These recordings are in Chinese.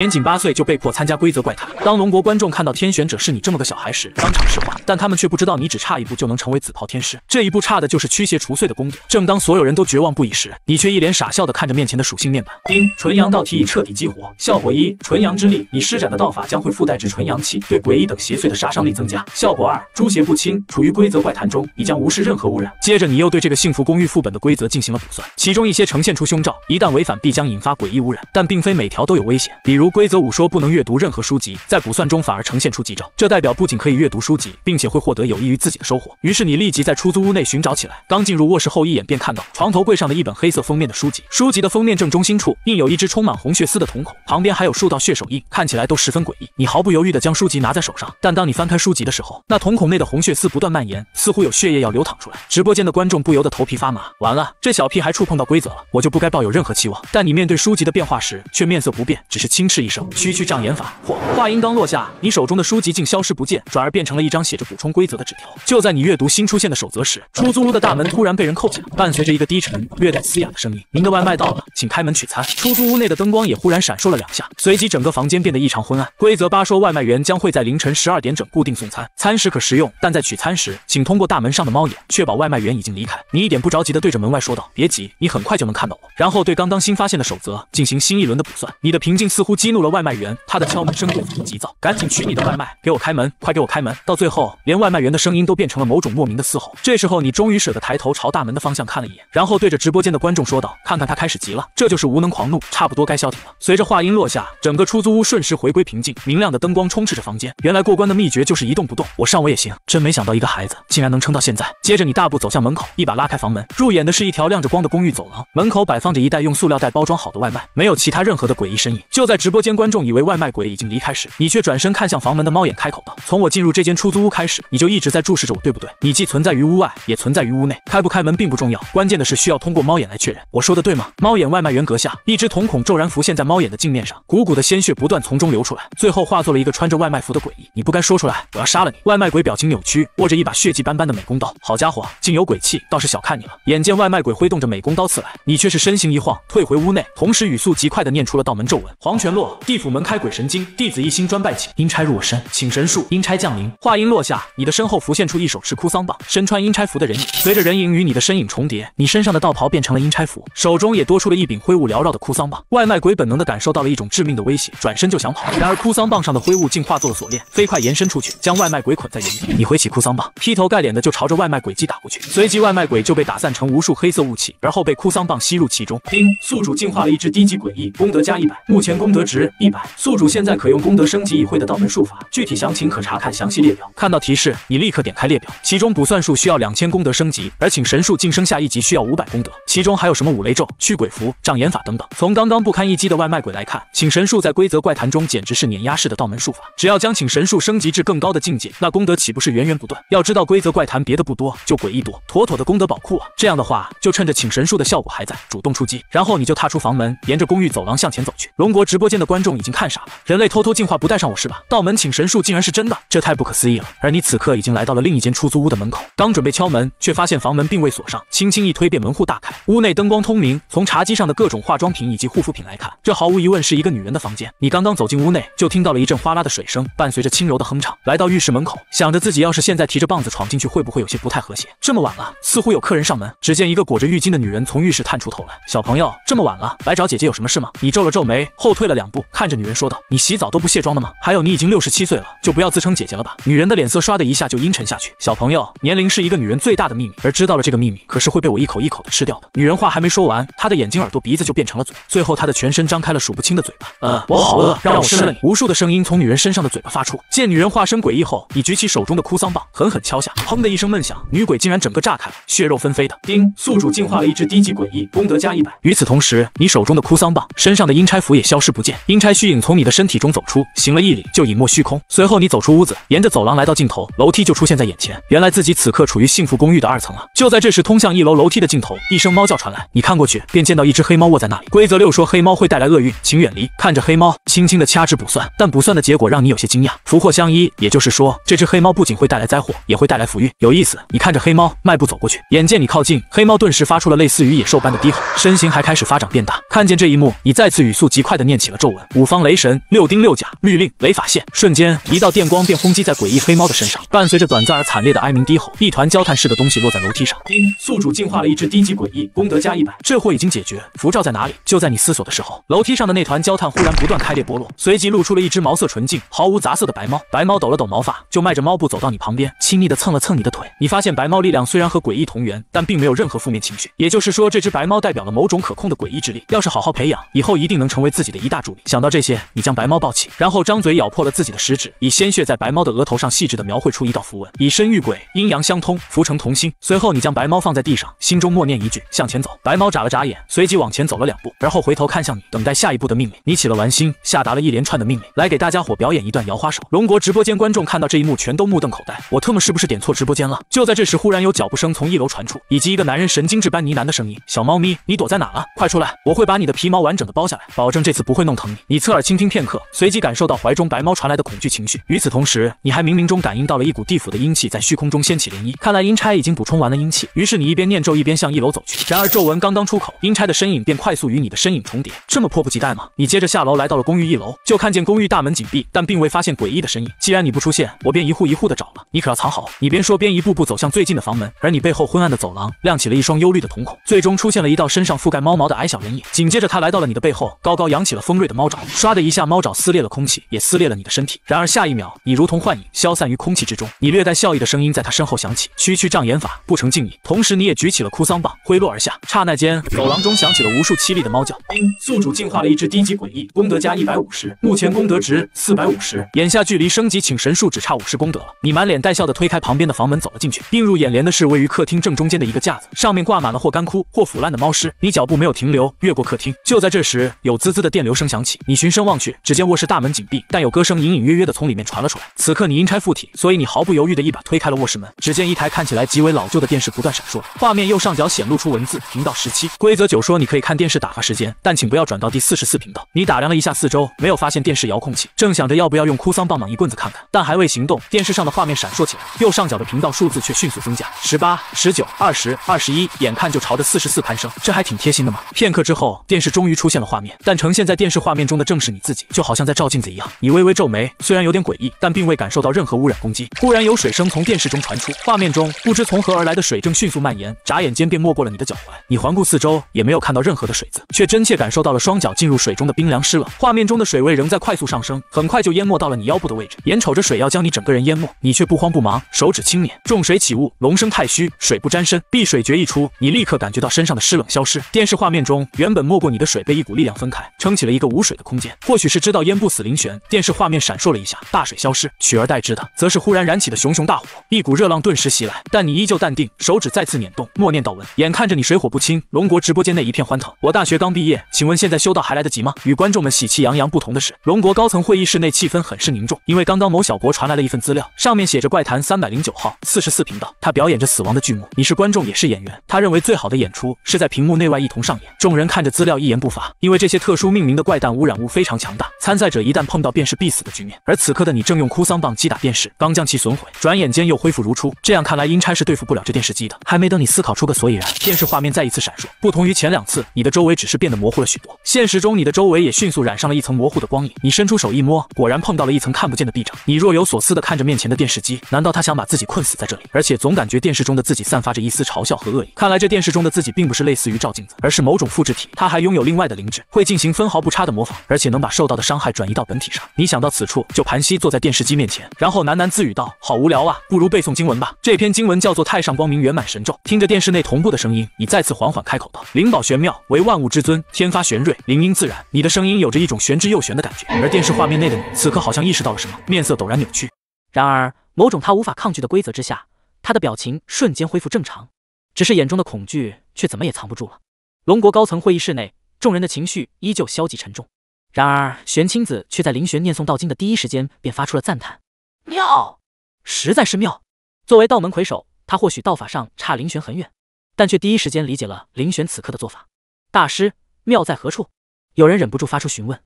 年仅八岁就被迫参加规则怪谈。当龙国观众看到天选者是你这么个小孩时，当场石化。但他们却不知道你只差一步就能成为紫袍天师，这一步差的就是驱邪除祟的功底。正当所有人都绝望不已时，你却一脸傻笑的看着面前的属性面板。丁，纯阳道体已彻底激活。效果一，纯阳之力，你施展的道法将会附带至纯阳气，对诡异等邪祟的杀伤力增加。效果二，诛邪不侵，处于规则怪谈中，你将无视任何污染。接着，你又对这个幸福公寓副本的规则进行了补算，其中一些呈现出凶兆，一旦违反必将引发诡异污染，但并非每条都有危险，比如。规则五说不能阅读任何书籍，在卜算中反而呈现出吉兆，这代表不仅可以阅读书籍，并且会获得有益于自己的收获。于是你立即在出租屋内寻找起来。刚进入卧室后，一眼便看到床头柜上的一本黑色封面的书籍，书籍的封面正中心处印有一只充满红血丝的瞳孔，旁边还有数道血手印，看起来都十分诡异。你毫不犹豫地将书籍拿在手上，但当你翻开书籍的时候，那瞳孔内的红血丝不断蔓延，似乎有血液要流淌出来。直播间的观众不由得头皮发麻，完了，这小屁孩触碰到规则了，我就不该抱有任何期望。但你面对书籍的变化时却面色不变，只是轻斥。一声区区障眼法！嚯！话音刚落下，你手中的书籍竟消失不见，转而变成了一张写着补充规则的纸条。就在你阅读新出现的守则时，出租屋的大门突然被人扣下，伴随着一个低沉、略带嘶哑的声音：“您的外卖到了，请开门取餐。”出租屋内的灯光也忽然闪烁了两下，随即整个房间变得异常昏暗。规则八说，外卖员将会在凌晨十二点整固定送餐，餐食可食用，但在取餐时，请通过大门上的猫眼，确保外卖员已经离开。你一点不着急地对着门外说道：“别急，你很快就能看到我。”然后对刚刚新发现的守则进行新一轮的补算。你的平静似乎激激怒了外卖员，他的敲门声变得急躁，赶紧取你的外卖，给我开门，快给我开门！到最后，连外卖员的声音都变成了某种莫名的嘶吼。这时候，你终于舍得抬头朝大门的方向看了一眼，然后对着直播间的观众说道：“看看他开始急了，这就是无能狂怒，差不多该消停了。”随着话音落下，整个出租屋瞬时回归平静，明亮的灯光充斥着房间。原来过关的秘诀就是一动不动，我上我也行。真没想到一个孩子竟然能撑到现在。接着你大步走向门口，一把拉开房门，入眼的是一条亮着光的公寓走廊，门口摆放着一袋用塑料袋包装好的外卖，没有其他任何的诡异身影。就在直播。播间观众以为外卖鬼已经离开时，你却转身看向房门的猫眼，开口道：“从我进入这间出租屋开始，你就一直在注视着我，对不对？你既存在于屋外，也存在于屋内，开不开门并不重要，关键的是需要通过猫眼来确认。我说的对吗？”猫眼外卖员阁下，一只瞳孔骤然浮现在猫眼的镜面上，鼓鼓的鲜血不断从中流出来，最后化作了一个穿着外卖服的诡异。你不该说出来，我要杀了你！外卖鬼表情扭曲，握着一把血迹斑斑的美工刀。好家伙，竟有鬼气，倒是小看你了。眼见外卖鬼挥动着美工刀刺来，你却是身形一晃退回屋内，同时语速极快的念出了道门咒文：黄泉落。地府门开，鬼神经，弟子一心专拜请。阴差入我身，请神术，阴差降临。话音落下，你的身后浮现出一手持哭丧棒、身穿阴差服的人影。随着人影与你的身影重叠，你身上的道袍变成了阴差服，手中也多出了一柄灰雾缭绕的哭丧棒。外卖鬼本能的感受到了一种致命的威胁，转身就想跑。然而哭丧棒上的灰雾竟化作了锁链，飞快延伸出去，将外卖鬼捆在原地。你挥起哭丧棒，劈头盖脸的就朝着外卖鬼击打过去，随即外卖鬼就被打散成无数黑色雾气，而后被哭丧棒吸入其中。叮，宿主进化了一只低级诡异，功德加一百，目前功德。值一百，宿主现在可用功德升级已会的道门术法，具体详情可查看详细列表。看到提示，你立刻点开列表，其中卜算术需要两千功德升级，而请神术晋升下一级需要五百功德，其中还有什么五雷咒、驱鬼符、障眼法等等。从刚刚不堪一击的外卖鬼来看，请神术在规则怪谈中简直是碾压式的道门术法。只要将请神术升级至更高的境界，那功德岂不是源源不断？要知道规则怪谈别的不多，就诡异多，妥妥的功德宝库啊！这样的话，就趁着请神术的效果还在，主动出击，然后你就踏出房门，沿着公寓走廊向前走去。龙国直播间。的观众已经看傻了，人类偷偷进化不带上我是吧？道门请神术竟然是真的，这太不可思议了。而你此刻已经来到了另一间出租屋的门口，刚准备敲门，却发现房门并未锁上，轻轻一推便门户大开。屋内灯光通明，从茶几上的各种化妆品以及护肤品来看，这毫无疑问是一个女人的房间。你刚刚走进屋内，就听到了一阵哗啦的水声，伴随着轻柔的哼唱。来到浴室门口，想着自己要是现在提着棒子闯进去，会不会有些不太和谐？这么晚了，似乎有客人上门。只见一个裹着浴巾的女人从浴室探出头来，小朋友，这么晚了来找姐姐有什么事吗？你皱了皱眉，后退了两。不看着女人说道：“你洗澡都不卸妆的吗？还有你已经六十七岁了，就不要自称姐姐了吧。”女人的脸色唰的一下就阴沉下去。小朋友，年龄是一个女人最大的秘密，而知道了这个秘密，可是会被我一口一口的吃掉的。女人话还没说完，她的眼睛、耳朵、鼻子就变成了嘴，最后她的全身张开了数不清的嘴巴。呃，我好饿，让我吃了你。无数的声音从女人身上的嘴巴发出。见女人化身诡异后，你举起手中的哭丧棒，狠狠敲下，砰的一声闷响，女鬼竟然整个炸开了，血肉纷飞的。丁，宿主进化了一只低级诡异，功德加一百。与此同时，你手中的哭丧棒身上的阴差符也消失不见。阴差虚影从你的身体中走出，行了一礼，就隐没虚空。随后你走出屋子，沿着走廊来到尽头，楼梯就出现在眼前。原来自己此刻处于幸福公寓的二层啊！就在这时，通向一楼楼梯的尽头，一声猫叫传来。你看过去，便见到一只黑猫卧在那里。规则六说黑猫会带来厄运，请远离。看着黑猫，轻轻的掐指卜算，但卜算的结果让你有些惊讶。福祸相依，也就是说这只黑猫不仅会带来灾祸，也会带来福运。有意思。你看着黑猫，迈步走过去，眼见你靠近，黑猫顿时发出了类似于野兽般的低吼，身形还开始发展变大。看见这一幕，你再次语速极快的念起了咒。五方雷神，六丁六甲律令雷法现，瞬间一道电光便轰击在诡异黑猫的身上，伴随着短暂而惨烈的哀鸣低吼，一团焦炭似的东西落在楼梯上。宿主进化了一只低级诡异，功德加一百，这货已经解决。符咒在哪里？就在你思索的时候，楼梯上的那团焦炭忽然不断开裂剥落，随即露出了一只毛色纯净、毫无杂色的白猫。白猫抖了抖毛发，就迈着猫步走到你旁边，亲昵的蹭了蹭你的腿。你发现白猫力量虽然和诡异同源，但并没有任何负面情绪，也就是说这只白猫代表了某种可控的诡异之力。要是好好培养，以后一定能成为自己的一大助力。想到这些，你将白猫抱起，然后张嘴咬破了自己的食指，以鲜血在白猫的额头上细致地描绘出一道符文，以身御鬼，阴阳相通，符成同心。随后，你将白猫放在地上，心中默念一句：向前走。白猫眨了眨眼，随即往前走了两步，然后回头看向你，等待下一步的命令。你起了玩心，下达了一连串的命令，来给大家伙表演一段摇花手。龙国直播间观众看到这一幕，全都目瞪口呆。我特么是不是点错直播间了？就在这时，忽然有脚步声从一楼传出，以及一个男人神经质般呢喃的声音：小猫咪，你躲在哪了？快出来，我会把你的皮毛完整的剥下来，保证这次不会弄疼。你侧耳倾听片刻，随即感受到怀中白猫传来的恐惧情绪。与此同时，你还冥冥中感应到了一股地府的阴气在虚空中掀起涟漪。看来阴差已经补充完了阴气，于是你一边念咒，一边向一楼走去。然而咒文刚刚出口，阴差的身影便快速与你的身影重叠。这么迫不及待吗？你接着下楼来到了公寓一楼，就看见公寓大门紧闭，但并未发现诡异的身影。既然你不出现，我便一户一户的找了。你可要藏好。你边说边一步步走向最近的房门，而你背后昏暗的走廊亮起了一双幽绿的瞳孔。最终出现了一道身上覆盖猫毛的矮小人影。紧接着他来到了你的背后，高高扬起了锋锐的。猫爪唰的一下，猫爪撕裂了空气，也撕裂了你的身体。然而下一秒，你如同幻影，消散于空气之中。你略带笑意的声音在他身后响起：“区区障眼法，不成敬意。”同时，你也举起了哭丧棒，挥落而下。刹那间，走廊中响起了无数凄厉的猫叫。宿主进化了一只低级诡异，功德加一百五十，目前功德值四百五十。眼下距离升级请神术只差五十功德了。你满脸带笑的推开旁边的房门，走了进去。映入眼帘的是位于客厅正中间的一个架子，上面挂满了或干枯或腐烂的猫尸。你脚步没有停留，越过客厅。就在这时，有滋滋的电流声响。响起，你循声望去，只见卧室大门紧闭，但有歌声隐隐约约的从里面传了出来。此刻你阴差附体，所以你毫不犹豫的一把推开了卧室门。只见一台看起来极为老旧的电视不断闪烁，画面右上角显露出文字：频道十七，规则九说你可以看电视打发时间，但请不要转到第四十四频道。你打量了一下四周，没有发现电视遥控器，正想着要不要用哭丧棒棒一棍子看看，但还未行动，电视上的画面闪烁起来，右上角的频道数字却迅速增加，十八、十九、二十、二十一，眼看就朝着四十四攀升。这还挺贴心的嘛。片刻之后，电视终于出现了画面，但呈现在电视。画面中的正是你自己，就好像在照镜子一样。你微微皱眉，虽然有点诡异，但并未感受到任何污染攻击。忽然有水声从电视中传出，画面中不知从何而来的水正迅速蔓延，眨眼间便没过了你的脚踝。你环顾四周，也没有看到任何的水渍，却真切感受到了双脚进入水中的冰凉湿冷。画面中的水位仍在快速上升，很快就淹没到了你腰部的位置。眼瞅着水要将你整个人淹没，你却不慌不忙，手指轻捻，众水起雾，龙生太虚，水不沾身，碧水诀一出，你立刻感觉到身上的湿冷消失。电视画面中原本没过你的水被一股力量分开，撑起了一个无无水的空间，或许是知道淹不死灵玄。电视画面闪烁了一下，大水消失，取而代之的则是忽然燃起的熊熊大火，一股热浪顿时袭来。但你依旧淡定，手指再次捻动，默念道文。眼看着你水火不侵，龙国直播间内一片欢腾。我大学刚毕业，请问现在修道还来得及吗？与观众们喜气洋洋不同的是，龙国高层会议室内气氛很是凝重，因为刚刚某小国传来了一份资料，上面写着“怪谈三百零九号四十四频道”，他表演着死亡的剧目，你是观众也是演员。他认为最好的演出是在屏幕内外一同上演。众人看着资料一言不发，因为这些特殊命名的怪诞。污染物非常强大，参赛者一旦碰到便是必死的局面。而此刻的你正用哭丧棒击打电视，刚将其损毁，转眼间又恢复如初。这样看来，阴差是对付不了这电视机的。还没等你思考出个所以然，电视画面再一次闪烁。不同于前两次，你的周围只是变得模糊了许多。现实中，你的周围也迅速染上了一层模糊的光影。你伸出手一摸，果然碰到了一层看不见的壁障。你若有所思地看着面前的电视机，难道他想把自己困死在这里？而且总感觉电视中的自己散发着一丝嘲笑和恶意。看来这电视中的自己并不是类似于照镜子，而是某种复制体。他还拥有另外的灵智，会进行分毫不差的。模仿，而且能把受到的伤害转移到本体上。你想到此处，就盘膝坐在电视机面前，然后喃喃自语道：“好无聊啊，不如背诵经文吧。”这篇经文叫做《太上光明圆满神咒》。听着电视内同步的声音，你再次缓缓开口道：“灵宝玄妙，为万物之尊；天发玄瑞，灵音自然。”你的声音有着一种玄之又玄的感觉。而电视画面内的你，此刻好像意识到了什么，面色陡然扭曲。然而，某种他无法抗拒的规则之下，他的表情瞬间恢复正常，只是眼中的恐惧却怎么也藏不住了。龙国高层会议室内。众人的情绪依旧消极沉重，然而玄清子却在林玄念诵道经的第一时间便发出了赞叹：“妙，实在是妙。”作为道门魁首，他或许道法上差林玄很远，但却第一时间理解了林玄此刻的做法。大师，妙在何处？有人忍不住发出询问。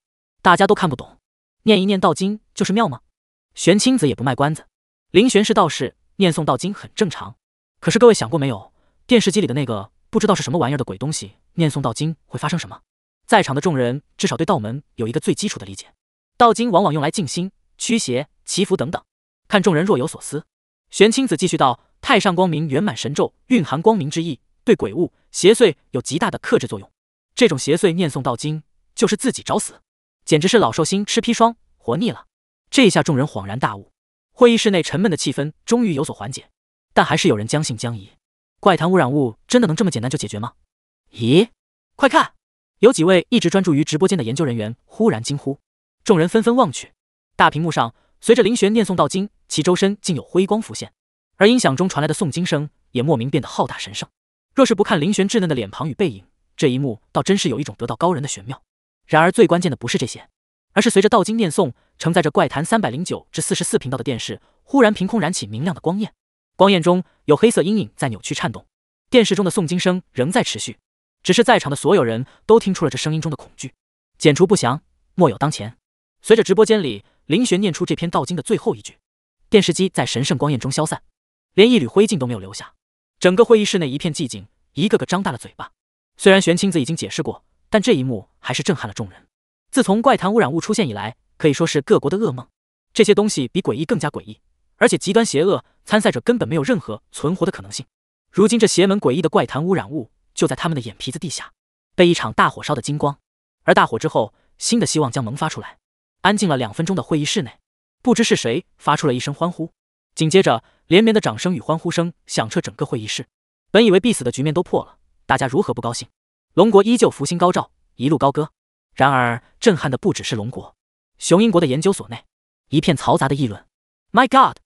大家都看不懂，念一念道经就是妙吗？玄清子也不卖关子。林玄是道士，念诵道经很正常。可是各位想过没有，电视机里的那个不知道是什么玩意儿的鬼东西？念诵道经会发生什么？在场的众人至少对道门有一个最基础的理解，道经往往用来静心、驱邪、祈福等等。看众人若有所思，玄清子继续道：“太上光明圆满神咒蕴含光明之意，对鬼物邪祟有极大的克制作用。这种邪祟念诵道经，就是自己找死，简直是老寿星吃砒霜，活腻了。”这一下众人恍然大悟，会议室内沉闷的气氛终于有所缓解，但还是有人将信将疑：怪谈污染物真的能这么简单就解决吗？咦，快看！有几位一直专注于直播间的研究人员忽然惊呼，众人纷纷望去。大屏幕上，随着林玄念诵道经，其周身竟有辉光浮现，而音响中传来的诵经声也莫名变得浩大神圣。若是不看林玄稚嫩的脸庞与背影，这一幕倒真是有一种得道高人的玄妙。然而最关键的不是这些，而是随着道经念诵，承载着怪谈三百零九至四十四频道的电视忽然凭空燃起明亮的光焰，光焰中有黑色阴影在扭曲颤动，电视中的诵经声仍在持续。只是在场的所有人都听出了这声音中的恐惧。剪除不祥，莫有当前。随着直播间里林玄念出这篇道经的最后一句，电视机在神圣光焰中消散，连一缕灰烬都没有留下。整个会议室内一片寂静，一个个张大了嘴巴。虽然玄青子已经解释过，但这一幕还是震撼了众人。自从怪谈污染物出现以来，可以说是各国的噩梦。这些东西比诡异更加诡异，而且极端邪恶，参赛者根本没有任何存活的可能性。如今这邪门诡异的怪谈污染物。就在他们的眼皮子底下，被一场大火烧得精光。而大火之后，新的希望将萌发出来。安静了两分钟的会议室内，不知是谁发出了一声欢呼，紧接着连绵的掌声与欢呼声响彻整个会议室。本以为必死的局面都破了，大家如何不高兴？龙国依旧福星高照，一路高歌。然而，震撼的不只是龙国，雄鹰国的研究所内一片嘈杂的议论。My God，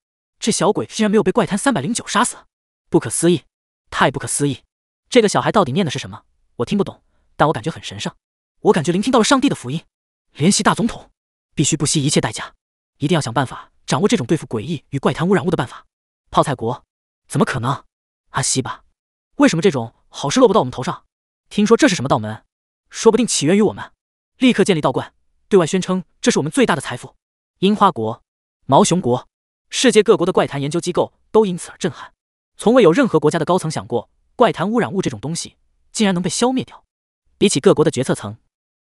这小鬼竟然没有被怪胎三百零九杀死，不可思议，太不可思议！这个小孩到底念的是什么？我听不懂，但我感觉很神圣。我感觉聆听到了上帝的福音。联系大总统，必须不惜一切代价，一定要想办法掌握这种对付诡异与怪谈污染物的办法。泡菜国，怎么可能？阿西吧？为什么这种好事落不到我们头上？听说这是什么道门？说不定起源于我们，立刻建立道观，对外宣称这是我们最大的财富。樱花国、毛熊国，世界各国的怪谈研究机构都因此而震撼。从未有任何国家的高层想过。怪谈污染物这种东西，竟然能被消灭掉。比起各国的决策层，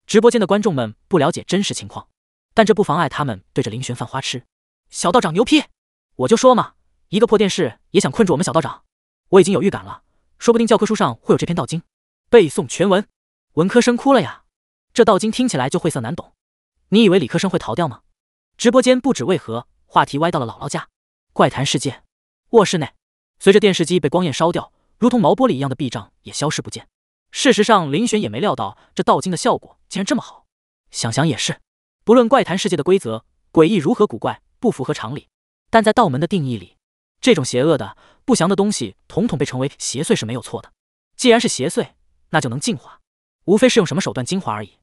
直播间的观众们不了解真实情况，但这不妨碍他们对着林玄犯花痴。小道长牛批，我就说嘛，一个破电视也想困住我们小道长。我已经有预感了，说不定教科书上会有这篇道经，背诵全文。文科生哭了呀，这道经听起来就晦涩难懂。你以为理科生会逃掉吗？直播间不止为何话题歪到了姥姥家？怪谈世界。卧室内，随着电视机被光焰烧掉。如同毛玻璃一样的壁障也消失不见。事实上，林玄也没料到这道经的效果竟然这么好。想想也是，不论怪谈世界的规则诡异如何古怪，不符合常理，但在道门的定义里，这种邪恶的不祥的东西统统被称为邪祟是没有错的。既然是邪祟，那就能进化，无非是用什么手段精华而已。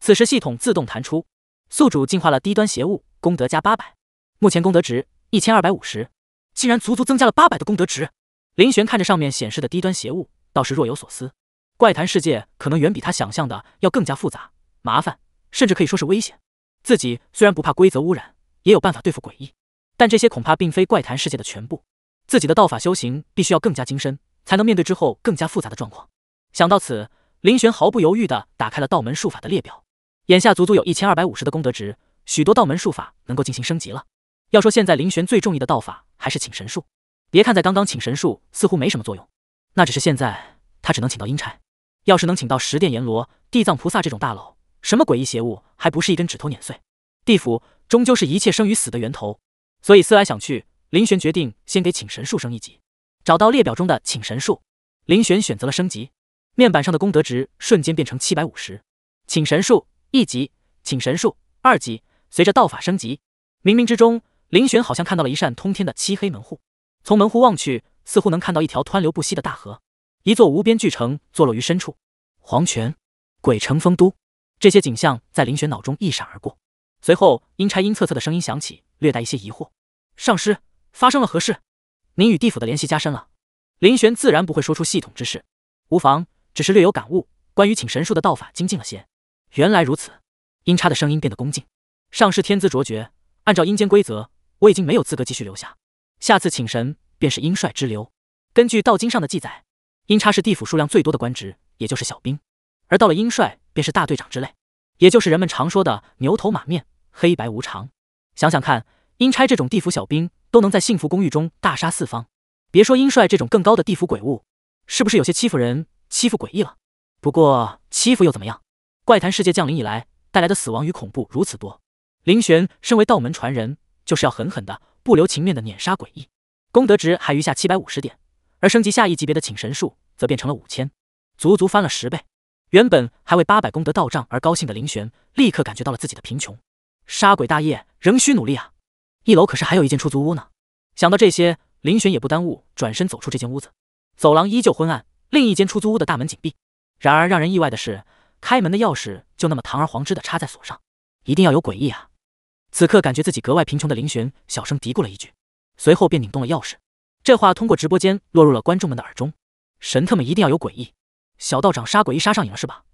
此时系统自动弹出，宿主进化了低端邪物，功德加八百，目前功德值一千二百五十，竟然足足增加了八百的功德值。林玄看着上面显示的低端邪物，倒是若有所思。怪谈世界可能远比他想象的要更加复杂、麻烦，甚至可以说是危险。自己虽然不怕规则污染，也有办法对付诡异，但这些恐怕并非怪谈世界的全部。自己的道法修行必须要更加精深，才能面对之后更加复杂的状况。想到此，林玄毫不犹豫地打开了道门术法的列表。眼下足足有一千二百五十的功德值，许多道门术法能够进行升级了。要说现在林玄最中意的道法，还是请神术。别看在刚刚请神术似乎没什么作用，那只是现在他只能请到阴差。要是能请到十殿阎罗、地藏菩萨这种大佬，什么诡异邪物还不是一根指头碾碎？地府终究是一切生与死的源头，所以思来想去，林玄决定先给请神术升一级。找到列表中的请神术，林玄选择了升级。面板上的功德值瞬间变成七百五十，请神术一级，请神术二级。随着道法升级，冥冥之中，林玄好像看到了一扇通天的漆黑门户。从门户望去，似乎能看到一条湍流不息的大河，一座无边巨城坐落于深处。黄泉、鬼城、丰都，这些景象在林玄脑中一闪而过。随后，阴差阴恻恻的声音响起，略带一些疑惑：“上师，发生了何事？您与地府的联系加深了。”林玄自然不会说出系统之事，无妨，只是略有感悟，关于请神术的道法精进了些。原来如此，阴差的声音变得恭敬：“上师天资卓绝，按照阴间规则，我已经没有资格继续留下。”下次请神便是阴帅之流。根据道经上的记载，阴差是地府数量最多的官职，也就是小兵；而到了阴帅，便是大队长之类，也就是人们常说的牛头马面、黑白无常。想想看，阴差这种地府小兵都能在幸福公寓中大杀四方，别说阴帅这种更高的地府鬼物，是不是有些欺负人、欺负诡异了？不过欺负又怎么样？怪谈世界降临以来带来的死亡与恐怖如此多，林玄身为道门传人，就是要狠狠的。不留情面的碾杀诡异，功德值还余下七百五十点，而升级下一级别的请神术则变成了五千，足足翻了十倍。原本还为八百功德到账而高兴的林玄，立刻感觉到了自己的贫穷，杀鬼大业仍需努力啊！一楼可是还有一间出租屋呢。想到这些，林玄也不耽误，转身走出这间屋子。走廊依旧昏暗，另一间出租屋的大门紧闭。然而让人意外的是，开门的钥匙就那么堂而皇之的插在锁上。一定要有诡异啊！此刻感觉自己格外贫穷的林玄小声嘀咕了一句，随后便拧动了钥匙。这话通过直播间落入了观众们的耳中。神特们一定要有诡异！小道长杀诡异杀上瘾了是吧？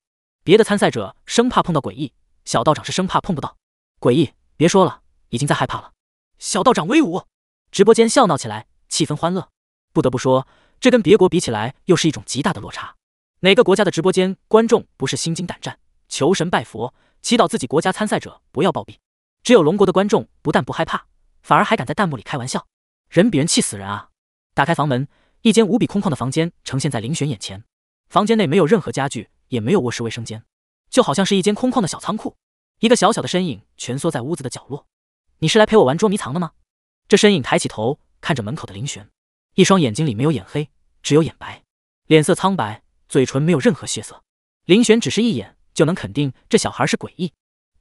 别的参赛者生怕碰到诡异，小道长是生怕碰不到诡异。别说了，已经在害怕了。小道长威武！直播间笑闹起来，气氛欢乐。不得不说，这跟别国比起来又是一种极大的落差。哪个国家的直播间观众不是心惊胆战、求神拜佛、祈祷自己国家参赛者不要暴毙？只有龙国的观众不但不害怕，反而还敢在弹幕里开玩笑，人比人气死人啊！打开房门，一间无比空旷的房间呈现在林玄眼前，房间内没有任何家具，也没有卧室、卫生间，就好像是一间空旷的小仓库。一个小小的身影蜷缩在屋子的角落，你是来陪我玩捉迷藏的吗？这身影抬起头看着门口的林玄，一双眼睛里没有眼黑，只有眼白，脸色苍白，嘴唇没有任何血色。林玄只是一眼就能肯定这小孩是诡异。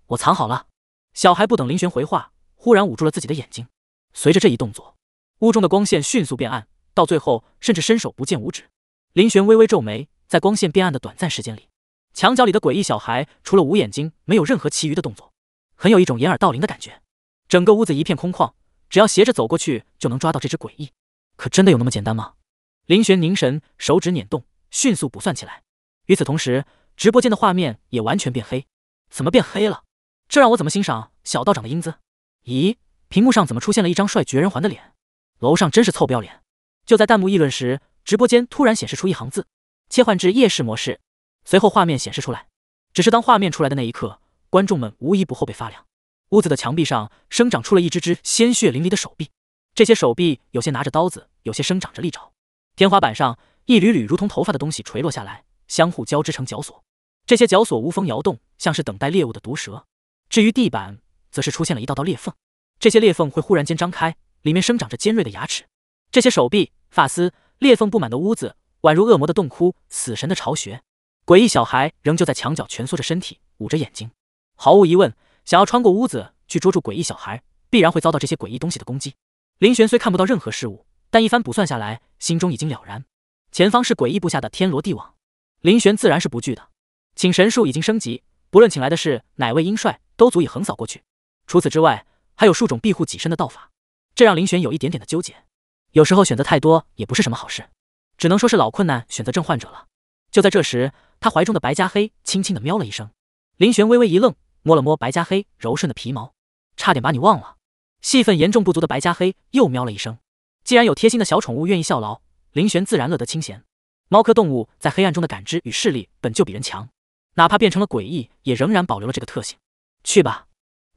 我藏好了。小孩不等林玄回话，忽然捂住了自己的眼睛。随着这一动作，屋中的光线迅速变暗，到最后甚至伸手不见五指。林玄微微皱眉，在光线变暗的短暂时间里，墙角里的诡异小孩除了捂眼睛，没有任何其余的动作，很有一种掩耳盗铃的感觉。整个屋子一片空旷，只要斜着走过去就能抓到这只诡异。可真的有那么简单吗？林玄凝神，手指捻动，迅速卜算起来。与此同时，直播间的画面也完全变黑。怎么变黑了？这让我怎么欣赏小道长的英姿？咦，屏幕上怎么出现了一张帅绝人寰的脸？楼上真是凑不要脸！就在弹幕议论时，直播间突然显示出一行字：“切换至夜视模式。”随后画面显示出来。只是当画面出来的那一刻，观众们无一不后背发凉。屋子的墙壁上生长出了一只只鲜血淋漓的手臂，这些手臂有些拿着刀子，有些生长着利爪。天花板上一缕缕如同头发的东西垂落下来，相互交织成绞索。这些绞索无风摇动，像是等待猎物的毒蛇。至于地板，则是出现了一道道裂缝，这些裂缝会忽然间张开，里面生长着尖锐的牙齿。这些手臂、发丝、裂缝布满的屋子，宛如恶魔的洞窟、死神的巢穴。诡异小孩仍旧在墙角蜷缩着身体，捂着眼睛。毫无疑问，想要穿过屋子去捉住诡异小孩，必然会遭到这些诡异东西的攻击。林玄虽看不到任何事物，但一番卜算下来，心中已经了然，前方是诡异部下的天罗地网。林玄自然是不惧的，请神术已经升级，不论请来的是哪位英帅。都足以横扫过去。除此之外，还有数种庇护己身的道法，这让林玄有一点点的纠结。有时候选择太多也不是什么好事，只能说是老困难选择症患者了。就在这时，他怀中的白加黑轻轻的喵了一声。林玄微微一愣，摸了摸白加黑柔顺的皮毛，差点把你忘了。戏份严重不足的白加黑又喵了一声。既然有贴心的小宠物愿意效劳，林玄自然乐得清闲。猫科动物在黑暗中的感知与视力本就比人强，哪怕变成了诡异，也仍然保留了这个特性。去吧！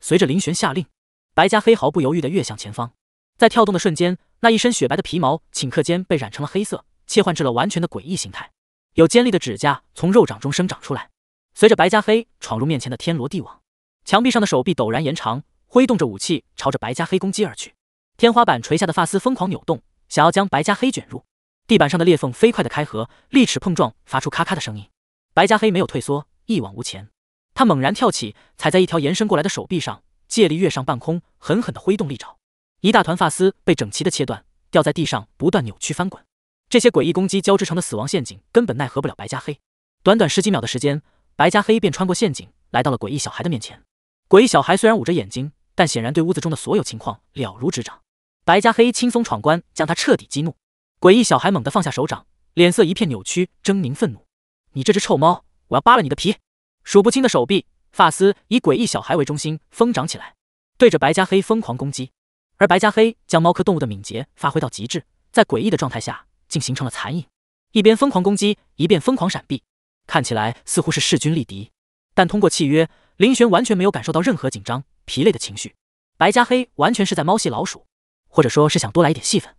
随着林玄下令，白家黑毫不犹豫地跃向前方，在跳动的瞬间，那一身雪白的皮毛顷刻间被染成了黑色，切换至了完全的诡异形态，有尖利的指甲从肉掌中生长出来。随着白家黑闯入面前的天罗地网，墙壁上的手臂陡然延长，挥动着武器朝着白家黑攻击而去。天花板垂下的发丝疯狂扭动，想要将白家黑卷入。地板上的裂缝飞快的开合，利齿碰撞发出咔咔的声音。白家黑没有退缩，一往无前。他猛然跳起，踩在一条延伸过来的手臂上，借力跃上半空，狠狠的挥动利爪，一大团发丝被整齐的切断，掉在地上不断扭曲翻滚。这些诡异攻击交织成的死亡陷阱根本奈何不了白加黑。短短十几秒的时间，白加黑便穿过陷阱，来到了诡异小孩的面前。诡异小孩虽然捂着眼睛，但显然对屋子中的所有情况了如指掌。白加黑轻松闯关，将他彻底激怒。诡异小孩猛地放下手掌，脸色一片扭曲，狰狞愤怒：“你这只臭猫，我要扒了你的皮！”数不清的手臂发丝以诡异小孩为中心疯长起来，对着白加黑疯狂攻击，而白加黑将猫科动物的敏捷发挥到极致，在诡异的状态下竟形成了残影，一边疯狂攻击，一边疯狂闪避，看起来似乎是势均力敌。但通过契约，林玄完全没有感受到任何紧张、疲累的情绪。白加黑完全是在猫戏老鼠，或者说，是想多来一点戏份。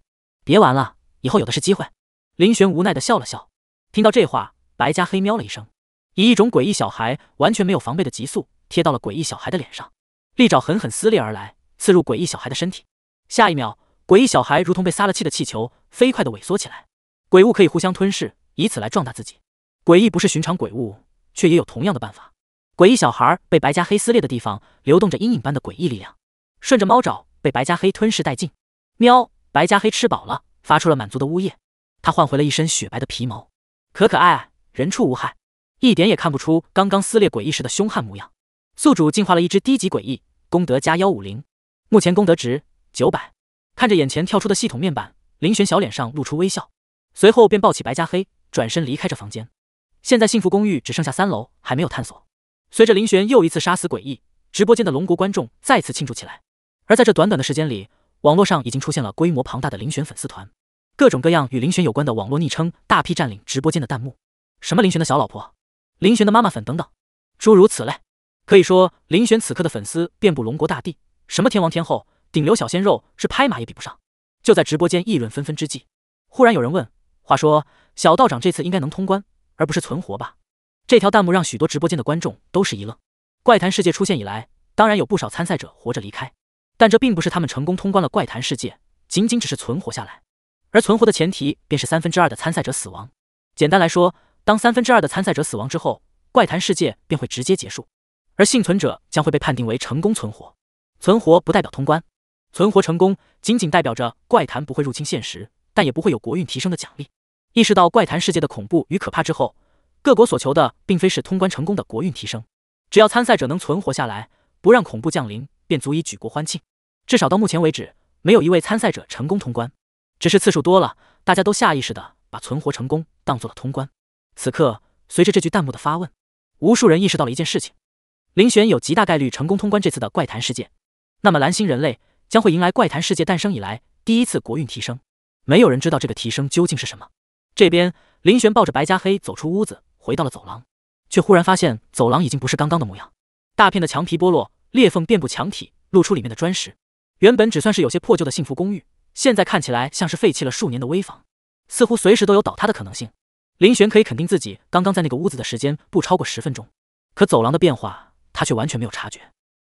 别玩了，以后有的是机会。林玄无奈的笑了笑。听到这话，白加黑喵了一声。以一种诡异小孩完全没有防备的急速贴到了诡异小孩的脸上，利爪狠狠撕裂而来，刺入诡异小孩的身体。下一秒，诡异小孩如同被撒了气的气球，飞快的萎缩起来。鬼物可以互相吞噬，以此来壮大自己。诡异不是寻常鬼物，却也有同样的办法。诡异小孩被白加黑撕裂的地方，流动着阴影般的诡异力量，顺着猫爪被白加黑吞噬殆尽。喵，白加黑吃饱了，发出了满足的呜咽。它换回了一身雪白的皮毛，可可爱人，畜无害。一点也看不出刚刚撕裂诡异时的凶悍模样。宿主进化了一只低级诡异，功德加幺五零，目前功德值九百。看着眼前跳出的系统面板，林玄小脸上露出微笑，随后便抱起白加黑，转身离开这房间。现在幸福公寓只剩下三楼还没有探索。随着林玄又一次杀死诡异，直播间的龙国观众再次庆祝起来。而在这短短的时间里，网络上已经出现了规模庞大的林玄粉丝团，各种各样与林玄有关的网络昵称大批占领直播间的弹幕，什么林玄的小老婆。林玄的妈妈粉等等，诸如此类，可以说林玄此刻的粉丝遍布龙国大地，什么天王天后、顶流小鲜肉，是拍马也比不上。就在直播间议论纷纷之际，忽然有人问：“话说小道长这次应该能通关，而不是存活吧？”这条弹幕让许多直播间的观众都是一愣。怪谈世界出现以来，当然有不少参赛者活着离开，但这并不是他们成功通关了怪谈世界，仅仅只是存活下来。而存活的前提便是三分之二的参赛者死亡。简单来说。当三分之二的参赛者死亡之后，怪谈世界便会直接结束，而幸存者将会被判定为成功存活。存活不代表通关，存活成功仅仅代表着怪谈不会入侵现实，但也不会有国运提升的奖励。意识到怪谈世界的恐怖与可怕之后，各国所求的并非是通关成功的国运提升，只要参赛者能存活下来，不让恐怖降临，便足以举国欢庆。至少到目前为止，没有一位参赛者成功通关，只是次数多了，大家都下意识的把存活成功当做了通关。此刻，随着这句弹幕的发问，无数人意识到了一件事情：林玄有极大概率成功通关这次的怪谈事件。那么蓝星人类将会迎来怪谈世界诞生以来第一次国运提升。没有人知道这个提升究竟是什么。这边，林玄抱着白加黑走出屋子，回到了走廊，却忽然发现走廊已经不是刚刚的模样。大片的墙皮剥落，裂缝遍布墙体，露出里面的砖石。原本只算是有些破旧的幸福公寓，现在看起来像是废弃了数年的危房，似乎随时都有倒塌的可能性。林玄可以肯定自己刚刚在那个屋子的时间不超过十分钟，可走廊的变化他却完全没有察觉。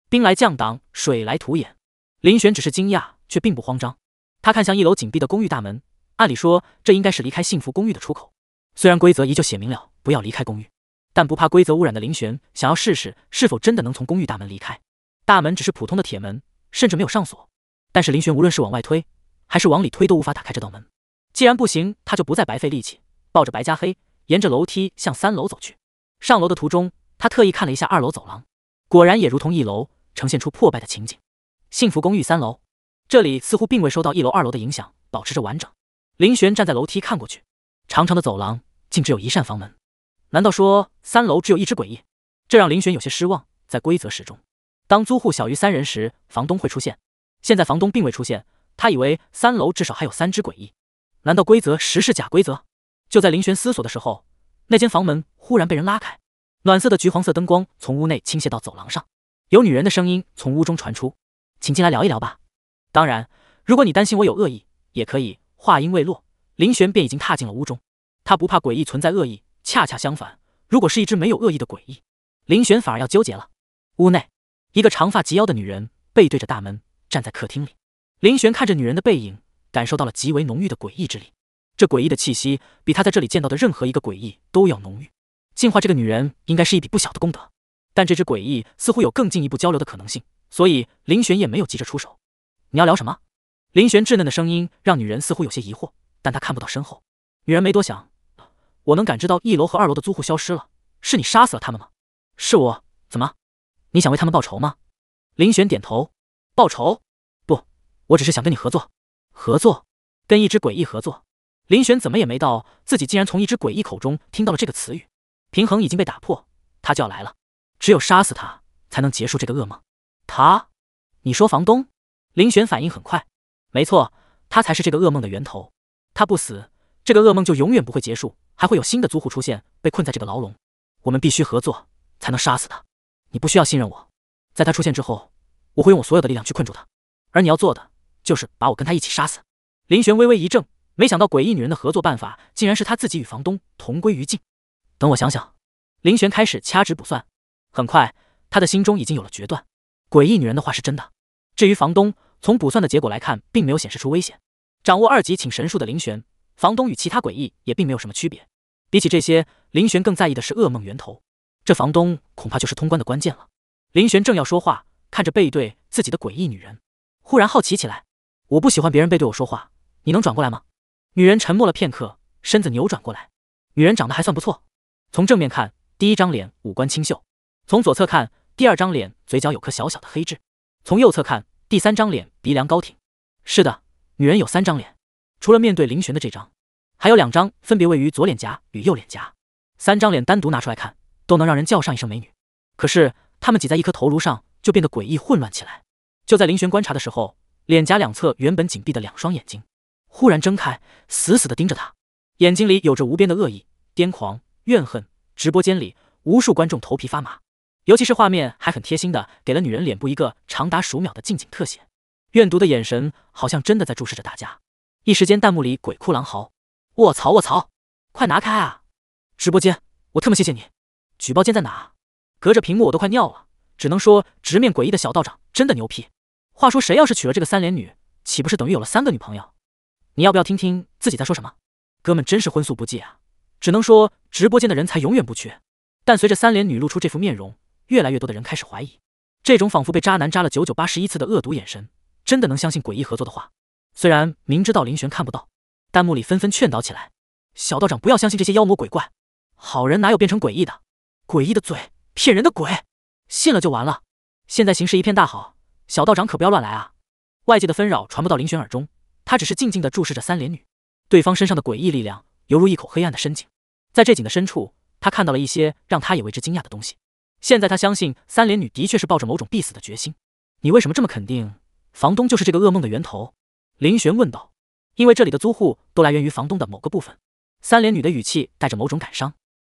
兵来将挡，水来土掩。林玄只是惊讶，却并不慌张。他看向一楼紧闭的公寓大门，按理说这应该是离开幸福公寓的出口。虽然规则依旧写明了不要离开公寓，但不怕规则污染的林玄想要试试是否真的能从公寓大门离开。大门只是普通的铁门，甚至没有上锁。但是林玄无论是往外推，还是往里推都无法打开这道门。既然不行，他就不再白费力气。抱着白加黑，沿着楼梯向三楼走去。上楼的途中，他特意看了一下二楼走廊，果然也如同一楼，呈现出破败的情景。幸福公寓三楼，这里似乎并未受到一楼、二楼的影响，保持着完整。林玄站在楼梯看过去，长长的走廊竟只有一扇房门。难道说三楼只有一只诡异？这让林玄有些失望。在规则十中，当租户小于三人时，房东会出现。现在房东并未出现，他以为三楼至少还有三只诡异。难道规则十是假规则？就在林玄思索的时候，那间房门忽然被人拉开，暖色的橘黄色灯光从屋内倾泻到走廊上，有女人的声音从屋中传出：“请进来聊一聊吧，当然，如果你担心我有恶意，也可以。”话音未落，林玄便已经踏进了屋中。他不怕诡异存在恶意，恰恰相反，如果是一只没有恶意的诡异，林玄反而要纠结了。屋内，一个长发及腰的女人背对着大门站在客厅里，林玄看着女人的背影，感受到了极为浓郁的诡异之力。这诡异的气息比他在这里见到的任何一个诡异都要浓郁。净化这个女人应该是一笔不小的功德，但这只诡异似乎有更进一步交流的可能性，所以林玄烨没有急着出手。你要聊什么？林玄稚嫩的声音让女人似乎有些疑惑，但她看不到身后。女人没多想，我能感知到一楼和二楼的租户消失了，是你杀死了他们吗？是我。怎么？你想为他们报仇吗？林玄点头。报仇？不，我只是想跟你合作。合作？跟一只诡异合作？林玄怎么也没到，自己竟然从一只诡异口中听到了这个词语。平衡已经被打破，他就要来了。只有杀死他，才能结束这个噩梦。他？你说房东？林玄反应很快。没错，他才是这个噩梦的源头。他不死，这个噩梦就永远不会结束，还会有新的租户出现，被困在这个牢笼。我们必须合作，才能杀死他。你不需要信任我。在他出现之后，我会用我所有的力量去困住他，而你要做的，就是把我跟他一起杀死。林玄微微一怔。没想到诡异女人的合作办法竟然是她自己与房东同归于尽。等我想想，林玄开始掐指卜算，很快他的心中已经有了决断。诡异女人的话是真的，至于房东，从卜算的结果来看，并没有显示出危险。掌握二级请神术的林玄，房东与其他诡异也并没有什么区别。比起这些，林玄更在意的是噩梦源头。这房东恐怕就是通关的关键了。林玄正要说话，看着背对自己的诡异女人，忽然好奇起来：“我不喜欢别人背对我说话，你能转过来吗？”女人沉默了片刻，身子扭转过来。女人长得还算不错，从正面看，第一张脸五官清秀；从左侧看，第二张脸嘴角有颗小小的黑痣；从右侧看，第三张脸鼻梁高挺。是的，女人有三张脸，除了面对林玄的这张，还有两张分别位于左脸颊与右脸颊。三张脸单独拿出来看，都能让人叫上一声美女。可是他们挤在一颗头颅上，就变得诡异混乱起来。就在林玄观察的时候，脸颊两侧原本紧闭的两双眼睛。忽然睁开，死死地盯着他，眼睛里有着无边的恶意、癫狂、怨恨。直播间里无数观众头皮发麻，尤其是画面还很贴心的给了女人脸部一个长达数秒的近景特写，怨毒的眼神好像真的在注视着大家。一时间弹幕里鬼哭狼嚎：“卧槽！卧槽！快拿开啊！”直播间，我特么谢谢你！举报键在哪？隔着屏幕我都快尿了。只能说，直面诡异的小道长真的牛批。话说，谁要是娶了这个三连女，岂不是等于有了三个女朋友？你要不要听听自己在说什么，哥们真是荤素不济啊！只能说直播间的人才永远不缺。但随着三连女露出这副面容，越来越多的人开始怀疑，这种仿佛被渣男扎了九九八十一次的恶毒眼神，真的能相信诡异合作的话？虽然明知道林玄看不到，弹幕里纷纷劝导起来：“小道长不要相信这些妖魔鬼怪，好人哪有变成诡异的？诡异的嘴，骗人的鬼，信了就完了。”现在形势一片大好，小道长可不要乱来啊！外界的纷扰传不到林玄耳中。他只是静静地注视着三连女，对方身上的诡异力量犹如一口黑暗的深井，在这井的深处，他看到了一些让他也为之惊讶的东西。现在他相信三连女的确是抱着某种必死的决心。你为什么这么肯定房东就是这个噩梦的源头？林玄问道。因为这里的租户都来源于房东的某个部分。三连女的语气带着某种感伤。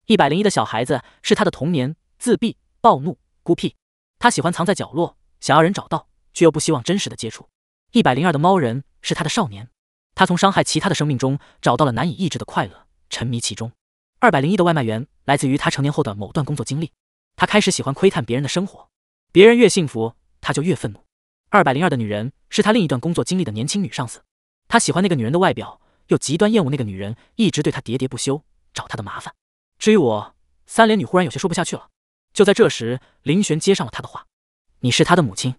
一百零一的小孩子是他的童年，自闭、暴怒、孤僻，他喜欢藏在角落，想要人找到，却又不希望真实的接触。一百零二的猫人。是他的少年，他从伤害其他的生命中找到了难以抑制的快乐，沉迷其中。二百零一的外卖员来自于他成年后的某段工作经历，他开始喜欢窥探别人的生活，别人越幸福，他就越愤怒。二百零二的女人是他另一段工作经历的年轻女上司，他喜欢那个女人的外表，又极端厌恶那个女人一直对他喋喋不休，找他的麻烦。至于我，三脸女忽然有些说不下去了。就在这时，林玄接上了他的话：“你是他的母亲，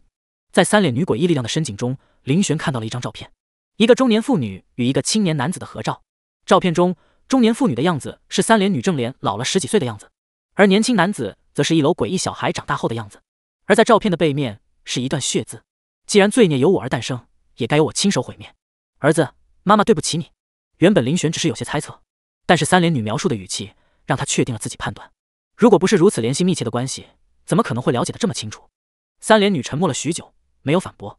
在三脸女诡异力量的深井中。”林璇看到了一张照片，一个中年妇女与一个青年男子的合照。照片中，中年妇女的样子是三联女正脸老了十几岁的样子，而年轻男子则是一楼诡异小孩长大后的样子。而在照片的背面是一段血字：“既然罪孽由我而诞生，也该由我亲手毁灭。”儿子，妈妈对不起你。原本林璇只是有些猜测，但是三联女描述的语气让他确定了自己判断。如果不是如此联系密切的关系，怎么可能会了解的这么清楚？三联女沉默了许久，没有反驳。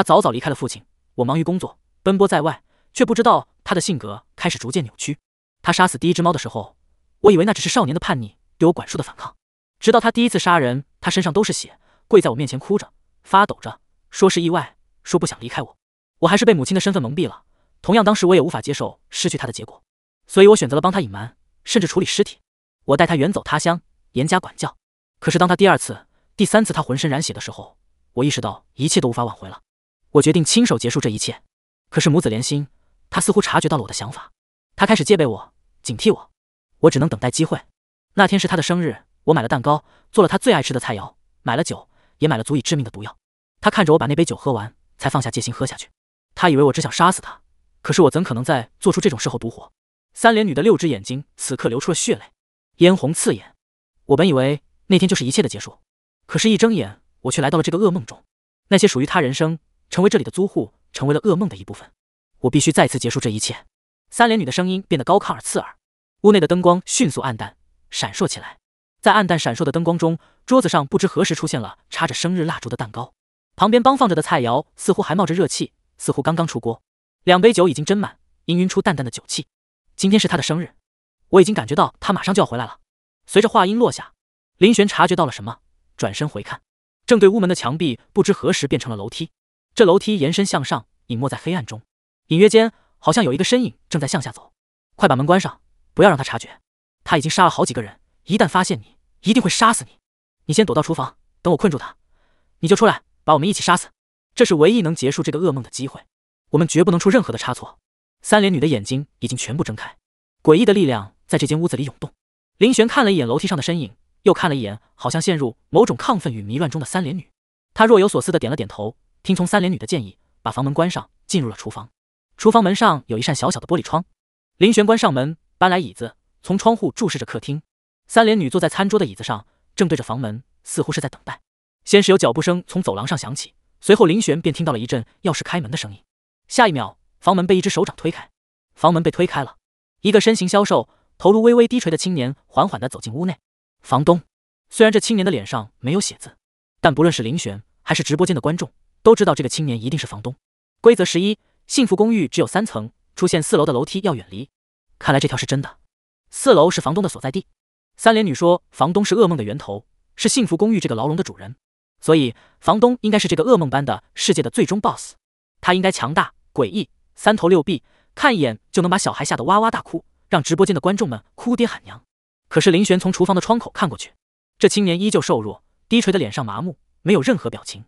他早早离开了父亲，我忙于工作，奔波在外，却不知道他的性格开始逐渐扭曲。他杀死第一只猫的时候，我以为那只是少年的叛逆，对我管束的反抗。直到他第一次杀人，他身上都是血，跪在我面前哭着、发抖着，说是意外，说不想离开我。我还是被母亲的身份蒙蔽了。同样，当时我也无法接受失去他的结果，所以我选择了帮他隐瞒，甚至处理尸体。我带他远走他乡，严加管教。可是当他第二次、第三次他浑身染血的时候，我意识到一切都无法挽回了。我决定亲手结束这一切，可是母子连心，他似乎察觉到了我的想法，他开始戒备我，警惕我，我只能等待机会。那天是他的生日，我买了蛋糕，做了他最爱吃的菜肴，买了酒，也买了足以致命的毒药。他看着我把那杯酒喝完，才放下戒心喝下去。他以为我只想杀死他，可是我怎可能在做出这种事后独活？三连女的六只眼睛此刻流出了血泪，嫣红刺眼。我本以为那天就是一切的结束，可是，一睁眼，我却来到了这个噩梦中，那些属于他人生。成为这里的租户，成为了噩梦的一部分。我必须再次结束这一切。三连女的声音变得高亢而刺耳，屋内的灯光迅速暗淡，闪烁起来。在暗淡闪烁的灯光中，桌子上不知何时出现了插着生日蜡烛的蛋糕，旁边帮放着的菜肴似乎还冒着热气，似乎刚刚出锅。两杯酒已经斟满，氤氲出淡淡的酒气。今天是他的生日，我已经感觉到他马上就要回来了。随着话音落下，林玄察觉到了什么，转身回看，正对屋门的墙壁不知何时变成了楼梯。这楼梯延伸向上，隐没在黑暗中，隐约间好像有一个身影正在向下走。快把门关上，不要让他察觉。他已经杀了好几个人，一旦发现你，一定会杀死你。你先躲到厨房，等我困住他，你就出来，把我们一起杀死。这是唯一能结束这个噩梦的机会，我们绝不能出任何的差错。三连女的眼睛已经全部睁开，诡异的力量在这间屋子里涌动。林璇看了一眼楼梯上的身影，又看了一眼好像陷入某种亢奋与迷乱中的三连女，她若有所思的点了点头。听从三连女的建议，把房门关上，进入了厨房。厨房门上有一扇小小的玻璃窗，林玄关上门，搬来椅子，从窗户注视着客厅。三连女坐在餐桌的椅子上，正对着房门，似乎是在等待。先是有脚步声从走廊上响起，随后林玄便听到了一阵钥匙开门的声音。下一秒，房门被一只手掌推开。房门被推开了，一个身形消瘦、头颅微微低垂的青年缓缓地走进屋内。房东虽然这青年的脸上没有写字，但不论是林玄还是直播间的观众。都知道这个青年一定是房东。规则十一：幸福公寓只有三层，出现四楼的楼梯要远离。看来这条是真的。四楼是房东的所在地。三连女说，房东是噩梦的源头，是幸福公寓这个牢笼的主人，所以房东应该是这个噩梦般的世界的最终 boss。他应该强大、诡异、三头六臂，看一眼就能把小孩吓得哇哇大哭，让直播间的观众们哭爹喊娘。可是林玄从厨房的窗口看过去，这青年依旧瘦弱，低垂的脸上麻木，没有任何表情。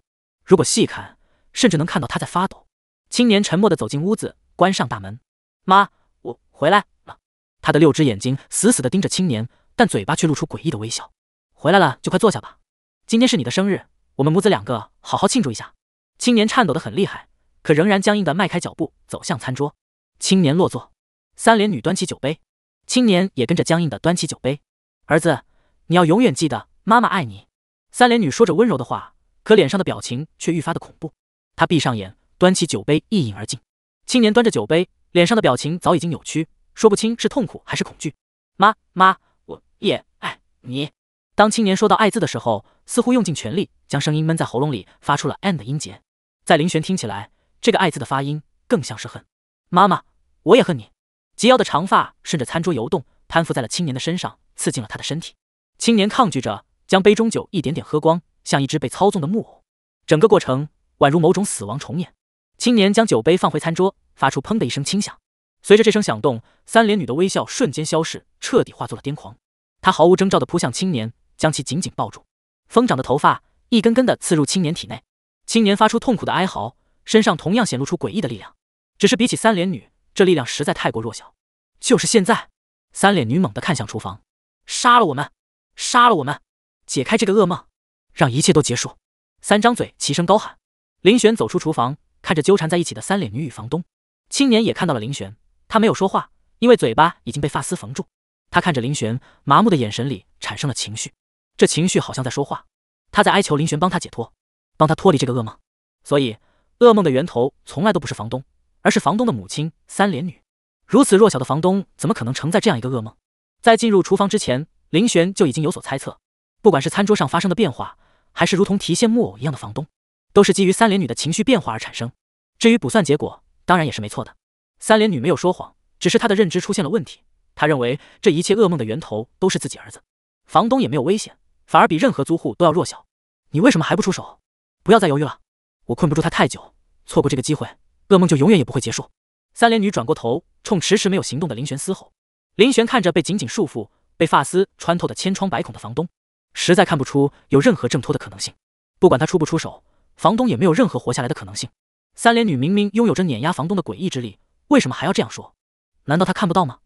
如果细看，甚至能看到他在发抖。青年沉默的走进屋子，关上大门。妈，我回来了。他的六只眼睛死死地盯着青年，但嘴巴却露出诡异的微笑。回来了，就快坐下吧。今天是你的生日，我们母子两个好好庆祝一下。青年颤抖得很厉害，可仍然僵硬地迈开脚步走向餐桌。青年落座，三连女端起酒杯，青年也跟着僵硬地端起酒杯。儿子，你要永远记得，妈妈爱你。三连女说着温柔的话。可脸上的表情却愈发的恐怖。他闭上眼，端起酒杯，一饮而尽。青年端着酒杯，脸上的表情早已经扭曲，说不清是痛苦还是恐惧。妈妈，我也爱你。当青年说到“爱”字的时候，似乎用尽全力，将声音闷在喉咙里，发出了 “n” 的音节。在林玄听起来，这个“爱”字的发音更像是恨。妈妈，我也恨你。及腰的长发顺着餐桌游动，攀附在了青年的身上，刺进了他的身体。青年抗拒着，将杯中酒一点点喝光。像一只被操纵的木偶，整个过程宛如某种死亡重演。青年将酒杯放回餐桌，发出“砰”的一声轻响。随着这声响动，三脸女的微笑瞬间消逝，彻底化作了癫狂。她毫无征兆地扑向青年，将其紧紧抱住。疯长的头发一根根地刺入青年体内，青年发出痛苦的哀嚎，身上同样显露出诡异的力量。只是比起三脸女，这力量实在太过弱小。就是现在！三脸女猛地看向厨房，杀了我们，杀了我们，解开这个噩梦。让一切都结束！三张嘴齐声高喊。林玄走出厨房，看着纠缠在一起的三脸女与房东青年也看到了林玄。他没有说话，因为嘴巴已经被发丝缝住。他看着林玄，麻木的眼神里产生了情绪，这情绪好像在说话，他在哀求林玄帮他解脱，帮他脱离这个噩梦。所以，噩梦的源头从来都不是房东，而是房东的母亲三脸女。如此弱小的房东，怎么可能承载这样一个噩梦？在进入厨房之前，林玄就已经有所猜测。不管是餐桌上发生的变化，还是如同提线木偶一样的房东，都是基于三连女的情绪变化而产生。至于卜算结果，当然也是没错的。三连女没有说谎，只是她的认知出现了问题。她认为这一切噩梦的源头都是自己儿子。房东也没有危险，反而比任何租户都要弱小。你为什么还不出手？不要再犹豫了！我困不住他太久，错过这个机会，噩梦就永远也不会结束。三连女转过头，冲迟迟没有行动的林玄嘶吼。林玄看着被紧紧束缚、被发丝穿透的千疮百孔的房东。实在看不出有任何挣脱的可能性，不管他出不出手，房东也没有任何活下来的可能性。三连女明明拥有着碾压房东的诡异之力，为什么还要这样说？难道她看不到吗？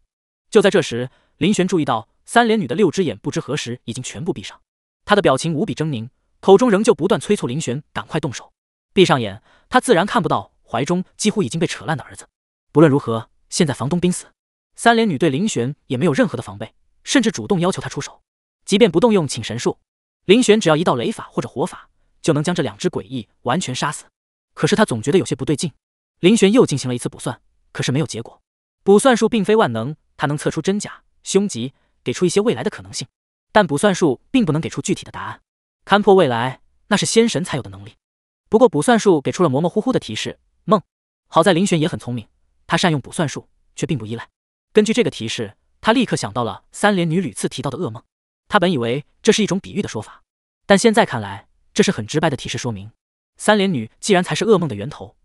就在这时，林玄注意到三连女的六只眼不知何时已经全部闭上，她的表情无比狰狞，口中仍旧不断催促林玄赶快动手。闭上眼，她自然看不到怀中几乎已经被扯烂的儿子。不论如何，现在房东濒死，三连女对林玄也没有任何的防备，甚至主动要求他出手。即便不动用请神术，林玄只要一道雷法或者火法，就能将这两只诡异完全杀死。可是他总觉得有些不对劲。林玄又进行了一次卜算，可是没有结果。卜算术并非万能，它能测出真假、凶吉，给出一些未来的可能性，但卜算术并不能给出具体的答案。看破未来，那是仙神才有的能力。不过卜算术给出了模模糊糊的提示：梦。好在林玄也很聪明，他善用卜算术，却并不依赖。根据这个提示，他立刻想到了三连女屡次提到的噩梦。他本以为这是一种比喻的说法，但现在看来，这是很直白的提示说明。三脸女既然才是噩梦的源头，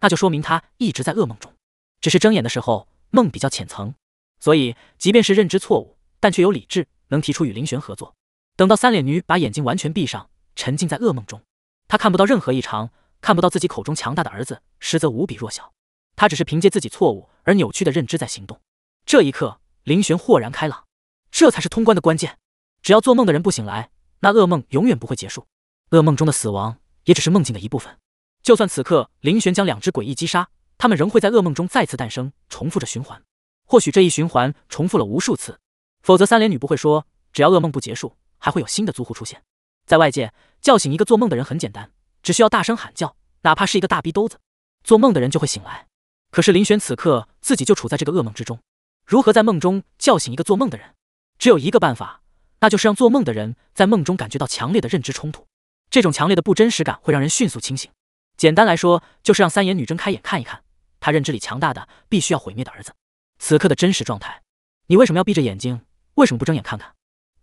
那就说明她一直在噩梦中，只是睁眼的时候梦比较浅层，所以即便是认知错误，但却有理智能提出与林玄合作。等到三脸女把眼睛完全闭上，沉浸在噩梦中，她看不到任何异常，看不到自己口中强大的儿子，实则无比弱小。她只是凭借自己错误而扭曲的认知在行动。这一刻，林玄豁然开朗，这才是通关的关键。只要做梦的人不醒来，那噩梦永远不会结束。噩梦中的死亡也只是梦境的一部分。就算此刻林玄将两只诡异击杀，他们仍会在噩梦中再次诞生，重复着循环。或许这一循环重复了无数次，否则三连女不会说，只要噩梦不结束，还会有新的租户出现。在外界，叫醒一个做梦的人很简单，只需要大声喊叫，哪怕是一个大逼兜子，做梦的人就会醒来。可是林玄此刻自己就处在这个噩梦之中，如何在梦中叫醒一个做梦的人？只有一个办法。那就是让做梦的人在梦中感觉到强烈的认知冲突，这种强烈的不真实感会让人迅速清醒。简单来说，就是让三眼女睁开眼看一看，她认知里强大的、必须要毁灭的儿子此刻的真实状态。你为什么要闭着眼睛？为什么不睁眼看看？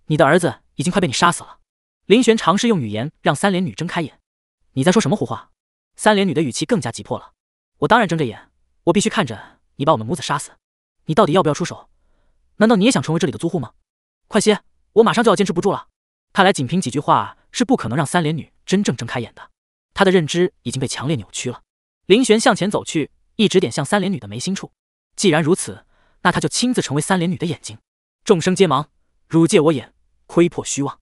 你的儿子已经快被你杀死了。林玄尝试用语言让三脸女睁开眼。你在说什么胡话？三脸女的语气更加急迫了。我当然睁着眼，我必须看着你把我们母子杀死。你到底要不要出手？难道你也想成为这里的租户吗？快些！我马上就要坚持不住了。看来仅凭几句话是不可能让三连女真正睁开眼的。她的认知已经被强烈扭曲了。林玄向前走去，一直点向三连女的眉心处。既然如此，那他就亲自成为三连女的眼睛。众生皆盲，汝借我眼，窥破虚妄。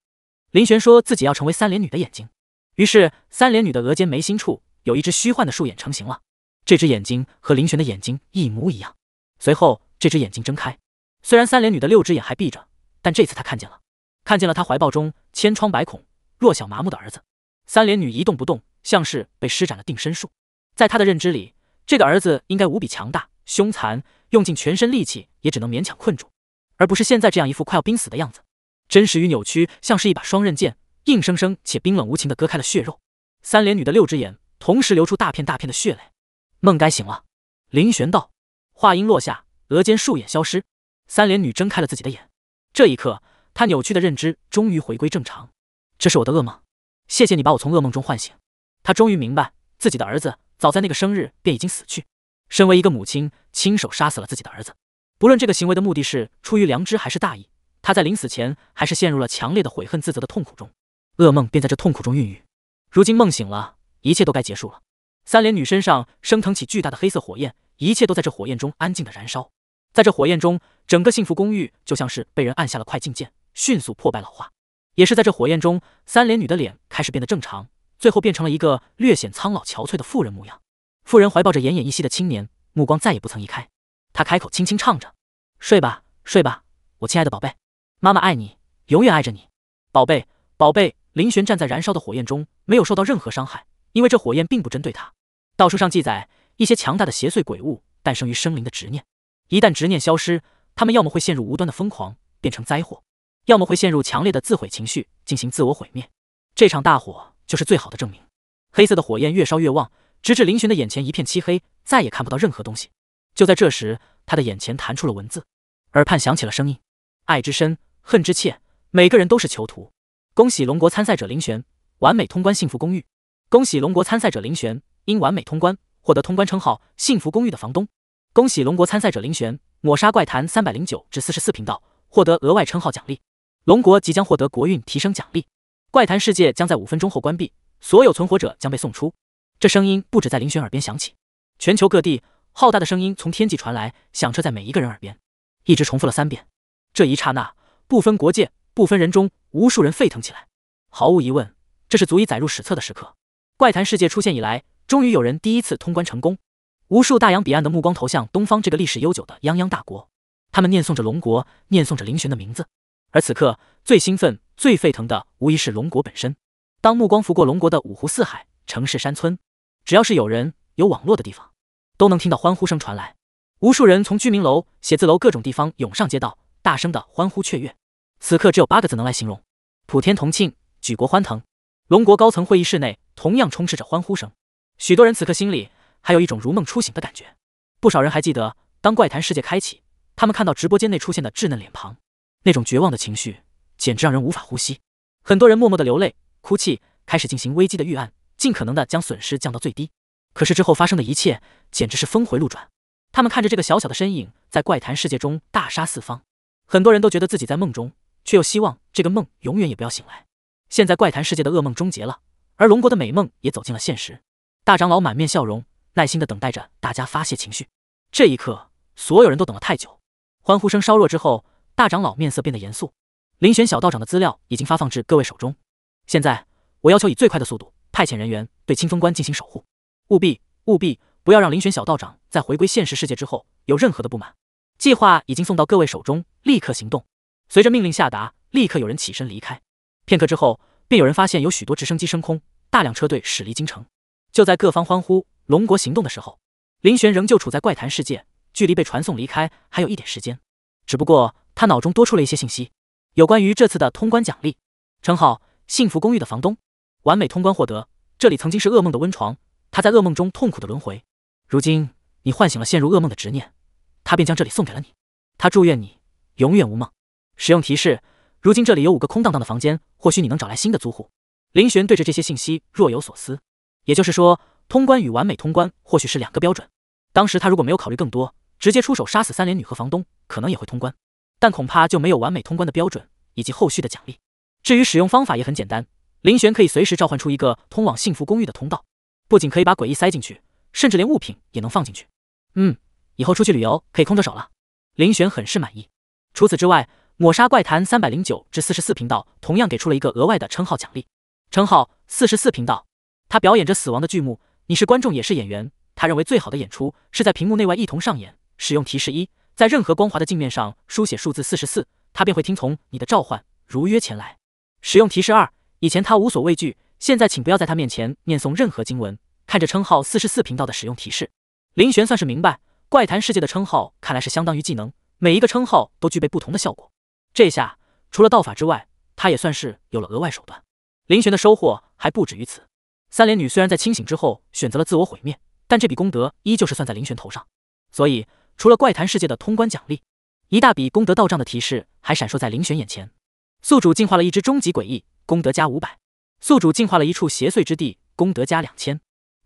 林玄说自己要成为三连女的眼睛，于是三连女的额间眉心处有一只虚幻的树眼成型了。这只眼睛和林玄的眼睛一模一样。随后，这只眼睛睁开。虽然三连女的六只眼还闭着。但这次他看见了，看见了他怀抱中千疮百孔、弱小麻木的儿子。三连女一动不动，像是被施展了定身术。在他的认知里，这个儿子应该无比强大、凶残，用尽全身力气也只能勉强困住，而不是现在这样一副快要濒死的样子。真实与扭曲像是一把双刃剑，硬生生且冰冷无情地割开了血肉。三连女的六只眼同时流出大片大片的血泪。梦该醒了，林玄道。话音落下，额间数眼消失。三连女睁开了自己的眼。这一刻，他扭曲的认知终于回归正常。这是我的噩梦，谢谢你把我从噩梦中唤醒。他终于明白，自己的儿子早在那个生日便已经死去。身为一个母亲，亲手杀死了自己的儿子，不论这个行为的目的是出于良知还是大意，他在临死前还是陷入了强烈的悔恨自责的痛苦中。噩梦便在这痛苦中孕育。如今梦醒了，一切都该结束了。三连女身上升腾起巨大的黑色火焰，一切都在这火焰中安静的燃烧。在这火焰中，整个幸福公寓就像是被人按下了快进键，迅速破败老化。也是在这火焰中，三连女的脸开始变得正常，最后变成了一个略显苍老憔悴的妇人模样。妇人怀抱着奄奄一息的青年，目光再也不曾移开。她开口轻轻唱着：“睡吧，睡吧，我亲爱的宝贝，妈妈爱你，永远爱着你，宝贝，宝贝。”林玄站在燃烧的火焰中，没有受到任何伤害，因为这火焰并不针对他。道书上记载，一些强大的邪祟鬼物诞生于生灵的执念。一旦执念消失，他们要么会陷入无端的疯狂，变成灾祸；要么会陷入强烈的自毁情绪，进行自我毁灭。这场大火就是最好的证明。黑色的火焰越烧越旺，直至林玄的眼前一片漆黑，再也看不到任何东西。就在这时，他的眼前弹出了文字，耳畔响起了声音：“爱之深，恨之切。每个人都是囚徒。”恭喜龙国参赛者林玄，完美通关幸福公寓。恭喜龙国参赛者林玄，因完美通关获得通关称号“幸福公寓的房东”。恭喜龙国参赛者林玄抹杀怪谈三百零九至四十四频道，获得额外称号奖励。龙国即将获得国运提升奖励。怪谈世界将在五分钟后关闭，所有存活者将被送出。这声音不止在林玄耳边响起，全球各地浩大的声音从天际传来，响彻在每一个人耳边，一直重复了三遍。这一刹那，不分国界，不分人中，无数人沸腾起来。毫无疑问，这是足以载入史册的时刻。怪谈世界出现以来，终于有人第一次通关成功。无数大洋彼岸的目光投向东方这个历史悠久的泱泱大国，他们念诵着龙国，念诵着林玄的名字。而此刻最兴奋、最沸腾的，无疑是龙国本身。当目光拂过龙国的五湖四海、城市山村，只要是有人有网络的地方，都能听到欢呼声传来。无数人从居民楼、写字楼各种地方涌上街道，大声的欢呼雀跃。此刻只有八个字能来形容：普天同庆，举国欢腾。龙国高层会议室内同样充斥着欢呼声，许多人此刻心里。还有一种如梦初醒的感觉，不少人还记得，当怪谈世界开启，他们看到直播间内出现的稚嫩脸庞，那种绝望的情绪简直让人无法呼吸。很多人默默的流泪、哭泣，开始进行危机的预案，尽可能的将损失降到最低。可是之后发生的一切简直是峰回路转，他们看着这个小小的身影在怪谈世界中大杀四方，很多人都觉得自己在梦中，却又希望这个梦永远也不要醒来。现在怪谈世界的噩梦终结了，而龙国的美梦也走进了现实。大长老满面笑容。耐心的等待着大家发泄情绪。这一刻，所有人都等了太久。欢呼声稍弱之后，大长老面色变得严肃。林玄小道长的资料已经发放至各位手中。现在，我要求以最快的速度派遣人员对清风关进行守护，务必务必不要让林玄小道长在回归现实世界之后有任何的不满。计划已经送到各位手中，立刻行动。随着命令下达，立刻有人起身离开。片刻之后，便有人发现有许多直升机升空，大量车队驶离京城。就在各方欢呼。龙国行动的时候，林玄仍旧处在怪谈世界，距离被传送离开还有一点时间。只不过他脑中多出了一些信息，有关于这次的通关奖励称号“幸福公寓”的房东，完美通关获得。这里曾经是噩梦的温床，他在噩梦中痛苦的轮回。如今你唤醒了陷入噩梦的执念，他便将这里送给了你。他祝愿你永远无梦。使用提示：如今这里有五个空荡荡的房间，或许你能找来新的租户。林玄对着这些信息若有所思。也就是说。通关与完美通关或许是两个标准。当时他如果没有考虑更多，直接出手杀死三连女和房东，可能也会通关，但恐怕就没有完美通关的标准以及后续的奖励。至于使用方法也很简单，林玄可以随时召唤出一个通往幸福公寓的通道，不仅可以把诡异塞进去，甚至连物品也能放进去。嗯，以后出去旅游可以空着手了。林玄很是满意。除此之外，《抹杀怪谈》三百零九至四十四频道同样给出了一个额外的称号奖励，称号：四十四频道。他表演着死亡的剧目。你是观众也是演员。他认为最好的演出是在屏幕内外一同上演。使用提示一，在任何光滑的镜面上书写数字四十四，他便会听从你的召唤，如约前来。使用提示二，以前他无所畏惧，现在请不要在他面前念诵任何经文。看着称号四十四频道的使用提示，林玄算是明白，怪谈世界的称号看来是相当于技能，每一个称号都具备不同的效果。这下除了道法之外，他也算是有了额外手段。林玄的收获还不止于此。三连女虽然在清醒之后选择了自我毁灭，但这笔功德依旧是算在林玄头上。所以，除了怪谈世界的通关奖励，一大笔功德到账的提示还闪烁在林玄眼前。宿主进化了一只终极诡异，功德加五百；宿主进化了一处邪祟之地，功德加两千。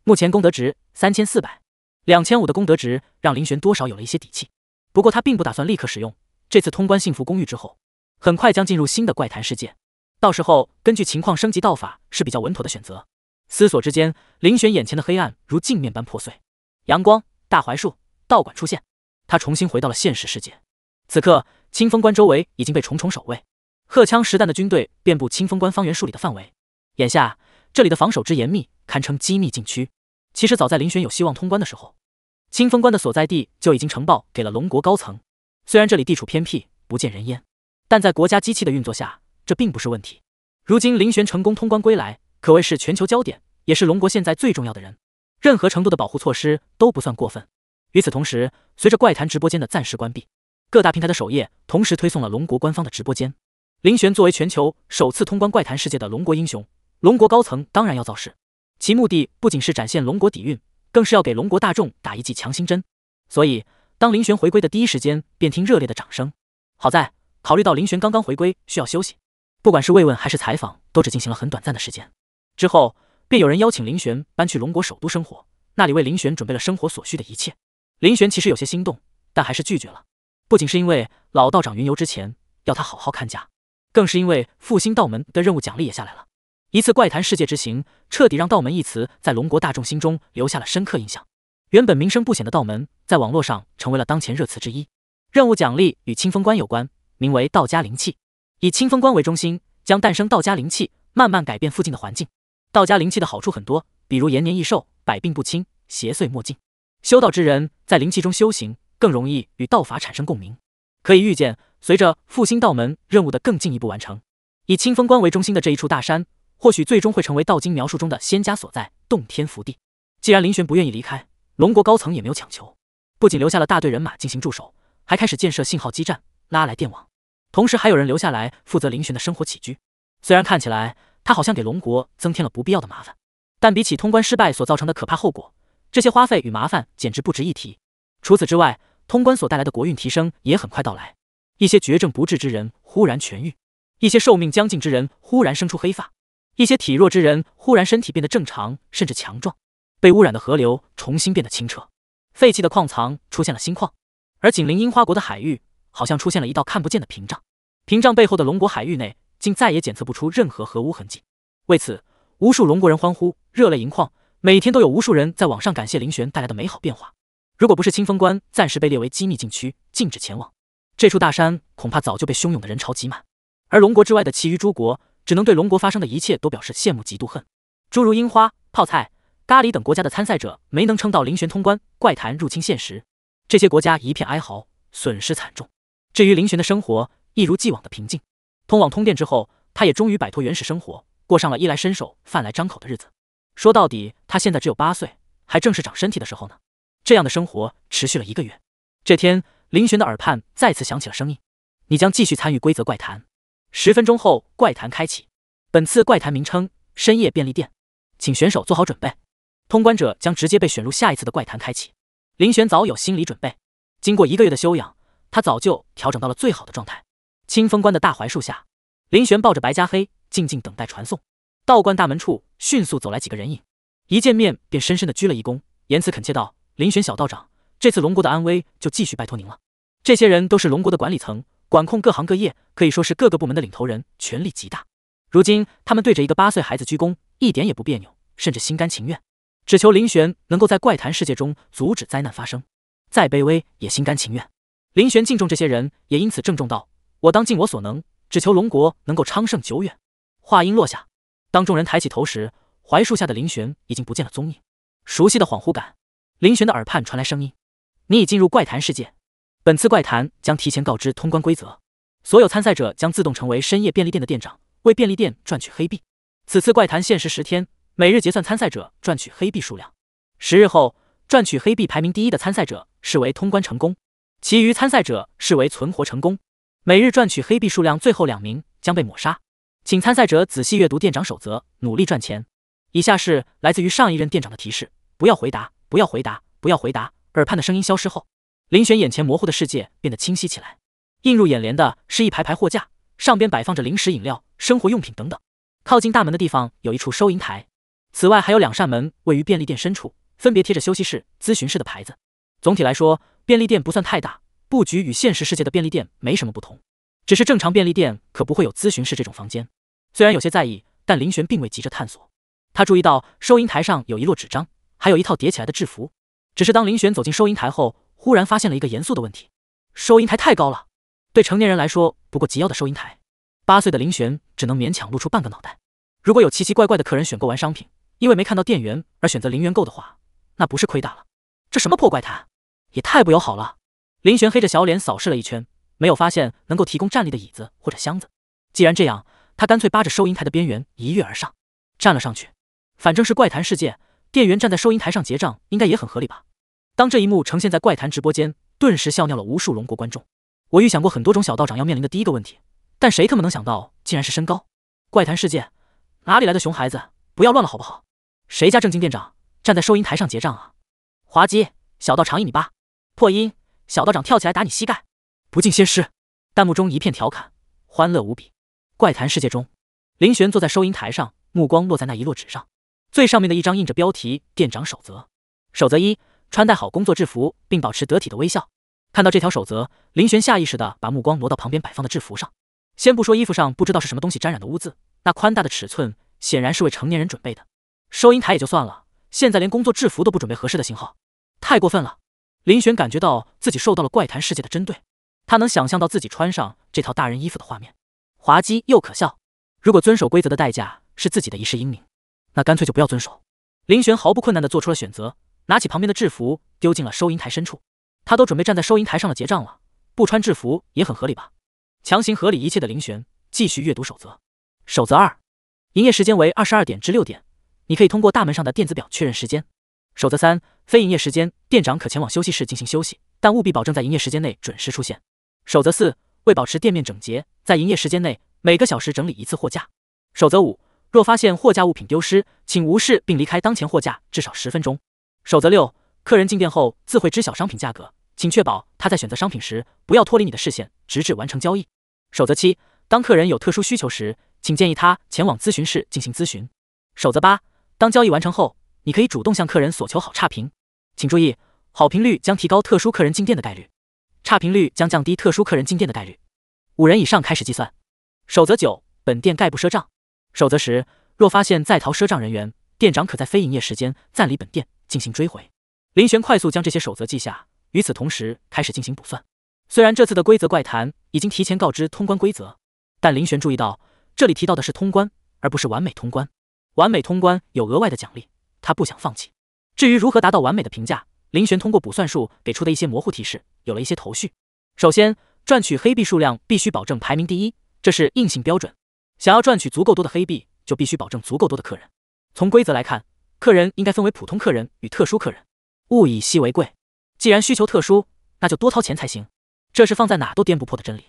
目前功德值三千四百，两千五的功德值让林玄多少有了一些底气。不过他并不打算立刻使用。这次通关幸福公寓之后，很快将进入新的怪谈世界，到时候根据情况升级道法是比较稳妥的选择。思索之间，林玄眼前的黑暗如镜面般破碎，阳光、大槐树、道馆出现，他重新回到了现实世界。此刻，清风关周围已经被重重守卫，荷枪实弹的军队遍布清风关方圆数里的范围。眼下这里的防守之严密，堪称机密禁区。其实早在林玄有希望通关的时候，清风关的所在地就已经呈报给了龙国高层。虽然这里地处偏僻，不见人烟，但在国家机器的运作下，这并不是问题。如今林玄成功通关归来。可谓是全球焦点，也是龙国现在最重要的人。任何程度的保护措施都不算过分。与此同时，随着怪谈直播间的暂时关闭，各大平台的首页同时推送了龙国官方的直播间。林玄作为全球首次通关怪谈世界的龙国英雄，龙国高层当然要造势。其目的不仅是展现龙国底蕴，更是要给龙国大众打一剂强心针。所以，当林玄回归的第一时间，便听热烈的掌声。好在，考虑到林玄刚刚回归需要休息，不管是慰问还是采访，都只进行了很短暂的时间。之后便有人邀请林玄搬去龙国首都生活，那里为林玄准备了生活所需的一切。林玄其实有些心动，但还是拒绝了。不仅是因为老道长云游之前要他好好看家，更是因为复兴道门的任务奖励也下来了。一次怪谈世界之行，彻底让“道门”一词在龙国大众心中留下了深刻印象。原本名声不显的道门，在网络上成为了当前热词之一。任务奖励与清风观有关，名为“道家灵气”，以清风观为中心，将诞生道家灵气，慢慢改变附近的环境。道家灵气的好处很多，比如延年益寿、百病不侵、邪祟莫近。修道之人在灵气中修行，更容易与道法产生共鸣。可以预见，随着复兴道门任务的更进一步完成，以清风关为中心的这一处大山，或许最终会成为道经描述中的仙家所在洞天福地。既然林玄不愿意离开，龙国高层也没有强求，不仅留下了大队人马进行驻守，还开始建设信号基站、拉来电网，同时还有人留下来负责林玄的生活起居。虽然看起来，他好像给龙国增添了不必要的麻烦，但比起通关失败所造成的可怕后果，这些花费与麻烦简直不值一提。除此之外，通关所带来的国运提升也很快到来：一些绝症不治之人忽然痊愈，一些寿命将近之人忽然生出黑发，一些体弱之人忽然身体变得正常甚至强壮，被污染的河流重新变得清澈，废弃的矿藏出现了新矿，而紧邻樱花国的海域好像出现了一道看不见的屏障，屏障背后的龙国海域内。竟再也检测不出任何核污痕迹，为此，无数龙国人欢呼，热泪盈眶。每天都有无数人在网上感谢林玄带来的美好变化。如果不是清风关暂时被列为机密禁区，禁止前往，这处大山恐怕早就被汹涌的人潮挤满。而龙国之外的其余诸国，只能对龙国发生的一切都表示羡慕、嫉妒、恨。诸如樱花、泡菜、咖喱等国家的参赛者没能撑到林玄通关，怪谈入侵现实，这些国家一片哀嚎，损失惨重。至于林玄的生活，一如既往的平静。通往通电之后，他也终于摆脱原始生活，过上了衣来伸手、饭来张口的日子。说到底，他现在只有八岁，还正是长身体的时候呢。这样的生活持续了一个月。这天，林玄的耳畔再次响起了声音：“你将继续参与规则怪谈，十分钟后怪谈开启。本次怪谈名称：深夜便利店，请选手做好准备。通关者将直接被选入下一次的怪谈开启。”林玄早有心理准备，经过一个月的修养，他早就调整到了最好的状态。清风关的大槐树下，林玄抱着白加黑，静静等待传送。道观大门处迅速走来几个人影，一见面便深深的鞠了一躬，言辞恳切道：“林玄小道长，这次龙国的安危就继续拜托您了。”这些人都是龙国的管理层，管控各行各业，可以说是各个部门的领头人，权力极大。如今他们对着一个八岁孩子鞠躬，一点也不别扭，甚至心甘情愿，只求林玄能够在怪谈世界中阻止灾难发生，再卑微也心甘情愿。林玄敬重这些人，也因此郑重道。我当尽我所能，只求龙国能够昌盛久远。话音落下，当众人抬起头时，槐树下的林玄已经不见了踪影。熟悉的恍惚感，林玄的耳畔传来声音：“你已进入怪谈世界。本次怪谈将提前告知通关规则，所有参赛者将自动成为深夜便利店的店长，为便利店赚取黑币。此次怪谈限时十天，每日结算参赛者赚取黑币数量。十日后，赚取黑币排名第一的参赛者视为通关成功，其余参赛者视为存活成功。”每日赚取黑币数量最后两名将被抹杀，请参赛者仔细阅读店长守则，努力赚钱。以下是来自于上一任店长的提示：不要回答，不要回答，不要回答。耳畔的声音消失后，林玄眼前模糊的世界变得清晰起来，映入眼帘的是一排排货架，上边摆放着零食、饮料、生活用品等等。靠近大门的地方有一处收银台，此外还有两扇门，位于便利店深处，分别贴着休息室、咨询室的牌子。总体来说，便利店不算太大。布局与现实世界的便利店没什么不同，只是正常便利店可不会有咨询室这种房间。虽然有些在意，但林玄并未急着探索。他注意到收银台上有一摞纸张，还有一套叠起来的制服。只是当林玄走进收银台后，忽然发现了一个严肃的问题：收银台太高了，对成年人来说不过及腰的收银台，八岁的林玄只能勉强露出半个脑袋。如果有奇奇怪怪的客人选购完商品，因为没看到店员而选择零元购的话，那不是亏大了？这什么破怪谈，也太不友好了！林玄黑着小脸扫视了一圈，没有发现能够提供站立的椅子或者箱子。既然这样，他干脆扒着收银台的边缘一跃而上，站了上去。反正是怪谈世界，店员站在收银台上结账应该也很合理吧？当这一幕呈现在怪谈直播间，顿时笑尿了无数龙国观众。我预想过很多种小道长要面临的第一个问题，但谁他妈能想到竟然是身高？怪谈世界，哪里来的熊孩子？不要乱了好不好？谁家正经店长站在收银台上结账啊？滑稽，小道长一米八，破音。小道长跳起来打你膝盖，不敬仙师。弹幕中一片调侃，欢乐无比。怪谈世界中，林玄坐在收银台上，目光落在那一摞纸上，最上面的一张印着标题“店长守则”。守则一：穿戴好工作制服，并保持得体的微笑。看到这条守则，林玄下意识的把目光挪到旁边摆放的制服上。先不说衣服上不知道是什么东西沾染的污渍，那宽大的尺寸显然是为成年人准备的。收银台也就算了，现在连工作制服都不准备合适的型号，太过分了。林玄感觉到自己受到了怪谈世界的针对，他能想象到自己穿上这套大人衣服的画面，滑稽又可笑。如果遵守规则的代价是自己的一世英名，那干脆就不要遵守。林玄毫不困难地做出了选择，拿起旁边的制服丢进了收银台深处。他都准备站在收银台上了结账了，不穿制服也很合理吧？强行合理一切的林玄继续阅读守则。守则二，营业时间为二十二点至六点，你可以通过大门上的电子表确认时间。守则三：非营业时间，店长可前往休息室进行休息，但务必保证在营业时间内准时出现。守则四：为保持店面整洁，在营业时间内每个小时整理一次货架。守则五：若发现货架物品丢失，请无视并离开当前货架至少十分钟。守则六：客人进店后自会知晓商品价格，请确保他在选择商品时不要脱离你的视线，直至完成交易。守则七：当客人有特殊需求时，请建议他前往咨询室进行咨询。守则八：当交易完成后。你可以主动向客人索求好差评，请注意，好评率将提高特殊客人进店的概率，差评率将降低特殊客人进店的概率。五人以上开始计算。守则九，本店概不赊账。守则十，若发现在逃赊账人员，店长可在非营业时间暂离本店进行追回。林玄快速将这些守则记下，与此同时开始进行补算。虽然这次的规则怪谈已经提前告知通关规则，但林玄注意到这里提到的是通关，而不是完美通关。完美通关有额外的奖励。他不想放弃。至于如何达到完美的评价，林玄通过卜算术给出的一些模糊提示，有了一些头绪。首先，赚取黑币数量必须保证排名第一，这是硬性标准。想要赚取足够多的黑币，就必须保证足够多的客人。从规则来看，客人应该分为普通客人与特殊客人。物以稀为贵，既然需求特殊，那就多掏钱才行。这是放在哪都颠不破的真理。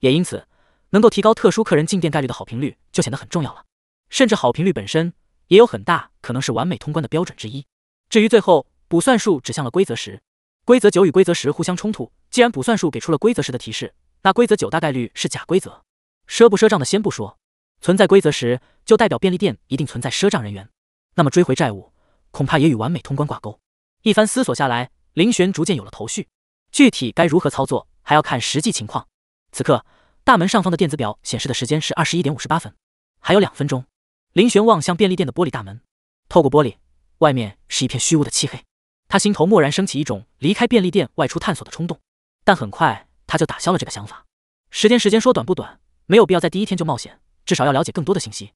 也因此，能够提高特殊客人进店概率的好评率就显得很重要了。甚至好评率本身。也有很大可能是完美通关的标准之一。至于最后卜算术指向了规则十，规则九与规则十互相冲突。既然卜算术给出了规则时的提示，那规则九大概率是假规则。赊不赊账的先不说，存在规则时就代表便利店一定存在赊账人员。那么追回债务，恐怕也与完美通关挂钩。一番思索下来，林玄逐渐有了头绪。具体该如何操作，还要看实际情况。此刻大门上方的电子表显示的时间是二十一点五十八分，还有两分钟。林玄望向便利店的玻璃大门，透过玻璃，外面是一片虚无的漆黑。他心头蓦然升起一种离开便利店外出探索的冲动，但很快他就打消了这个想法。时间，时间说短不短，没有必要在第一天就冒险，至少要了解更多的信息。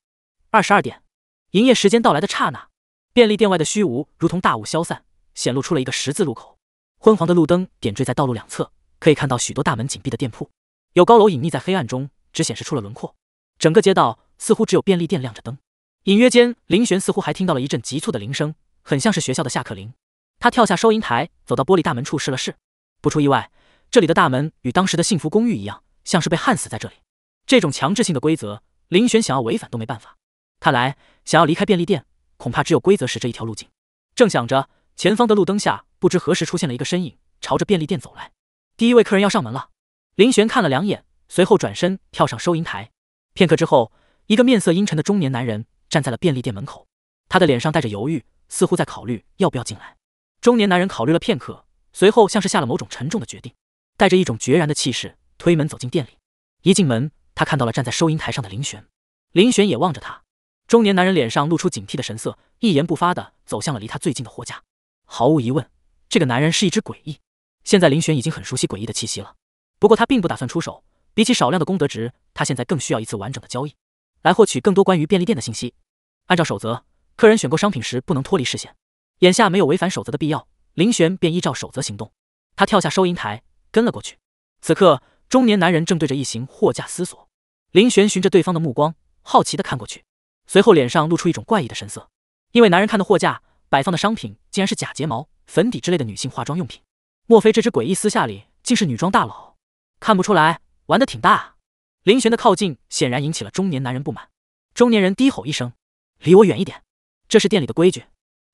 二十二点，营业时间到来的刹那，便利店外的虚无如同大雾消散，显露出了一个十字路口。昏黄的路灯点缀在道路两侧，可以看到许多大门紧闭的店铺，有高楼隐匿在黑暗中，只显示出了轮廓。整个街道似乎只有便利店亮着灯。隐约间，林玄似乎还听到了一阵急促的铃声，很像是学校的下课铃。他跳下收银台，走到玻璃大门处试了试，不出意外，这里的大门与当时的幸福公寓一样，像是被焊死在这里。这种强制性的规则，林玄想要违反都没办法。看来，想要离开便利店，恐怕只有规则时这一条路径。正想着，前方的路灯下不知何时出现了一个身影，朝着便利店走来。第一位客人要上门了。林玄看了两眼，随后转身跳上收银台。片刻之后，一个面色阴沉的中年男人。站在了便利店门口，他的脸上带着犹豫，似乎在考虑要不要进来。中年男人考虑了片刻，随后像是下了某种沉重的决定，带着一种决然的气势，推门走进店里。一进门，他看到了站在收银台上的林玄。林玄也望着他，中年男人脸上露出警惕的神色，一言不发地走向了离他最近的货架。毫无疑问，这个男人是一只诡异。现在林玄已经很熟悉诡异的气息了，不过他并不打算出手。比起少量的功德值，他现在更需要一次完整的交易。来获取更多关于便利店的信息。按照守则，客人选购商品时不能脱离视线。眼下没有违反守则的必要，林玄便依照守则行动。他跳下收银台，跟了过去。此刻，中年男人正对着一行货架思索。林玄循着对方的目光，好奇的看过去，随后脸上露出一种怪异的神色。因为男人看的货架摆放的商品，竟然是假睫毛、粉底之类的女性化妆用品。莫非这只诡异私下里竟是女装大佬？看不出来，玩的挺大啊！林玄的靠近显然引起了中年男人不满，中年人低吼一声：“离我远一点！”这是店里的规矩。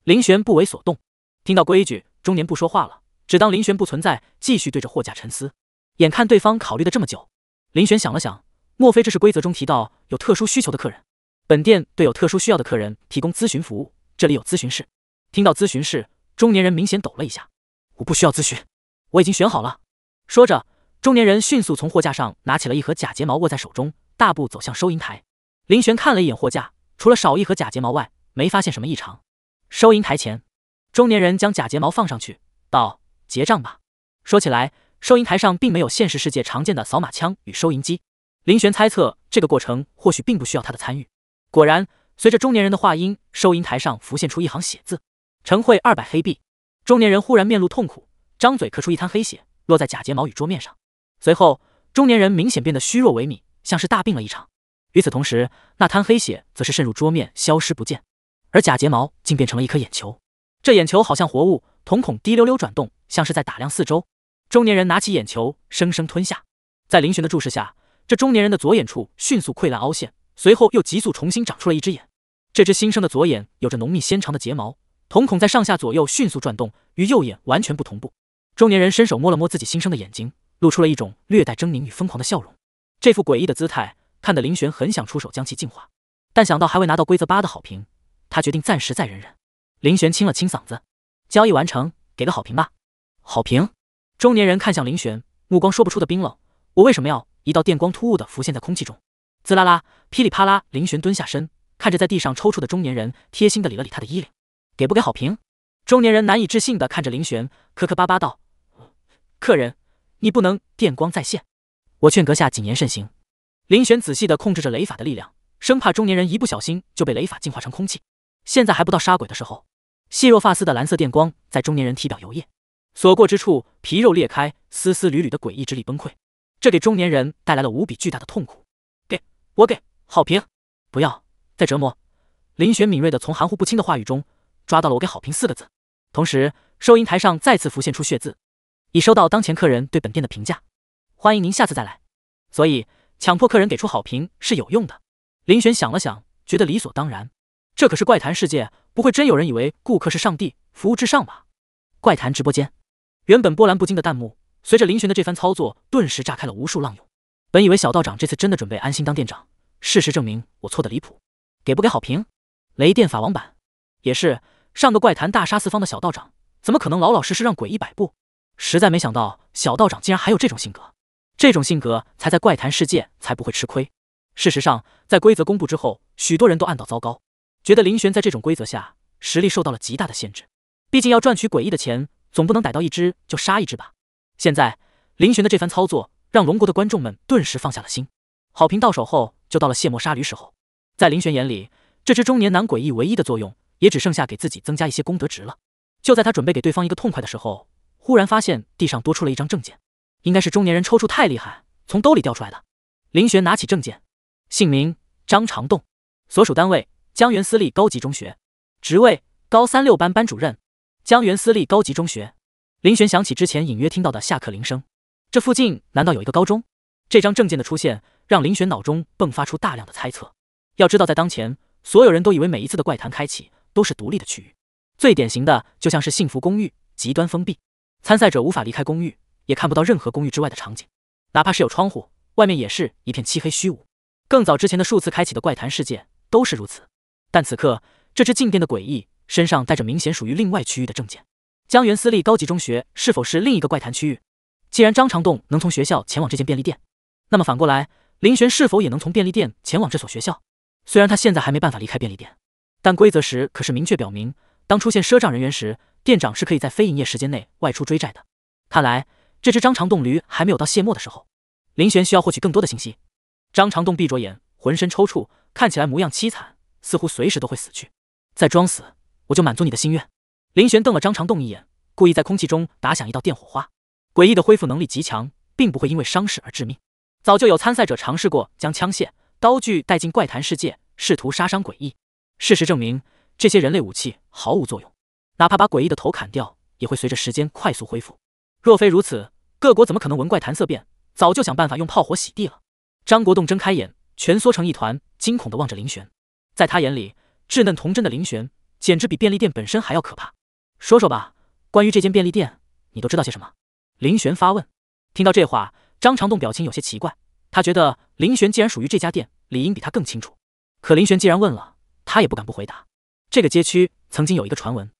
林玄不为所动。听到规矩，中年不说话了，只当林玄不存在，继续对着货架沉思。眼看对方考虑的这么久，林玄想了想，莫非这是规则中提到有特殊需求的客人？本店对有特殊需要的客人提供咨询服务，这里有咨询室。听到咨询室，中年人明显抖了一下：“我不需要咨询，我已经选好了。”说着。中年人迅速从货架上拿起了一盒假睫毛，握在手中，大步走向收银台。林玄看了一眼货架，除了少一盒假睫毛外，没发现什么异常。收银台前，中年人将假睫毛放上去，道：“结账吧。”说起来，收银台上并没有现实世界常见的扫码枪与收银机。林玄猜测，这个过程或许并不需要他的参与。果然，随着中年人的话音，收银台上浮现出一行血字：“陈慧，二百黑币。”中年人忽然面露痛苦，张嘴咳出一滩黑血，落在假睫毛与桌面上。随后，中年人明显变得虚弱萎靡，像是大病了一场。与此同时，那滩黑血则是渗入桌面，消失不见。而假睫毛竟变成了一颗眼球，这眼球好像活物，瞳孔滴溜溜转动，像是在打量四周。中年人拿起眼球，生生吞下。在林寻的注视下，这中年人的左眼处迅速溃烂凹陷，随后又急速重新长出了一只眼。这只新生的左眼有着浓密纤长的睫毛，瞳孔在上下左右迅速转动，与右眼完全不同步。中年人伸手摸了摸自己新生的眼睛。露出了一种略带狰狞与疯狂的笑容，这副诡异的姿态看得林玄很想出手将其净化，但想到还未拿到规则八的好评，他决定暂时再忍忍。林玄清了清嗓子，交易完成，给个好评吧。好评。中年人看向林玄，目光说不出的冰冷。我为什么要？一道电光突兀的浮现在空气中，滋啦啦，噼里啪啦。林玄蹲下身，看着在地上抽搐的中年人，贴心的理了理他的衣领。给不给好评？中年人难以置信的看着林玄，磕磕巴巴道：“客人。”你不能电光再现，我劝阁下谨言慎行。林玄仔细地控制着雷法的力量，生怕中年人一不小心就被雷法净化成空气。现在还不到杀鬼的时候。细若发丝的蓝色电光在中年人体表游曳，所过之处皮肉裂开，丝丝缕缕的诡异之力崩溃，这给中年人带来了无比巨大的痛苦。给我给好评，不要再折磨。林玄敏锐地从含糊不清的话语中抓到了“我给好评”四个字，同时收银台上再次浮现出血字。已收到当前客人对本店的评价，欢迎您下次再来。所以强迫客人给出好评是有用的。林玄想了想，觉得理所当然。这可是怪谈世界，不会真有人以为顾客是上帝，服务至上吧？怪谈直播间，原本波澜不惊的弹幕，随着林玄的这番操作，顿时炸开了无数浪涌。本以为小道长这次真的准备安心当店长，事实证明我错得离谱。给不给好评？雷电法王版，也是上个怪谈大杀四方的小道长，怎么可能老老实实让鬼一百步？实在没想到小道长竟然还有这种性格，这种性格才在怪谈世界才不会吃亏。事实上，在规则公布之后，许多人都暗道糟糕，觉得林玄在这种规则下实力受到了极大的限制。毕竟要赚取诡异的钱，总不能逮到一只就杀一只吧。现在林玄的这番操作，让龙国的观众们顿时放下了心。好评到手后，就到了卸磨杀驴时候。在林玄眼里，这只中年男诡异唯一的作用，也只剩下给自己增加一些功德值了。就在他准备给对方一个痛快的时候。忽然发现地上多出了一张证件，应该是中年人抽搐太厉害从兜里掉出来的。林玄拿起证件，姓名张长栋，所属单位江源私立高级中学，职位高三六班班主任。江源私立高级中学。林玄想起之前隐约听到的下课铃声，这附近难道有一个高中？这张证件的出现让林玄脑中迸发出大量的猜测。要知道，在当前，所有人都以为每一次的怪谈开启都是独立的区域，最典型的就像是幸福公寓，极端封闭。参赛者无法离开公寓，也看不到任何公寓之外的场景，哪怕是有窗户，外面也是一片漆黑虚无。更早之前的数次开启的怪谈世界都是如此，但此刻这只静电的诡异身上带着明显属于另外区域的证件。江源私立高级中学是否是另一个怪谈区域？既然张长栋能从学校前往这间便利店，那么反过来，林玄是否也能从便利店前往这所学校？虽然他现在还没办法离开便利店，但规则时可是明确表明，当出现赊账人员时。店长是可以在非营业时间内外出追债的。看来这只张长洞驴还没有到谢幕的时候，林玄需要获取更多的信息。张长洞闭着眼，浑身抽搐，看起来模样凄惨，似乎随时都会死去。再装死，我就满足你的心愿。林玄瞪了张长洞一眼，故意在空气中打响一道电火花。诡异的恢复能力极强，并不会因为伤势而致命。早就有参赛者尝试过将枪械、刀具带进怪谈世界，试图杀伤诡异。事实证明，这些人类武器毫无作用。哪怕把诡异的头砍掉，也会随着时间快速恢复。若非如此，各国怎么可能闻怪谈色变？早就想办法用炮火洗地了。张国栋睁开眼，蜷缩成一团，惊恐地望着林玄。在他眼里，稚嫩童真的林玄简直比便利店本身还要可怕。说说吧，关于这间便利店，你都知道些什么？林玄发问。听到这话，张长栋表情有些奇怪。他觉得林玄既然属于这家店，理应比他更清楚。可林玄既然问了，他也不敢不回答。这个街区曾经有一个传闻。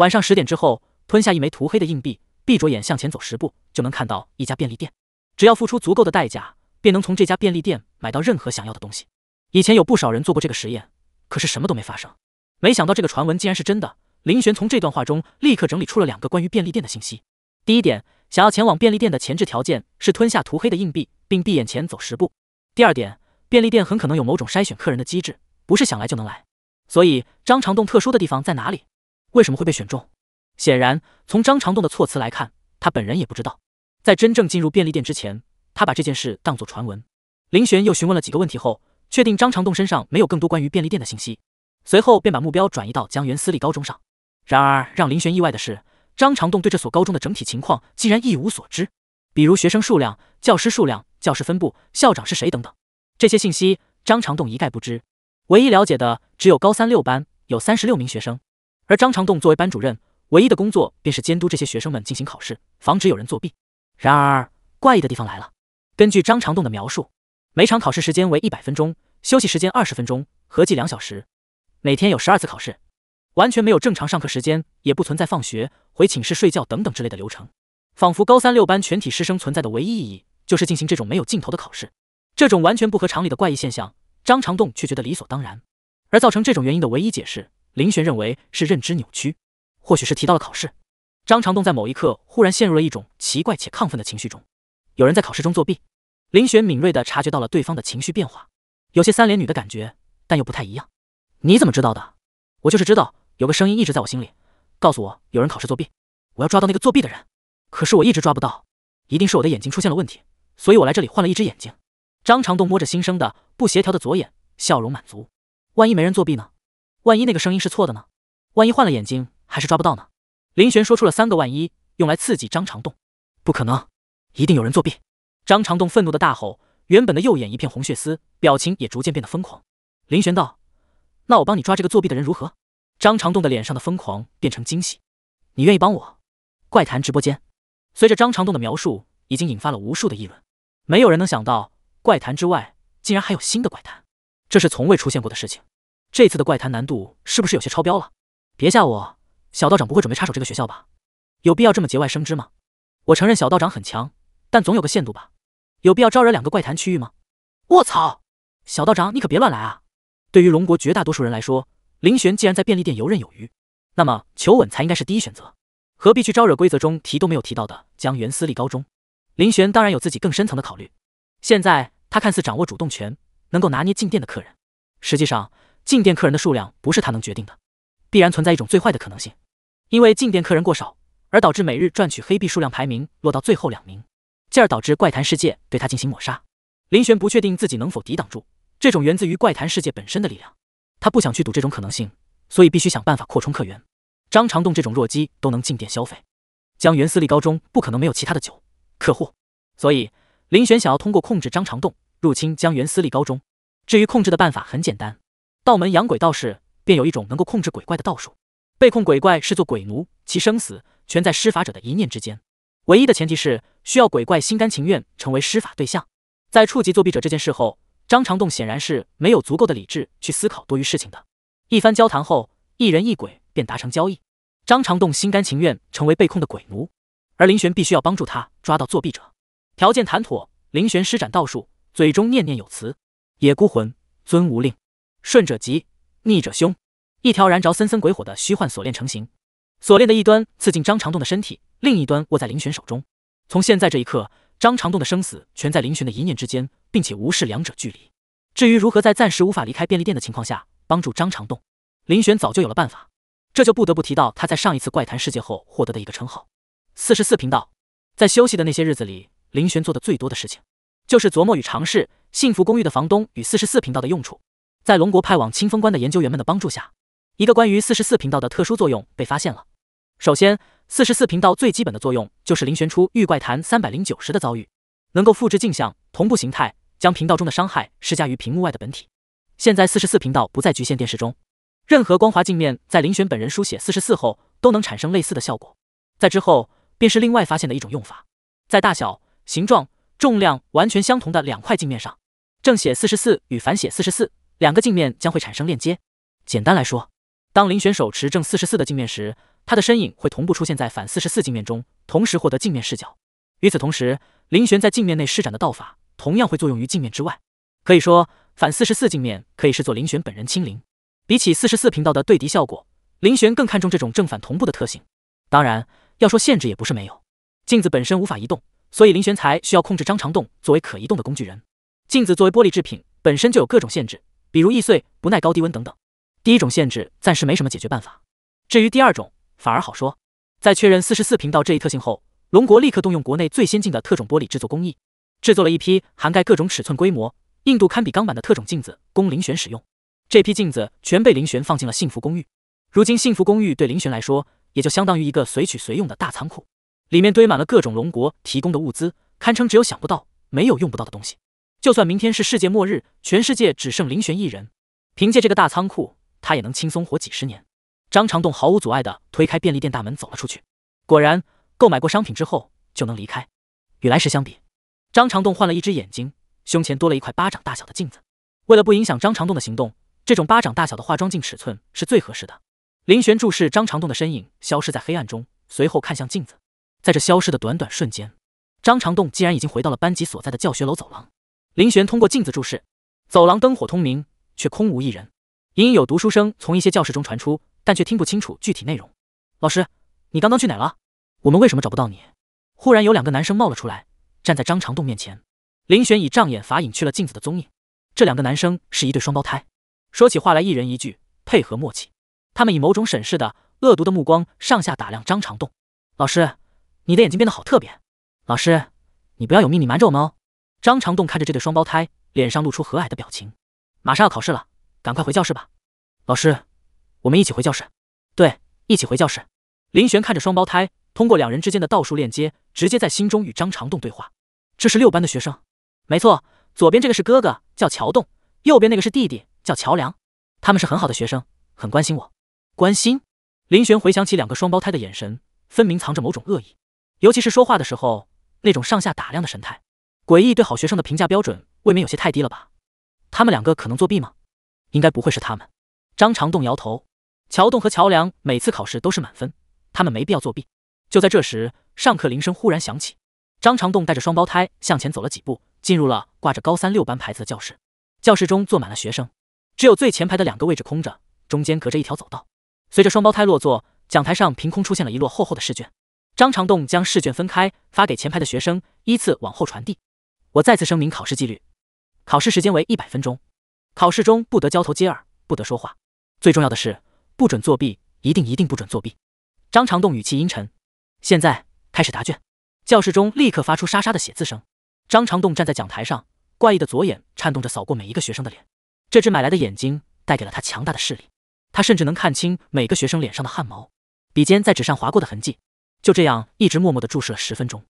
晚上十点之后，吞下一枚涂黑的硬币，闭着眼向前走十步，就能看到一家便利店。只要付出足够的代价，便能从这家便利店买到任何想要的东西。以前有不少人做过这个实验，可是什么都没发生。没想到这个传闻竟然是真的。林玄从这段话中立刻整理出了两个关于便利店的信息：第一点，想要前往便利店的前置条件是吞下涂黑的硬币并闭眼前走十步；第二点，便利店很可能有某种筛选客人的机制，不是想来就能来。所以，张长栋特殊的地方在哪里？为什么会被选中？显然，从张长栋的措辞来看，他本人也不知道。在真正进入便利店之前，他把这件事当作传闻。林玄又询问了几个问题后，确定张长栋身上没有更多关于便利店的信息，随后便把目标转移到江源私立高中上。然而，让林玄意外的是，张长栋对这所高中的整体情况竟然一无所知，比如学生数量、教师数量、教师分布、校长是谁等等，这些信息张长栋一概不知。唯一了解的只有高三六班有三十六名学生。而张长栋作为班主任，唯一的工作便是监督这些学生们进行考试，防止有人作弊。然而，怪异的地方来了。根据张长栋的描述，每场考试时间为一百分钟，休息时间二十分钟，合计两小时。每天有十二次考试，完全没有正常上课时间，也不存在放学、回寝室睡觉等等之类的流程。仿佛高三六班全体师生存在的唯一意义，就是进行这种没有尽头的考试。这种完全不合常理的怪异现象，张长栋却觉得理所当然。而造成这种原因的唯一解释。林玄认为是认知扭曲，或许是提到了考试。张长栋在某一刻忽然陷入了一种奇怪且亢奋的情绪中。有人在考试中作弊，林玄敏锐的察觉到了对方的情绪变化，有些三连女的感觉，但又不太一样。你怎么知道的？我就是知道，有个声音一直在我心里，告诉我有人考试作弊，我要抓到那个作弊的人。可是我一直抓不到，一定是我的眼睛出现了问题，所以我来这里换了一只眼睛。张长栋摸着新生的不协调的左眼，笑容满足。万一没人作弊呢？万一那个声音是错的呢？万一换了眼睛还是抓不到呢？林玄说出了三个万一，用来刺激张长栋。不可能，一定有人作弊！张长栋愤怒的大吼，原本的右眼一片红血丝，表情也逐渐变得疯狂。林玄道：“那我帮你抓这个作弊的人如何？”张长栋的脸上的疯狂变成惊喜：“你愿意帮我？”怪谈直播间，随着张长栋的描述，已经引发了无数的议论。没有人能想到，怪谈之外，竟然还有新的怪谈，这是从未出现过的事情。这次的怪谈难度是不是有些超标了？别吓我，小道长不会准备插手这个学校吧？有必要这么节外生枝吗？我承认小道长很强，但总有个限度吧？有必要招惹两个怪谈区域吗？我操，小道长你可别乱来啊！对于龙国绝大多数人来说，林玄既然在便利店游刃有余，那么求稳才应该是第一选择，何必去招惹规则中提都没有提到的江源私立高中？林玄当然有自己更深层的考虑。现在他看似掌握主动权，能够拿捏进店的客人，实际上。进店客人的数量不是他能决定的，必然存在一种最坏的可能性，因为进店客人过少而导致每日赚取黑币数量排名落到最后两名，进而导致怪谈世界对他进行抹杀。林玄不确定自己能否抵挡住这种源自于怪谈世界本身的力量，他不想去赌这种可能性，所以必须想办法扩充客源。张长栋这种弱鸡都能进店消费，江原私立高中不可能没有其他的酒客户，所以林玄想要通过控制张长栋入侵江源私立高中。至于控制的办法很简单。道门养鬼道士便有一种能够控制鬼怪的道术，被控鬼怪是做鬼奴，其生死全在施法者的一念之间。唯一的前提是需要鬼怪心甘情愿成为施法对象。在触及作弊者这件事后，张长栋显然是没有足够的理智去思考多余事情的。一番交谈后，一人一鬼便达成交易。张长栋心甘情愿成为被控的鬼奴，而林玄必须要帮助他抓到作弊者。条件谈妥，林玄施展道术，嘴中念念有词：野孤魂，尊无令。顺者吉，逆者凶。一条燃着森森鬼火的虚幻锁链成型，锁链的一端刺进张长栋的身体，另一端握在林玄手中。从现在这一刻，张长栋的生死全在林玄的一念之间，并且无视两者距离。至于如何在暂时无法离开便利店的情况下帮助张长栋，林玄早就有了办法。这就不得不提到他在上一次怪谈世界后获得的一个称号——四十四频道。在休息的那些日子里，林玄做的最多的事情就是琢磨与尝试幸福公寓的房东与四十四频道的用处。在龙国派往清风关的研究员们的帮助下，一个关于四十四频道的特殊作用被发现了。首先，四十四频道最基本的作用就是灵玄出玉怪谈三百零九的遭遇，能够复制镜像、同步形态，将频道中的伤害施加于屏幕外的本体。现在，四十四频道不再局限电视中，任何光滑镜面在灵玄本人书写四十四后都能产生类似的效果。在之后，便是另外发现的一种用法：在大小、形状、重量完全相同的两块镜面上，正写四十四与反写四十四。两个镜面将会产生链接。简单来说，当林玄手持正四十四的镜面时，他的身影会同步出现在反四十四镜面中，同时获得镜面视角。与此同时，林玄在镜面内施展的道法，同样会作用于镜面之外。可以说，反四十四镜面可以视作林玄本人清零。比起四十四频道的对敌效果，林玄更看重这种正反同步的特性。当然，要说限制也不是没有。镜子本身无法移动，所以林玄才需要控制张长栋作为可移动的工具人。镜子作为玻璃制品，本身就有各种限制。比如易碎、不耐高低温等等。第一种限制暂时没什么解决办法，至于第二种反而好说。在确认四十四频道这一特性后，龙国立刻动用国内最先进的特种玻璃制作工艺，制作了一批涵盖各种尺寸规模、硬度堪比钢板的特种镜子，供林玄使用。这批镜子全被林玄放进了幸福公寓。如今幸福公寓对林玄来说，也就相当于一个随取随用的大仓库，里面堆满了各种龙国提供的物资，堪称只有想不到，没有用不到的东西。就算明天是世界末日，全世界只剩林玄一人，凭借这个大仓库，他也能轻松活几十年。张长栋毫无阻碍地推开便利店大门走了出去。果然，购买过商品之后就能离开。与来时相比，张长栋换了一只眼睛，胸前多了一块巴掌大小的镜子。为了不影响张长栋的行动，这种巴掌大小的化妆镜尺寸是最合适的。林玄注视张长栋的身影消失在黑暗中，随后看向镜子。在这消失的短短瞬间，张长栋竟然已经回到了班级所在的教学楼走廊。林玄通过镜子注视，走廊灯火通明，却空无一人，隐隐有读书声从一些教室中传出，但却听不清楚具体内容。老师，你刚刚去哪了？我们为什么找不到你？忽然有两个男生冒了出来，站在张长栋面前。林玄以障眼法隐去了镜子的踪影。这两个男生是一对双胞胎，说起话来一人一句，配合默契。他们以某种审视的、恶毒的目光上下打量张长栋。老师，你的眼睛变得好特别。老师，你不要有秘密瞒着我们哦。张长栋看着这对双胞胎，脸上露出和蔼的表情。马上要考试了，赶快回教室吧。老师，我们一起回教室。对，一起回教室。林玄看着双胞胎，通过两人之间的道术链接，直接在心中与张长栋对话。这是六班的学生，没错。左边这个是哥哥，叫乔栋；右边那个是弟弟，叫乔梁。他们是很好的学生，很关心我。关心？林玄回想起两个双胞胎的眼神，分明藏着某种恶意。尤其是说话的时候，那种上下打量的神态。诡异对好学生的评价标准未免有些太低了吧？他们两个可能作弊吗？应该不会是他们。张长栋摇头。乔栋和乔梁每次考试都是满分，他们没必要作弊。就在这时，上课铃声忽然响起。张长栋带着双胞胎向前走了几步，进入了挂着高三六班牌子的教室。教室中坐满了学生，只有最前排的两个位置空着，中间隔着一条走道。随着双胞胎落座，讲台上凭空出现了一摞厚厚的试卷。张长栋将试卷分开，发给前排的学生，依次往后传递。我再次声明考试纪律，考试时间为一百分钟，考试中不得交头接耳，不得说话。最重要的是，不准作弊，一定一定不准作弊！张长栋语气阴沉。现在开始答卷。教室中立刻发出沙沙的写字声。张长栋站在讲台上，怪异的左眼颤动着扫过每一个学生的脸。这只买来的眼睛带给了他强大的视力，他甚至能看清每个学生脸上的汗毛、笔尖在纸上划过的痕迹。就这样一直默默的注视了十分钟，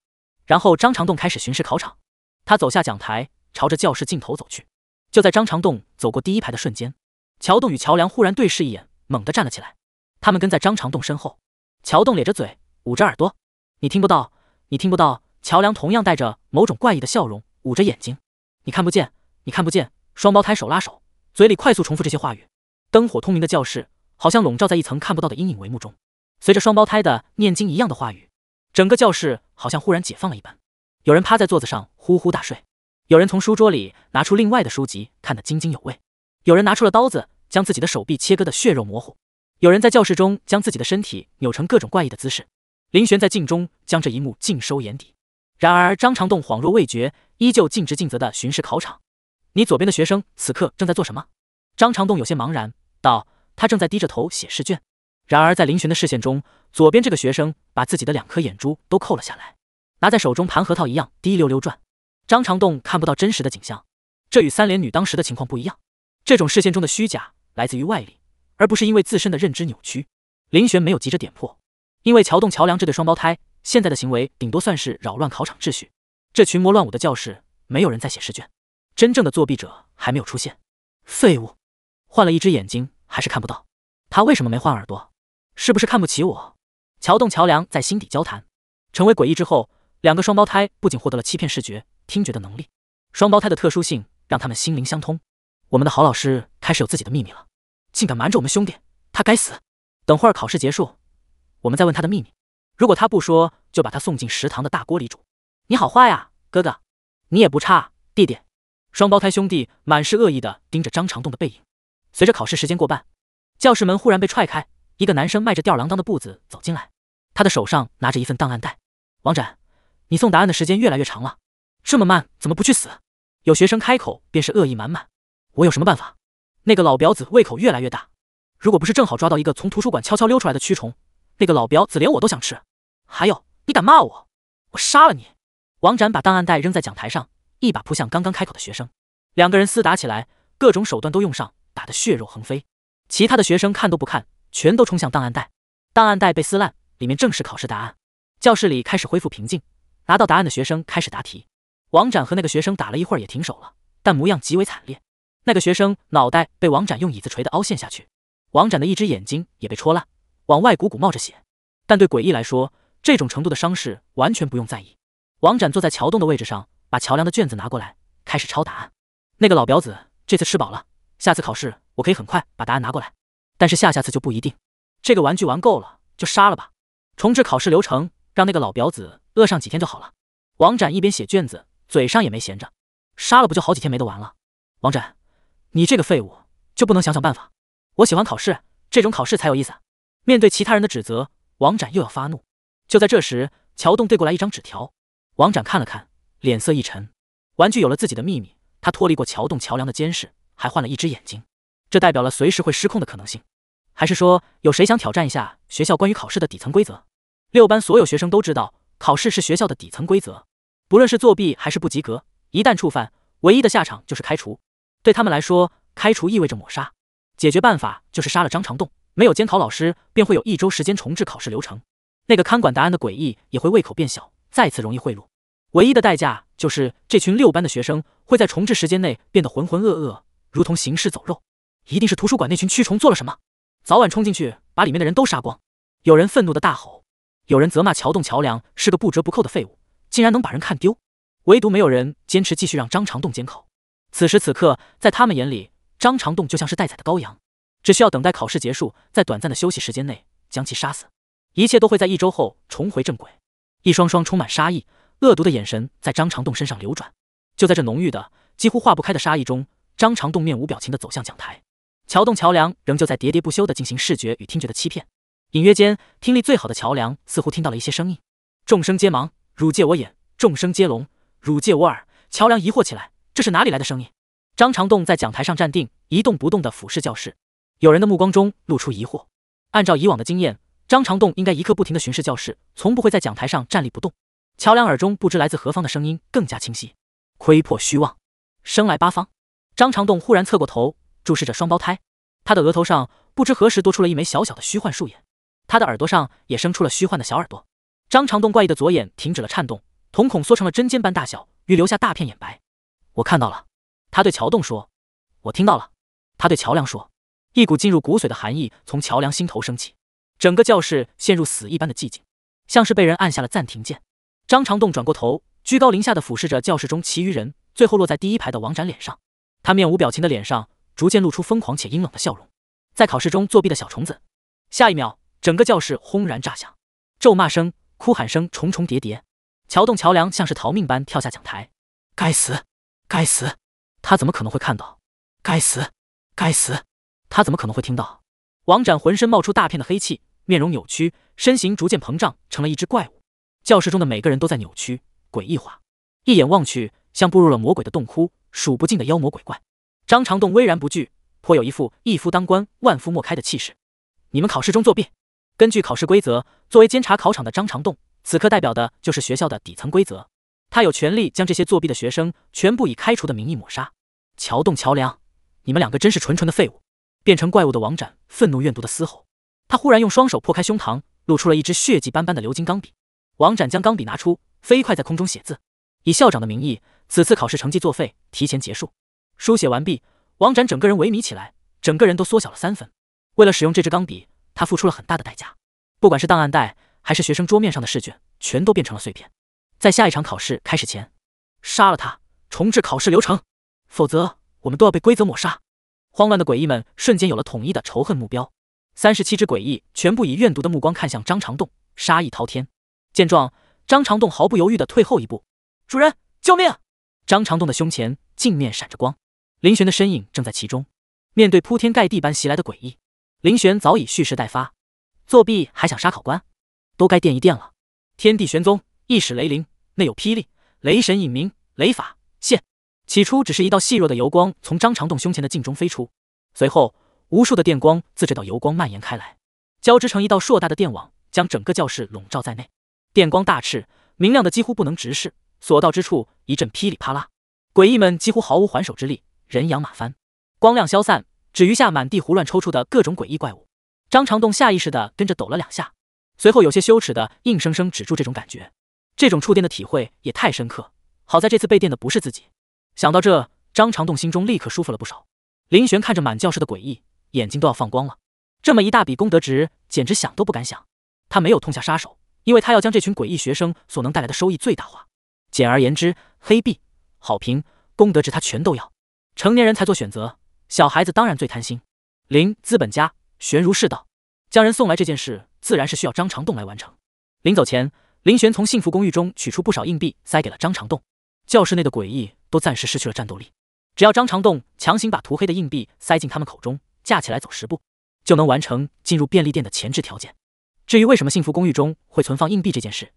然后张长栋开始巡视考场。他走下讲台，朝着教室尽头走去。就在张长栋走过第一排的瞬间，乔栋与乔梁忽然对视一眼，猛地站了起来。他们跟在张长栋身后。乔栋咧着嘴，捂着耳朵：“你听不到，你听不到。”乔梁同样带着某种怪异的笑容，捂着眼睛：“你看不见，你看不见。”双胞胎手拉手，嘴里快速重复这些话语。灯火通明的教室，好像笼罩在一层看不到的阴影帷幕中。随着双胞胎的念经一样的话语，整个教室好像忽然解放了一般。有人趴在桌子上呼呼大睡，有人从书桌里拿出另外的书籍看得津津有味，有人拿出了刀子将自己的手臂切割的血肉模糊，有人在教室中将自己的身体扭成各种怪异的姿势。林玄在镜中将这一幕尽收眼底。然而张长栋恍若未觉，依旧尽职尽责的巡视考场。你左边的学生此刻正在做什么？张长栋有些茫然道：“他正在低着头写试卷。”然而在林玄的视线中，左边这个学生把自己的两颗眼珠都扣了下来。拿在手中盘核桃一样滴溜溜转，张长栋看不到真实的景象，这与三连女当时的情况不一样。这种视线中的虚假来自于外力，而不是因为自身的认知扭曲。林玄没有急着点破，因为桥栋、桥梁这对双胞胎现在的行为顶多算是扰乱考场秩序。这群魔乱舞的教室，没有人在写试卷，真正的作弊者还没有出现。废物，换了一只眼睛还是看不到，他为什么没换耳朵？是不是看不起我？桥栋、桥梁在心底交谈，成为诡异之后。两个双胞胎不仅获得了欺骗视觉、听觉的能力，双胞胎的特殊性让他们心灵相通。我们的好老师开始有自己的秘密了，竟敢瞒着我们兄弟，他该死！等会儿考试结束，我们再问他的秘密。如果他不说，就把他送进食堂的大锅里煮。你好坏呀，哥哥，你也不差，弟弟。双胞胎兄弟满是恶意的盯着张长栋的背影。随着考试时间过半，教室门忽然被踹开，一个男生迈着吊儿郎当的步子走进来，他的手上拿着一份档案袋，王展。你送答案的时间越来越长了，这么慢怎么不去死？有学生开口便是恶意满满。我有什么办法？那个老婊子胃口越来越大。如果不是正好抓到一个从图书馆悄悄溜出来的蛆虫，那个老婊子连我都想吃。还有，你敢骂我，我杀了你！王展把档案袋扔在讲台上，一把扑向刚刚开口的学生，两个人厮打起来，各种手段都用上，打得血肉横飞。其他的学生看都不看，全都冲向档案袋，档案袋被撕烂，里面正是考试答案。教室里开始恢复平静。拿到答案的学生开始答题，王展和那个学生打了一会儿也停手了，但模样极为惨烈。那个学生脑袋被王展用椅子锤的凹陷下去，王展的一只眼睛也被戳烂，往外鼓鼓冒着血。但对诡异来说，这种程度的伤势完全不用在意。王展坐在桥洞的位置上，把桥梁的卷子拿过来，开始抄答案。那个老婊子这次吃饱了，下次考试我可以很快把答案拿过来，但是下下次就不一定。这个玩具玩够了就杀了吧，重置考试流程，让那个老婊子。饿上几天就好了。王展一边写卷子，嘴上也没闲着。杀了不就好几天没得玩了？王展，你这个废物就不能想想办法？我喜欢考试，这种考试才有意思。面对其他人的指责，王展又要发怒。就在这时，桥栋递过来一张纸条。王展看了看，脸色一沉。玩具有了自己的秘密，他脱离过桥洞桥梁的监视，还换了一只眼睛。这代表了随时会失控的可能性。还是说，有谁想挑战一下学校关于考试的底层规则？六班所有学生都知道。考试是学校的底层规则，不论是作弊还是不及格，一旦触犯，唯一的下场就是开除。对他们来说，开除意味着抹杀。解决办法就是杀了张长栋，没有监考老师，便会有一周时间重置考试流程。那个看管答案的诡异也会胃口变小，再次容易贿赂。唯一的代价就是这群六班的学生会在重置时间内变得浑浑噩噩，如同行尸走肉。一定是图书馆那群蛆虫做了什么，早晚冲进去把里面的人都杀光。有人愤怒的大吼。有人责骂桥洞桥梁是个不折不扣的废物，竟然能把人看丢。唯独没有人坚持继续让张长栋监考。此时此刻，在他们眼里，张长栋就像是待宰的羔羊，只需要等待考试结束，在短暂的休息时间内将其杀死，一切都会在一周后重回正轨。一双双充满杀意、恶毒的眼神在张长栋身上流转。就在这浓郁的、几乎化不开的杀意中，张长栋面无表情地走向讲台。桥洞桥梁仍旧在喋喋不休地进行视觉与听觉的欺骗。隐约间，听力最好的乔梁似乎听到了一些声音。众生皆盲，汝借我眼；众生皆聋，汝借我耳。乔梁疑惑起来，这是哪里来的声音？张长栋在讲台上站定，一动不动地俯视教室。有人的目光中露出疑惑。按照以往的经验，张长栋应该一刻不停地巡视教室，从不会在讲台上站立不动。乔梁耳中不知来自何方的声音更加清晰。窥破虚妄，生来八方。张长栋忽然侧过头，注视着双胞胎。他的额头上不知何时多出了一枚小小的虚幻树眼。他的耳朵上也生出了虚幻的小耳朵。张长栋怪异的左眼停止了颤动，瞳孔缩成了针尖般大小，余留下大片眼白。我看到了，他对乔栋说。我听到了，他对乔梁说。一股进入骨髓的寒意从乔梁心头升起，整个教室陷入死一般的寂静，像是被人按下了暂停键。张长栋转过头，居高临下的俯视着教室中其余人，最后落在第一排的王展脸上。他面无表情的脸上逐渐露出疯狂且阴冷的笑容。在考试中作弊的小虫子。下一秒。整个教室轰然炸响，咒骂声、哭喊声重重叠叠，桥洞桥梁像是逃命般跳下讲台。该死！该死！他怎么可能会看到？该死！该死！他怎么可能会听到？王展浑身冒出大片的黑气，面容扭曲，身形逐渐膨胀成了一只怪物。教室中的每个人都在扭曲、诡异化，一眼望去，像步入了魔鬼的洞窟，数不尽的妖魔鬼怪。张长栋巍然不惧，颇有一副一夫当关，万夫莫开的气势。你们考试中作弊！根据考试规则，作为监察考场的张长栋，此刻代表的就是学校的底层规则。他有权利将这些作弊的学生全部以开除的名义抹杀。乔栋、乔梁，你们两个真是纯纯的废物！变成怪物的王展愤怒怨毒的嘶吼，他忽然用双手破开胸膛，露出了一支血迹斑斑的鎏金钢笔。王展将钢笔拿出，飞快在空中写字，以校长的名义，此次考试成绩作废，提前结束。书写完毕，王展整个人萎靡起来，整个人都缩小了三分。为了使用这支钢笔。他付出了很大的代价，不管是档案袋还是学生桌面上的试卷，全都变成了碎片。在下一场考试开始前，杀了他，重置考试流程，否则我们都要被规则抹杀。慌乱的诡异们瞬间有了统一的仇恨目标，三十七只诡异全部以怨毒的目光看向张长栋，杀意滔天。见状，张长栋毫不犹豫的退后一步：“主人，救命！”张长栋的胸前镜面闪着光，林玄的身影正在其中。面对铺天盖地般袭来的诡异。林玄早已蓄势待发，作弊还想杀考官，都该电一电了！天地玄宗，一使雷灵，内有霹雳，雷神引鸣，雷法现。起初只是一道细弱的油光从张长栋胸前的镜中飞出，随后无数的电光自这道油光蔓延开来，交织成一道硕大的电网，将整个教室笼罩在内。电光大炽，明亮的几乎不能直视，所到之处一阵噼里啪啦，诡异们几乎毫无还手之力，人仰马翻。光亮消散。只余下满地胡乱抽搐的各种诡异怪物，张长栋下意识的跟着抖了两下，随后有些羞耻的硬生生止住这种感觉。这种触电的体会也太深刻，好在这次被电的不是自己。想到这，张长栋心中立刻舒服了不少。林玄看着满教室的诡异，眼睛都要放光了。这么一大笔功德值，简直想都不敢想。他没有痛下杀手，因为他要将这群诡异学生所能带来的收益最大化。简而言之，黑币、好评、功德值，他全都要。成年人才做选择。小孩子当然最贪心。林资本家玄如是道，将人送来这件事自然是需要张长栋来完成。临走前，林玄从幸福公寓中取出不少硬币，塞给了张长栋。教室内的诡异都暂时失去了战斗力，只要张长栋强行把涂黑的硬币塞进他们口中，架起来走十步，就能完成进入便利店的前置条件。至于为什么幸福公寓中会存放硬币这件事，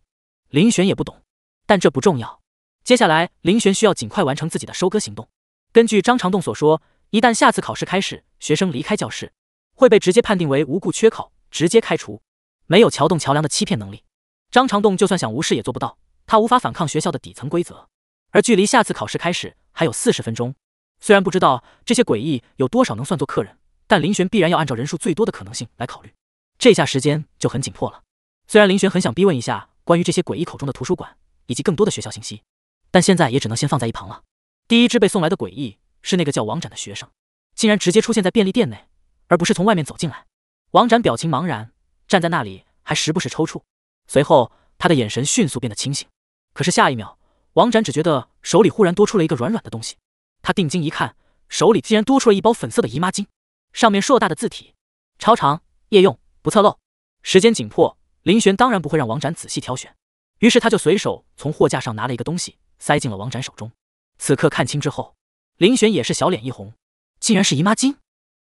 林玄也不懂，但这不重要。接下来，林玄需要尽快完成自己的收割行动。根据张长栋所说。一旦下次考试开始，学生离开教室会被直接判定为无故缺考，直接开除。没有桥洞桥梁的欺骗能力，张长栋就算想无视也做不到，他无法反抗学校的底层规则。而距离下次考试开始还有四十分钟，虽然不知道这些诡异有多少能算作客人，但林玄必然要按照人数最多的可能性来考虑。这下时间就很紧迫了。虽然林玄很想逼问一下关于这些诡异口中的图书馆以及更多的学校信息，但现在也只能先放在一旁了。第一只被送来的诡异。是那个叫王展的学生，竟然直接出现在便利店内，而不是从外面走进来。王展表情茫然，站在那里还时不时抽搐。随后，他的眼神迅速变得清醒。可是下一秒，王展只觉得手里忽然多出了一个软软的东西。他定睛一看，手里竟然多出了一包粉色的姨妈巾，上面硕大的字体，超长夜用不侧漏。时间紧迫，林玄当然不会让王展仔细挑选，于是他就随手从货架上拿了一个东西，塞进了王展手中。此刻看清之后。林玄也是小脸一红，竟然是姨妈巾，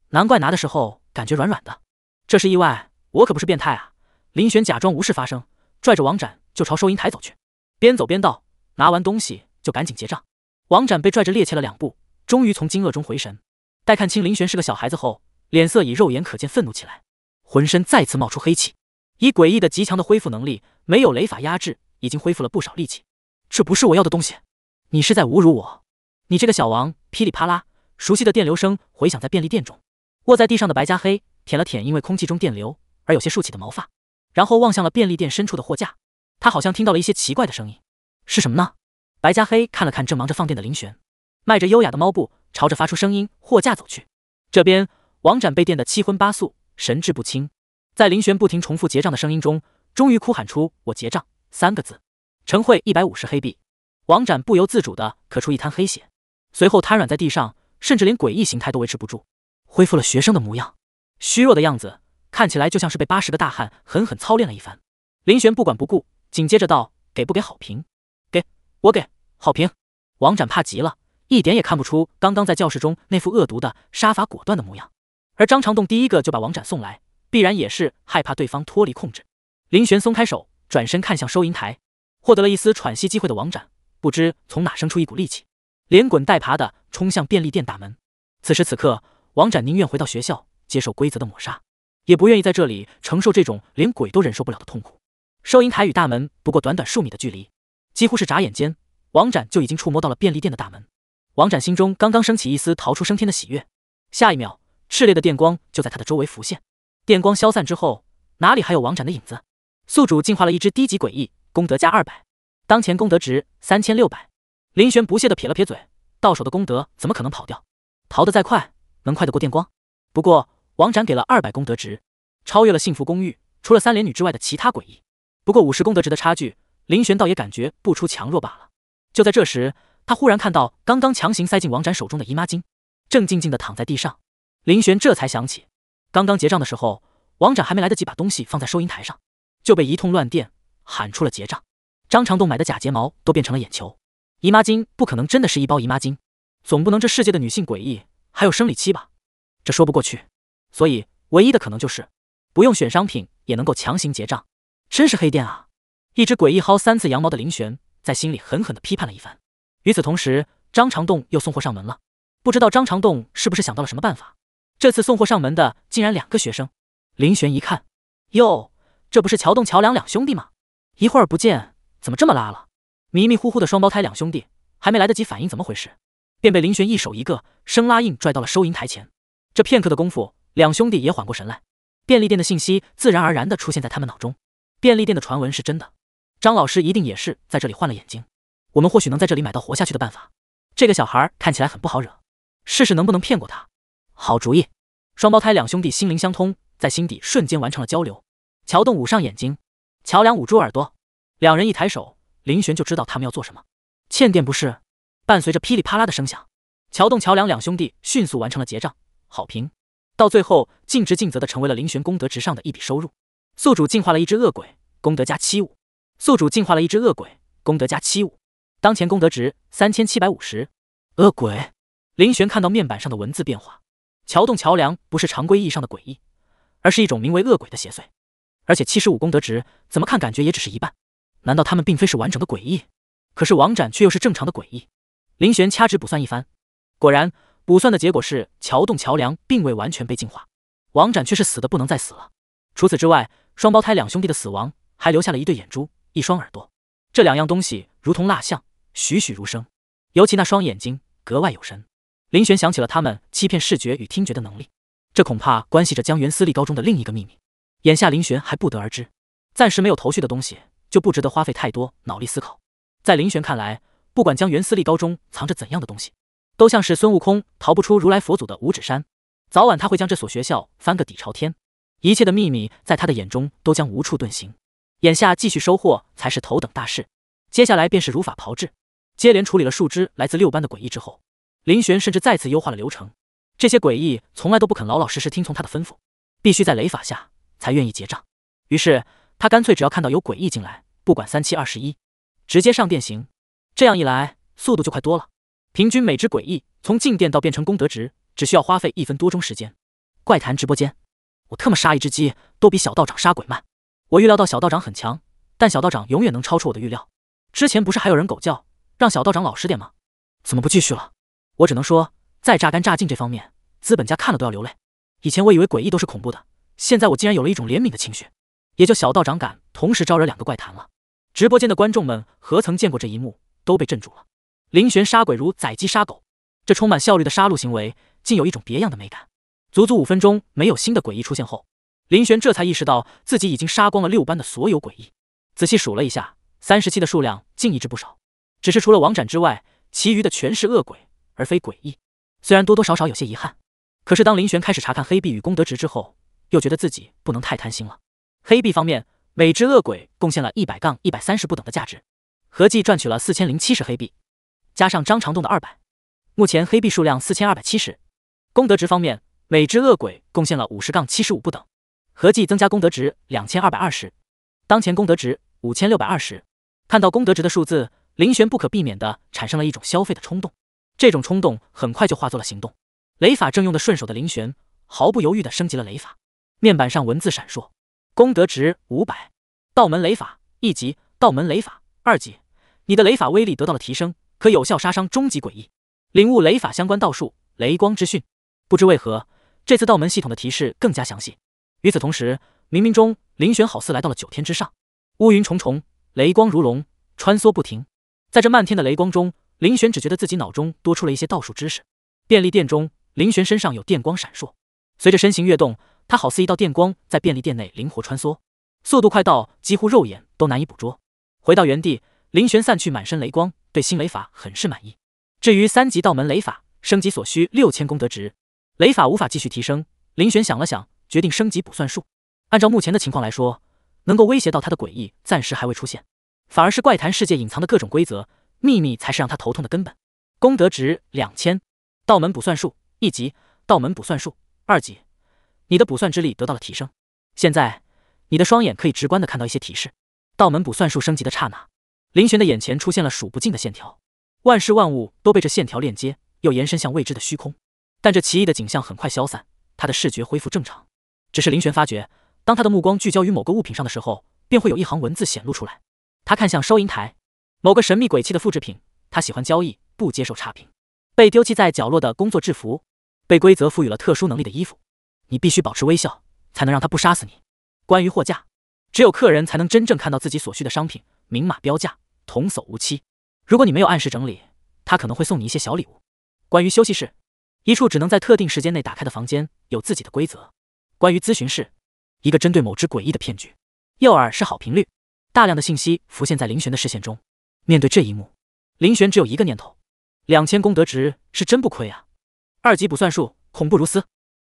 难怪拿的时候感觉软软的。这是意外，我可不是变态啊！林玄假装无事发生，拽着王展就朝收银台走去，边走边道：“拿完东西就赶紧结账。”王展被拽着趔趄了两步，终于从惊愕中回神，待看清林玄是个小孩子后，脸色已肉眼可见愤怒起来，浑身再次冒出黑气，以诡异的极强的恢复能力，没有雷法压制，已经恢复了不少力气。这不是我要的东西，你是在侮辱我！你这个小王！噼里啪啦，熟悉的电流声回响在便利店中。卧在地上的白加黑舔了舔因为空气中电流而有些竖起的毛发，然后望向了便利店深处的货架。他好像听到了一些奇怪的声音，是什么呢？白加黑看了看正忙着放电的林玄，迈着优雅的猫步朝着发出声音货架走去。这边王展被电得七荤八素，神志不清，在林玄不停重复结账的声音中，终于哭喊出“我结账”三个字。陈慧一百五十黑币。王展不由自主的咳出一滩黑血。随后瘫软在地上，甚至连诡异形态都维持不住，恢复了学生的模样，虚弱的样子看起来就像是被八十个大汉狠狠操练了一番。林玄不管不顾，紧接着道：“给不给好评？给我给好评！”王展怕极了，一点也看不出刚刚在教室中那副恶毒的杀伐果断的模样。而张长栋第一个就把王展送来，必然也是害怕对方脱离控制。林玄松开手，转身看向收银台，获得了一丝喘息机会的王展，不知从哪生出一股力气。连滚带爬的冲向便利店大门。此时此刻，王展宁愿回到学校接受规则的抹杀，也不愿意在这里承受这种连鬼都忍受不了的痛苦。收银台与大门不过短短数米的距离，几乎是眨眼间，王展就已经触摸到了便利店的大门。王展心中刚刚升起一丝逃出升天的喜悦，下一秒，炽烈的电光就在他的周围浮现。电光消散之后，哪里还有王展的影子？宿主进化了一只低级诡异，功德加二百，当前功德值三千六百。林玄不屑地撇了撇嘴，到手的功德怎么可能跑掉？逃得再快，能快得过电光？不过王展给了二百功德值，超越了幸福公寓，除了三连女之外的其他诡异。不过五十功德值的差距，林玄倒也感觉不出强弱罢了。就在这时，他忽然看到刚刚强行塞进王展手中的姨妈巾，正静静地躺在地上。林玄这才想起，刚刚结账的时候，王展还没来得及把东西放在收银台上，就被一通乱电喊出了结账。张长栋买的假睫毛都变成了眼球。姨妈巾不可能真的是一包姨妈巾，总不能这世界的女性诡异还有生理期吧？这说不过去。所以唯一的可能就是，不用选商品也能够强行结账，真是黑店啊！一只诡异薅三次羊毛的林玄在心里狠狠地批判了一番。与此同时，张长栋又送货上门了。不知道张长栋是不是想到了什么办法？这次送货上门的竟然两个学生。林玄一看，哟，这不是乔栋、乔梁两兄弟吗？一会儿不见，怎么这么拉了？迷迷糊糊的双胞胎两兄弟还没来得及反应怎么回事，便被林玄一手一个生拉硬拽到了收银台前。这片刻的功夫，两兄弟也缓过神来，便利店的信息自然而然的出现在他们脑中。便利店的传闻是真的，张老师一定也是在这里换了眼睛。我们或许能在这里买到活下去的办法。这个小孩看起来很不好惹，试试能不能骗过他。好主意。双胞胎两兄弟心灵相通，在心底瞬间完成了交流。乔栋捂上眼睛，乔梁捂住耳朵，两人一抬手。林玄就知道他们要做什么，欠电不是？伴随着噼里啪啦的声响，桥栋、桥梁两兄弟迅速完成了结账，好评，到最后尽职尽责的成为了林玄功德值上的一笔收入。宿主进化了一只恶鬼，功德加七五。宿主进化了一只恶鬼，功德加七五。当前功德值三千七百五十。恶鬼，林玄看到面板上的文字变化，桥洞桥梁不是常规意义上的诡异，而是一种名为恶鬼的邪祟，而且七十五功德值，怎么看感觉也只是一半。难道他们并非是完整的诡异？可是王展却又是正常的诡异。林玄掐指卜算一番，果然卜算的结果是桥洞桥梁并未完全被净化，王展却是死的不能再死了。除此之外，双胞胎两兄弟的死亡还留下了一对眼珠，一双耳朵。这两样东西如同蜡像，栩栩如生，尤其那双眼睛格外有神。林玄想起了他们欺骗视觉与听觉的能力，这恐怕关系着江源私立高中的另一个秘密。眼下林玄还不得而知，暂时没有头绪的东西。就不值得花费太多脑力思考。在林玄看来，不管江元私立高中藏着怎样的东西，都像是孙悟空逃不出如来佛祖的五指山，早晚他会将这所学校翻个底朝天，一切的秘密在他的眼中都将无处遁形。眼下继续收获才是头等大事，接下来便是如法炮制。接连处理了数枝来自六班的诡异之后，林玄甚至再次优化了流程。这些诡异从来都不肯老老实实听从他的吩咐，必须在雷法下才愿意结账。于是。他干脆只要看到有诡异进来，不管三七二十一，直接上电刑。这样一来，速度就快多了。平均每只诡异从进电到变成功德值，只需要花费一分多钟时间。怪谈直播间，我特么杀一只鸡都比小道长杀鬼慢。我预料到小道长很强，但小道长永远能超出我的预料。之前不是还有人狗叫，让小道长老实点吗？怎么不继续了？我只能说，在榨干榨尽这方面，资本家看了都要流泪。以前我以为诡异都是恐怖的，现在我竟然有了一种怜悯的情绪。也就小道长敢同时招惹两个怪谈了。直播间的观众们何曾见过这一幕，都被镇住了。林玄杀鬼如宰鸡杀狗，这充满效率的杀戮行为，竟有一种别样的美感。足足五分钟没有新的诡异出现后，林玄这才意识到自己已经杀光了六班的所有诡异。仔细数了一下，三十七的数量竟一只不少。只是除了王斩之外，其余的全是恶鬼，而非诡异。虽然多多少少有些遗憾，可是当林玄开始查看黑币与功德值之后，又觉得自己不能太贪心了。黑币方面，每只恶鬼贡献了一百杠一百三十不等的价值，合计赚取了四千零七十黑币，加上张长栋的二百，目前黑币数量四千二百七十。功德值方面，每只恶鬼贡献了五十杠七十五不等，合计增加功德值两千二百二十，当前功德值五千六百二十。看到功德值的数字，林玄不可避免的产生了一种消费的冲动，这种冲动很快就化作了行动。雷法正用的顺手的林玄，毫不犹豫的升级了雷法面板上文字闪烁。功德值五百，道门雷法一级，道门雷法二级，你的雷法威力得到了提升，可有效杀伤终极诡异。领悟雷法相关道术，雷光之训。不知为何，这次道门系统的提示更加详细。与此同时，冥冥中林玄好似来到了九天之上，乌云重重，雷光如龙穿梭不停。在这漫天的雷光中，林玄只觉得自己脑中多出了一些道术知识。便利店中，林玄身上有电光闪烁，随着身形跃动。他好似一道电光，在便利店内灵活穿梭，速度快到几乎肉眼都难以捕捉。回到原地，林玄散去满身雷光，对新雷法很是满意。至于三级道门雷法升级所需六千功德值，雷法无法继续提升。林玄想了想，决定升级卜算术。按照目前的情况来说，能够威胁到他的诡异暂时还未出现，反而是怪谈世界隐藏的各种规则、秘密才是让他头痛的根本。功德值两千，道门卜算术一级，道门卜算术二级。你的卜算之力得到了提升，现在你的双眼可以直观的看到一些提示。道门卜算术升级的刹那，林玄的眼前出现了数不尽的线条，万事万物都被这线条链接，又延伸向未知的虚空。但这奇异的景象很快消散，他的视觉恢复正常。只是林玄发觉，当他的目光聚焦于某个物品上的时候，便会有一行文字显露出来。他看向收银台，某个神秘鬼器的复制品。他喜欢交易，不接受差评。被丢弃在角落的工作制服，被规则赋予了特殊能力的衣服。你必须保持微笑，才能让他不杀死你。关于货架，只有客人才能真正看到自己所需的商品，明码标价，童叟无欺。如果你没有按时整理，他可能会送你一些小礼物。关于休息室，一处只能在特定时间内打开的房间，有自己的规则。关于咨询室，一个针对某只诡异的骗局，诱饵是好频率，大量的信息浮现在林玄的视线中。面对这一幕，林玄只有一个念头：两千功德值是真不亏啊！二级不算数，恐怖如斯。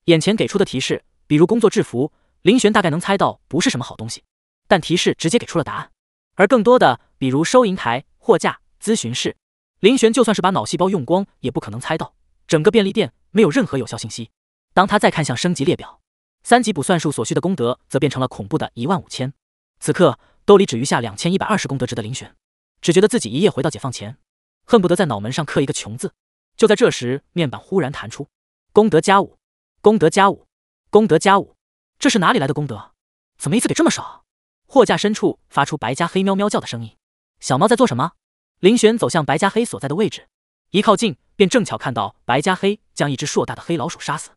眼前给出的提示，比如工作制服，林玄大概能猜到不是什么好东西。但提示直接给出了答案，而更多的，比如收银台、货架、咨询室，林玄就算是把脑细胞用光，也不可能猜到整个便利店没有任何有效信息。当他再看向升级列表，三级补算术所需的功德则变成了恐怖的一万五千。此刻，兜里只余下两千一百二十功德值的林玄，只觉得自己一夜回到解放前，恨不得在脑门上刻一个穷字。就在这时，面板忽然弹出，功德加五。功德加五，功德加五，这是哪里来的功德？怎么一次给这么少？货架深处发出白加黑喵喵叫的声音，小猫在做什么？林玄走向白加黑所在的位置，一靠近便正巧看到白加黑将一只硕大的黑老鼠杀死。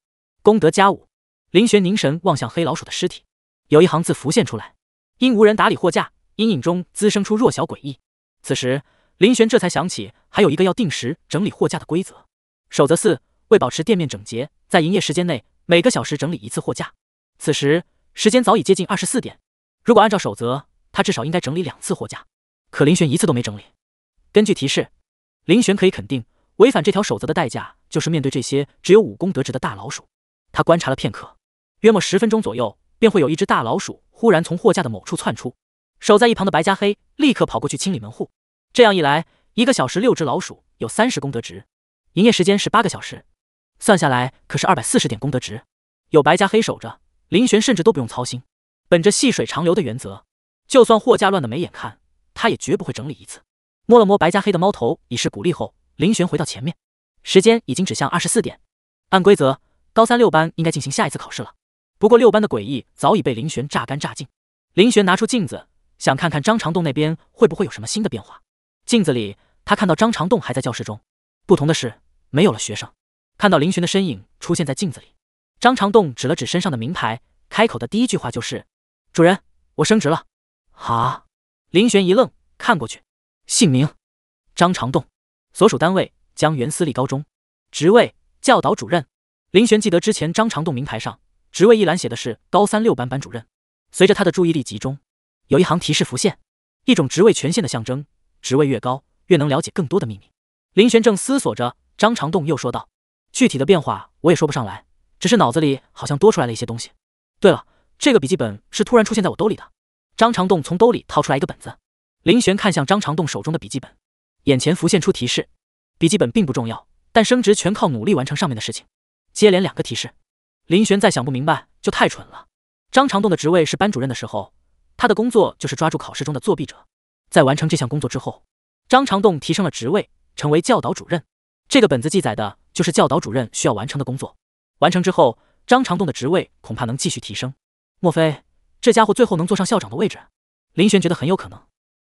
功德加五，林玄凝神望向黑老鼠的尸体，有一行字浮现出来：“因无人打理货架，阴影中滋生出弱小诡异。”此时，林玄这才想起还有一个要定时整理货架的规则。守则四。为保持店面整洁，在营业时间内每个小时整理一次货架。此时时间早已接近二十四点，如果按照守则，他至少应该整理两次货架，可林玄一次都没整理。根据提示，林玄可以肯定，违反这条守则的代价就是面对这些只有五功德值的大老鼠。他观察了片刻，约莫十分钟左右，便会有一只大老鼠忽然从货架的某处窜出，守在一旁的白加黑立刻跑过去清理门户。这样一来，一个小时六只老鼠有三十功德值，营业时间是八个小时。算下来可是二百四十点功德值，有白家黑守着，林玄甚至都不用操心。本着细水长流的原则，就算货架乱的没眼看，他也绝不会整理一次。摸了摸白家黑的猫头以示鼓励后，林玄回到前面。时间已经指向二十四点，按规则，高三六班应该进行下一次考试了。不过六班的诡异早已被林玄榨干榨尽。林玄拿出镜子，想看看张长栋那边会不会有什么新的变化。镜子里，他看到张长栋还在教室中，不同的是，没有了学生。看到林玄的身影出现在镜子里，张长栋指了指身上的名牌，开口的第一句话就是：“主人，我升职了。”啊！林玄一愣，看过去，姓名：张长栋，所属单位：江源私立高中，职位：教导主任。林玄记得之前张长栋名牌上职位一栏写的是高三六班班主任。随着他的注意力集中，有一行提示浮现：一种职位权限的象征，职位越高，越能了解更多的秘密。林玄正思索着，张长栋又说道。具体的变化我也说不上来，只是脑子里好像多出来了一些东西。对了，这个笔记本是突然出现在我兜里的。张长栋从兜里掏出来一个本子，林玄看向张长栋手中的笔记本，眼前浮现出提示：笔记本并不重要，但升职全靠努力完成上面的事情。接连两个提示，林玄再想不明白就太蠢了。张长栋的职位是班主任的时候，他的工作就是抓住考试中的作弊者。在完成这项工作之后，张长栋提升了职位，成为教导主任。这个本子记载的就是教导主任需要完成的工作，完成之后，张长栋的职位恐怕能继续提升。莫非这家伙最后能坐上校长的位置？林玄觉得很有可能。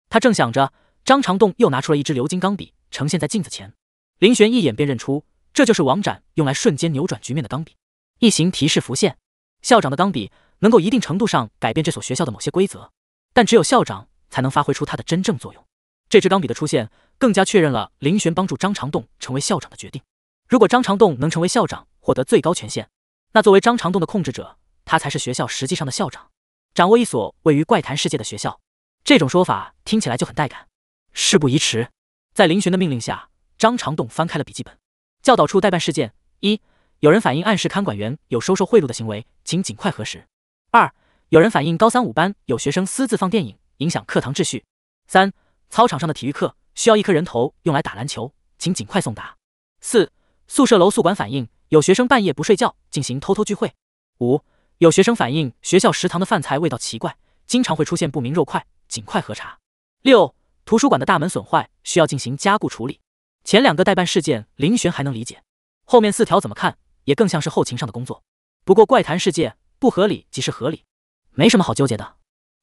他正想着，张长栋又拿出了一支鎏金钢笔，呈现在镜子前。林玄一眼便认出，这就是王展用来瞬间扭转局面的钢笔。异形提示浮现：校长的钢笔能够一定程度上改变这所学校的某些规则，但只有校长才能发挥出它的真正作用。这支钢笔的出现，更加确认了林玄帮助张长栋成为校长的决定。如果张长栋能成为校长，获得最高权限，那作为张长栋的控制者，他才是学校实际上的校长，掌握一所位于怪谈世界的学校。这种说法听起来就很带感。事不宜迟，在林玄的命令下，张长栋翻开了笔记本。教导处代办事件一：有人反映暗示看管员有收受贿赂的行为，请尽快核实。二：有人反映高三五班有学生私自放电影，影响课堂秩序。三。操场上的体育课需要一颗人头用来打篮球，请尽快送达。四、宿舍楼宿管反映有学生半夜不睡觉，进行偷偷聚会。五、有学生反映学校食堂的饭菜味道奇怪，经常会出现不明肉块，尽快核查。六、图书馆的大门损坏，需要进行加固处理。前两个代办事件林玄还能理解，后面四条怎么看也更像是后勤上的工作。不过怪谈事件不合理即是合理，没什么好纠结的。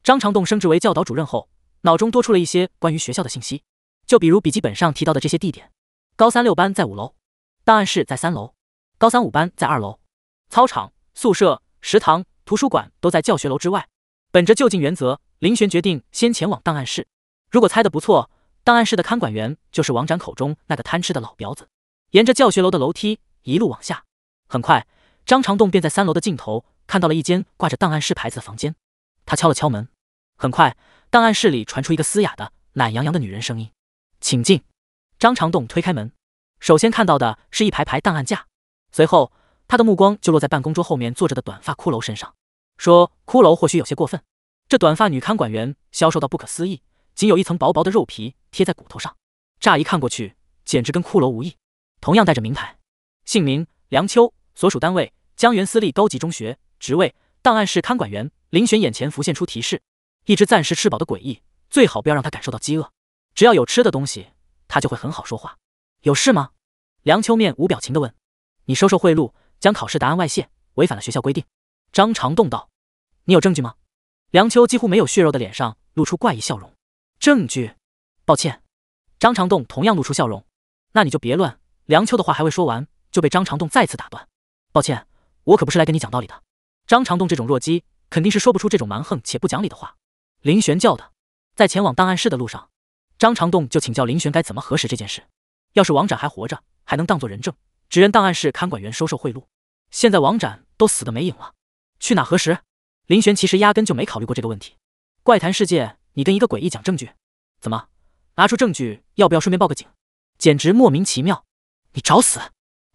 张长栋升职为教导主任后。脑中多出了一些关于学校的信息，就比如笔记本上提到的这些地点：高三六班在五楼，档案室在三楼，高三五班在二楼，操场、宿舍、食堂、图书馆都在教学楼之外。本着就近原则，林玄决定先前往档案室。如果猜得不错，档案室的看管员就是王展口中那个贪吃的老婊子。沿着教学楼的楼梯一路往下，很快，张长栋便在三楼的尽头看到了一间挂着档案室牌子的房间。他敲了敲门。很快，档案室里传出一个嘶哑的、懒洋洋的女人声音：“请进。”张长栋推开门，首先看到的是一排排档案架，随后他的目光就落在办公桌后面坐着的短发骷髅身上，说：“骷髅或许有些过分。”这短发女看管员消瘦到不可思议，仅有一层薄薄的肉皮贴在骨头上，乍一看过去简直跟骷髅无异。同样带着名牌，姓名梁秋，所属单位江源私立高级中学，职位档案室看管员。林璇眼前浮现出提示。一只暂时吃饱的诡异，最好不要让他感受到饥饿。只要有吃的东西，他就会很好说话。有事吗？梁秋面无表情地问。你收受贿赂，将考试答案外泄，违反了学校规定。张长栋道。你有证据吗？梁秋几乎没有血肉的脸上露出怪异笑容。证据？抱歉。张长栋同样露出笑容。那你就别乱。梁秋的话还未说完，就被张长栋再次打断。抱歉，我可不是来跟你讲道理的。张长栋这种弱鸡，肯定是说不出这种蛮横且不讲理的话。林玄叫的，在前往档案室的路上，张长栋就请教林玄该怎么核实这件事。要是王展还活着，还能当做人证指认档案室看管员收受贿赂。现在王展都死的没影了，去哪核实？林玄其实压根就没考虑过这个问题。怪谈世界，你跟一个诡异讲证据？怎么拿出证据？要不要顺便报个警？简直莫名其妙！你找死！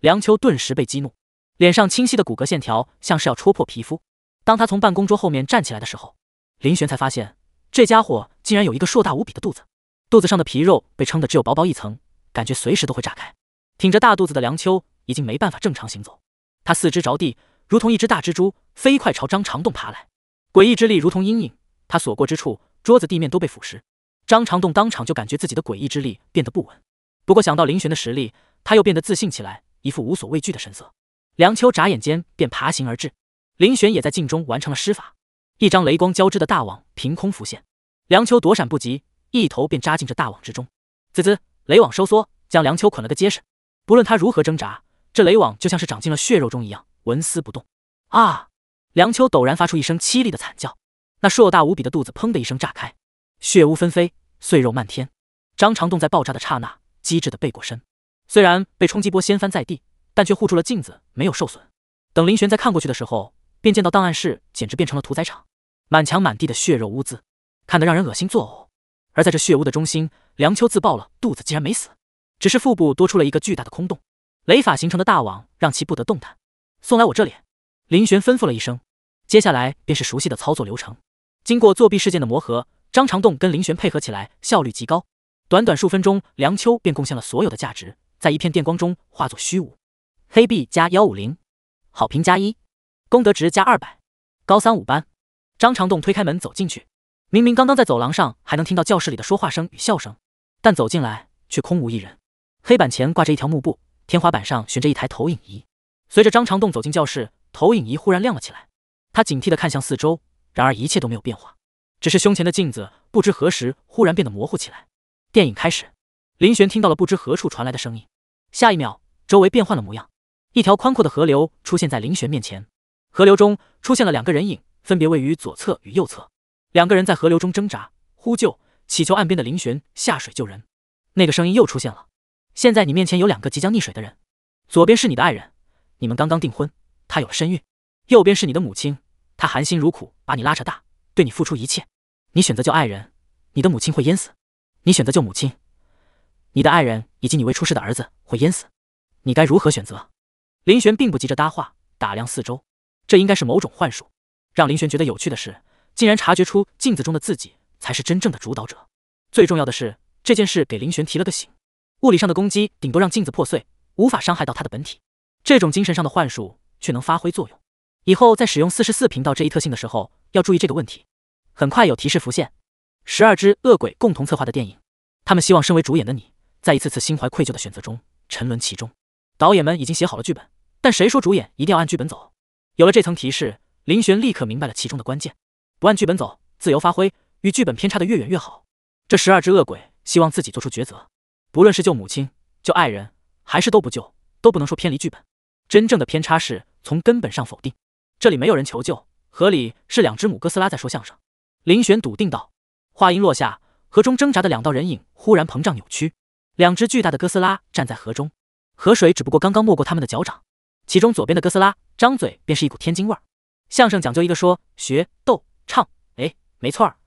梁秋顿时被激怒，脸上清晰的骨骼线条像是要戳破皮肤。当他从办公桌后面站起来的时候，林玄才发现。这家伙竟然有一个硕大无比的肚子，肚子上的皮肉被撑得只有薄薄一层，感觉随时都会炸开。挺着大肚子的梁秋已经没办法正常行走，他四肢着地，如同一只大蜘蛛，飞快朝张长栋爬来。诡异之力如同阴影，他所过之处，桌子地面都被腐蚀。张长栋当场就感觉自己的诡异之力变得不稳，不过想到林玄的实力，他又变得自信起来，一副无所畏惧的神色。梁秋眨眼间便爬行而至，林玄也在镜中完成了施法。一张雷光交织的大网凭空浮现，梁秋躲闪不及，一头便扎进这大网之中。滋滋，雷网收缩，将梁秋捆了个结实。不论他如何挣扎，这雷网就像是长进了血肉中一样，纹丝不动。啊！梁秋陡然发出一声凄厉的惨叫，那硕大无比的肚子砰的一声炸开，血污纷飞，碎肉漫天。张长栋在爆炸的刹那，机智的背过身，虽然被冲击波掀翻在地，但却护住了镜子没有受损。等林玄再看过去的时候，便见到档案室简直变成了屠宰场。满墙满地的血肉污渍，看得让人恶心作呕。而在这血污的中心，梁秋自爆了，肚子竟然没死，只是腹部多出了一个巨大的空洞。雷法形成的大网让其不得动弹。送来我这里，林玄吩咐了一声。接下来便是熟悉的操作流程。经过作弊事件的磨合，张长栋跟林玄配合起来效率极高。短短数分钟，梁秋便贡献了所有的价值，在一片电光中化作虚无。黑币加幺五零，好评加一，功德值加二百，高三五班。张长栋推开门走进去，明明刚刚在走廊上还能听到教室里的说话声与笑声，但走进来却空无一人。黑板前挂着一条幕布，天花板上悬着一台投影仪。随着张长栋走进教室，投影仪忽然亮了起来。他警惕地看向四周，然而一切都没有变化，只是胸前的镜子不知何时忽然变得模糊起来。电影开始，林璇听到了不知何处传来的声音，下一秒周围变换了模样，一条宽阔的河流出现在林璇面前，河流中出现了两个人影。分别位于左侧与右侧，两个人在河流中挣扎、呼救、祈求岸边的林玄下水救人。那个声音又出现了。现在你面前有两个即将溺水的人，左边是你的爱人，你们刚刚订婚，她有了身孕；右边是你的母亲，她含辛茹苦把你拉扯大，对你付出一切。你选择救爱人，你的母亲会淹死；你选择救母亲，你的爱人以及你未出世的儿子会淹死。你该如何选择？林玄并不急着搭话，打量四周，这应该是某种幻术。让林玄觉得有趣的是，竟然察觉出镜子中的自己才是真正的主导者。最重要的是，这件事给林玄提了个醒：物理上的攻击顶多让镜子破碎，无法伤害到他的本体；这种精神上的幻术却能发挥作用。以后在使用四十四频道这一特性的时候，要注意这个问题。很快有提示浮现：十二只恶鬼共同策划的电影，他们希望身为主演的你在一次次心怀愧疚的选择中沉沦其中。导演们已经写好了剧本，但谁说主演一定要按剧本走？有了这层提示。林玄立刻明白了其中的关键，不按剧本走，自由发挥，与剧本偏差的越远越好。这十二只恶鬼希望自己做出抉择，不论是救母亲、救爱人，还是都不救，都不能说偏离剧本。真正的偏差是从根本上否定。这里没有人求救，河里是两只母哥斯拉在说相声。林玄笃定道。话音落下，河中挣扎的两道人影忽然膨胀扭曲，两只巨大的哥斯拉站在河中，河水只不过刚刚没过他们的脚掌。其中左边的哥斯拉张嘴便是一股天津味儿。相声讲究一个说学逗唱，哎，没错儿。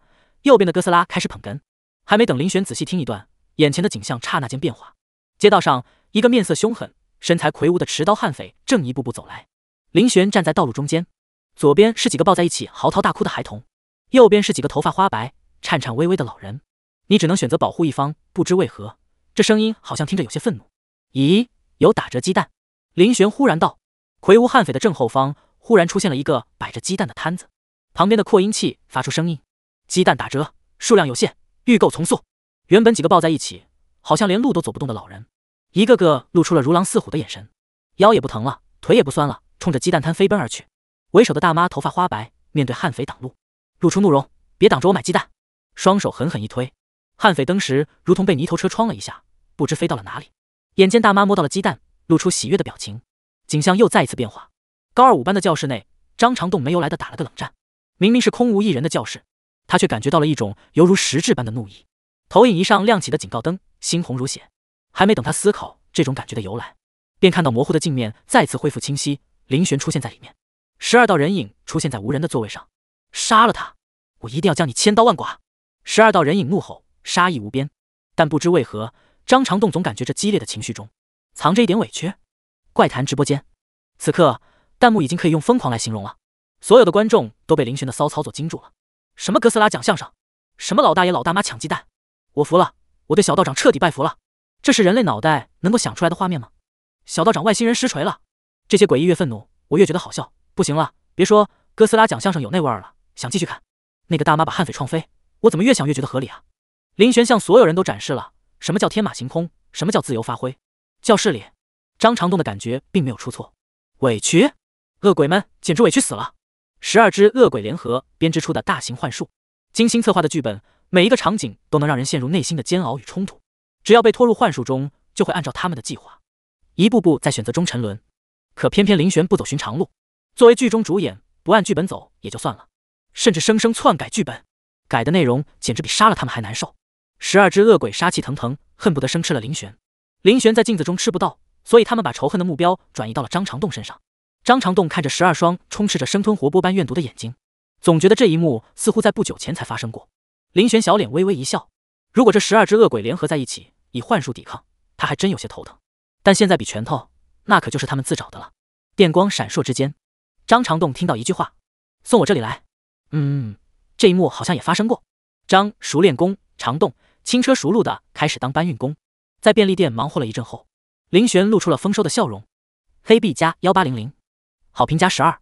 右边的哥斯拉开始捧哏，还没等林玄仔细听一段，眼前的景象刹那间变化。街道上，一个面色凶狠、身材魁梧的持刀悍匪正一步步走来。林玄站在道路中间，左边是几个抱在一起嚎啕大哭的孩童，右边是几个头发花白、颤颤巍巍的老人。你只能选择保护一方。不知为何，这声音好像听着有些愤怒。咦，有打折鸡蛋？林玄忽然道。魁梧悍匪的正后方。忽然出现了一个摆着鸡蛋的摊子，旁边的扩音器发出声音：“鸡蛋打折，数量有限，预购从速。”原本几个抱在一起，好像连路都走不动的老人，一个个露出了如狼似虎的眼神，腰也不疼了，腿也不酸了，冲着鸡蛋摊飞奔而去。为首的大妈头发花白，面对悍匪挡路，露出怒容：“别挡着我买鸡蛋！”双手狠狠一推，悍匪登时如同被泥头车撞了一下，不知飞到了哪里。眼见大妈摸到了鸡蛋，露出喜悦的表情，景象又再一次变化。高二五班的教室内，张长栋没由来的打了个冷战。明明是空无一人的教室，他却感觉到了一种犹如实质般的怒意。投影仪上亮起的警告灯，猩红如血。还没等他思考这种感觉的由来，便看到模糊的镜面再次恢复清晰，林玄出现在里面。十二道人影出现在无人的座位上，杀了他！我一定要将你千刀万剐！十二道人影怒吼，杀意无边。但不知为何，张长栋总感觉这激烈的情绪中藏着一点委屈。怪谈直播间，此刻。弹幕已经可以用疯狂来形容了，所有的观众都被林玄的骚操作惊住了。什么哥斯拉讲相声，什么老大爷老大妈抢鸡蛋，我服了，我对小道长彻底拜服了。这是人类脑袋能够想出来的画面吗？小道长，外星人实锤了。这些诡异越愤怒，我越觉得好笑。不行了，别说哥斯拉讲相声有那味儿了，想继续看那个大妈把悍匪撞飞，我怎么越想越觉得合理啊？林玄向所有人都展示了什么叫天马行空，什么叫自由发挥。教室里，张长栋的感觉并没有出错，委屈。恶鬼们简直委屈死了。十二只恶鬼联合编织出的大型幻术，精心策划的剧本，每一个场景都能让人陷入内心的煎熬与冲突。只要被拖入幻术中，就会按照他们的计划，一步步在选择中沉沦。可偏偏林玄不走寻常路，作为剧中主演，不按剧本走也就算了，甚至生生篡改剧本，改的内容简直比杀了他们还难受。十二只恶鬼杀气腾腾，恨不得生吃了林玄。林玄在镜子中吃不到，所以他们把仇恨的目标转移到了张长栋身上。张长栋看着十二双充斥着生吞活剥般怨毒的眼睛，总觉得这一幕似乎在不久前才发生过。林玄小脸微微一笑，如果这十二只恶鬼联合在一起，以幻术抵抗，他还真有些头疼。但现在比拳头，那可就是他们自找的了。电光闪烁之间，张长栋听到一句话：“送我这里来。”嗯，这一幕好像也发生过。张熟练工长栋轻车熟路的开始当搬运工，在便利店忙活了一阵后，林玄露出了丰收的笑容。黑币加幺八零零。好评加十二，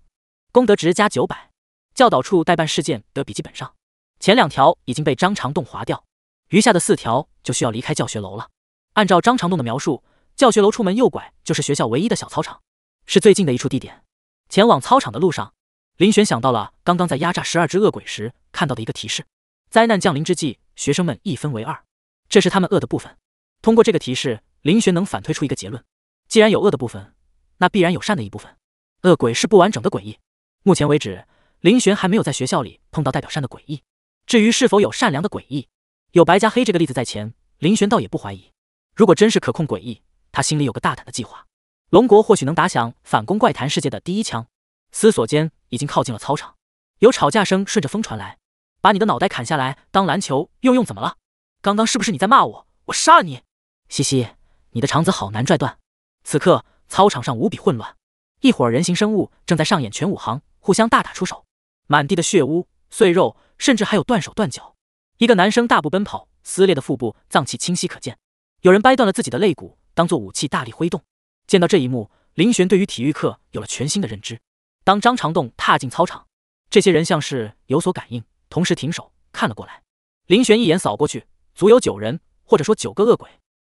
功德值加九百。教导处代办事件的笔记本上，前两条已经被张长栋划掉，余下的四条就需要离开教学楼了。按照张长栋的描述，教学楼出门右拐就是学校唯一的小操场，是最近的一处地点。前往操场的路上，林玄想到了刚刚在压榨十二只恶鬼时看到的一个提示：灾难降临之际，学生们一分为二，这是他们恶的部分。通过这个提示，林玄能反推出一个结论：既然有恶的部分，那必然有善的一部分。恶鬼是不完整的诡异。目前为止，林玄还没有在学校里碰到代表善的诡异。至于是否有善良的诡异，有白加黑这个例子在前，林玄倒也不怀疑。如果真是可控诡异，他心里有个大胆的计划。龙国或许能打响反攻怪谈世界的第一枪。思索间，已经靠近了操场，有吵架声顺着风传来。把你的脑袋砍下来当篮球用用，怎么了？刚刚是不是你在骂我？我杀了你！嘻嘻，你的肠子好难拽断。此刻，操场上无比混乱。一伙人形生物正在上演全武行，互相大打出手，满地的血污、碎肉，甚至还有断手断脚。一个男生大步奔跑，撕裂的腹部脏器清晰可见。有人掰断了自己的肋骨，当做武器大力挥动。见到这一幕，林玄对于体育课有了全新的认知。当张长栋踏进操场，这些人像是有所感应，同时停手看了过来。林玄一眼扫过去，足有九人，或者说九个恶鬼。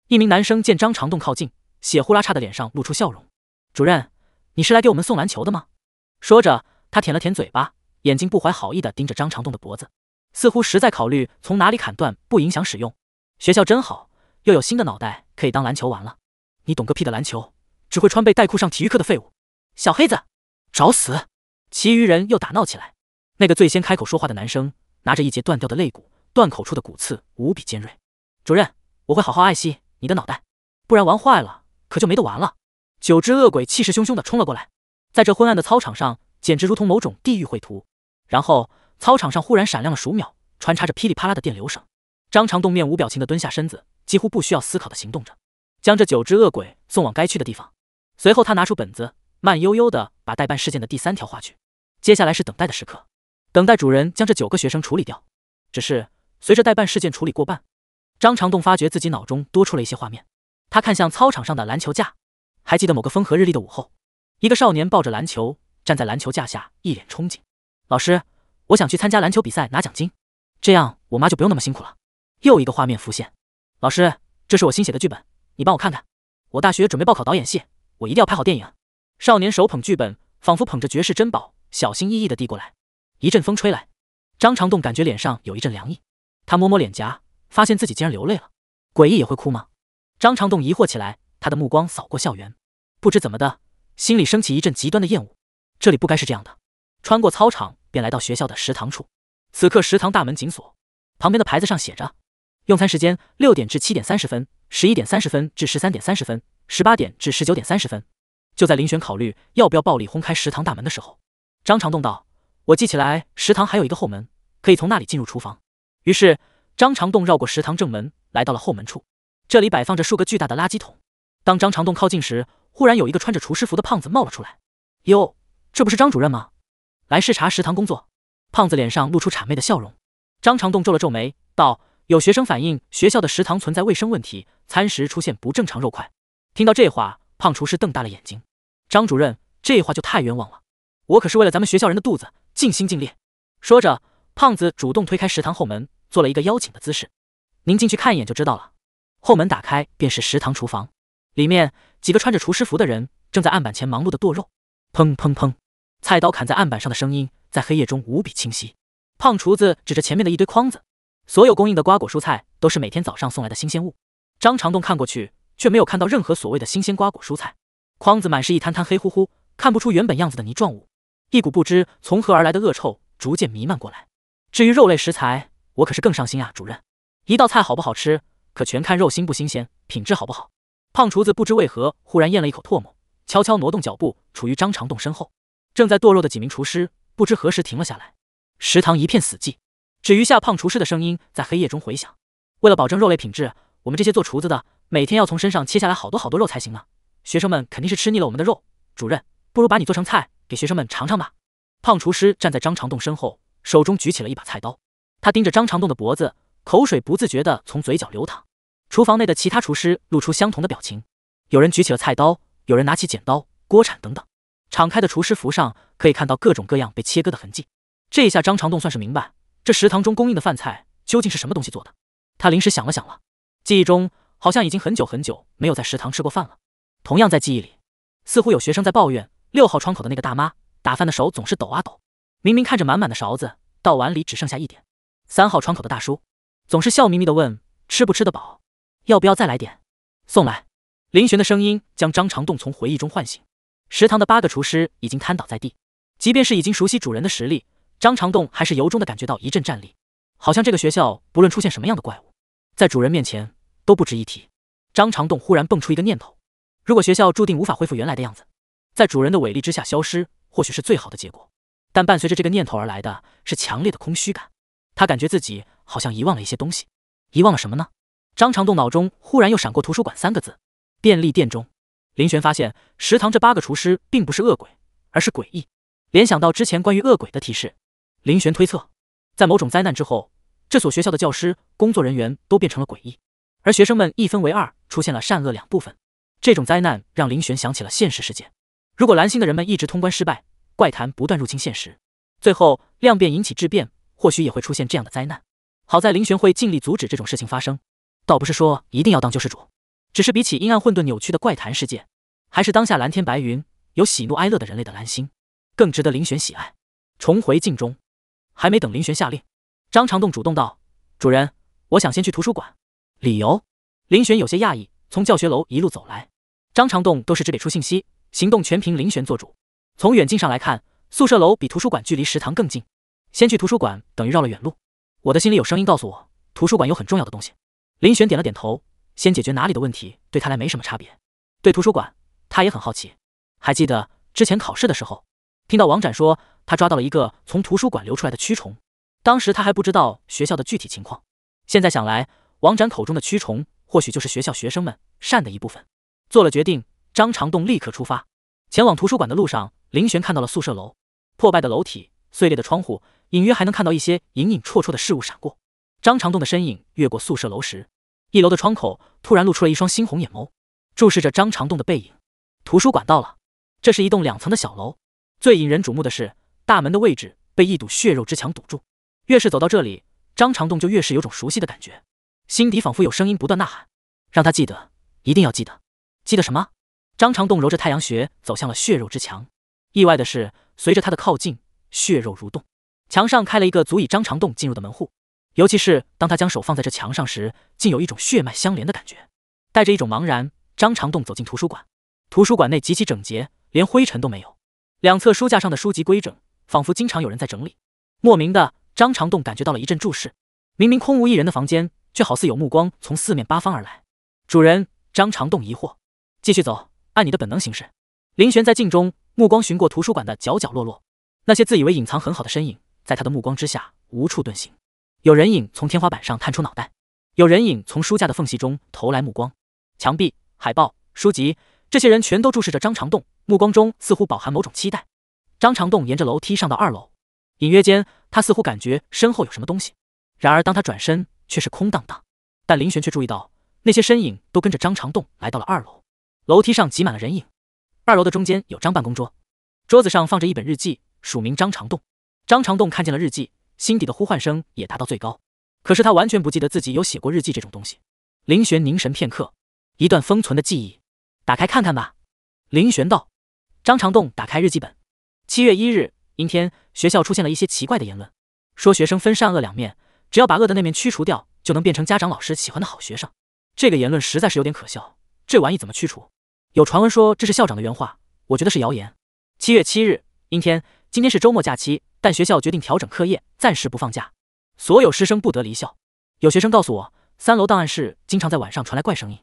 一名男生见张长栋靠近，血呼啦叉的脸上露出笑容，主任。你是来给我们送篮球的吗？说着，他舔了舔嘴巴，眼睛不怀好意地盯着张长栋的脖子，似乎实在考虑从哪里砍断不影响使用。学校真好，又有新的脑袋可以当篮球玩了。你懂个屁的篮球，只会穿背带裤上体育课的废物，小黑子，找死！其余人又打闹起来。那个最先开口说话的男生拿着一截断掉的肋骨，断口处的骨刺无比尖锐。主任，我会好好爱惜你的脑袋，不然玩坏了可就没得玩了。九只恶鬼气势汹汹地冲了过来，在这昏暗的操场上，简直如同某种地狱绘图。然后，操场上忽然闪亮了数秒，穿插着噼里啪啦的电流声。张长栋面无表情地蹲下身子，几乎不需要思考地行动着，将这九只恶鬼送往该去的地方。随后，他拿出本子，慢悠悠地把代办事件的第三条划去。接下来是等待的时刻，等待主人将这九个学生处理掉。只是随着代办事件处理过半，张长栋发觉自己脑中多出了一些画面。他看向操场上的篮球架。还记得某个风和日丽的午后，一个少年抱着篮球站在篮球架下，一脸憧憬。老师，我想去参加篮球比赛拿奖金，这样我妈就不用那么辛苦了。又一个画面浮现：老师，这是我新写的剧本，你帮我看看。我大学准备报考导演系，我一定要拍好电影。少年手捧剧本，仿佛捧着绝世珍宝，小心翼翼的递过来。一阵风吹来，张长栋感觉脸上有一阵凉意，他摸摸脸颊，发现自己竟然流泪了。诡异也会哭吗？张长栋疑惑起来。他的目光扫过校园，不知怎么的，心里升起一阵极端的厌恶。这里不该是这样的。穿过操场，便来到学校的食堂处。此刻食堂大门紧锁，旁边的牌子上写着：用餐时间六点至七点三十分，十一点三十分至十三点三十分，十八点至十九点三十分。就在林玄考虑要不要暴力轰开食堂大门的时候，张长栋道：“我记起来，食堂还有一个后门，可以从那里进入厨房。”于是张长栋绕过食堂正门，来到了后门处。这里摆放着数个巨大的垃圾桶。当张长栋靠近时，忽然有一个穿着厨师服的胖子冒了出来。哟，这不是张主任吗？来视察食堂工作。胖子脸上露出谄媚的笑容。张长栋皱了皱眉，道：“有学生反映学校的食堂存在卫生问题，餐食出现不正常肉块。”听到这话，胖厨师瞪大了眼睛。张主任，这话就太冤枉了，我可是为了咱们学校人的肚子尽心尽力。说着，胖子主动推开食堂后门，做了一个邀请的姿势：“您进去看一眼就知道了。”后门打开，便是食堂厨房。里面几个穿着厨师服的人正在案板前忙碌的剁肉，砰砰砰，菜刀砍在案板上的声音在黑夜中无比清晰。胖厨子指着前面的一堆筐子，所有供应的瓜果蔬菜都是每天早上送来的新鲜物。张长栋看过去，却没有看到任何所谓的新鲜瓜果蔬菜，筐子满是一滩滩黑乎乎、看不出原本样子的泥状物，一股不知从何而来的恶臭逐渐弥漫过来。至于肉类食材，我可是更上心啊，主任。一道菜好不好吃，可全看肉新不新鲜，品质好不好。胖厨子不知为何，忽然咽了一口唾沫，悄悄挪动脚步，处于张长栋身后。正在剁肉的几名厨师不知何时停了下来，食堂一片死寂，只余下胖厨师的声音在黑夜中回响。为了保证肉类品质，我们这些做厨子的每天要从身上切下来好多好多肉才行呢。学生们肯定是吃腻了我们的肉，主任，不如把你做成菜给学生们尝尝吧。胖厨师站在张长栋身后，手中举起了一把菜刀，他盯着张长栋的脖子，口水不自觉地从嘴角流淌。厨房内的其他厨师露出相同的表情，有人举起了菜刀，有人拿起剪刀、锅铲等等。敞开的厨师服上可以看到各种各样被切割的痕迹。这一下，张长栋算是明白，这食堂中供应的饭菜究竟是什么东西做的。他临时想了想了，记忆中好像已经很久很久没有在食堂吃过饭了。同样在记忆里，似乎有学生在抱怨六号窗口的那个大妈打饭的手总是抖啊抖，明明看着满满的勺子，到碗里只剩下一点。三号窗口的大叔总是笑眯眯地问：“吃不吃得饱？”要不要再来点？送来。林玄的声音将张长栋从回忆中唤醒。食堂的八个厨师已经瘫倒在地。即便是已经熟悉主人的实力，张长栋还是由衷的感觉到一阵战栗，好像这个学校不论出现什么样的怪物，在主人面前都不值一提。张长栋忽然蹦出一个念头：如果学校注定无法恢复原来的样子，在主人的伟力之下消失，或许是最好的结果。但伴随着这个念头而来的是强烈的空虚感，他感觉自己好像遗忘了一些东西，遗忘了什么呢？张长栋脑中忽然又闪过“图书馆”三个字。便利店中，林玄发现食堂这八个厨师并不是恶鬼，而是诡异。联想到之前关于恶鬼的提示，林玄推测，在某种灾难之后，这所学校的教师、工作人员都变成了诡异，而学生们一分为二，出现了善恶两部分。这种灾难让林玄想起了现实世界。如果蓝星的人们一直通关失败，怪谈不断入侵现实，最后量变引起质变，或许也会出现这样的灾难。好在林玄会尽力阻止这种事情发生。倒不是说一定要当救世主，只是比起阴暗、混沌、扭曲的怪谈世界，还是当下蓝天白云、有喜怒哀乐的人类的蓝星更值得林玄喜爱。重回镜中，还没等林玄下令，张长栋主动道：“主人，我想先去图书馆。”理由，林玄有些讶异。从教学楼一路走来，张长栋都是只给出信息，行动全凭林玄做主。从远近上来看，宿舍楼比图书馆距离食堂更近，先去图书馆等于绕了远路。我的心里有声音告诉我，图书馆有很重要的东西。林玄点了点头，先解决哪里的问题对他来没什么差别。对图书馆，他也很好奇。还记得之前考试的时候，听到王展说他抓到了一个从图书馆流出来的蛆虫，当时他还不知道学校的具体情况。现在想来，王展口中的蛆虫或许就是学校学生们善的一部分。做了决定，张长栋立刻出发。前往图书馆的路上，林玄看到了宿舍楼，破败的楼体，碎裂的窗户，隐约还能看到一些隐隐绰绰的事物闪过。张长栋的身影越过宿舍楼时，一楼的窗口突然露出了一双猩红眼眸，注视着张长栋的背影。图书馆到了，这是一栋两层的小楼，最引人注目的是大门的位置被一堵血肉之墙堵住。越是走到这里，张长栋就越是有种熟悉的感觉，心底仿佛有声音不断呐喊，让他记得，一定要记得，记得什么？张长栋揉着太阳穴走向了血肉之墙。意外的是，随着他的靠近，血肉蠕动，墙上开了一个足以张长栋进入的门户。尤其是当他将手放在这墙上时，竟有一种血脉相连的感觉，带着一种茫然。张长栋走进图书馆，图书馆内极其整洁，连灰尘都没有。两侧书架上的书籍规整，仿佛经常有人在整理。莫名的，张长栋感觉到了一阵注视。明明空无一人的房间，却好似有目光从四面八方而来。主人，张长栋疑惑。继续走，按你的本能行事。林玄在镜中目光寻过图书馆的角角落落，那些自以为隐藏很好的身影，在他的目光之下无处遁形。有人影从天花板上探出脑袋，有人影从书架的缝隙中投来目光。墙壁、海报、书籍，这些人全都注视着张长栋，目光中似乎饱含某种期待。张长栋沿着楼梯上到二楼，隐约间他似乎感觉身后有什么东西。然而当他转身，却是空荡荡。但林璇却注意到，那些身影都跟着张长栋来到了二楼。楼梯上挤满了人影。二楼的中间有张办公桌，桌子上放着一本日记，署名张长栋。张长栋看见了日记。心底的呼唤声也达到最高，可是他完全不记得自己有写过日记这种东西。林玄凝神片刻，一段封存的记忆，打开看看吧。林玄道。张长栋打开日记本。七月一日，阴天，学校出现了一些奇怪的言论，说学生分善恶两面，只要把恶的那面驱除掉，就能变成家长老师喜欢的好学生。这个言论实在是有点可笑，这玩意怎么驱除？有传闻说这是校长的原话，我觉得是谣言。七月七日，阴天，今天是周末假期。但学校决定调整课业，暂时不放假，所有师生不得离校。有学生告诉我，三楼档案室经常在晚上传来怪声音。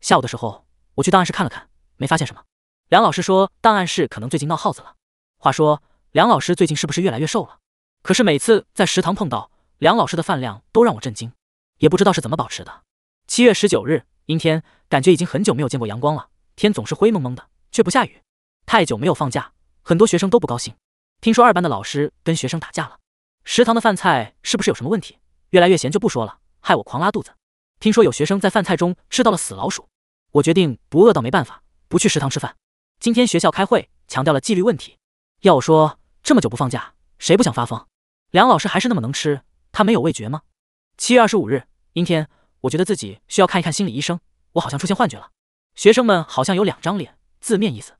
下午的时候，我去档案室看了看，没发现什么。梁老师说，档案室可能最近闹耗子了。话说，梁老师最近是不是越来越瘦了？可是每次在食堂碰到梁老师的饭量，都让我震惊，也不知道是怎么保持的。七月十九日，阴天，感觉已经很久没有见过阳光了，天总是灰蒙蒙的，却不下雨。太久没有放假，很多学生都不高兴。听说二班的老师跟学生打架了，食堂的饭菜是不是有什么问题？越来越咸就不说了，害我狂拉肚子。听说有学生在饭菜中吃到了死老鼠，我决定不饿到没办法，不去食堂吃饭。今天学校开会强调了纪律问题，要我说这么久不放假，谁不想发疯？梁老师还是那么能吃，他没有味觉吗？七月二十五日，阴天。我觉得自己需要看一看心理医生，我好像出现幻觉了。学生们好像有两张脸，字面意思，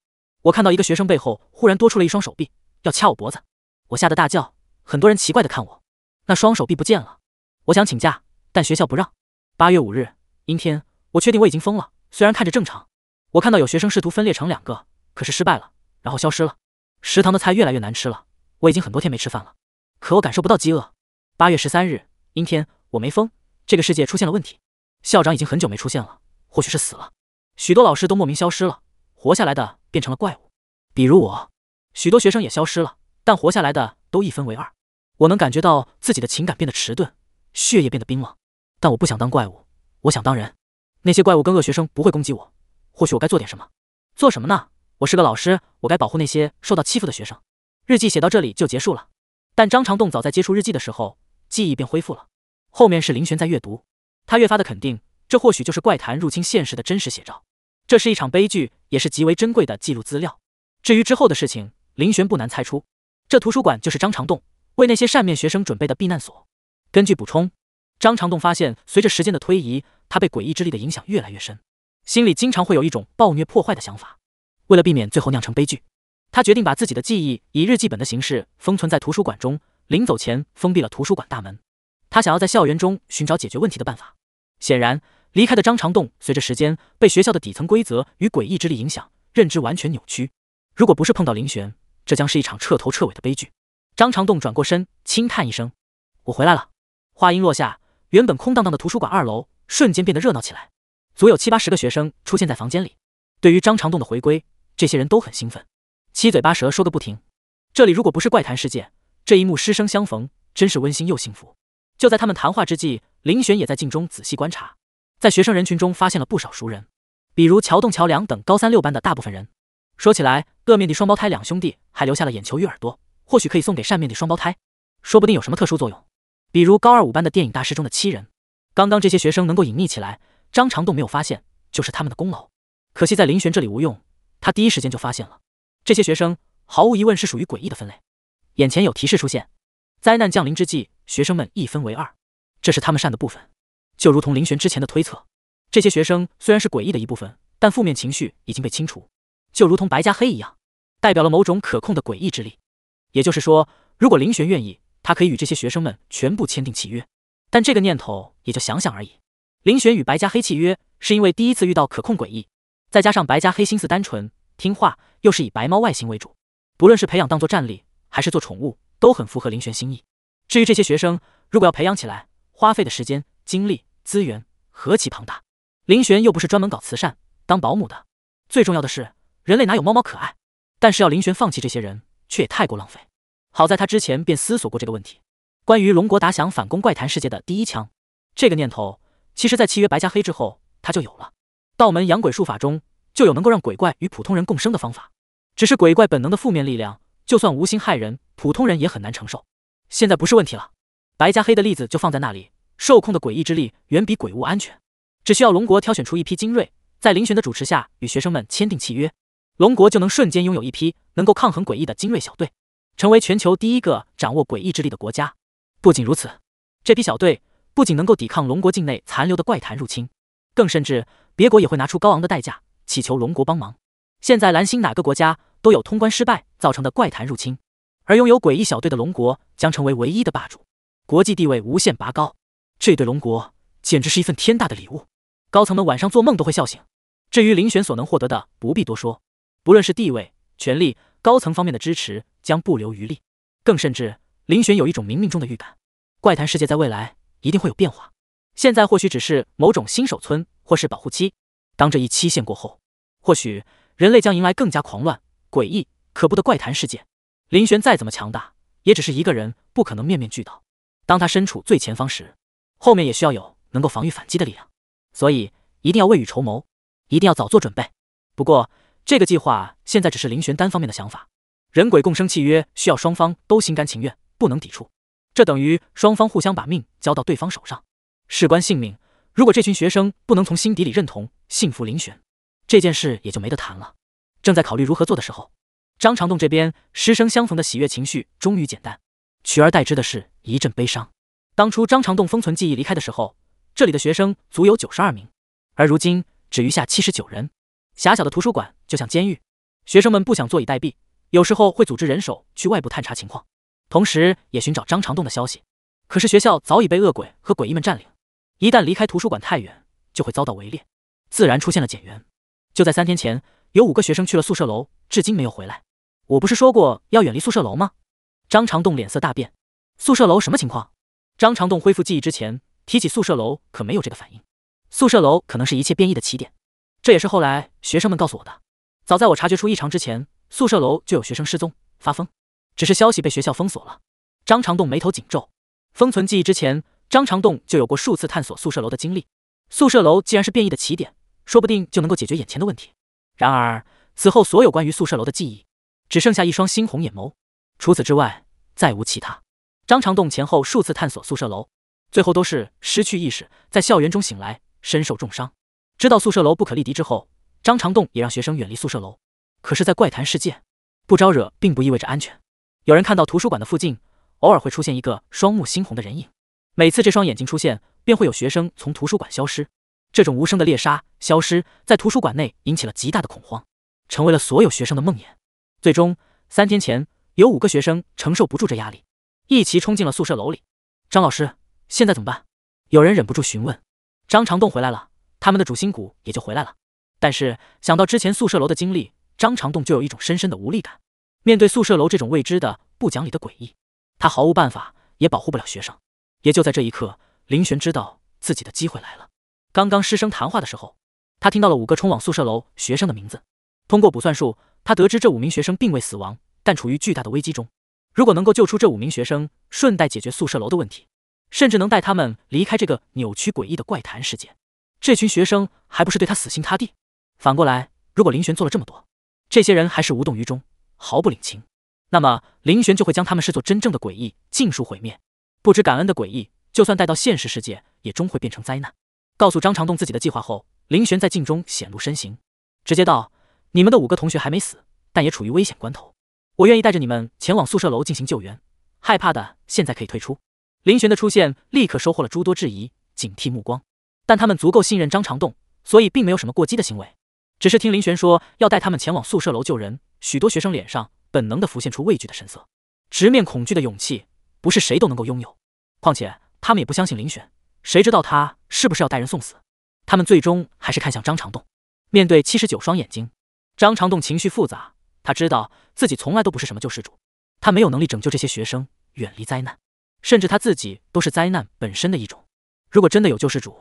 我看到一个学生背后忽然多出了一双手臂。要掐我脖子，我吓得大叫。很多人奇怪的看我，那双手臂不见了。我想请假，但学校不让。八月五日，阴天。我确定我已经疯了，虽然看着正常。我看到有学生试图分裂成两个，可是失败了，然后消失了。食堂的菜越来越难吃了，我已经很多天没吃饭了，可我感受不到饥饿。八月十三日，阴天。我没疯，这个世界出现了问题。校长已经很久没出现了，或许是死了。许多老师都莫名消失了，活下来的变成了怪物，比如我。许多学生也消失了，但活下来的都一分为二。我能感觉到自己的情感变得迟钝，血液变得冰冷。但我不想当怪物，我想当人。那些怪物跟恶学生不会攻击我。或许我该做点什么？做什么呢？我是个老师，我该保护那些受到欺负的学生。日记写到这里就结束了。但张长栋早在接触日记的时候，记忆便恢复了。后面是林玄在阅读，他越发的肯定，这或许就是怪谈入侵现实的真实写照。这是一场悲剧，也是极为珍贵的记录资料。至于之后的事情。林玄不难猜出，这图书馆就是张长栋为那些善面学生准备的避难所。根据补充，张长栋发现，随着时间的推移，他被诡异之力的影响越来越深，心里经常会有一种暴虐破坏的想法。为了避免最后酿成悲剧，他决定把自己的记忆以日记本的形式封存在图书馆中。临走前，封闭了图书馆大门。他想要在校园中寻找解决问题的办法。显然，离开的张长栋，随着时间被学校的底层规则与诡异之力影响，认知完全扭曲。如果不是碰到林玄，这将是一场彻头彻尾的悲剧。张长栋转过身，轻叹一声：“我回来了。”话音落下，原本空荡荡的图书馆二楼瞬间变得热闹起来，足有七八十个学生出现在房间里。对于张长栋的回归，这些人都很兴奋，七嘴八舌说个不停。这里如果不是怪谈世界，这一幕师生相逢真是温馨又幸福。就在他们谈话之际，林玄也在镜中仔细观察，在学生人群中发现了不少熟人，比如乔栋、乔梁等高三六班的大部分人。说起来。恶面的双胞胎两兄弟还留下了眼球与耳朵，或许可以送给善面的双胞胎，说不定有什么特殊作用。比如高二五班的电影大师中的七人，刚刚这些学生能够隐匿起来，张长栋没有发现，就是他们的功劳。可惜在林玄这里无用，他第一时间就发现了这些学生，毫无疑问是属于诡异的分类。眼前有提示出现，灾难降临之际，学生们一分为二，这是他们善的部分，就如同林玄之前的推测，这些学生虽然是诡异的一部分，但负面情绪已经被清除，就如同白加黑一样。代表了某种可控的诡异之力，也就是说，如果林玄愿意，他可以与这些学生们全部签订契约。但这个念头也就想想而已。林玄与白家黑契约，是因为第一次遇到可控诡异，再加上白家黑心思单纯、听话，又是以白猫外形为主，不论是培养当做战力还是做宠物，都很符合林玄心意。至于这些学生，如果要培养起来，花费的时间、精力、资源何其庞大！林玄又不是专门搞慈善当保姆的。最重要的是，人类哪有猫猫可爱？但是要林玄放弃这些人，却也太过浪费。好在他之前便思索过这个问题。关于龙国打响反攻怪谈世界的第一枪，这个念头其实，在契约白加黑之后，他就有了。道门养鬼术法中，就有能够让鬼怪与普通人共生的方法。只是鬼怪本能的负面力量，就算无心害人，普通人也很难承受。现在不是问题了。白加黑的例子就放在那里，受控的诡异之力远比鬼物安全。只需要龙国挑选出一批精锐，在林玄的主持下，与学生们签订契约。龙国就能瞬间拥有一批能够抗衡诡异的精锐小队，成为全球第一个掌握诡异之力的国家。不仅如此，这批小队不仅能够抵抗龙国境内残留的怪谈入侵，更甚至别国也会拿出高昂的代价祈求龙国帮忙。现在蓝星哪个国家都有通关失败造成的怪谈入侵，而拥有诡异小队的龙国将成为唯一的霸主，国际地位无限拔高，这对龙国简直是一份天大的礼物。高层们晚上做梦都会笑醒。至于林玄所能获得的，不必多说。不论是地位、权力、高层方面的支持将不留余力，更甚至林玄有一种冥冥中的预感，怪谈世界在未来一定会有变化。现在或许只是某种新手村或是保护期，当这一期限过后，或许人类将迎来更加狂乱、诡异、可怖的怪谈世界。林玄再怎么强大，也只是一个人，不可能面面俱到。当他身处最前方时，后面也需要有能够防御、反击的力量，所以一定要未雨绸缪，一定要早做准备。不过。这个计划现在只是林玄单方面的想法，人鬼共生契约需要双方都心甘情愿，不能抵触，这等于双方互相把命交到对方手上，事关性命。如果这群学生不能从心底里认同、信服林玄，这件事也就没得谈了。正在考虑如何做的时候，张长栋这边师生相逢的喜悦情绪终于减淡，取而代之的是一阵悲伤。当初张长栋封存记忆离开的时候，这里的学生足有九十二名，而如今只余下七十九人。狭小的图书馆就像监狱，学生们不想坐以待毙，有时候会组织人手去外部探查情况，同时也寻找张长栋的消息。可是学校早已被恶鬼和诡异们占领，一旦离开图书馆太远，就会遭到围猎，自然出现了减员。就在三天前，有五个学生去了宿舍楼，至今没有回来。我不是说过要远离宿舍楼吗？张长栋脸色大变。宿舍楼什么情况？张长栋恢复记忆之前提起宿舍楼，可没有这个反应。宿舍楼可能是一切变异的起点。这也是后来学生们告诉我的。早在我察觉出异常之前，宿舍楼就有学生失踪、发疯，只是消息被学校封锁了。张长栋眉头紧皱。封存记忆之前，张长栋就有过数次探索宿舍楼的经历。宿舍楼既然是变异的起点，说不定就能够解决眼前的问题。然而，此后所有关于宿舍楼的记忆，只剩下一双猩红眼眸，除此之外再无其他。张长栋前后数次探索宿舍楼，最后都是失去意识，在校园中醒来，身受重伤。知道宿舍楼不可力敌之后，张长栋也让学生远离宿舍楼。可是，在怪谈世界，不招惹并不意味着安全。有人看到图书馆的附近，偶尔会出现一个双目猩红的人影。每次这双眼睛出现，便会有学生从图书馆消失。这种无声的猎杀、消失，在图书馆内引起了极大的恐慌，成为了所有学生的梦魇。最终，三天前，有五个学生承受不住这压力，一齐冲进了宿舍楼里。张老师，现在怎么办？有人忍不住询问。张长栋回来了。他们的主心骨也就回来了，但是想到之前宿舍楼的经历，张长栋就有一种深深的无力感。面对宿舍楼这种未知的、不讲理的诡异，他毫无办法，也保护不了学生。也就在这一刻，林玄知道自己的机会来了。刚刚师生谈话的时候，他听到了五个冲往宿舍楼学生的名字。通过卜算术，他得知这五名学生并未死亡，但处于巨大的危机中。如果能够救出这五名学生，顺带解决宿舍楼的问题，甚至能带他们离开这个扭曲诡异的怪谈世界。这群学生还不是对他死心塌地。反过来，如果林玄做了这么多，这些人还是无动于衷，毫不领情，那么林玄就会将他们视作真正的诡异，尽数毁灭。不知感恩的诡异，就算带到现实世界，也终会变成灾难。告诉张长栋自己的计划后，林玄在镜中显露身形，直接道：“你们的五个同学还没死，但也处于危险关头。我愿意带着你们前往宿舍楼进行救援。害怕的，现在可以退出。”林玄的出现立刻收获了诸多质疑、警惕目光。但他们足够信任张长栋，所以并没有什么过激的行为。只是听林玄说要带他们前往宿舍楼救人，许多学生脸上本能地浮现出畏惧的神色。直面恐惧的勇气不是谁都能够拥有。况且他们也不相信林玄，谁知道他是不是要带人送死？他们最终还是看向张长栋。面对七十九双眼睛，张长栋情绪复杂。他知道自己从来都不是什么救世主，他没有能力拯救这些学生远离灾难，甚至他自己都是灾难本身的一种。如果真的有救世主，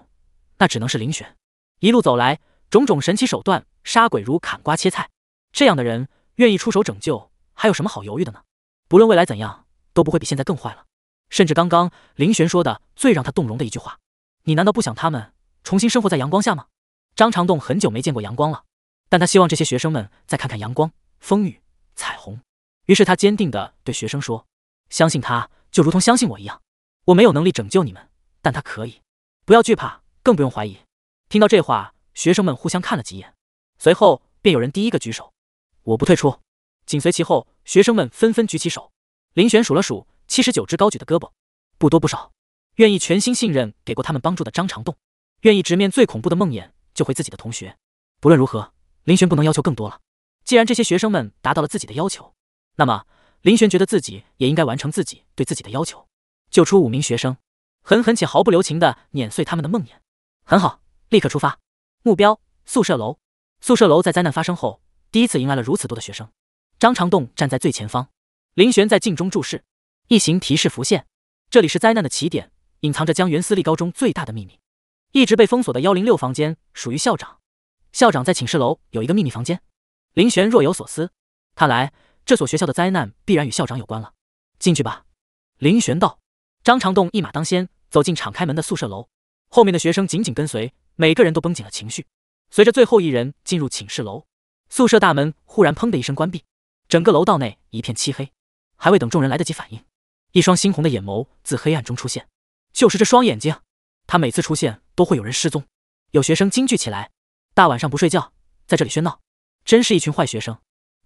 那只能是林玄。一路走来，种种神奇手段杀鬼如砍瓜切菜，这样的人愿意出手拯救，还有什么好犹豫的呢？不论未来怎样，都不会比现在更坏了。甚至刚刚林玄说的最让他动容的一句话：“你难道不想他们重新生活在阳光下吗？”张长栋很久没见过阳光了，但他希望这些学生们再看看阳光、风雨、彩虹。于是他坚定地对学生说：“相信他，就如同相信我一样。我没有能力拯救你们，但他可以。不要惧怕。”更不用怀疑。听到这话，学生们互相看了几眼，随后便有人第一个举手：“我不退出。”紧随其后，学生们纷纷举起手。林玄数了数，七十九只高举的胳膊，不多不少。愿意全心信任给过他们帮助的张长栋，愿意直面最恐怖的梦魇，救回自己的同学。不论如何，林玄不能要求更多了。既然这些学生们达到了自己的要求，那么林玄觉得自己也应该完成自己对自己的要求：救出五名学生，狠狠且毫不留情地碾碎他们的梦魇。很好，立刻出发。目标：宿舍楼。宿舍楼在灾难发生后，第一次迎来了如此多的学生。张长栋站在最前方，林玄在镜中注视。异形提示浮现：这里是灾难的起点，隐藏着江源私立高中最大的秘密。一直被封锁的1零六房间属于校长。校长在寝室楼有一个秘密房间。林玄若有所思，看来这所学校的灾难必然与校长有关了。进去吧，林玄道。张长栋一马当先，走进敞开门的宿舍楼。后面的学生紧紧跟随，每个人都绷紧了情绪。随着最后一人进入寝室楼，宿舍大门忽然砰的一声关闭，整个楼道内一片漆黑。还未等众人来得及反应，一双猩红的眼眸自黑暗中出现。就是这双眼睛，他每次出现都会有人失踪。有学生惊惧起来，大晚上不睡觉在这里喧闹，真是一群坏学生！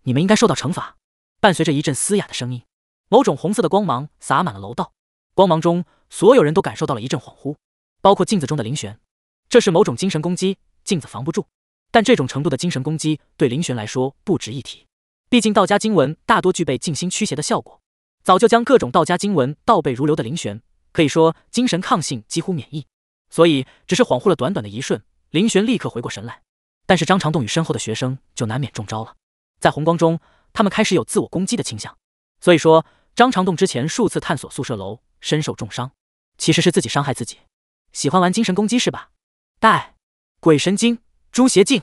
你们应该受到惩罚。伴随着一阵嘶哑的声音，某种红色的光芒洒满了楼道，光芒中所有人都感受到了一阵恍惚。包括镜子中的林玄，这是某种精神攻击，镜子防不住。但这种程度的精神攻击对林玄来说不值一提，毕竟道家经文大多具备静心驱邪的效果。早就将各种道家经文倒背如流的林玄，可以说精神抗性几乎免疫。所以只是恍惚了短短的一瞬，林玄立刻回过神来。但是张长栋与身后的学生就难免中招了。在红光中，他们开始有自我攻击的倾向。所以说，张长栋之前数次探索宿舍楼，身受重伤，其实是自己伤害自己。喜欢玩精神攻击是吧？带鬼神经诛邪镜，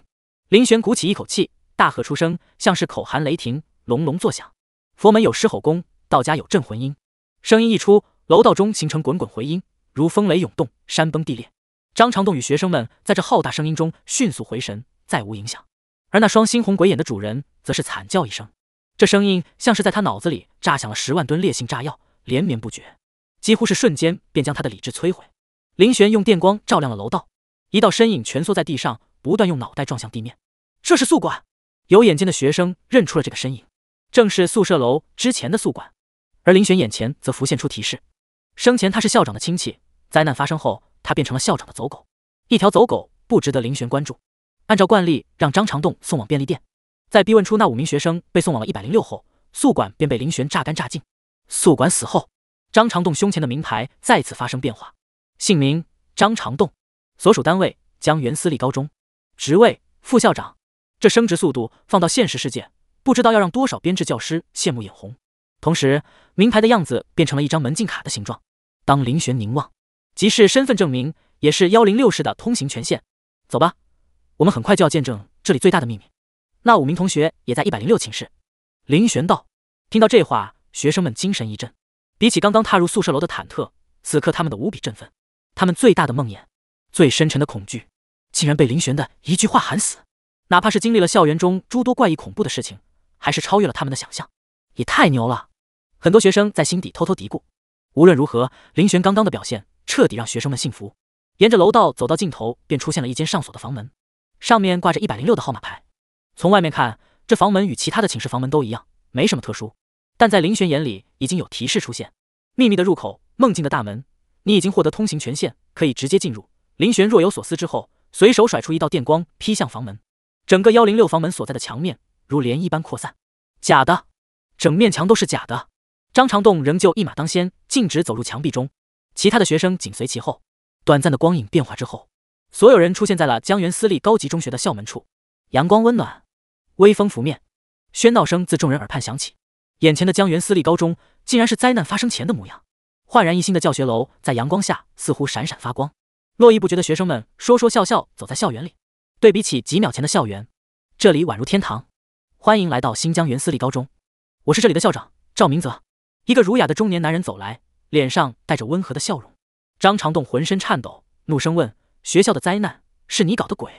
林玄鼓起一口气，大喝出声，像是口含雷霆，隆隆作响。佛门有狮吼功，道家有镇魂音，声音一出，楼道中形成滚滚回音，如风雷涌动，山崩地裂。张长栋与学生们在这浩大声音中迅速回神，再无影响。而那双猩红鬼眼的主人则是惨叫一声，这声音像是在他脑子里炸响了十万吨烈性炸药，连绵不绝，几乎是瞬间便将他的理智摧毁。林玄用电光照亮了楼道，一道身影蜷缩在地上，不断用脑袋撞向地面。这是宿管，有眼尖的学生认出了这个身影，正是宿舍楼之前的宿管。而林玄眼前则浮现出提示：生前他是校长的亲戚，灾难发生后他变成了校长的走狗。一条走狗不值得林玄关注。按照惯例，让张长栋送往便利店，在逼问出那五名学生被送往了一百零六后，宿管便被林玄榨干榨尽。宿管死后，张长栋胸前的名牌再次发生变化。姓名张长栋，所属单位江源私立高中，职位副校长。这升职速度放到现实世界，不知道要让多少编制教师羡慕眼红。同时，名牌的样子变成了一张门禁卡的形状。当林玄凝望，即是身份证明，也是幺零六室的通行权限。走吧，我们很快就要见证这里最大的秘密。那五名同学也在一百零六寝室。林玄道。听到这话，学生们精神一振。比起刚刚踏入宿舍楼的忐忑，此刻他们的无比振奋。他们最大的梦魇，最深沉的恐惧，竟然被林玄的一句话喊死。哪怕是经历了校园中诸多怪异恐怖的事情，还是超越了他们的想象，也太牛了！很多学生在心底偷偷嘀咕。无论如何，林玄刚刚的表现彻底让学生们信服。沿着楼道走到尽头，便出现了一间上锁的房门，上面挂着一百零六的号码牌。从外面看，这房门与其他的寝室房门都一样，没什么特殊。但在林玄眼里，已经有提示出现：秘密的入口，梦境的大门。你已经获得通行权限，可以直接进入。林玄若有所思之后，随手甩出一道电光劈向房门，整个幺零六房门所在的墙面如涟漪般扩散。假的，整面墙都是假的。张长栋仍旧一马当先，径直走入墙壁中，其他的学生紧随其后。短暂的光影变化之后，所有人出现在了江源私立高级中学的校门处。阳光温暖，微风拂面，喧闹声自众人耳畔响起。眼前的江源私立高中，竟然是灾难发生前的模样。焕然一新的教学楼在阳光下似乎闪闪发光，络绎不绝的学生们说说笑笑走在校园里。对比起几秒前的校园，这里宛如天堂。欢迎来到新疆原私立高中，我是这里的校长赵明泽。一个儒雅的中年男人走来，脸上带着温和的笑容。张长栋浑身颤抖，怒声问：“学校的灾难是你搞的鬼？”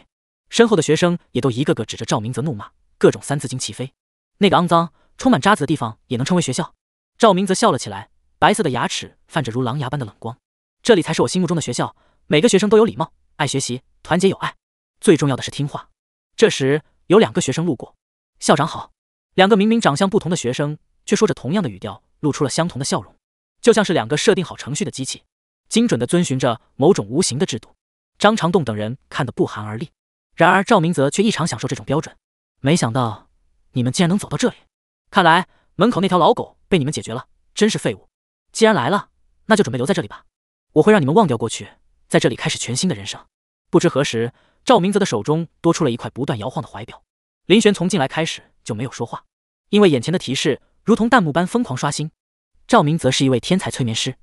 身后的学生也都一个个指着赵明泽怒骂，各种三字经齐飞。那个肮脏、充满渣子的地方也能称为学校？赵明泽笑了起来。白色的牙齿泛着如狼牙般的冷光，这里才是我心目中的学校。每个学生都有礼貌，爱学习，团结友爱，最重要的是听话。这时有两个学生路过，校长好。两个明明长相不同的学生，却说着同样的语调，露出了相同的笑容，就像是两个设定好程序的机器，精准的遵循着某种无形的制度。张长栋等人看得不寒而栗，然而赵明泽却异常享受这种标准。没想到你们竟然能走到这里，看来门口那条老狗被你们解决了，真是废物。既然来了，那就准备留在这里吧。我会让你们忘掉过去，在这里开始全新的人生。不知何时，赵明泽的手中多出了一块不断摇晃的怀表。林玄从进来开始就没有说话，因为眼前的提示如同弹幕般疯狂刷新。赵明泽是一位天才催眠师，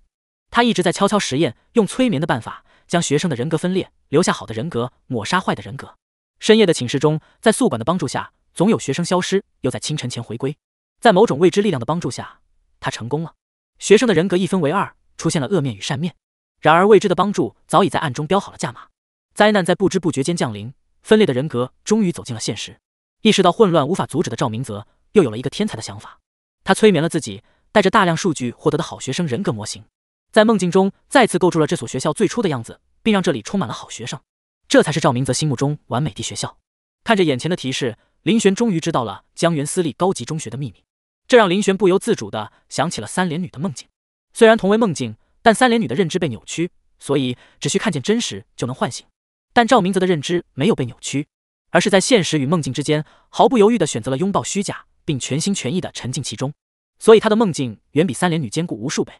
他一直在悄悄实验，用催眠的办法将学生的人格分裂，留下好的人格，抹杀坏的人格。深夜的寝室中，在宿管的帮助下，总有学生消失，又在清晨前回归。在某种未知力量的帮助下，他成功了。学生的人格一分为二，出现了恶面与善面。然而，未知的帮助早已在暗中标好了价码，灾难在不知不觉间降临。分裂的人格终于走进了现实。意识到混乱无法阻止的赵明泽，又有了一个天才的想法。他催眠了自己，带着大量数据获得的好学生人格模型，在梦境中再次构筑了这所学校最初的样子，并让这里充满了好学生。这才是赵明泽心目中完美的学校。看着眼前的提示，林玄终于知道了江源私立高级中学的秘密。这让林玄不由自主的想起了三连女的梦境，虽然同为梦境，但三连女的认知被扭曲，所以只需看见真实就能唤醒。但赵明泽的认知没有被扭曲，而是在现实与梦境之间毫不犹豫的选择了拥抱虚假，并全心全意的沉浸其中，所以他的梦境远比三连女坚固无数倍，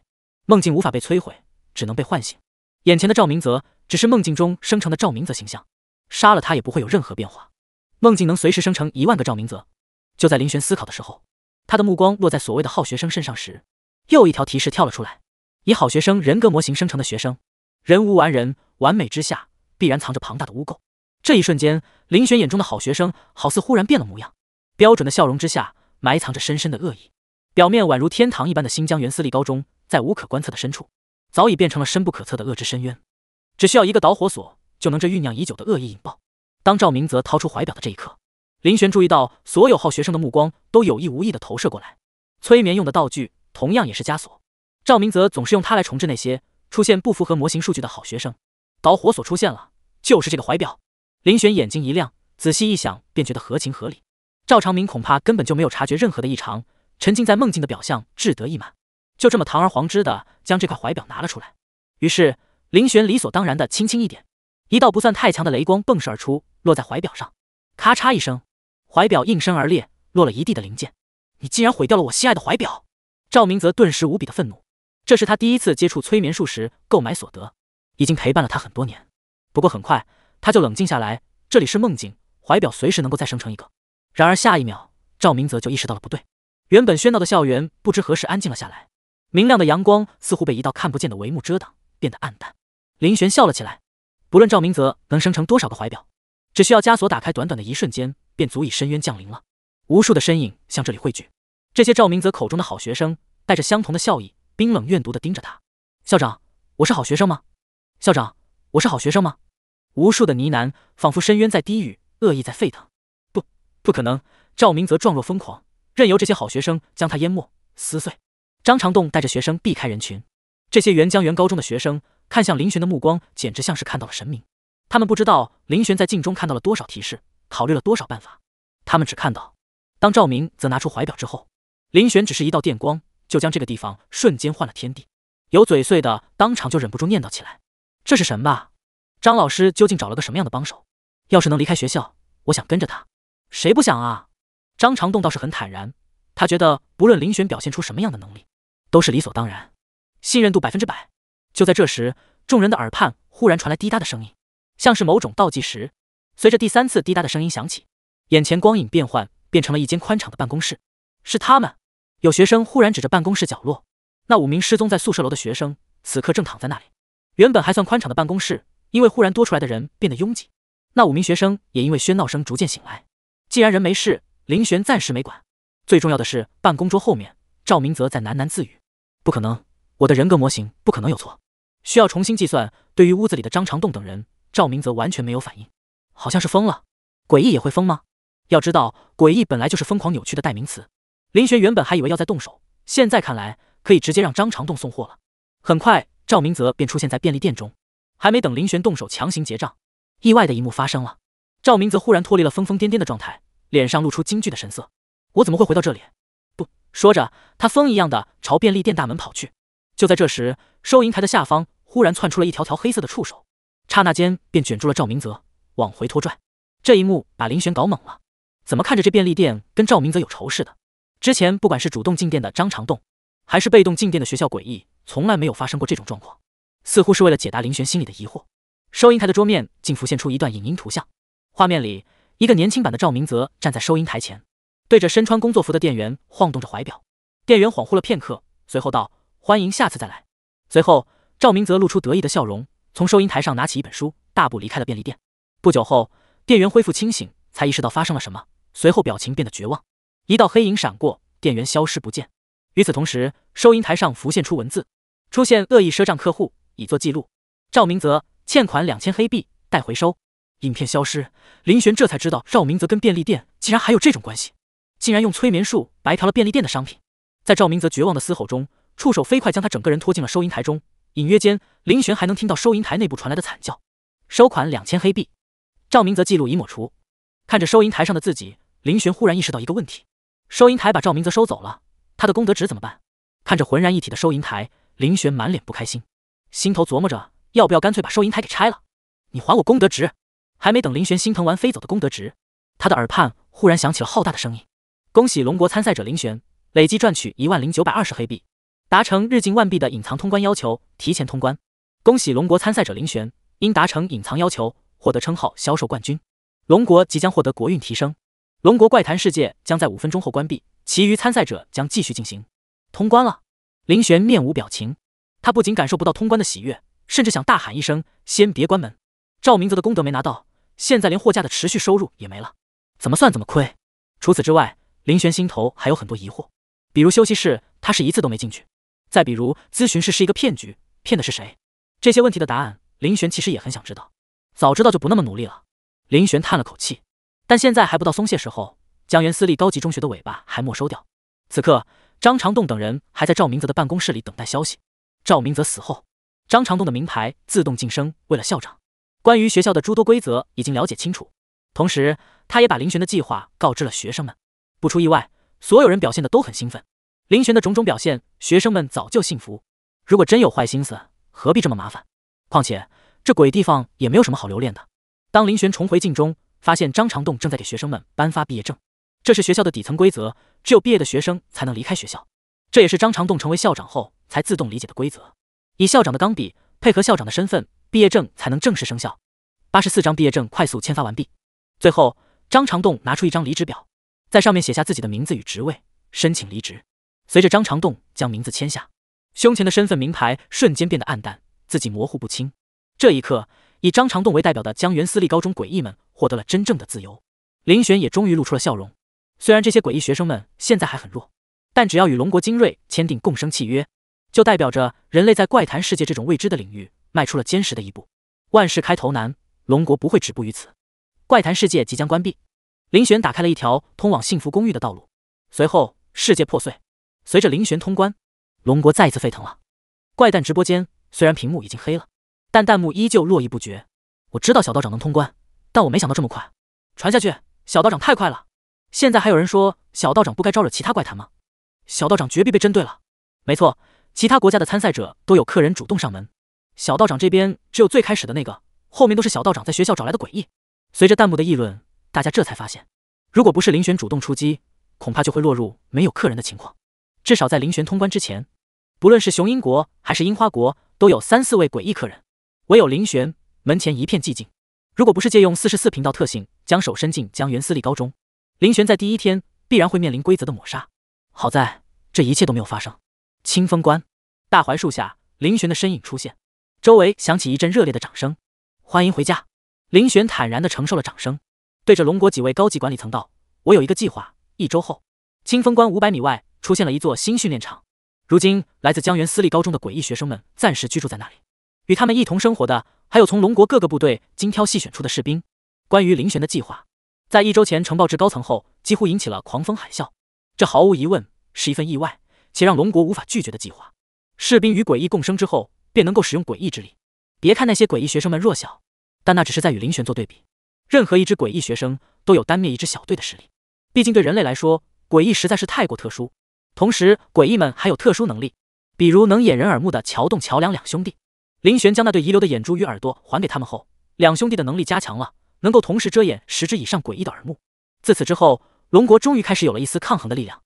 梦境无法被摧毁，只能被唤醒。眼前的赵明泽只是梦境中生成的赵明泽形象，杀了他也不会有任何变化。梦境能随时生成一万个赵明泽。就在林玄思考的时候。他的目光落在所谓的好学生身上时，又一条提示跳了出来：以好学生人格模型生成的学生，人无完人，完美之下必然藏着庞大的污垢。这一瞬间，林玄眼中的好学生好似忽然变了模样，标准的笑容之下埋藏着深深的恶意。表面宛如天堂一般的新疆原私立高中，在无可观测的深处，早已变成了深不可测的恶之深渊。只需要一个导火索，就能这酝酿已久的恶意引爆。当赵明泽掏出怀表的这一刻。林玄注意到，所有好学生的目光都有意无意的投射过来。催眠用的道具同样也是枷锁，赵明泽总是用它来重置那些出现不符合模型数据的好学生。导火索出现了，就是这个怀表。林玄眼睛一亮，仔细一想，便觉得合情合理。赵长明恐怕根本就没有察觉任何的异常，沉浸在梦境的表象，志得意满，就这么堂而皇之的将这块怀表拿了出来。于是，林玄理所当然的轻轻一点，一道不算太强的雷光迸射而出，落在怀表上，咔嚓一声。怀表应声而裂，落了一地的零件。你竟然毁掉了我心爱的怀表！赵明泽顿时无比的愤怒。这是他第一次接触催眠术时购买所得，已经陪伴了他很多年。不过很快他就冷静下来，这里是梦境，怀表随时能够再生成一个。然而下一秒，赵明泽就意识到了不对。原本喧闹的校园不知何时安静了下来，明亮的阳光似乎被一道看不见的帷幕遮挡，变得暗淡。林玄笑了起来。不论赵明泽能生成多少个怀表，只需要枷锁打开短短的一瞬间。便足以深渊降临了。无数的身影向这里汇聚，这些赵明泽口中的好学生，带着相同的笑意，冰冷怨毒地盯着他。校长，我是好学生吗？校长，我是好学生吗？无数的呢喃，仿佛深渊在低语，恶意在沸腾。不，不可能！赵明泽状若疯狂，任由这些好学生将他淹没、撕碎。张长栋带着学生避开人群。这些原江原高中的学生看向林玄的目光，简直像是看到了神明。他们不知道林玄在镜中看到了多少提示。考虑了多少办法？他们只看到，当赵明则拿出怀表之后，林玄只是一道电光，就将这个地方瞬间换了天地。有嘴碎的当场就忍不住念叨起来：“这是神吧？张老师究竟找了个什么样的帮手？要是能离开学校，我想跟着他。”谁不想啊？张长栋倒是很坦然，他觉得不论林玄表现出什么样的能力，都是理所当然，信任度百分之百。就在这时，众人的耳畔忽然传来滴答的声音，像是某种倒计时。随着第三次滴答的声音响起，眼前光影变幻，变成了一间宽敞的办公室。是他们，有学生忽然指着办公室角落，那五名失踪在宿舍楼的学生此刻正躺在那里。原本还算宽敞的办公室，因为忽然多出来的人变得拥挤。那五名学生也因为喧闹声逐渐醒来。既然人没事，林玄暂时没管。最重要的是，办公桌后面，赵明泽在喃喃自语：“不可能，我的人格模型不可能有错，需要重新计算。”对于屋子里的张长栋等人，赵明泽完全没有反应。好像是疯了，诡异也会疯吗？要知道，诡异本来就是疯狂扭曲的代名词。林玄原本还以为要再动手，现在看来可以直接让张长栋送货了。很快，赵明泽便出现在便利店中。还没等林玄动手强行结账，意外的一幕发生了。赵明泽忽然脱离了疯疯癫癫的状态，脸上露出惊惧的神色：“我怎么会回到这里？”不说着，他疯一样的朝便利店大门跑去。就在这时，收银台的下方忽然窜出了一条条黑色的触手，刹那间便卷住了赵明泽。往回拖拽，这一幕把林玄搞懵了。怎么看着这便利店跟赵明泽有仇似的？之前不管是主动进店的张长栋，还是被动进店的学校诡异，从来没有发生过这种状况。似乎是为了解答林玄心里的疑惑，收银台的桌面竟浮现出一段影音图像。画面里，一个年轻版的赵明泽站在收银台前，对着身穿工作服的店员晃动着怀表。店员恍惚了片刻，随后道：“欢迎下次再来。”随后，赵明泽露出得意的笑容，从收银台上拿起一本书，大步离开了便利店。不久后，店员恢复清醒，才意识到发生了什么，随后表情变得绝望。一道黑影闪过，店员消失不见。与此同时，收银台上浮现出文字：出现恶意赊账客户，已做记录。赵明泽欠款两千黑币，待回收。影片消失，林玄这才知道赵明泽跟便利店竟然还有这种关系，竟然用催眠术白嫖了便利店的商品。在赵明泽绝望的嘶吼中，触手飞快将他整个人拖进了收银台中，隐约间，林玄还能听到收银台内部传来的惨叫。收款两千黑币。赵明泽记录已抹除，看着收银台上的自己，林玄忽然意识到一个问题：收银台把赵明泽收走了，他的功德值怎么办？看着浑然一体的收银台，林玄满脸不开心，心头琢磨着要不要干脆把收银台给拆了。你还我功德值！还没等林玄心疼完飞走的功德值，他的耳畔忽然响起了浩大的声音：“恭喜龙国参赛者林玄，累计赚取一万零九百二十黑币，达成日进万币的隐藏通关要求，提前通关！恭喜龙国参赛者林玄，因达成隐藏要求。”获得称号销售冠军，龙国即将获得国运提升。龙国怪谈世界将在五分钟后关闭，其余参赛者将继续进行通关了。林玄面无表情，他不仅感受不到通关的喜悦，甚至想大喊一声：“先别关门！”赵明泽的功德没拿到，现在连货架的持续收入也没了，怎么算怎么亏。除此之外，林玄心头还有很多疑惑，比如休息室他是一次都没进去，再比如咨询室是一个骗局，骗的是谁？这些问题的答案，林玄其实也很想知道。早知道就不那么努力了，林玄叹了口气，但现在还不到松懈时候，江源私立高级中学的尾巴还没收掉。此刻，张长栋等人还在赵明泽的办公室里等待消息。赵明泽死后，张长栋的名牌自动晋升为了校长。关于学校的诸多规则已经了解清楚，同时他也把林玄的计划告知了学生们。不出意外，所有人表现的都很兴奋。林玄的种种表现，学生们早就信服。如果真有坏心思，何必这么麻烦？况且。这鬼地方也没有什么好留恋的。当林玄重回镜中，发现张长栋正在给学生们颁发毕业证。这是学校的底层规则，只有毕业的学生才能离开学校。这也是张长栋成为校长后才自动理解的规则。以校长的钢笔配合校长的身份，毕业证才能正式生效。八十四张毕业证快速签发完毕。最后，张长栋拿出一张离职表，在上面写下自己的名字与职位，申请离职。随着张长栋将名字签下，胸前的身份名牌瞬间变得暗淡，字迹模糊不清。这一刻，以张长栋为代表的江原私立高中诡异们获得了真正的自由，林玄也终于露出了笑容。虽然这些诡异学生们现在还很弱，但只要与龙国精锐签订共生契约，就代表着人类在怪谈世界这种未知的领域迈出了坚实的一步。万事开头难，龙国不会止步于此。怪谈世界即将关闭，林玄打开了一条通往幸福公寓的道路。随后，世界破碎。随着林玄通关，龙国再一次沸腾了。怪诞直播间虽然屏幕已经黑了。但弹幕依旧络绎不绝。我知道小道长能通关，但我没想到这么快。传下去，小道长太快了。现在还有人说小道长不该招惹其他怪谈吗？小道长绝必被针对了。没错，其他国家的参赛者都有客人主动上门，小道长这边只有最开始的那个，后面都是小道长在学校找来的诡异。随着弹幕的议论，大家这才发现，如果不是林玄主动出击，恐怕就会落入没有客人的情况。至少在林玄通关之前，不论是雄鹰国还是樱花国，都有三四位诡异客人。唯有林玄门前一片寂静。如果不是借用四十四频道特性，将手伸进江源私立高中，林玄在第一天必然会面临规则的抹杀。好在这一切都没有发生。清风关大槐树下，林玄的身影出现，周围响起一阵热烈的掌声，欢迎回家。林玄坦然地承受了掌声，对着龙国几位高级管理层道：“我有一个计划。一周后，清风关五百米外出现了一座新训练场，如今来自江源私立高中的诡异学生们暂时居住在那里。”与他们一同生活的，还有从龙国各个部队精挑细选出的士兵。关于林玄的计划，在一周前呈报至高层后，几乎引起了狂风海啸。这毫无疑问是一份意外，且让龙国无法拒绝的计划。士兵与诡异共生之后，便能够使用诡异之力。别看那些诡异学生们弱小，但那只是在与林玄做对比。任何一支诡异学生都有单灭一支小队的实力。毕竟对人类来说，诡异实在是太过特殊。同时，诡异们还有特殊能力，比如能掩人耳目的桥洞、桥梁两兄弟。林玄将那对遗留的眼珠与耳朵还给他们后，两兄弟的能力加强了，能够同时遮掩十只以上诡异的耳目。自此之后，龙国终于开始有了一丝抗衡的力量。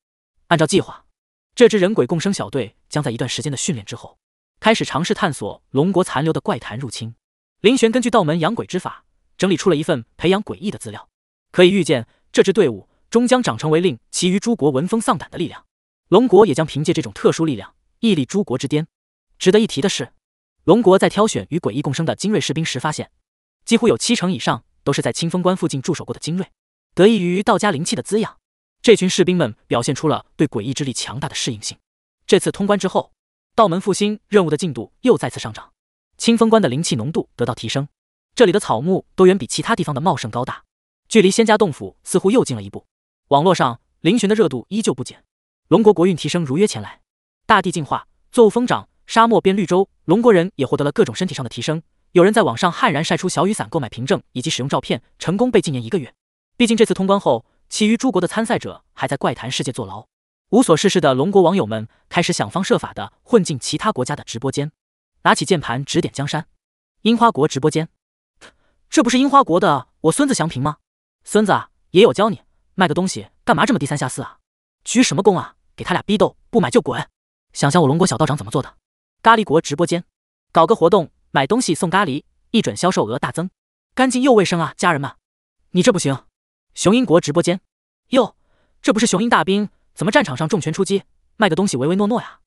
按照计划，这支人鬼共生小队将在一段时间的训练之后，开始尝试探索龙国残留的怪谈入侵。林玄根据道门养鬼之法，整理出了一份培养诡异的资料。可以预见，这支队伍终将长成为令其余诸国闻风丧胆的力量。龙国也将凭借这种特殊力量，屹立诸国之巅。值得一提的是。龙国在挑选与诡异共生的精锐士兵时，发现，几乎有七成以上都是在清风关附近驻守过的精锐。得益于道家灵气的滋养，这群士兵们表现出了对诡异之力强大的适应性。这次通关之后，道门复兴任务的进度又再次上涨。清风关的灵气浓度得到提升，这里的草木都远比其他地方的茂盛高大，距离仙家洞府似乎又近了一步。网络上灵玄的热度依旧不减，龙国国运提升如约前来，大地进化，作物疯长。沙漠变绿洲，龙国人也获得了各种身体上的提升。有人在网上悍然晒出小雨伞购买凭证以及使用照片，成功被禁言一个月。毕竟这次通关后，其余诸国的参赛者还在怪谈世界坐牢，无所事事的龙国网友们开始想方设法的混进其他国家的直播间，拿起键盘指点江山。樱花国直播间，这不是樱花国的我孙子祥平吗？孙子啊，爷爷我教你，卖个东西干嘛这么低三下四啊？鞠什么躬啊？给他俩逼斗，不买就滚。想想我龙国小道长怎么做的？咖喱国直播间搞个活动，买东西送咖喱，一准销售额大增，干净又卫生啊！家人们，你这不行。雄鹰国直播间，哟，这不是雄鹰大兵，怎么战场上重拳出击，卖个东西唯唯诺诺呀？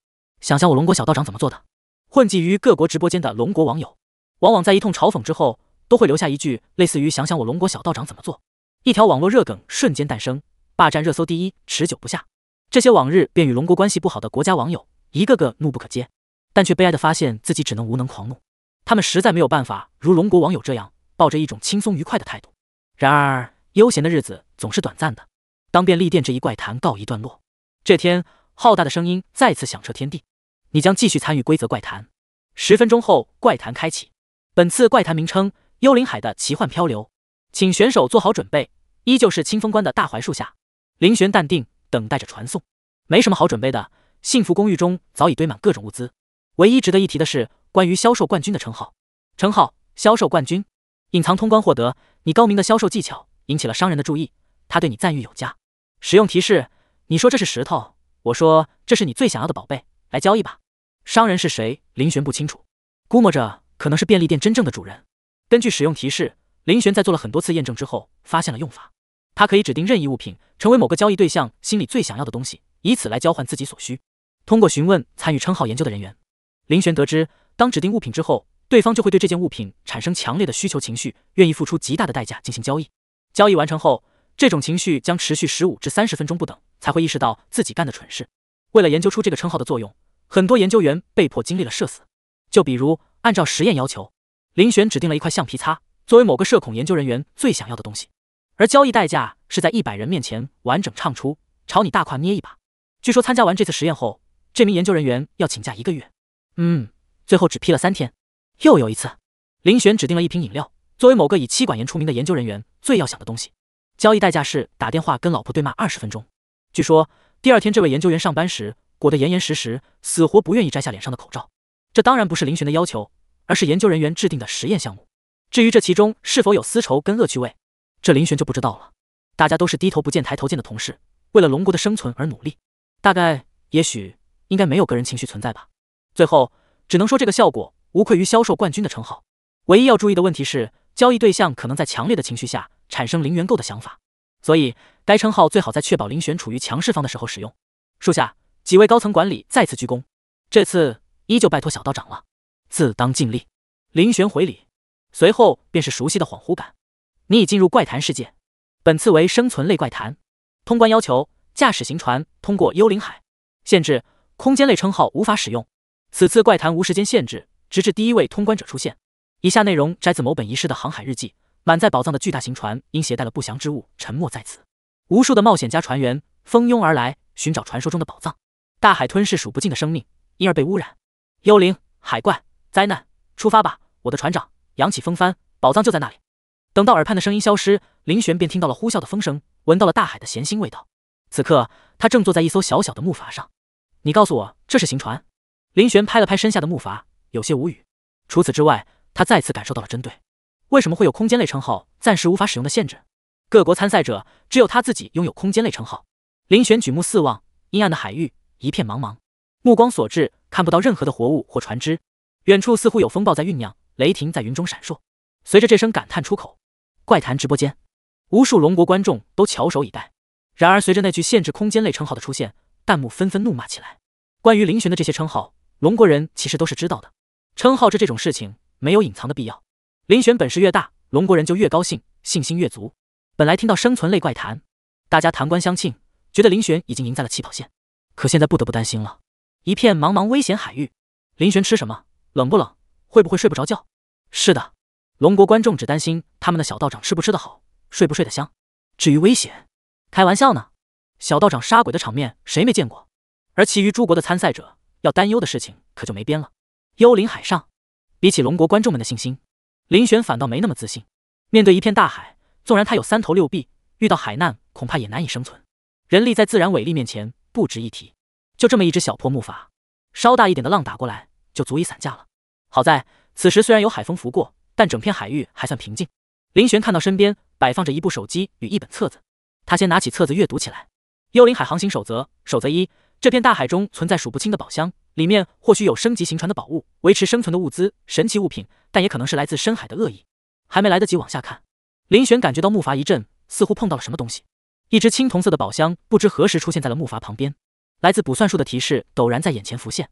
想想我龙国小道长怎么做的。混迹于各国直播间的龙国网友，往往在一通嘲讽之后，都会留下一句类似于“想想我龙国小道长怎么做”，一条网络热梗瞬间诞生，霸占热搜第一，持久不下。这些往日便与龙国关系不好的国家网友，一个个怒不可遏。但却悲哀的发现自己只能无能狂怒，他们实在没有办法如龙国网友这样抱着一种轻松愉快的态度。然而悠闲的日子总是短暂的，当便利店这一怪谈告一段落，这天浩大的声音再次响彻天地。你将继续参与规则怪谈，十分钟后怪谈开启。本次怪谈名称：幽灵海的奇幻漂流，请选手做好准备。依旧是清风关的大槐树下，林玄淡定等待着传送，没什么好准备的。幸福公寓中早已堆满各种物资。唯一值得一提的是，关于销售冠军的称号。称号：销售冠军，隐藏通关获得。你高明的销售技巧引起了商人的注意，他对你赞誉有加。使用提示：你说这是石头，我说这是你最想要的宝贝，来交易吧。商人是谁？林玄不清楚，估摸着可能是便利店真正的主人。根据使用提示，林玄在做了很多次验证之后，发现了用法。他可以指定任意物品，成为某个交易对象心里最想要的东西，以此来交换自己所需。通过询问参与称号研究的人员。林玄得知，当指定物品之后，对方就会对这件物品产生强烈的需求情绪，愿意付出极大的代价进行交易。交易完成后，这种情绪将持续十五至三十分钟不等，才会意识到自己干的蠢事。为了研究出这个称号的作用，很多研究员被迫经历了社死。就比如，按照实验要求，林玄指定了一块橡皮擦作为某个社恐研究人员最想要的东西，而交易代价是在一百人面前完整唱出“朝你大胯捏一把”。据说参加完这次实验后，这名研究人员要请假一个月。嗯，最后只批了三天。又有一次，林玄指定了一瓶饮料作为某个以妻管严出名的研究人员最要想的东西。交易代价是打电话跟老婆对骂二十分钟。据说第二天这位研究员上班时裹得严严实实，死活不愿意摘下脸上的口罩。这当然不是林玄的要求，而是研究人员制定的实验项目。至于这其中是否有私仇跟恶趣味，这林玄就不知道了。大家都是低头不见抬头见的同事，为了龙国的生存而努力，大概也许应该没有个人情绪存在吧。最后只能说这个效果无愧于销售冠军的称号。唯一要注意的问题是，交易对象可能在强烈的情绪下产生零元购的想法，所以该称号最好在确保林玄处于强势方的时候使用。树下几位高层管理再次鞠躬，这次依旧拜托小道长了，自当尽力。林玄回礼，随后便是熟悉的恍惚感。你已进入怪谈世界，本次为生存类怪谈，通关要求驾驶行船通过幽灵海，限制空间类称号无法使用。此次怪谈无时间限制，直至第一位通关者出现。以下内容摘自某本遗失的航海日记：满载宝藏的巨大行船因携带了不祥之物沉没在此，无数的冒险家船员蜂拥而来寻找传说中的宝藏。大海吞噬数不尽的生命，因而被污染。幽灵、海怪、灾难，出发吧，我的船长！扬起风帆，宝藏就在那里。等到耳畔的声音消失，林玄便听到了呼啸的风声，闻到了大海的咸腥味道。此刻，他正坐在一艘小小的木筏上。你告诉我，这是行船？林玄拍了拍身下的木筏，有些无语。除此之外，他再次感受到了针对。为什么会有空间类称号暂时无法使用的限制？各国参赛者只有他自己拥有空间类称号。林玄举目四望，阴暗的海域一片茫茫，目光所至看不到任何的活物或船只。远处似乎有风暴在酝酿，雷霆在云中闪烁。随着这声感叹出口，怪谈直播间无数龙国观众都翘首以待。然而随着那句限制空间类称号的出现，弹幕纷纷怒骂起来。关于林玄的这些称号。龙国人其实都是知道的，称号这这种事情没有隐藏的必要。林玄本事越大，龙国人就越高兴，信心越足。本来听到生存类怪谈，大家谈官相庆，觉得林玄已经赢在了起跑线。可现在不得不担心了，一片茫茫危险海域，林玄吃什么？冷不冷？会不会睡不着觉？是的，龙国观众只担心他们的小道长吃不吃得好，睡不睡得香。至于危险，开玩笑呢，小道长杀鬼的场面谁没见过？而其余诸国的参赛者。要担忧的事情可就没边了。幽灵海上，比起龙国观众们的信心，林玄反倒没那么自信。面对一片大海，纵然他有三头六臂，遇到海难恐怕也难以生存。人力在自然伟力面前不值一提。就这么一只小破木筏，稍大一点的浪打过来就足以散架了。好在此时虽然有海风拂过，但整片海域还算平静。林玄看到身边摆放着一部手机与一本册子，他先拿起册子阅读起来。幽灵海航行守则，守则一。这片大海中存在数不清的宝箱，里面或许有升级行船的宝物、维持生存的物资、神奇物品，但也可能是来自深海的恶意。还没来得及往下看，林玄感觉到木筏一震，似乎碰到了什么东西。一只青铜色的宝箱不知何时出现在了木筏旁边，来自卜算术的提示陡然在眼前浮现：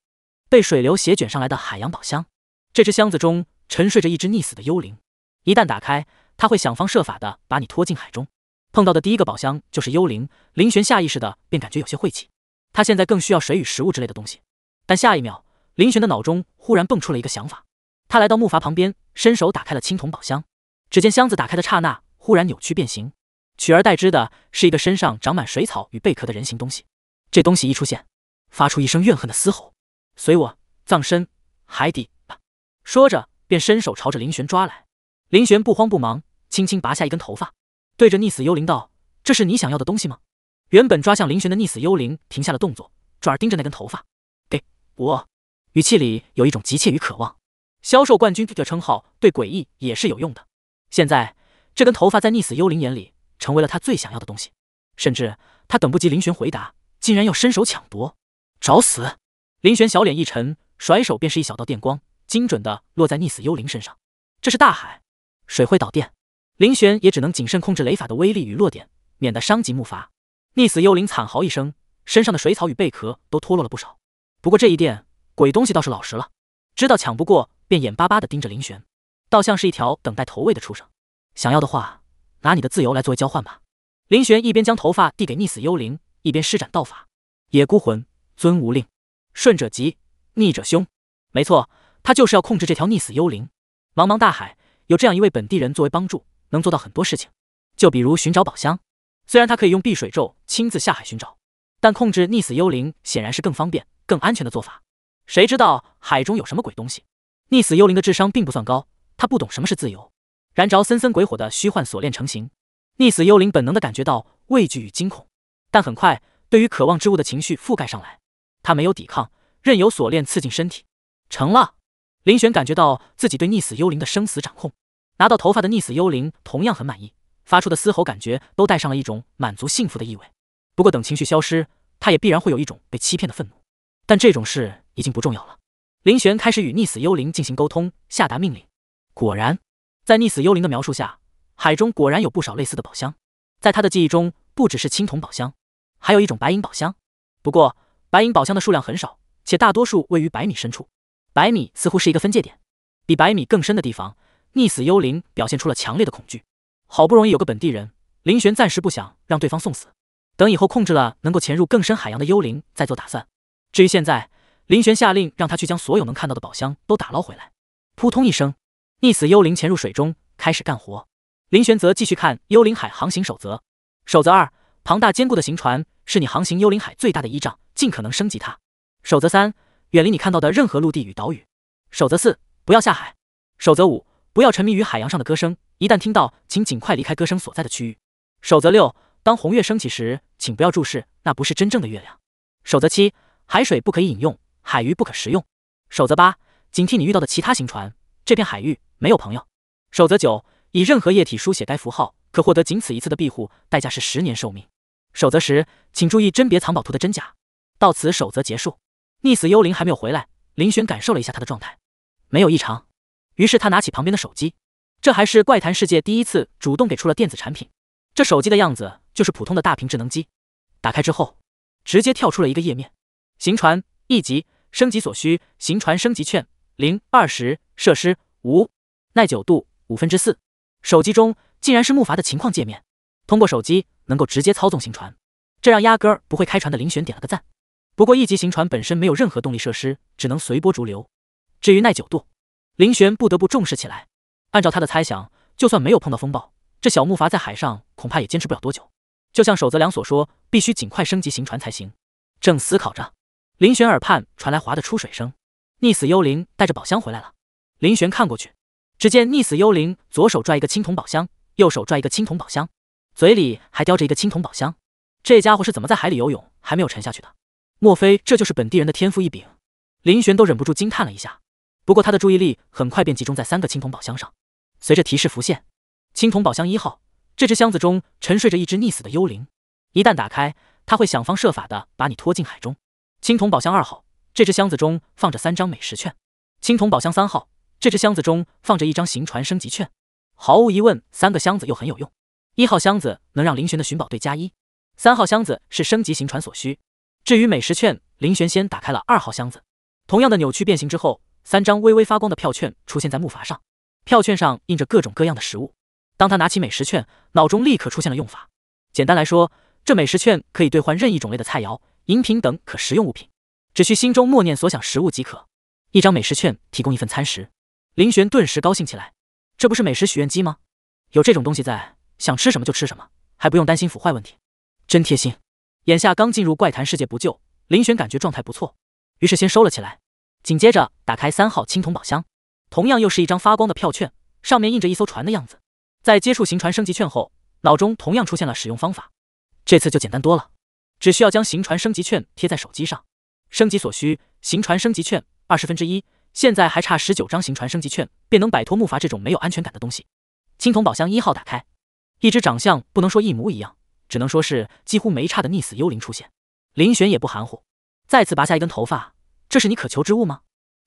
被水流斜卷上来的海洋宝箱，这只箱子中沉睡着一只溺死的幽灵。一旦打开，它会想方设法的把你拖进海中。碰到的第一个宝箱就是幽灵，林玄下意识的便感觉有些晦气。他现在更需要水与食物之类的东西，但下一秒，林玄的脑中忽然蹦出了一个想法。他来到木筏旁边，伸手打开了青铜宝箱。只见箱子打开的刹那，忽然扭曲变形，取而代之的是一个身上长满水草与贝壳的人形东西。这东西一出现，发出一声怨恨的嘶吼：“随我葬身海底吧！”说着，便伸手朝着林玄抓来。林玄不慌不忙，轻轻拔下一根头发，对着溺死幽灵道：“这是你想要的东西吗？”原本抓向林玄的溺死幽灵停下了动作，转而盯着那根头发，给我，语气里有一种急切与渴望。销售冠军这个称号对诡异也是有用的。现在这根头发在溺死幽灵眼里成为了他最想要的东西，甚至他等不及林玄回答，竟然要伸手抢夺，找死！林玄小脸一沉，甩手便是一小道电光，精准的落在溺死幽灵身上。这是大海，水会导电，林玄也只能谨慎控制雷法的威力与落点，免得伤及木筏。溺死幽灵惨嚎一声，身上的水草与贝壳都脱落了不少。不过这一电，鬼东西倒是老实了，知道抢不过，便眼巴巴地盯着林玄，倒像是一条等待投喂的畜生。想要的话，拿你的自由来作为交换吧。林玄一边将头发递给溺死幽灵，一边施展道法：野孤魂尊无令，顺者吉，逆者凶。没错，他就是要控制这条溺死幽灵。茫茫大海，有这样一位本地人作为帮助，能做到很多事情，就比如寻找宝箱。虽然他可以用碧水咒亲自下海寻找，但控制溺死幽灵显然是更方便、更安全的做法。谁知道海中有什么鬼东西？溺死幽灵的智商并不算高，他不懂什么是自由。燃着森森鬼火的虚幻锁链成型，溺死幽灵本能的感觉到畏惧与惊恐，但很快，对于渴望之物的情绪覆盖上来，他没有抵抗，任由锁链刺进身体。成了，林玄感觉到自己对溺死幽灵的生死掌控。拿到头发的溺死幽灵同样很满意。发出的嘶吼，感觉都带上了一种满足幸福的意味。不过等情绪消失，他也必然会有一种被欺骗的愤怒。但这种事已经不重要了。林玄开始与溺死幽灵进行沟通，下达命令。果然，在溺死幽灵的描述下，海中果然有不少类似的宝箱。在他的记忆中，不只是青铜宝箱，还有一种白银宝箱。不过白银宝箱的数量很少，且大多数位于百米深处。百米似乎是一个分界点，比百米更深的地方，溺死幽灵表现出了强烈的恐惧。好不容易有个本地人，林玄暂时不想让对方送死，等以后控制了，能够潜入更深海洋的幽灵再做打算。至于现在，林玄下令让他去将所有能看到的宝箱都打捞回来。扑通一声，溺死幽灵潜入水中开始干活，林玄则继续看《幽灵海航行守则》。守则二：庞大坚固的行船是你航行幽灵海最大的依仗，尽可能升级它。守则三：远离你看到的任何陆地与岛屿。守则四：不要下海。守则五：不要沉迷于海洋上的歌声。一旦听到，请尽快离开歌声所在的区域。守则六：当红月升起时，请不要注视，那不是真正的月亮。守则七：海水不可以饮用，海鱼不可食用。守则八：警惕你遇到的其他行船，这片海域没有朋友。守则九：以任何液体书写该符号，可获得仅此一次的庇护，代价是十年寿命。守则十：请注意甄别藏宝图的真假。到此守则结束。溺死幽灵还没有回来，林玄感受了一下他的状态，没有异常，于是他拿起旁边的手机。这还是怪谈世界第一次主动给出了电子产品，这手机的样子就是普通的大屏智能机。打开之后，直接跳出了一个页面：行船一级升级所需行船升级券零二十设施无耐久度五分之四。手机中竟然是木筏的情况界面，通过手机能够直接操纵行船，这让压根不会开船的林玄点了个赞。不过一级行船本身没有任何动力设施，只能随波逐流。至于耐久度，林玄不得不重视起来。按照他的猜想，就算没有碰到风暴，这小木筏在海上恐怕也坚持不了多久。就像守则良所说，必须尽快升级行船才行。正思考着，林玄耳畔传来滑的出水声，溺死幽灵带着宝箱回来了。林玄看过去，只见溺死幽灵左手拽一个青铜宝箱，右手拽一个青铜宝箱，嘴里还叼着一个青铜宝箱。这家伙是怎么在海里游泳还没有沉下去的？莫非这就是本地人的天赋异禀？林玄都忍不住惊叹了一下。不过，他的注意力很快便集中在三个青铜宝箱上。随着提示浮现，青铜宝箱一号，这只箱子中沉睡着一只溺死的幽灵，一旦打开，他会想方设法的把你拖进海中。青铜宝箱二号，这只箱子中放着三张美食券。青铜宝箱三号，这只箱子中放着一张行船升级券。毫无疑问，三个箱子又很有用。一号箱子能让林玄的寻宝队加一，三号箱子是升级行船所需。至于美食券，林玄先打开了二号箱子，同样的扭曲变形之后。三张微微发光的票券出现在木筏上，票券上印着各种各样的食物。当他拿起美食券，脑中立刻出现了用法。简单来说，这美食券可以兑换任意种类的菜肴、饮品等可食用物品，只需心中默念所想食物即可。一张美食券提供一份餐食。林玄顿时高兴起来，这不是美食许愿机吗？有这种东西在，想吃什么就吃什么，还不用担心腐坏问题，真贴心。眼下刚进入怪谈世界不就，林玄感觉状态不错，于是先收了起来。紧接着打开三号青铜宝箱，同样又是一张发光的票券，上面印着一艘船的样子。在接触行船升级券后，脑中同样出现了使用方法。这次就简单多了，只需要将行船升级券贴在手机上，升级所需行船升级券二十分之一。现在还差十九张行船升级券，便能摆脱木筏这种没有安全感的东西。青铜宝箱一号打开，一只长相不能说一模一样，只能说是几乎没差的溺死幽灵出现。林玄也不含糊，再次拔下一根头发。这是你渴求之物吗？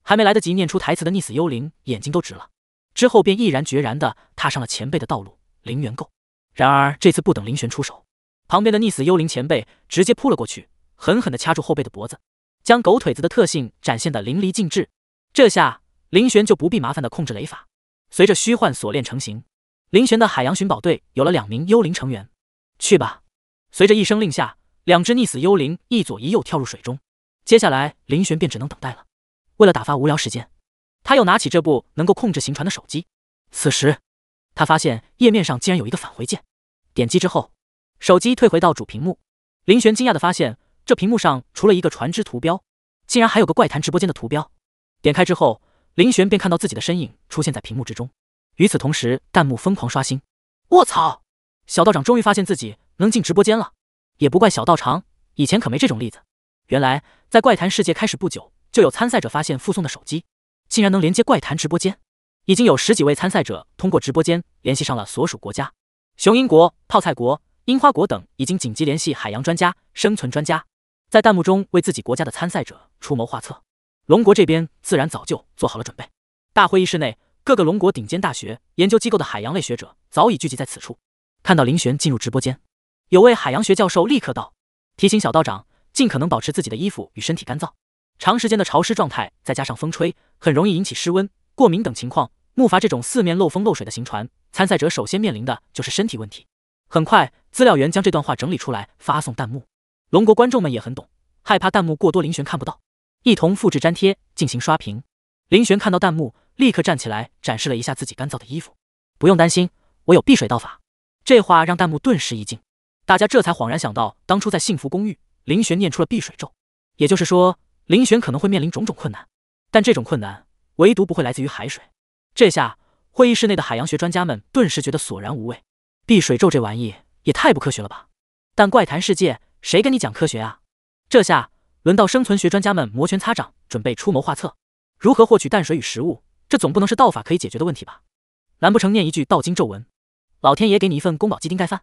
还没来得及念出台词的溺死幽灵，眼睛都直了。之后便毅然决然的踏上了前辈的道路。零元购。然而这次不等林玄出手，旁边的溺死幽灵前辈直接扑了过去，狠狠的掐住后辈的脖子，将狗腿子的特性展现的淋漓尽致。这下林玄就不必麻烦的控制雷法。随着虚幻锁链成型，林玄的海洋寻宝队有了两名幽灵成员。去吧。随着一声令下，两只溺死幽灵一左一右跳入水中。接下来，林玄便只能等待了。为了打发无聊时间，他又拿起这部能够控制行船的手机。此时，他发现页面上竟然有一个返回键，点击之后，手机退回到主屏幕。林玄惊讶的发现，这屏幕上除了一个船只图标，竟然还有个怪谈直播间的图标。点开之后，林玄便看到自己的身影出现在屏幕之中。与此同时，弹幕疯狂刷新。卧槽！小道长终于发现自己能进直播间了，也不怪小道长，以前可没这种例子。原来，在怪谈世界开始不久，就有参赛者发现附送的手机竟然能连接怪谈直播间。已经有十几位参赛者通过直播间联系上了所属国家，雄鹰国、泡菜国、樱花国等已经紧急联系海洋专家、生存专家，在弹幕中为自己国家的参赛者出谋划策。龙国这边自然早就做好了准备。大会议室内，各个龙国顶尖大学、研究机构的海洋类学者早已聚集在此处。看到林玄进入直播间，有位海洋学教授立刻道：“提醒小道长。”尽可能保持自己的衣服与身体干燥，长时间的潮湿状态再加上风吹，很容易引起湿温、过敏等情况。木筏这种四面漏风漏水的行船，参赛者首先面临的就是身体问题。很快，资料员将这段话整理出来发送弹幕，龙国观众们也很懂，害怕弹幕过多林玄看不到，一同复制粘贴进行刷屏。林玄看到弹幕，立刻站起来展示了一下自己干燥的衣服。不用担心，我有避水道法。这话让弹幕顿时一惊，大家这才恍然想到当初在幸福公寓。林玄念出了碧水咒，也就是说，林玄可能会面临种种困难，但这种困难唯独不会来自于海水。这下，会议室内的海洋学专家们顿时觉得索然无味。碧水咒这玩意也太不科学了吧？但怪谈世界，谁跟你讲科学啊？这下轮到生存学专家们摩拳擦掌，准备出谋划策，如何获取淡水与食物？这总不能是道法可以解决的问题吧？难不成念一句道经咒文，老天爷给你一份宫保鸡丁盖饭？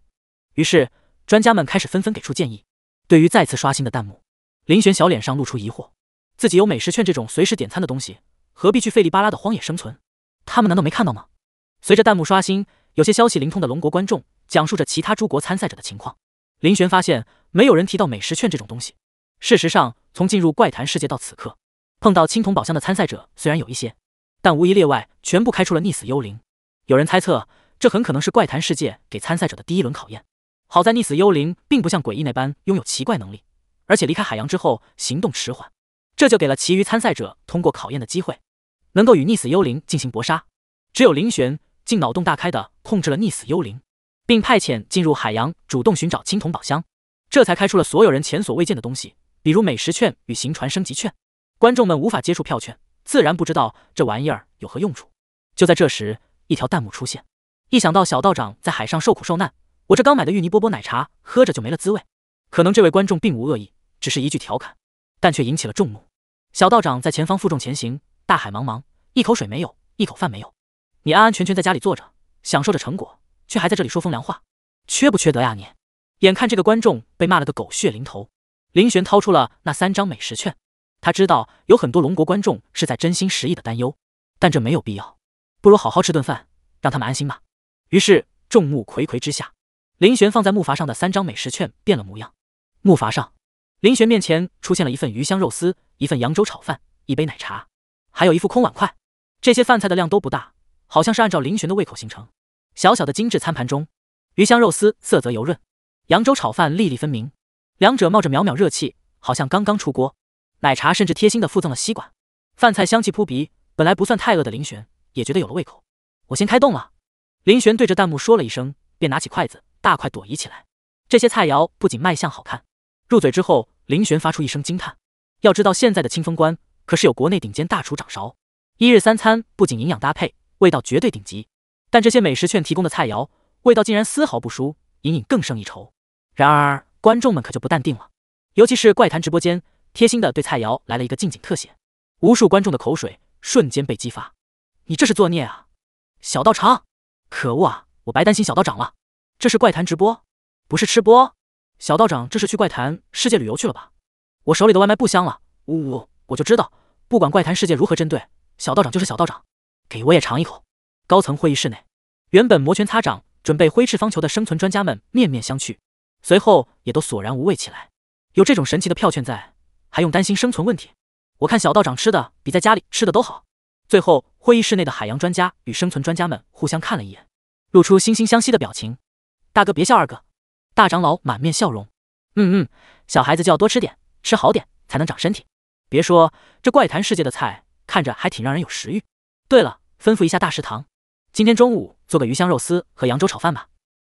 于是，专家们开始纷纷给出建议。对于再次刷新的弹幕，林玄小脸上露出疑惑：自己有美食券这种随时点餐的东西，何必去费力巴拉的荒野生存？他们难道没看到吗？随着弹幕刷新，有些消息灵通的龙国观众讲述着其他诸国参赛者的情况。林玄发现，没有人提到美食券这种东西。事实上，从进入怪谈世界到此刻，碰到青铜宝箱的参赛者虽然有一些，但无一例外全部开出了溺死幽灵。有人猜测，这很可能是怪谈世界给参赛者的第一轮考验。好在溺死幽灵并不像诡异那般拥有奇怪能力，而且离开海洋之后行动迟缓，这就给了其余参赛者通过考验的机会，能够与溺死幽灵进行搏杀。只有林玄竟脑洞大开的控制了溺死幽灵，并派遣进入海洋主动寻找青铜宝箱，这才开出了所有人前所未见的东西，比如美食券与行船升级券。观众们无法接触票券，自然不知道这玩意儿有何用处。就在这时，一条弹幕出现，一想到小道长在海上受苦受难。我这刚买的芋泥波波奶茶喝着就没了滋味，可能这位观众并无恶意，只是一句调侃，但却引起了众怒。小道长在前方负重前行，大海茫茫，一口水没有，一口饭没有，你安安全全在家里坐着，享受着成果，却还在这里说风凉话，缺不缺德呀你？眼看这个观众被骂了个狗血淋头，林玄掏出了那三张美食券，他知道有很多龙国观众是在真心实意的担忧，但这没有必要，不如好好吃顿饭，让他们安心吧。于是众目睽睽之下。林玄放在木筏上的三张美食券变了模样。木筏上，林玄面前出现了一份鱼香肉丝，一份扬州炒饭，一杯奶茶，还有一副空碗筷。这些饭菜的量都不大，好像是按照林玄的胃口形成。小小的精致餐盘中，鱼香肉丝色泽油润，扬州炒饭粒粒分明，两者冒着渺渺热气，好像刚刚出锅。奶茶甚至贴心的附赠了吸管。饭菜香气扑鼻，本来不算太饿的林玄也觉得有了胃口。我先开动了。林玄对着弹幕说了一声，便拿起筷子。大快朵颐起来，这些菜肴不仅卖相好看，入嘴之后，林玄发出一声惊叹。要知道现在的清风关可是有国内顶尖大厨掌勺，一日三餐不仅营养搭配，味道绝对顶级。但这些美食券提供的菜肴味道竟然丝毫不输，隐隐更胜一筹。然而观众们可就不淡定了，尤其是怪谈直播间，贴心的对菜肴来了一个近景特写，无数观众的口水瞬间被激发。你这是作孽啊，小道长！可恶啊，我白担心小道长了。这是怪谈直播，不是吃播。小道长，这是去怪谈世界旅游去了吧？我手里的外卖不香了。呜呜，我就知道，不管怪谈世界如何针对，小道长就是小道长。给我也尝一口。高层会议室内，原本摩拳擦掌准备挥斥方遒的生存专家们面面相觑，随后也都索然无味起来。有这种神奇的票券在，还用担心生存问题？我看小道长吃的比在家里吃的都好。最后，会议室内的海洋专家与生存专家们互相看了一眼，露出惺惺相惜的表情。大哥别笑二哥，大长老满面笑容。嗯嗯，小孩子就要多吃点，吃好点才能长身体。别说这怪谈世界的菜看着还挺让人有食欲。对了，吩咐一下大食堂，今天中午做个鱼香肉丝和扬州炒饭吧。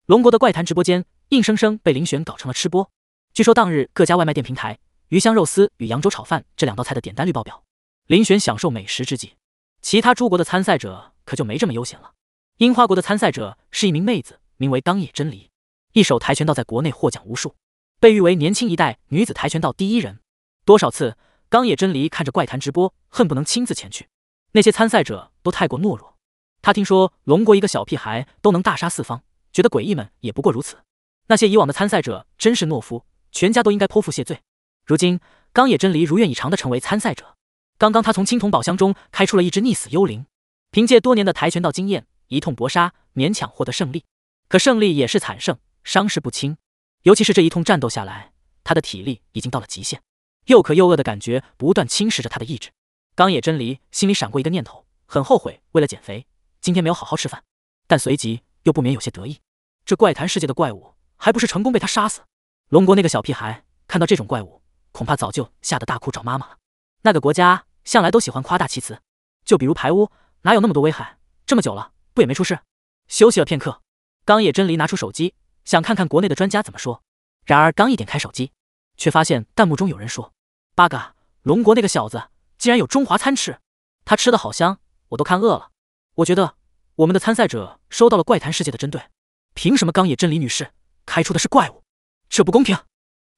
龙国的怪谈直播间硬生生被林玄搞成了吃播。据说当日各家外卖店平台鱼香肉丝与扬州炒饭这两道菜的点单率爆表。林玄享受美食之际，其他诸国的参赛者可就没这么悠闲了。樱花国的参赛者是一名妹子。名为钢野真理，一手跆拳道在国内获奖无数，被誉为年轻一代女子跆拳道第一人。多少次，冈野真理看着怪谈直播，恨不能亲自前去。那些参赛者都太过懦弱。他听说龙国一个小屁孩都能大杀四方，觉得诡异们也不过如此。那些以往的参赛者真是懦夫，全家都应该剖腹谢罪。如今，冈野真理如愿以偿地成为参赛者。刚刚，他从青铜宝箱中开出了一只溺死幽灵，凭借多年的跆拳道经验，一通搏杀，勉强获得胜利。可胜利也是惨胜，伤势不轻，尤其是这一通战斗下来，他的体力已经到了极限，又渴又饿的感觉不断侵蚀着他的意志。冈野真离心里闪过一个念头，很后悔为了减肥今天没有好好吃饭，但随即又不免有些得意，这怪谈世界的怪物还不是成功被他杀死？龙国那个小屁孩看到这种怪物，恐怕早就吓得大哭找妈妈了。那个国家向来都喜欢夸大其词，就比如排污，哪有那么多危害？这么久了不也没出事？休息了片刻。冈野真理拿出手机，想看看国内的专家怎么说。然而刚一点开手机，却发现弹幕中有人说：“八嘎！龙国那个小子竟然有中华餐吃，他吃的好香，我都看饿了。”我觉得我们的参赛者收到了怪谈世界的针对，凭什么冈野真理女士开出的是怪物？这不公平！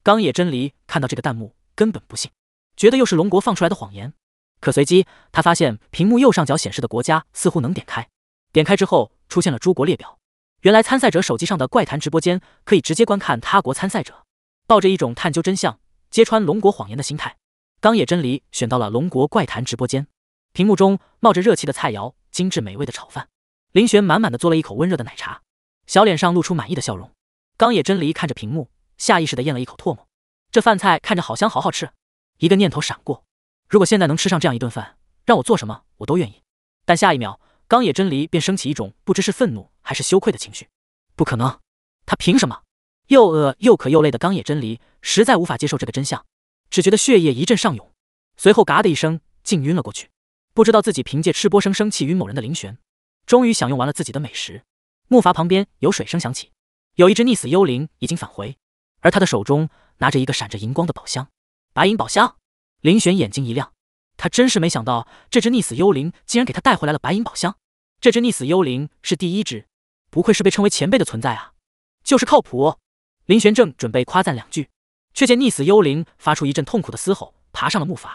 冈野真理看到这个弹幕根本不信，觉得又是龙国放出来的谎言。可随即他发现屏幕右上角显示的国家似乎能点开，点开之后出现了诸国列表。原来参赛者手机上的怪谈直播间可以直接观看他国参赛者，抱着一种探究真相、揭穿龙国谎言的心态，冈野真理选到了龙国怪谈直播间。屏幕中冒着热气的菜肴，精致美味的炒饭，林玄满满的嘬了一口温热的奶茶，小脸上露出满意的笑容。冈野真理看着屏幕，下意识的咽了一口唾沫，这饭菜看着好香，好好吃。一个念头闪过，如果现在能吃上这样一顿饭，让我做什么我都愿意。但下一秒，冈野真理便升起一种不知是愤怒。还是羞愧的情绪，不可能！他凭什么？又饿又渴又累的冈野真离实在无法接受这个真相，只觉得血液一阵上涌，随后嘎的一声，竟晕了过去。不知道自己凭借吃播声声气晕某人的林玄，终于享用完了自己的美食。木筏旁边有水声响起，有一只溺死幽灵已经返回，而他的手中拿着一个闪着银光的宝箱——白银宝箱。林玄眼睛一亮，他真是没想到，这只溺死幽灵竟然给他带回来了白银宝箱。这只溺死幽灵是第一只。不愧是被称为前辈的存在啊，就是靠谱。林玄正准备夸赞两句，却见溺死幽灵发出一阵痛苦的嘶吼，爬上了木筏。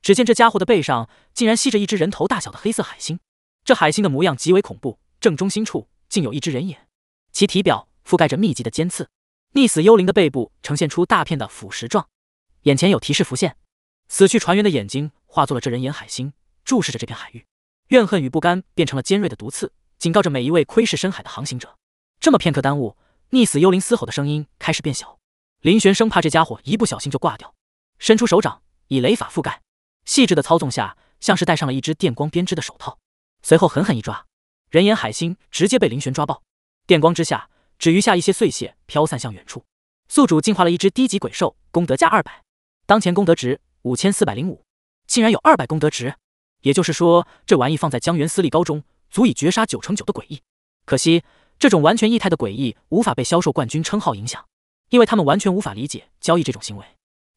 只见这家伙的背上竟然吸着一只人头大小的黑色海星，这海星的模样极为恐怖，正中心处竟有一只人眼，其体表覆盖着密集的尖刺。溺死幽灵的背部呈现出大片的腐蚀状，眼前有提示浮现：死去船员的眼睛化作了这人眼海星，注视着这片海域，怨恨与不甘变成了尖锐的毒刺。警告着每一位窥视深海的航行者。这么片刻耽误，溺死幽灵嘶吼的声音开始变小。林玄生怕这家伙一不小心就挂掉，伸出手掌，以雷法覆盖。细致的操纵下，像是戴上了一只电光编织的手套。随后狠狠一抓，人眼海星直接被林玄抓爆。电光之下，只余下一些碎屑飘散向远处。宿主进化了一只低级鬼兽，功德加二百。当前功德值五千四百零五，竟然有二百功德值。也就是说，这玩意放在江原私立高中。足以绝杀九成九的诡异，可惜这种完全异态的诡异无法被销售冠军称号影响，因为他们完全无法理解交易这种行为。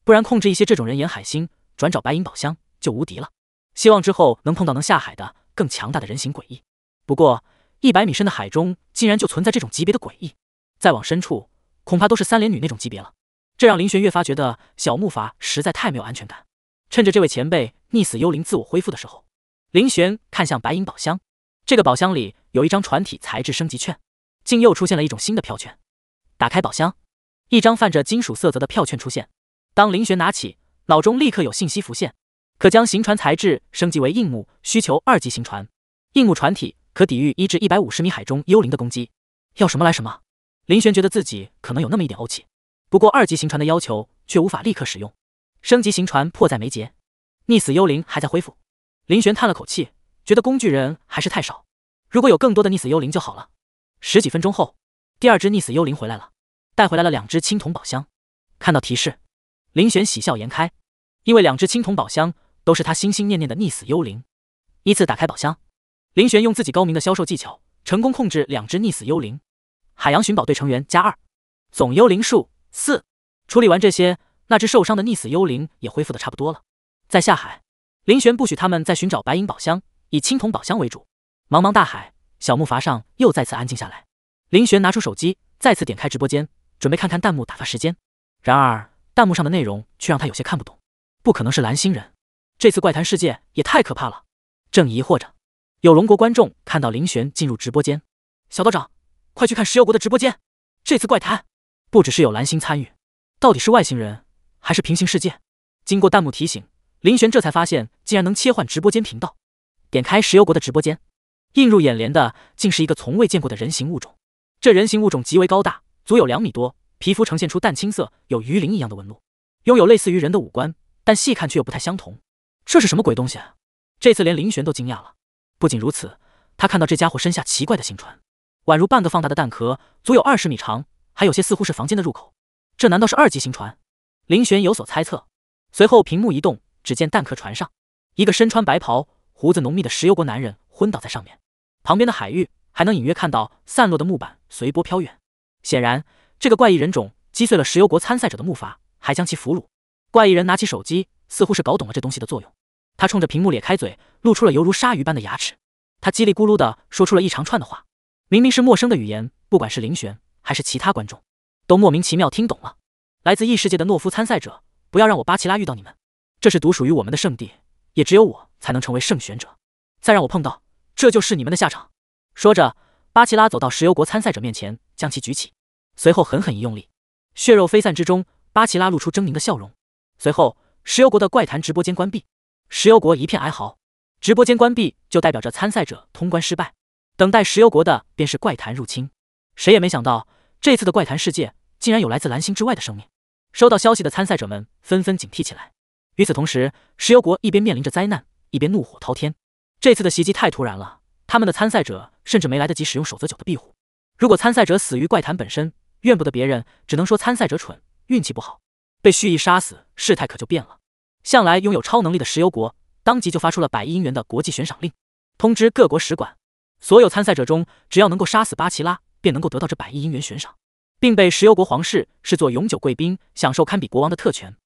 不然控制一些这种人沿海星，转找白银宝箱就无敌了。希望之后能碰到能下海的更强大的人形诡异。不过一百米深的海中竟然就存在这种级别的诡异，再往深处恐怕都是三连女那种级别了。这让林玄越发觉得小木筏实在太没有安全感。趁着这位前辈溺死幽灵自我恢复的时候，林玄看向白银宝箱。这个宝箱里有一张船体材质升级券，竟又出现了一种新的票券。打开宝箱，一张泛着金属色泽的票券出现。当林玄拿起，脑中立刻有信息浮现：可将行船材质升级为硬木，需求二级行船。硬木船体可抵御一至一百五十米海中幽灵的攻击。要什么来什么。林玄觉得自己可能有那么一点欧气，不过二级行船的要求却无法立刻使用。升级行船迫在眉睫，溺死幽灵还在恢复。林玄叹了口气。觉得工具人还是太少，如果有更多的溺死幽灵就好了。十几分钟后，第二只溺死幽灵回来了，带回来了两只青铜宝箱。看到提示，林玄喜笑颜开，因为两只青铜宝箱都是他心心念念的溺死幽灵。依次打开宝箱，林玄用自己高明的销售技巧，成功控制两只溺死幽灵。海洋寻宝队成员加二，总幽灵数四。处理完这些，那只受伤的溺死幽灵也恢复的差不多了。在下海，林玄不许他们再寻找白银宝箱。以青铜宝箱为主。茫茫大海，小木筏上又再次安静下来。林玄拿出手机，再次点开直播间，准备看看弹幕打发时间。然而，弹幕上的内容却让他有些看不懂。不可能是蓝星人，这次怪谈事件也太可怕了。正疑惑着，有龙国观众看到林玄进入直播间，小道长，快去看石油国的直播间。这次怪谈不只是有蓝星参与，到底是外星人还是平行世界？经过弹幕提醒，林玄这才发现竟然能切换直播间频道。点开石油国的直播间，映入眼帘的竟是一个从未见过的人形物种。这人形物种极为高大，足有两米多，皮肤呈现出淡青色，有鱼鳞一样的纹路，拥有类似于人的五官，但细看却又不太相同。这是什么鬼东西？啊？这次连林玄都惊讶了。不仅如此，他看到这家伙身下奇怪的行船，宛如半个放大的蛋壳，足有二十米长，还有些似乎是房间的入口。这难道是二级行船？林玄有所猜测。随后屏幕一动，只见蛋壳船上一个身穿白袍。胡子浓密的石油国男人昏倒在上面，旁边的海域还能隐约看到散落的木板随波飘远。显然，这个怪异人种击碎了石油国参赛者的木筏，还将其俘虏。怪异人拿起手机，似乎是搞懂了这东西的作用。他冲着屏幕咧开嘴，露出了犹如鲨鱼般的牙齿。他叽里咕噜地说出了一长串的话，明明是陌生的语言，不管是林玄还是其他观众，都莫名其妙听懂了。来自异世界的懦夫参赛者，不要让我巴奇拉遇到你们，这是独属于我们的圣地。也只有我才能成为圣选者，再让我碰到，这就是你们的下场！说着，巴奇拉走到石油国参赛者面前，将其举起，随后狠狠一用力，血肉飞散之中，巴奇拉露出狰狞的笑容。随后，石油国的怪谈直播间关闭，石油国一片哀嚎。直播间关闭就代表着参赛者通关失败，等待石油国的便是怪谈入侵。谁也没想到，这次的怪谈世界竟然有来自蓝星之外的生命。收到消息的参赛者们纷纷警惕起来。与此同时，石油国一边面临着灾难，一边怒火滔天。这次的袭击太突然了，他们的参赛者甚至没来得及使用守则九的庇护。如果参赛者死于怪谈本身，怨不得别人，只能说参赛者蠢、运气不好。被蓄意杀死，事态可就变了。向来拥有超能力的石油国，当即就发出了百亿英元的国际悬赏令，通知各国使馆，所有参赛者中，只要能够杀死巴奇拉，便能够得到这百亿英元悬赏，并被石油国皇室视作永久贵宾，享受堪比国王的特权。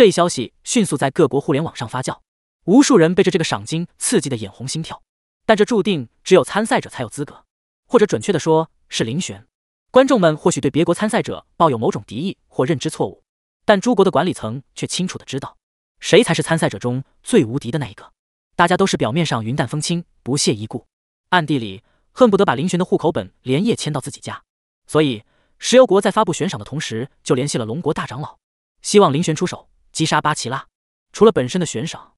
这一消息迅速在各国互联网上发酵，无数人被这这个赏金刺激的眼红心跳。但这注定只有参赛者才有资格，或者准确的说，是林玄。观众们或许对别国参赛者抱有某种敌意或认知错误，但诸国的管理层却清楚的知道，谁才是参赛者中最无敌的那一个。大家都是表面上云淡风轻、不屑一顾，暗地里恨不得把林玄的户口本连夜迁到自己家。所以，石油国在发布悬赏的同时，就联系了龙国大长老，希望林玄出手。击杀巴奇拉，除了本身的悬赏，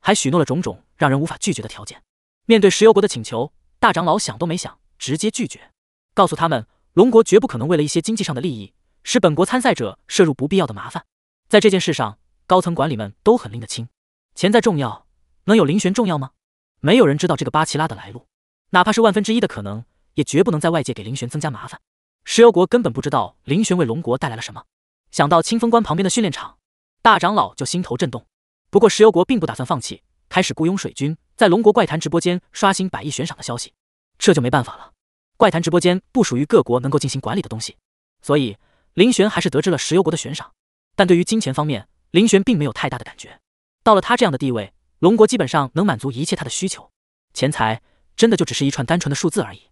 还许诺了种种让人无法拒绝的条件。面对石油国的请求，大长老想都没想，直接拒绝，告诉他们：龙国绝不可能为了一些经济上的利益，使本国参赛者摄入不必要的麻烦。在这件事上，高层管理们都很拎得清。钱再重要，能有林玄重要吗？没有人知道这个巴奇拉的来路，哪怕是万分之一的可能，也绝不能在外界给林玄增加麻烦。石油国根本不知道林玄为龙国带来了什么。想到清风关旁边的训练场。大长老就心头震动，不过石油国并不打算放弃，开始雇佣水军在龙国怪谈直播间刷新百亿悬赏的消息，这就没办法了。怪谈直播间不属于各国能够进行管理的东西，所以林玄还是得知了石油国的悬赏。但对于金钱方面，林玄并没有太大的感觉。到了他这样的地位，龙国基本上能满足一切他的需求。钱财真的就只是一串单纯的数字而已。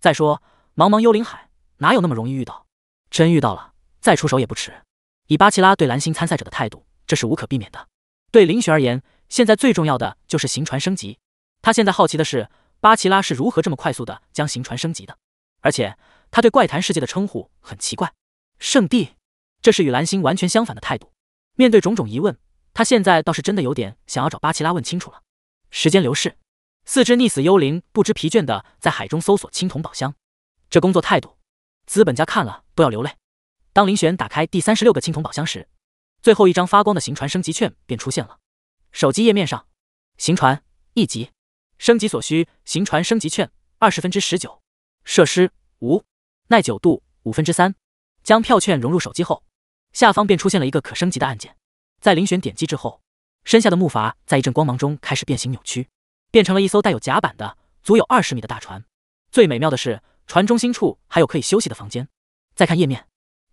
再说茫茫幽灵海，哪有那么容易遇到？真遇到了，再出手也不迟。以巴奇拉对蓝星参赛者的态度，这是无可避免的。对林雪而言，现在最重要的就是行船升级。他现在好奇的是，巴奇拉是如何这么快速的将行船升级的？而且他对怪谈世界的称呼很奇怪，圣地，这是与蓝星完全相反的态度。面对种种疑问，他现在倒是真的有点想要找巴奇拉问清楚了。时间流逝，四只溺死幽灵不知疲倦的在海中搜索青铜宝箱，这工作态度，资本家看了都要流泪。当林玄打开第三十六个青铜宝箱时，最后一张发光的行船升级券便出现了。手机页面上，行船一级升级所需行船升级券二十分之十九，设施无，耐久度五分之三。将票券融入手机后，下方便出现了一个可升级的按键。在林玄点击之后，身下的木筏在一阵光芒中开始变形扭曲，变成了一艘带有甲板的足有二十米的大船。最美妙的是，船中心处还有可以休息的房间。再看页面。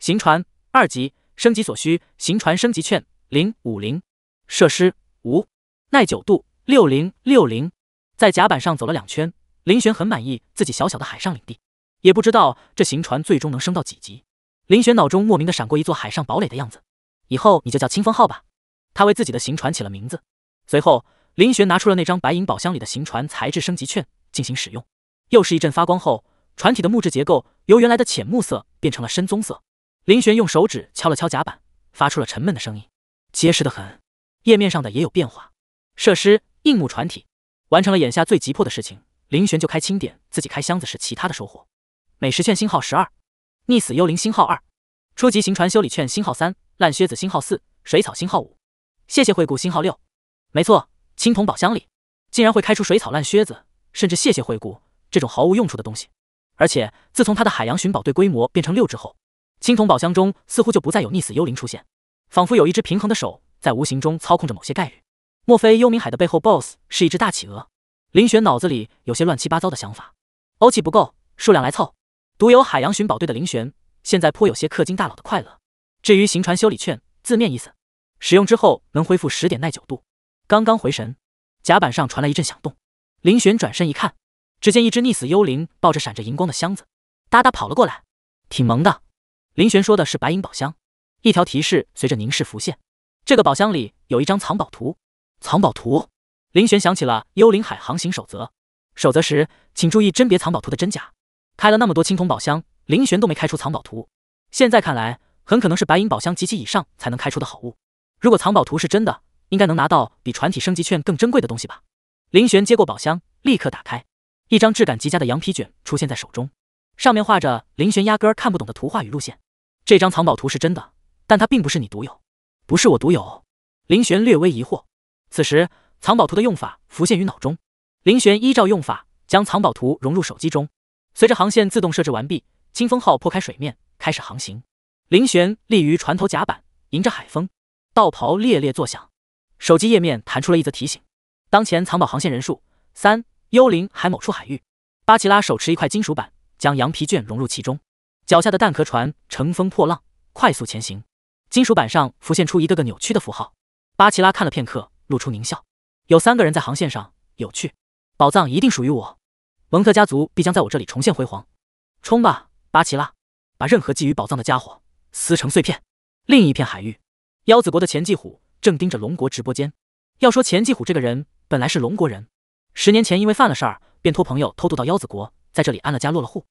行船二级升级所需行船升级券零五零，设施五，耐久度六零六零。在甲板上走了两圈，林玄很满意自己小小的海上领地，也不知道这行船最终能升到几级。林玄脑中莫名的闪过一座海上堡垒的样子。以后你就叫清风号吧，他为自己的行船起了名字。随后，林玄拿出了那张白银宝箱里的行船材质升级券进行使用，又是一阵发光后，船体的木质结构由原来的浅木色变成了深棕色。林玄用手指敲了敲甲板，发出了沉闷的声音，结实的很。页面上的也有变化。设施硬木船体，完成了眼下最急迫的事情，林玄就开清点自己开箱子时其他的收获。美食券星号十二，溺死幽灵星号二，初级行船修理券星号三，烂靴子星号四，水草星号五，谢谢惠顾星号六。没错，青铜宝箱里竟然会开出水草、烂靴子，甚至谢谢惠顾这种毫无用处的东西。而且自从他的海洋寻宝队规模变成六之后。青铜宝箱中似乎就不再有溺死幽灵出现，仿佛有一只平衡的手在无形中操控着某些概率。莫非幽冥海的背后 BOSS 是一只大企鹅？林玄脑子里有些乱七八糟的想法。欧气不够，数量来凑。独有海洋寻宝队的林玄现在颇有些氪金大佬的快乐。至于行船修理券，字面意思，使用之后能恢复十点耐久度。刚刚回神，甲板上传来一阵响动。林玄转身一看，只见一只溺死幽灵抱着闪着荧光的箱子，哒哒跑了过来，挺萌的。林玄说的是白银宝箱，一条提示随着凝视浮现。这个宝箱里有一张藏宝图。藏宝图，林玄想起了幽灵海航行守则，守则时请注意甄别藏宝图的真假。开了那么多青铜宝箱，林玄都没开出藏宝图，现在看来，很可能是白银宝箱及其以上才能开出的好物。如果藏宝图是真的，应该能拿到比船体升级券更珍贵的东西吧？林玄接过宝箱，立刻打开，一张质感极佳的羊皮卷出现在手中，上面画着林玄压根看不懂的图画与路线。这张藏宝图是真的，但它并不是你独有，不是我独有。林玄略微疑惑。此时，藏宝图的用法浮现于脑中。林玄依照用法，将藏宝图融入手机中。随着航线自动设置完毕，清风号破开水面，开始航行。林玄立于船头甲板，迎着海风，道袍猎猎作响。手机页面弹出了一则提醒：当前藏宝航线人数三，幽灵海某处海域。巴奇拉手持一块金属板，将羊皮卷融入其中。脚下的弹壳船乘风破浪，快速前行。金属板上浮现出一个个扭曲的符号。巴奇拉看了片刻，露出狞笑。有三个人在航线上，有趣，宝藏一定属于我，蒙特家族必将在我这里重现辉煌。冲吧，巴奇拉，把任何觊觎宝藏的家伙撕成碎片。另一片海域，妖子国的钱继虎正盯着龙国直播间。要说钱继虎这个人，本来是龙国人，十年前因为犯了事儿，便托朋友偷渡到妖子国，在这里安了家落了户。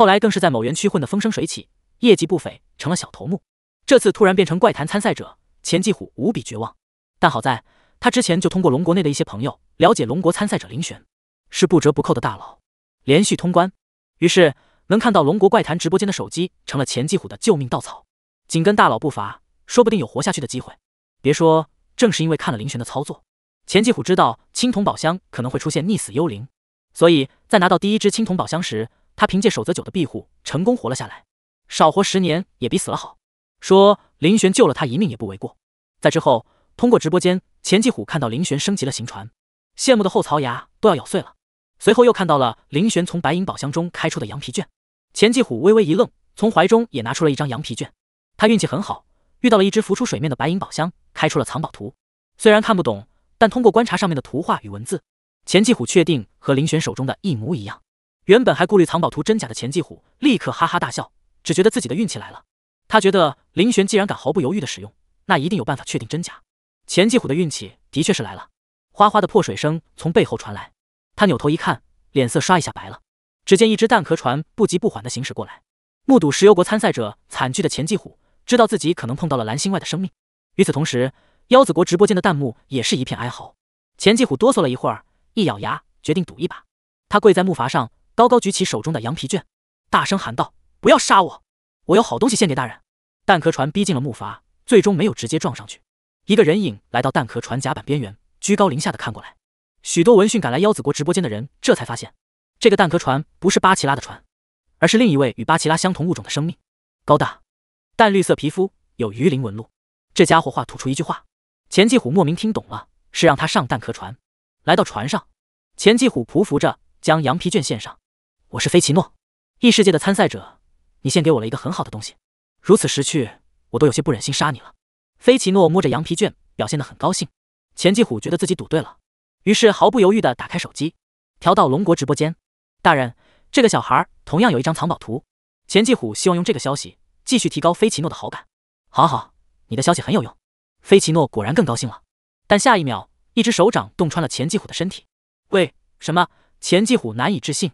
后来更是在某园区混得风生水起，业绩不菲，成了小头目。这次突然变成怪谈参赛者，钱继虎无比绝望。但好在他之前就通过龙国内的一些朋友了解，龙国参赛者林玄是不折不扣的大佬，连续通关。于是能看到龙国怪谈直播间的手机成了钱继虎的救命稻草，紧跟大佬步伐，说不定有活下去的机会。别说，正是因为看了林玄的操作，钱继虎知道青铜宝箱可能会出现溺死幽灵，所以在拿到第一只青铜宝箱时。他凭借守则九的庇护，成功活了下来，少活十年也比死了好。说林玄救了他一命也不为过。在之后，通过直播间，钱继虎看到林玄升级了行船，羡慕的后槽牙都要咬碎了。随后又看到了林玄从白银宝箱中开出的羊皮卷，钱继虎微微一愣，从怀中也拿出了一张羊皮卷。他运气很好，遇到了一只浮出水面的白银宝箱，开出了藏宝图。虽然看不懂，但通过观察上面的图画与文字，钱继虎确定和林玄手中的一模一样。原本还顾虑藏宝图真假的钱继虎立刻哈哈大笑，只觉得自己的运气来了。他觉得林玄既然敢毫不犹豫的使用，那一定有办法确定真假。钱继虎的运气的确是来了。哗哗的破水声从背后传来，他扭头一看，脸色刷一下白了。只见一只蛋壳船不急不缓的行驶过来。目睹石油国参赛者惨剧的钱继虎，知道自己可能碰到了蓝星外的生命。与此同时，腰子国直播间的弹幕也是一片哀嚎。钱继虎哆嗦了一会儿，一咬牙，决定赌一把。他跪在木筏上。高高举起手中的羊皮卷，大声喊道：“不要杀我，我有好东西献给大人！”蛋壳船逼近了木筏，最终没有直接撞上去。一个人影来到蛋壳船甲板边缘，居高临下的看过来。许多闻讯赶来妖子国直播间的人，这才发现这个蛋壳船不是巴奇拉的船，而是另一位与巴奇拉相同物种的生命。高大，淡绿色皮肤，有鱼鳞纹路。这家伙话吐出一句话，钱继虎莫名听懂了，是让他上蛋壳船。来到船上，钱继虎匍匐着将羊皮卷献上。我是菲奇诺，异世界的参赛者，你献给我了一个很好的东西，如此识趣，我都有些不忍心杀你了。菲奇诺摸着羊皮卷，表现得很高兴。钱继虎觉得自己赌对了，于是毫不犹豫地打开手机，调到龙国直播间。大人，这个小孩同样有一张藏宝图。钱继虎希望用这个消息继续提高菲奇诺的好感。好好，你的消息很有用。菲奇诺果然更高兴了，但下一秒，一只手掌洞穿了钱继虎的身体。喂，什么？钱继虎难以置信。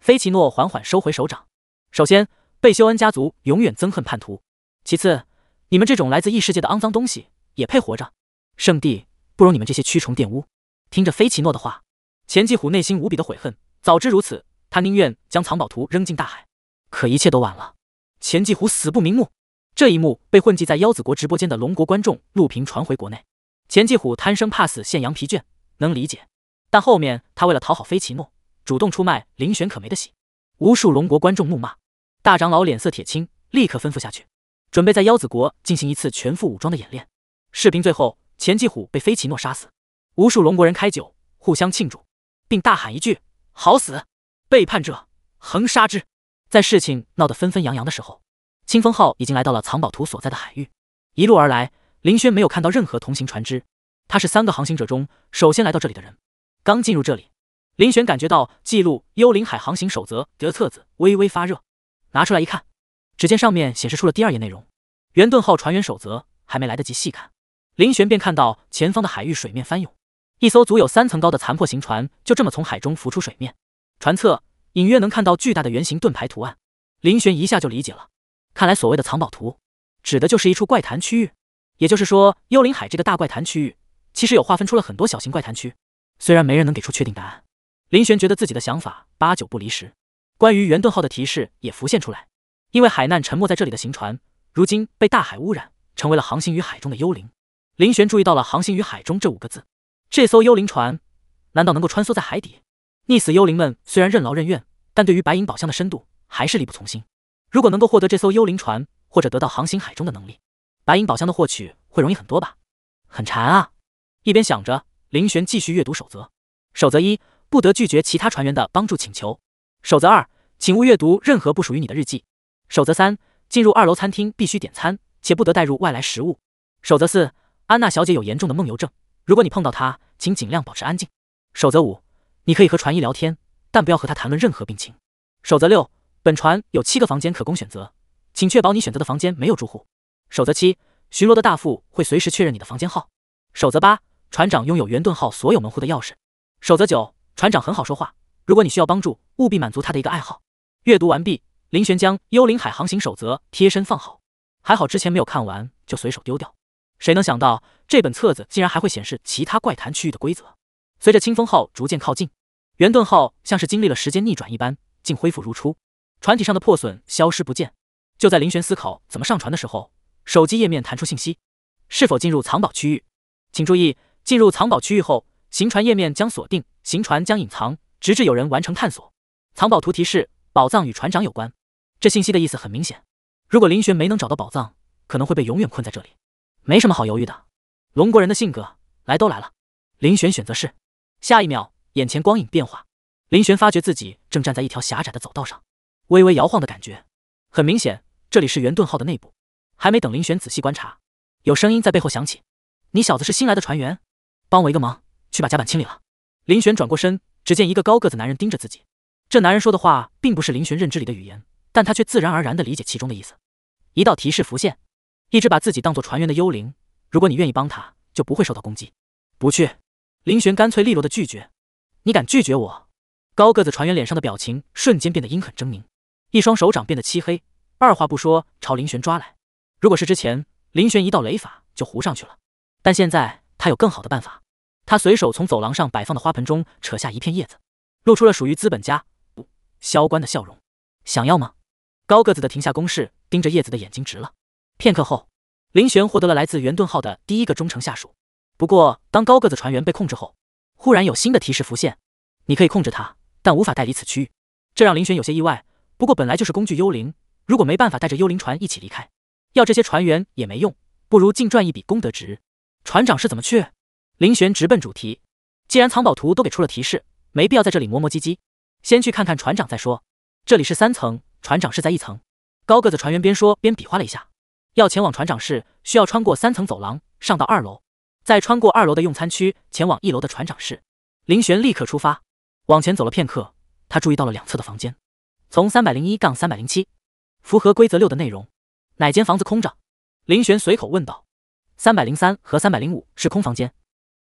菲奇诺缓缓收回手掌。首先，贝修恩家族永远憎恨叛徒；其次，你们这种来自异世界的肮脏东西也配活着？圣地不容你们这些蛆虫玷污。听着菲奇诺的话，钱继虎内心无比的悔恨。早知如此，他宁愿将藏宝图扔进大海。可一切都晚了，钱继虎死不瞑目。这一幕被混迹在妖子国直播间的龙国观众录屏传回国内。钱继虎贪生怕死，献羊皮卷，能理解。但后面他为了讨好菲奇诺。主动出卖林玄可没得洗，无数龙国观众怒骂，大长老脸色铁青，立刻吩咐下去，准备在妖子国进行一次全副武装的演练。视频最后，钱继虎被菲奇诺杀死，无数龙国人开酒互相庆祝，并大喊一句：“好死，背叛者，横杀之！”在事情闹得纷纷扬扬的时候，清风号已经来到了藏宝图所在的海域。一路而来，林轩没有看到任何同行船只，他是三个航行者中首先来到这里的人。刚进入这里。林玄感觉到记录幽灵海航行守则的册子微微发热，拿出来一看，只见上面显示出了第二页内容。圆盾号船员守则还没来得及细看，林玄便看到前方的海域水面翻涌，一艘足有三层高的残破行船就这么从海中浮出水面，船侧隐约能看到巨大的圆形盾牌图案。林玄一下就理解了，看来所谓的藏宝图，指的就是一处怪谈区域。也就是说，幽灵海这个大怪谈区域，其实有划分出了很多小型怪谈区，虽然没人能给出确定答案。林玄觉得自己的想法八九不离十，关于圆盾号的提示也浮现出来。因为海难沉没在这里的行船，如今被大海污染，成为了航行于海中的幽灵。林玄注意到了“航行于海中”这五个字，这艘幽灵船难道能够穿梭在海底？溺死幽灵们虽然任劳任怨，但对于白银宝箱的深度还是力不从心。如果能够获得这艘幽灵船，或者得到航行海中的能力，白银宝箱的获取会容易很多吧？很馋啊！一边想着，林玄继续阅读守则。守则一。不得拒绝其他船员的帮助请求。守则二，请勿阅读任何不属于你的日记。守则三，进入二楼餐厅必须点餐，且不得带入外来食物。守则四，安娜小姐有严重的梦游症，如果你碰到她，请尽量保持安静。守则五，你可以和船医聊天，但不要和他谈论任何病情。守则六，本船有七个房间可供选择，请确保你选择的房间没有住户。守则七，巡逻的大副会随时确认你的房间号。守则八，船长拥有圆盾号所有门户的钥匙。守则九。船长很好说话，如果你需要帮助，务必满足他的一个爱好。阅读完毕，林玄将《幽灵海航行守则》贴身放好，还好之前没有看完就随手丢掉。谁能想到这本册子竟然还会显示其他怪谈区域的规则？随着清风号逐渐靠近，圆盾号像是经历了时间逆转一般，竟恢复如初，船体上的破损消失不见。就在林玄思考怎么上船的时候，手机页面弹出信息：是否进入藏宝区域？请注意，进入藏宝区域后。行船页面将锁定，行船将隐藏，直至有人完成探索。藏宝图提示：宝藏与船长有关。这信息的意思很明显，如果林玄没能找到宝藏，可能会被永远困在这里。没什么好犹豫的，龙国人的性格，来都来了。林玄选择是。下一秒，眼前光影变化，林玄发觉自己正站在一条狭窄的走道上，微微摇晃的感觉，很明显这里是圆盾号的内部。还没等林玄仔细观察，有声音在背后响起：“你小子是新来的船员，帮我一个忙。”去把甲板清理了。林玄转过身，只见一个高个子男人盯着自己。这男人说的话并不是林玄认知里的语言，但他却自然而然地理解其中的意思。一道提示浮现：一直把自己当做船员的幽灵，如果你愿意帮他，就不会受到攻击。不去。林玄干脆利落地拒绝。你敢拒绝我？高个子船员脸上的表情瞬间变得阴狠狰狞，一双手掌变得漆黑，二话不说朝林玄抓来。如果是之前，林玄一道雷法就糊上去了。但现在他有更好的办法。他随手从走廊上摆放的花盆中扯下一片叶子，露出了属于资本家不萧关的笑容。想要吗？高个子的停下攻势，盯着叶子的眼睛直了。片刻后，林玄获得了来自圆盾号的第一个忠诚下属。不过，当高个子船员被控制后，忽然有新的提示浮现：你可以控制他，但无法带离此区域。这让林玄有些意外。不过，本来就是工具幽灵，如果没办法带着幽灵船一起离开，要这些船员也没用，不如净赚一笔功德值。船长是怎么去？林玄直奔主题，既然藏宝图都给出了提示，没必要在这里磨磨唧唧，先去看看船长再说。这里是三层，船长是在一层。高个子船员边说边比划了一下，要前往船长室，需要穿过三层走廊，上到二楼，再穿过二楼的用餐区，前往一楼的船长室。林玄立刻出发，往前走了片刻，他注意到了两侧的房间，从三百零一杠三百零七，符合规则六的内容，哪间房子空着？林玄随口问道。三百零三和三百零五是空房间。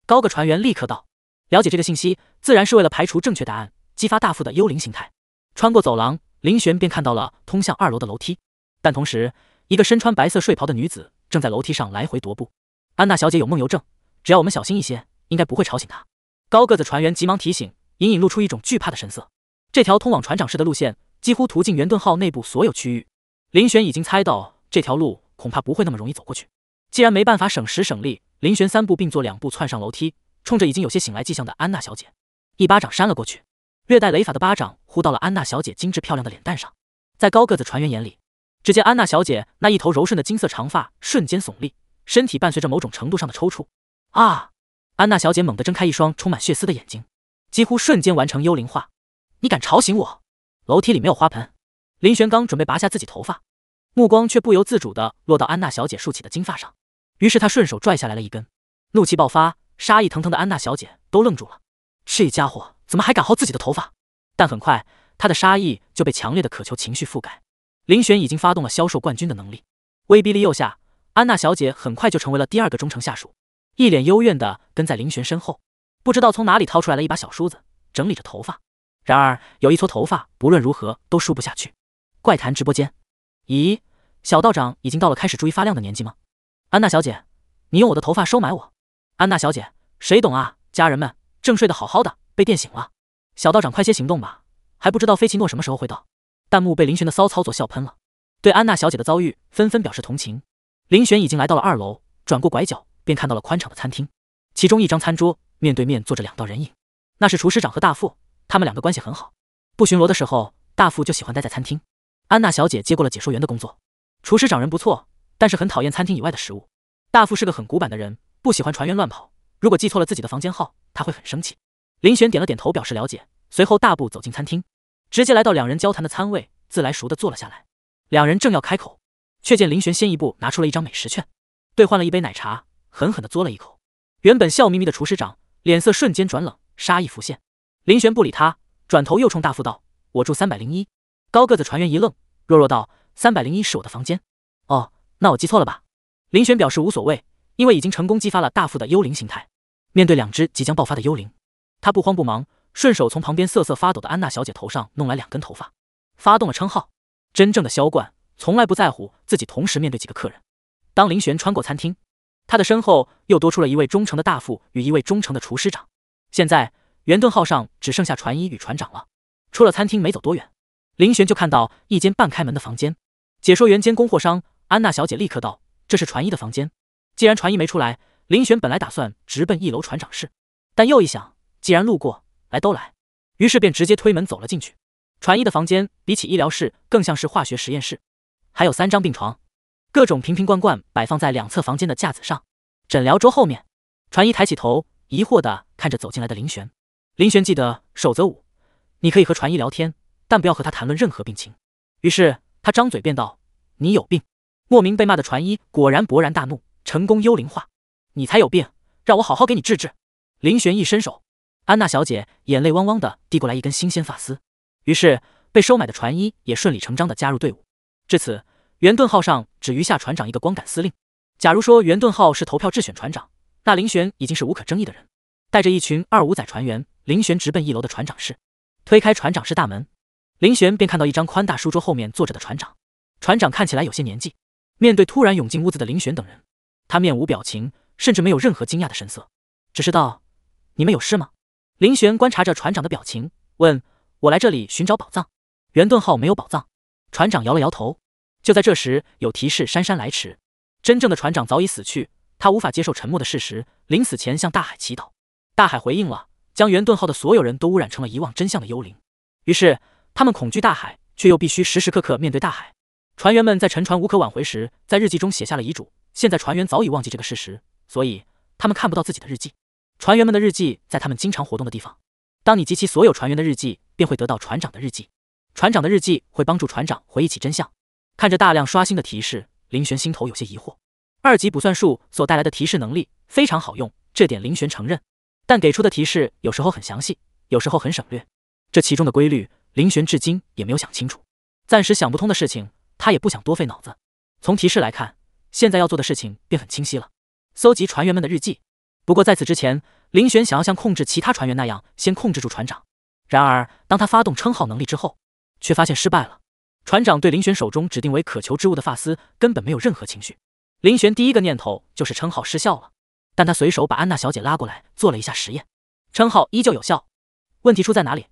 高个船员立刻道：“了解这个信息，自然是为了排除正确答案，激发大副的幽灵形态。”穿过走廊，林玄便看到了通向二楼的楼梯。但同时，一个身穿白色睡袍的女子正在楼梯上来回踱步。安娜小姐有梦游症，只要我们小心一些，应该不会吵醒她。高个子船员急忙提醒，隐隐露出一种惧怕的神色。这条通往船长室的路线，几乎途径圆盾号内部所有区域。林玄已经猜到这条路恐怕不会那么容易走过去。既然没办法省时省力，林玄三步并作两步窜上楼梯，冲着已经有些醒来迹象的安娜小姐，一巴掌扇了过去。略带雷法的巴掌呼到了安娜小姐精致漂亮的脸蛋上，在高个子船员眼里，只见安娜小姐那一头柔顺的金色长发瞬间耸立，身体伴随着某种程度上的抽搐。啊！安娜小姐猛地睁开一双充满血丝的眼睛，几乎瞬间完成幽灵化。你敢吵醒我？楼梯里没有花盆。林玄刚准备拔下自己头发，目光却不由自主地落到安娜小姐竖起的金发上。于是他顺手拽下来了一根，怒气爆发，杀意腾腾的安娜小姐都愣住了，这家伙怎么还敢薅自己的头发？但很快，他的杀意就被强烈的渴求情绪覆盖。林玄已经发动了销售冠军的能力，威逼利诱下，安娜小姐很快就成为了第二个忠诚下属，一脸幽怨的跟在林玄身后，不知道从哪里掏出来了一把小梳子，整理着头发。然而有一撮头发不论如何都梳不下去。怪谈直播间，咦，小道长已经到了开始注意发量的年纪吗？安娜小姐，你用我的头发收买我？安娜小姐，谁懂啊？家人们正睡得好好的，被电醒了。小道长，快些行动吧，还不知道菲奇诺什么时候会到。弹幕被林玄的骚操作笑喷了，对安娜小姐的遭遇纷纷表示同情。林玄已经来到了二楼，转过拐角便看到了宽敞的餐厅，其中一张餐桌面对面坐着两道人影，那是厨师长和大副，他们两个关系很好。不巡逻的时候，大副就喜欢待在餐厅。安娜小姐接过了解说员的工作，厨师长人不错。但是很讨厌餐厅以外的食物。大副是个很古板的人，不喜欢船员乱跑。如果记错了自己的房间号，他会很生气。林玄点了点头，表示了解，随后大步走进餐厅，直接来到两人交谈的餐位，自来熟的坐了下来。两人正要开口，却见林玄先一步拿出了一张美食券，兑换了一杯奶茶，狠狠的嘬了一口。原本笑眯眯的厨师长脸色瞬间转冷，杀意浮现。林玄不理他，转头又冲大副道：“我住三百零一。”高个子船员一愣，弱弱道：“三百零一是我的房间。”哦。那我记错了吧？林玄表示无所谓，因为已经成功激发了大副的幽灵形态。面对两只即将爆发的幽灵，他不慌不忙，顺手从旁边瑟瑟发抖的安娜小姐头上弄来两根头发，发动了称号。真正的销冠从来不在乎自己同时面对几个客人。当林玄穿过餐厅，他的身后又多出了一位忠诚的大副与一位忠诚的厨师长。现在圆盾号上只剩下船医与船长了。出了餐厅没走多远，林玄就看到一间半开门的房间。解说员兼供货商。安娜小姐立刻道：“这是船医的房间。既然船医没出来，林璇本来打算直奔一楼船长室，但又一想，既然路过来都来，于是便直接推门走了进去。船医的房间比起医疗室，更像是化学实验室，还有三张病床，各种瓶瓶罐罐摆放在两侧房间的架子上。诊疗桌后面，船医抬起头，疑惑地看着走进来的林璇。林璇记得守则五，你可以和船医聊天，但不要和他谈论任何病情。于是他张嘴便道：‘你有病。’莫名被骂的船医果然勃然大怒，成功幽灵化。你才有病，让我好好给你治治。林玄一伸手，安娜小姐眼泪汪汪的递过来一根新鲜发丝。于是被收买的船医也顺理成章的加入队伍。至此，圆盾号上只余下船长一个光杆司令。假如说圆盾号是投票智选船长，那林玄已经是无可争议的人。带着一群二五仔船员，林玄直奔一楼的船长室。推开船长室大门，林玄便看到一张宽大书桌后面坐着的船长。船长看起来有些年纪。面对突然涌进屋子的林玄等人，他面无表情，甚至没有任何惊讶的神色，只是道：“你们有事吗？”林玄观察着船长的表情，问我来这里寻找宝藏。圆盾号没有宝藏，船长摇了摇头。就在这时，有提示姗姗来迟。真正的船长早已死去，他无法接受沉默的事实，临死前向大海祈祷，大海回应了，将圆盾号的所有人都污染成了遗忘真相的幽灵。于是，他们恐惧大海，却又必须时时刻刻面对大海。船员们在沉船无可挽回时，在日记中写下了遗嘱。现在船员早已忘记这个事实，所以他们看不到自己的日记。船员们的日记在他们经常活动的地方。当你集齐所有船员的日记，便会得到船长的日记。船长的日记会帮助船长回忆起真相。看着大量刷新的提示，林玄心头有些疑惑。二级卜算术所带来的提示能力非常好用，这点林玄承认。但给出的提示有时候很详细，有时候很省略。这其中的规律，林玄至今也没有想清楚。暂时想不通的事情。他也不想多费脑子。从提示来看，现在要做的事情便很清晰了：搜集船员们的日记。不过在此之前，林玄想要像控制其他船员那样，先控制住船长。然而，当他发动称号能力之后，却发现失败了。船长对林玄手中指定为渴求之物的发丝，根本没有任何情绪。林玄第一个念头就是称号失效了。但他随手把安娜小姐拉过来做了一下实验，称号依旧有效。问题出在哪里？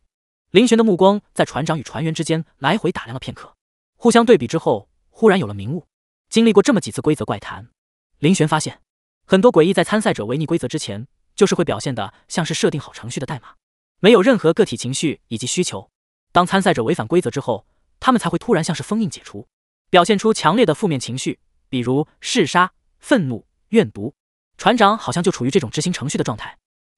林玄的目光在船长与船员之间来回打量了片刻。互相对比之后，忽然有了明悟。经历过这么几次规则怪谈，林玄发现，很多诡异在参赛者违逆规则之前，就是会表现的像是设定好程序的代码，没有任何个体情绪以及需求。当参赛者违反规则之后，他们才会突然像是封印解除，表现出强烈的负面情绪，比如嗜杀、愤怒、怨毒。船长好像就处于这种执行程序的状态。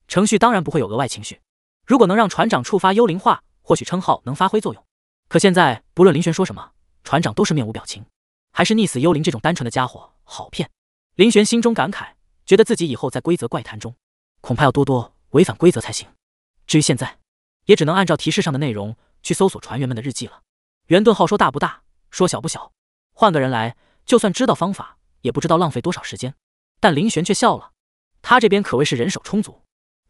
程序当然不会有额外情绪。如果能让船长触发幽灵化，或许称号能发挥作用。可现在，不论林玄说什么。船长都是面无表情，还是溺死幽灵这种单纯的家伙好骗。林玄心中感慨，觉得自己以后在规则怪谈中，恐怕要多多违反规则才行。至于现在，也只能按照提示上的内容去搜索船员们的日记了。圆盾号说大不大，说小不小，换个人来，就算知道方法，也不知道浪费多少时间。但林玄却笑了，他这边可谓是人手充足，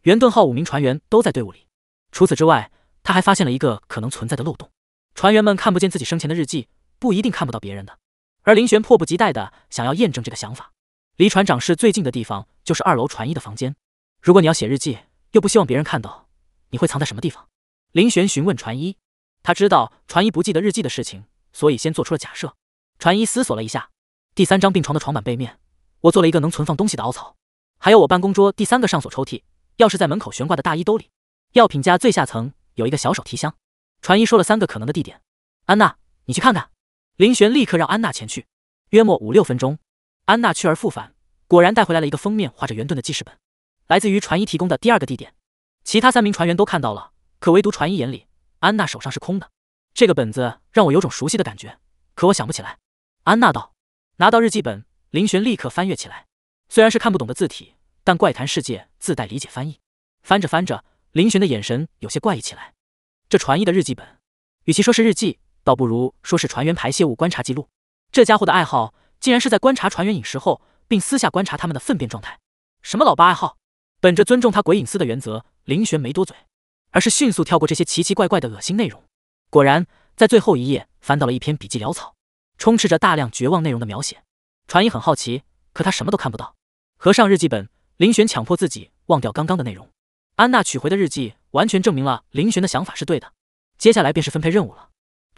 圆盾号五名船员都在队伍里。除此之外，他还发现了一个可能存在的漏洞：船员们看不见自己生前的日记。不一定看不到别人的，而林玄迫不及待的想要验证这个想法。离船长室最近的地方就是二楼船医的房间。如果你要写日记，又不希望别人看到，你会藏在什么地方？林玄询问船医，他知道船医不记得日记的事情，所以先做出了假设。船医思索了一下，第三张病床的床板背面，我做了一个能存放东西的凹槽，还有我办公桌第三个上锁抽屉，钥匙在门口悬挂的大衣兜里，药品架最下层有一个小手提箱。船医说了三个可能的地点，安娜，你去看看。林玄立刻让安娜前去，约莫五六分钟，安娜去而复返，果然带回来了一个封面画着圆盾的记事本，来自于船医提供的第二个地点。其他三名船员都看到了，可唯独船医眼里，安娜手上是空的。这个本子让我有种熟悉的感觉，可我想不起来。安娜道：“拿到日记本，林玄立刻翻阅起来。虽然是看不懂的字体，但怪谈世界自带理解翻译。翻着翻着，林玄的眼神有些怪异起来。这船医的日记本，与其说是日记。”倒不如说是船员排泄物观察记录。这家伙的爱好竟然是在观察船员饮食后，并私下观察他们的粪便状态。什么老八爱好？本着尊重他鬼隐私的原则，林璇没多嘴，而是迅速跳过这些奇奇怪怪的恶心内容。果然，在最后一页翻到了一篇笔记潦草、充斥着大量绝望内容的描写。船医很好奇，可他什么都看不到。合上日记本，林璇强迫自己忘掉刚刚的内容。安娜取回的日记完全证明了林璇的想法是对的。接下来便是分配任务了。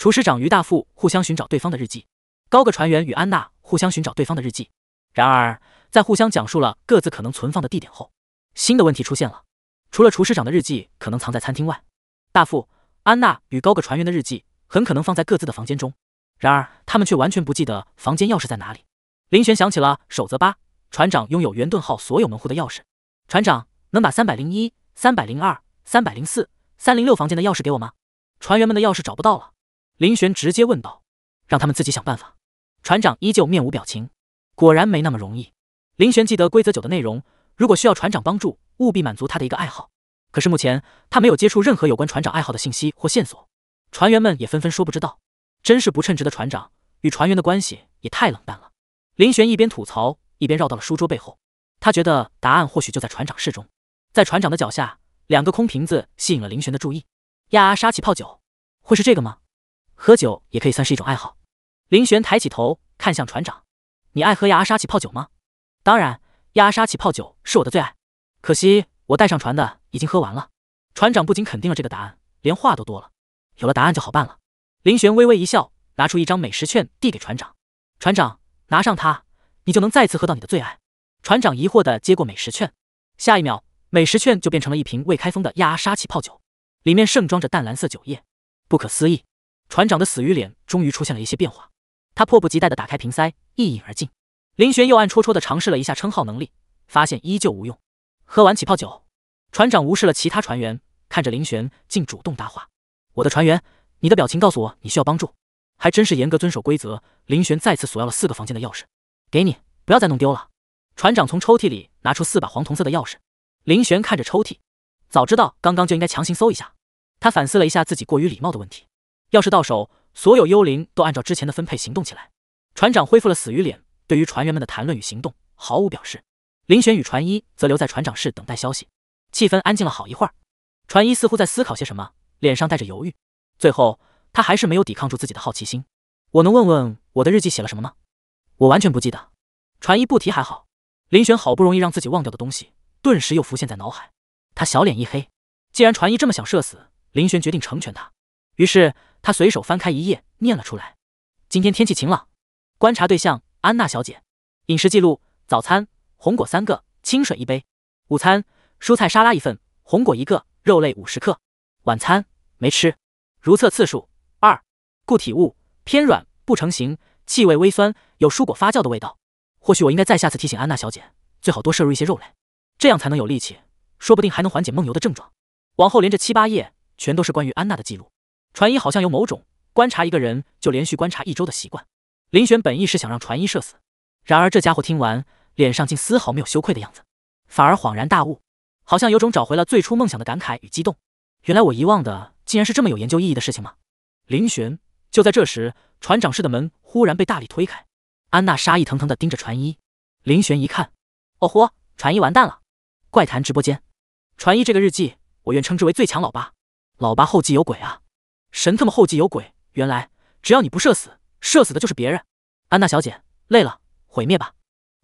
厨师长于大富互相寻找对方的日记，高个船员与安娜互相寻找对方的日记。然而，在互相讲述了各自可能存放的地点后，新的问题出现了。除了厨师长的日记可能藏在餐厅外，大富、安娜与高个船员的日记很可能放在各自的房间中。然而，他们却完全不记得房间钥匙在哪里。林玄想起了守则八：船长拥有圆盾号所有门户的钥匙。船长，能把三百零一、三百零二、三百零四、三零六房间的钥匙给我吗？船员们的钥匙找不到了。林玄直接问道：“让他们自己想办法。”船长依旧面无表情。果然没那么容易。林玄记得规则九的内容：如果需要船长帮助，务必满足他的一个爱好。可是目前他没有接触任何有关船长爱好的信息或线索。船员们也纷纷说不知道。真是不称职的船长，与船员的关系也太冷淡了。林玄一边吐槽，一边绕到了书桌背后。他觉得答案或许就在船长室中。在船长的脚下，两个空瓶子吸引了林玄的注意。亚阿沙起泡酒，会是这个吗？喝酒也可以算是一种爱好。林玄抬起头看向船长：“你爱喝亚阿沙起泡酒吗？”“当然，亚阿沙起泡酒是我的最爱。可惜我带上船的已经喝完了。”船长不仅肯定了这个答案，连话都多了。有了答案就好办了。林玄微微一笑，拿出一张美食券递给船长：“船长，拿上它，你就能再次喝到你的最爱。”船长疑惑地接过美食券，下一秒，美食券就变成了一瓶未开封的亚阿沙起泡酒，里面盛装着淡蓝色酒液。不可思议！船长的死鱼脸终于出现了一些变化，他迫不及待地打开瓶塞，一饮而尽。林玄又暗戳戳地尝试了一下称号能力，发现依旧无用。喝完起泡酒，船长无视了其他船员，看着林玄，竟主动搭话：“我的船员，你的表情告诉我你需要帮助。”还真是严格遵守规则。林玄再次索要了四个房间的钥匙，给你，不要再弄丢了。船长从抽屉里拿出四把黄铜色的钥匙。林玄看着抽屉，早知道刚刚就应该强行搜一下。他反思了一下自己过于礼貌的问题。要是到手，所有幽灵都按照之前的分配行动起来。船长恢复了死鱼脸，对于船员们的谈论与行动毫无表示。林玄与船医则留在船长室等待消息。气氛安静了好一会儿，船医似乎在思考些什么，脸上带着犹豫。最后，他还是没有抵抗住自己的好奇心。我能问问我的日记写了什么吗？我完全不记得。船医不提还好，林玄好不容易让自己忘掉的东西，顿时又浮现在脑海。他小脸一黑，既然船医这么想射死，林玄决定成全他。于是。他随手翻开一页，念了出来：“今天天气晴朗，观察对象安娜小姐，饮食记录：早餐红果三个，清水一杯；午餐蔬菜沙拉一份，红果一个，肉类五十克；晚餐没吃。如厕次数二，固体物偏软不成形，气味微酸，有蔬果发酵的味道。或许我应该在下次提醒安娜小姐，最好多摄入一些肉类，这样才能有力气，说不定还能缓解梦游的症状。往后连着七八页，全都是关于安娜的记录。”传一好像有某种观察一个人就连续观察一周的习惯。林玄本意是想让传一射死，然而这家伙听完，脸上竟丝毫没有羞愧的样子，反而恍然大悟，好像有种找回了最初梦想的感慨与激动。原来我遗忘的竟然是这么有研究意义的事情吗？林玄就在这时，船长室的门忽然被大力推开，安娜杀意腾腾地盯着传一。林玄一看，哦豁，传一完蛋了！怪谈直播间，传一这个日记，我愿称之为最强老八。老八后继有鬼啊！神他妈后继有鬼！原来只要你不射死，射死的就是别人。安娜小姐累了，毁灭吧！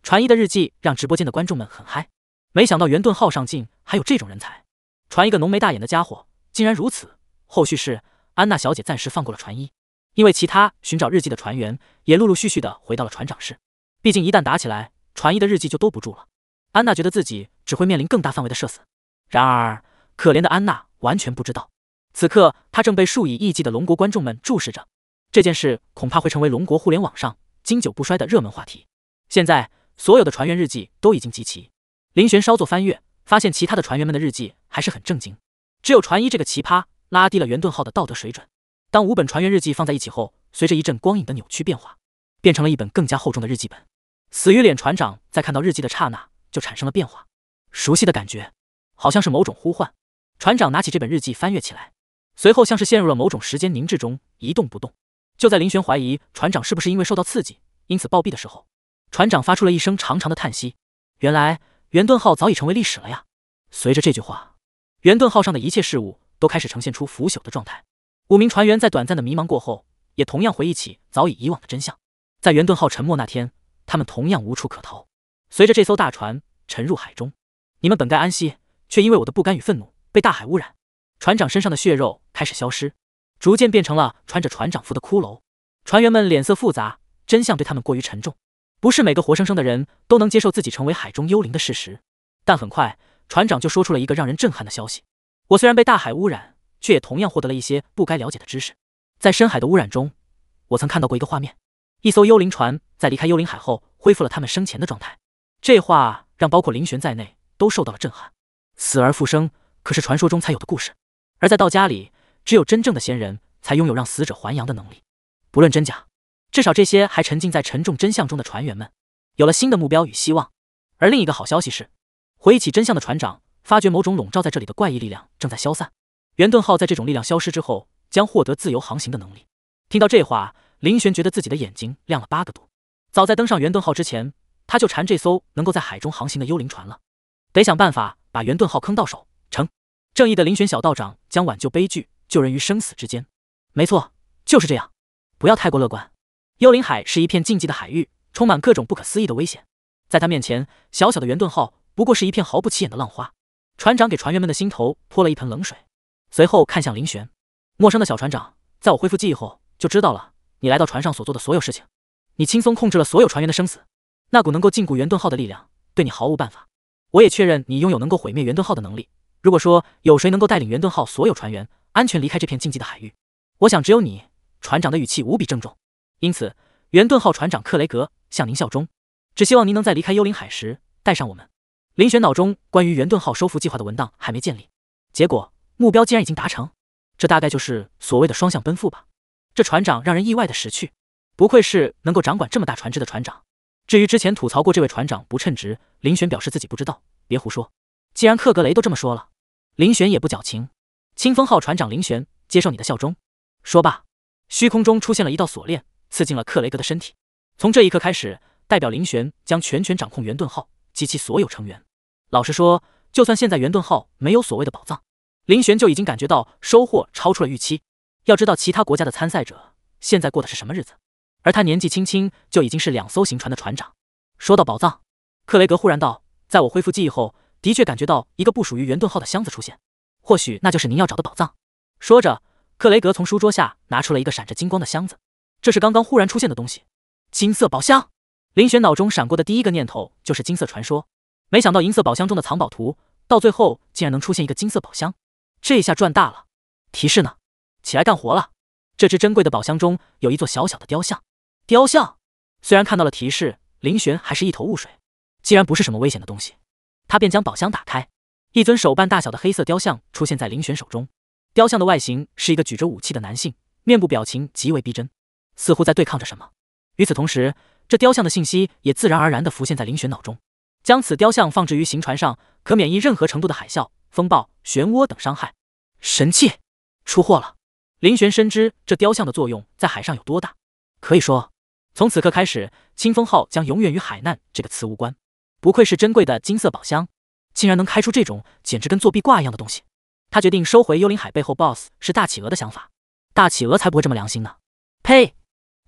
传一的日记让直播间的观众们很嗨。没想到圆盾号上镜还有这种人才，传一个浓眉大眼的家伙竟然如此。后续是安娜小姐暂时放过了传一，因为其他寻找日记的船员也陆陆续续的回到了船长室。毕竟一旦打起来，传一的日记就兜不住了。安娜觉得自己只会面临更大范围的射死。然而，可怜的安娜完全不知道。此刻，他正被数以亿计的龙国观众们注视着。这件事恐怕会成为龙国互联网上经久不衰的热门话题。现在，所有的船员日记都已经集齐。林玄稍作翻阅，发现其他的船员们的日记还是很正经，只有船医这个奇葩拉低了圆盾号的道德水准。当五本船员日记放在一起后，随着一阵光影的扭曲变化，变成了一本更加厚重的日记本。死鱼脸船长在看到日记的刹那就产生了变化，熟悉的感觉，好像是某种呼唤。船长拿起这本日记翻阅起来。随后，像是陷入了某种时间凝滞中，一动不动。就在林玄怀疑船长是不是因为受到刺激，因此暴毙的时候，船长发出了一声长长的叹息。原来，圆盾号早已成为历史了呀。随着这句话，圆盾号上的一切事物都开始呈现出腐朽的状态。五名船员在短暂的迷茫过后，也同样回忆起早已以往的真相。在圆盾号沉没那天，他们同样无处可逃。随着这艘大船沉入海中，你们本该安息，却因为我的不甘与愤怒，被大海污染。船长身上的血肉开始消失，逐渐变成了穿着船长服的骷髅。船员们脸色复杂，真相对他们过于沉重。不是每个活生生的人都能接受自己成为海中幽灵的事实。但很快，船长就说出了一个让人震撼的消息：“我虽然被大海污染，却也同样获得了一些不该了解的知识。在深海的污染中，我曾看到过一个画面：一艘幽灵船在离开幽灵海后，恢复了他们生前的状态。”这话让包括林玄在内都受到了震撼。死而复生，可是传说中才有的故事。而在道家里，只有真正的仙人才拥有让死者还阳的能力。不论真假，至少这些还沉浸在沉重真相中的船员们有了新的目标与希望。而另一个好消息是，回忆起真相的船长发觉某种笼罩在这里的怪异力量正在消散。圆盾号在这种力量消失之后，将获得自由航行的能力。听到这话，林玄觉得自己的眼睛亮了八个度。早在登上圆盾号之前，他就馋这艘能够在海中航行的幽灵船了。得想办法把圆盾号坑到手，成。正义的林玄小道长将挽救悲剧，救人于生死之间。没错，就是这样。不要太过乐观。幽灵海是一片禁忌的海域，充满各种不可思议的危险。在他面前，小小的圆盾号不过是一片毫不起眼的浪花。船长给船员们的心头泼了一盆冷水，随后看向林玄，陌生的小船长，在我恢复记忆后就知道了你来到船上所做的所有事情。你轻松控制了所有船员的生死，那股能够禁锢圆盾号的力量对你毫无办法。我也确认你拥有能够毁灭圆盾号的能力。如果说有谁能够带领圆盾号所有船员安全离开这片禁忌的海域，我想只有你，船长的语气无比郑重。因此，圆盾号船长克雷格向您效忠，只希望您能在离开幽灵海时带上我们。林玄脑中关于圆盾号收复计划的文档还没建立，结果目标竟然已经达成，这大概就是所谓的双向奔赴吧？这船长让人意外的识趣，不愧是能够掌管这么大船只的船长。至于之前吐槽过这位船长不称职，林玄表示自己不知道，别胡说。既然克格雷都这么说了，林玄也不矫情。清风号船长林玄接受你的效忠。说罢，虚空中出现了一道锁链，刺进了克雷格的身体。从这一刻开始，代表林玄将全权掌控圆盾号及其所有成员。老实说，就算现在圆盾号没有所谓的宝藏，林玄就已经感觉到收获超出了预期。要知道，其他国家的参赛者现在过的是什么日子？而他年纪轻轻就已经是两艘行船的船长。说到宝藏，克雷格忽然道：“在我恢复记忆后。”的确感觉到一个不属于圆盾号的箱子出现，或许那就是您要找的宝藏。说着，克雷格从书桌下拿出了一个闪着金光的箱子，这是刚刚忽然出现的东西。金色宝箱，林玄脑中闪过的第一个念头就是金色传说。没想到银色宝箱中的藏宝图到最后竟然能出现一个金色宝箱，这下赚大了。提示呢？起来干活了。这只珍贵的宝箱中有一座小小的雕像。雕像？虽然看到了提示，林玄还是一头雾水。既然不是什么危险的东西。他便将宝箱打开，一尊手办大小的黑色雕像出现在林玄手中。雕像的外形是一个举着武器的男性，面部表情极为逼真，似乎在对抗着什么。与此同时，这雕像的信息也自然而然地浮现在林玄脑中。将此雕像放置于行船上，可免疫任何程度的海啸、风暴、漩涡等伤害。神器出货了。林玄深知这雕像的作用在海上有多大，可以说，从此刻开始，清风号将永远与海难这个词无关。不愧是珍贵的金色宝箱，竟然能开出这种简直跟作弊挂一样的东西。他决定收回幽灵海背后 BOSS 是大企鹅的想法，大企鹅才不会这么良心呢！呸！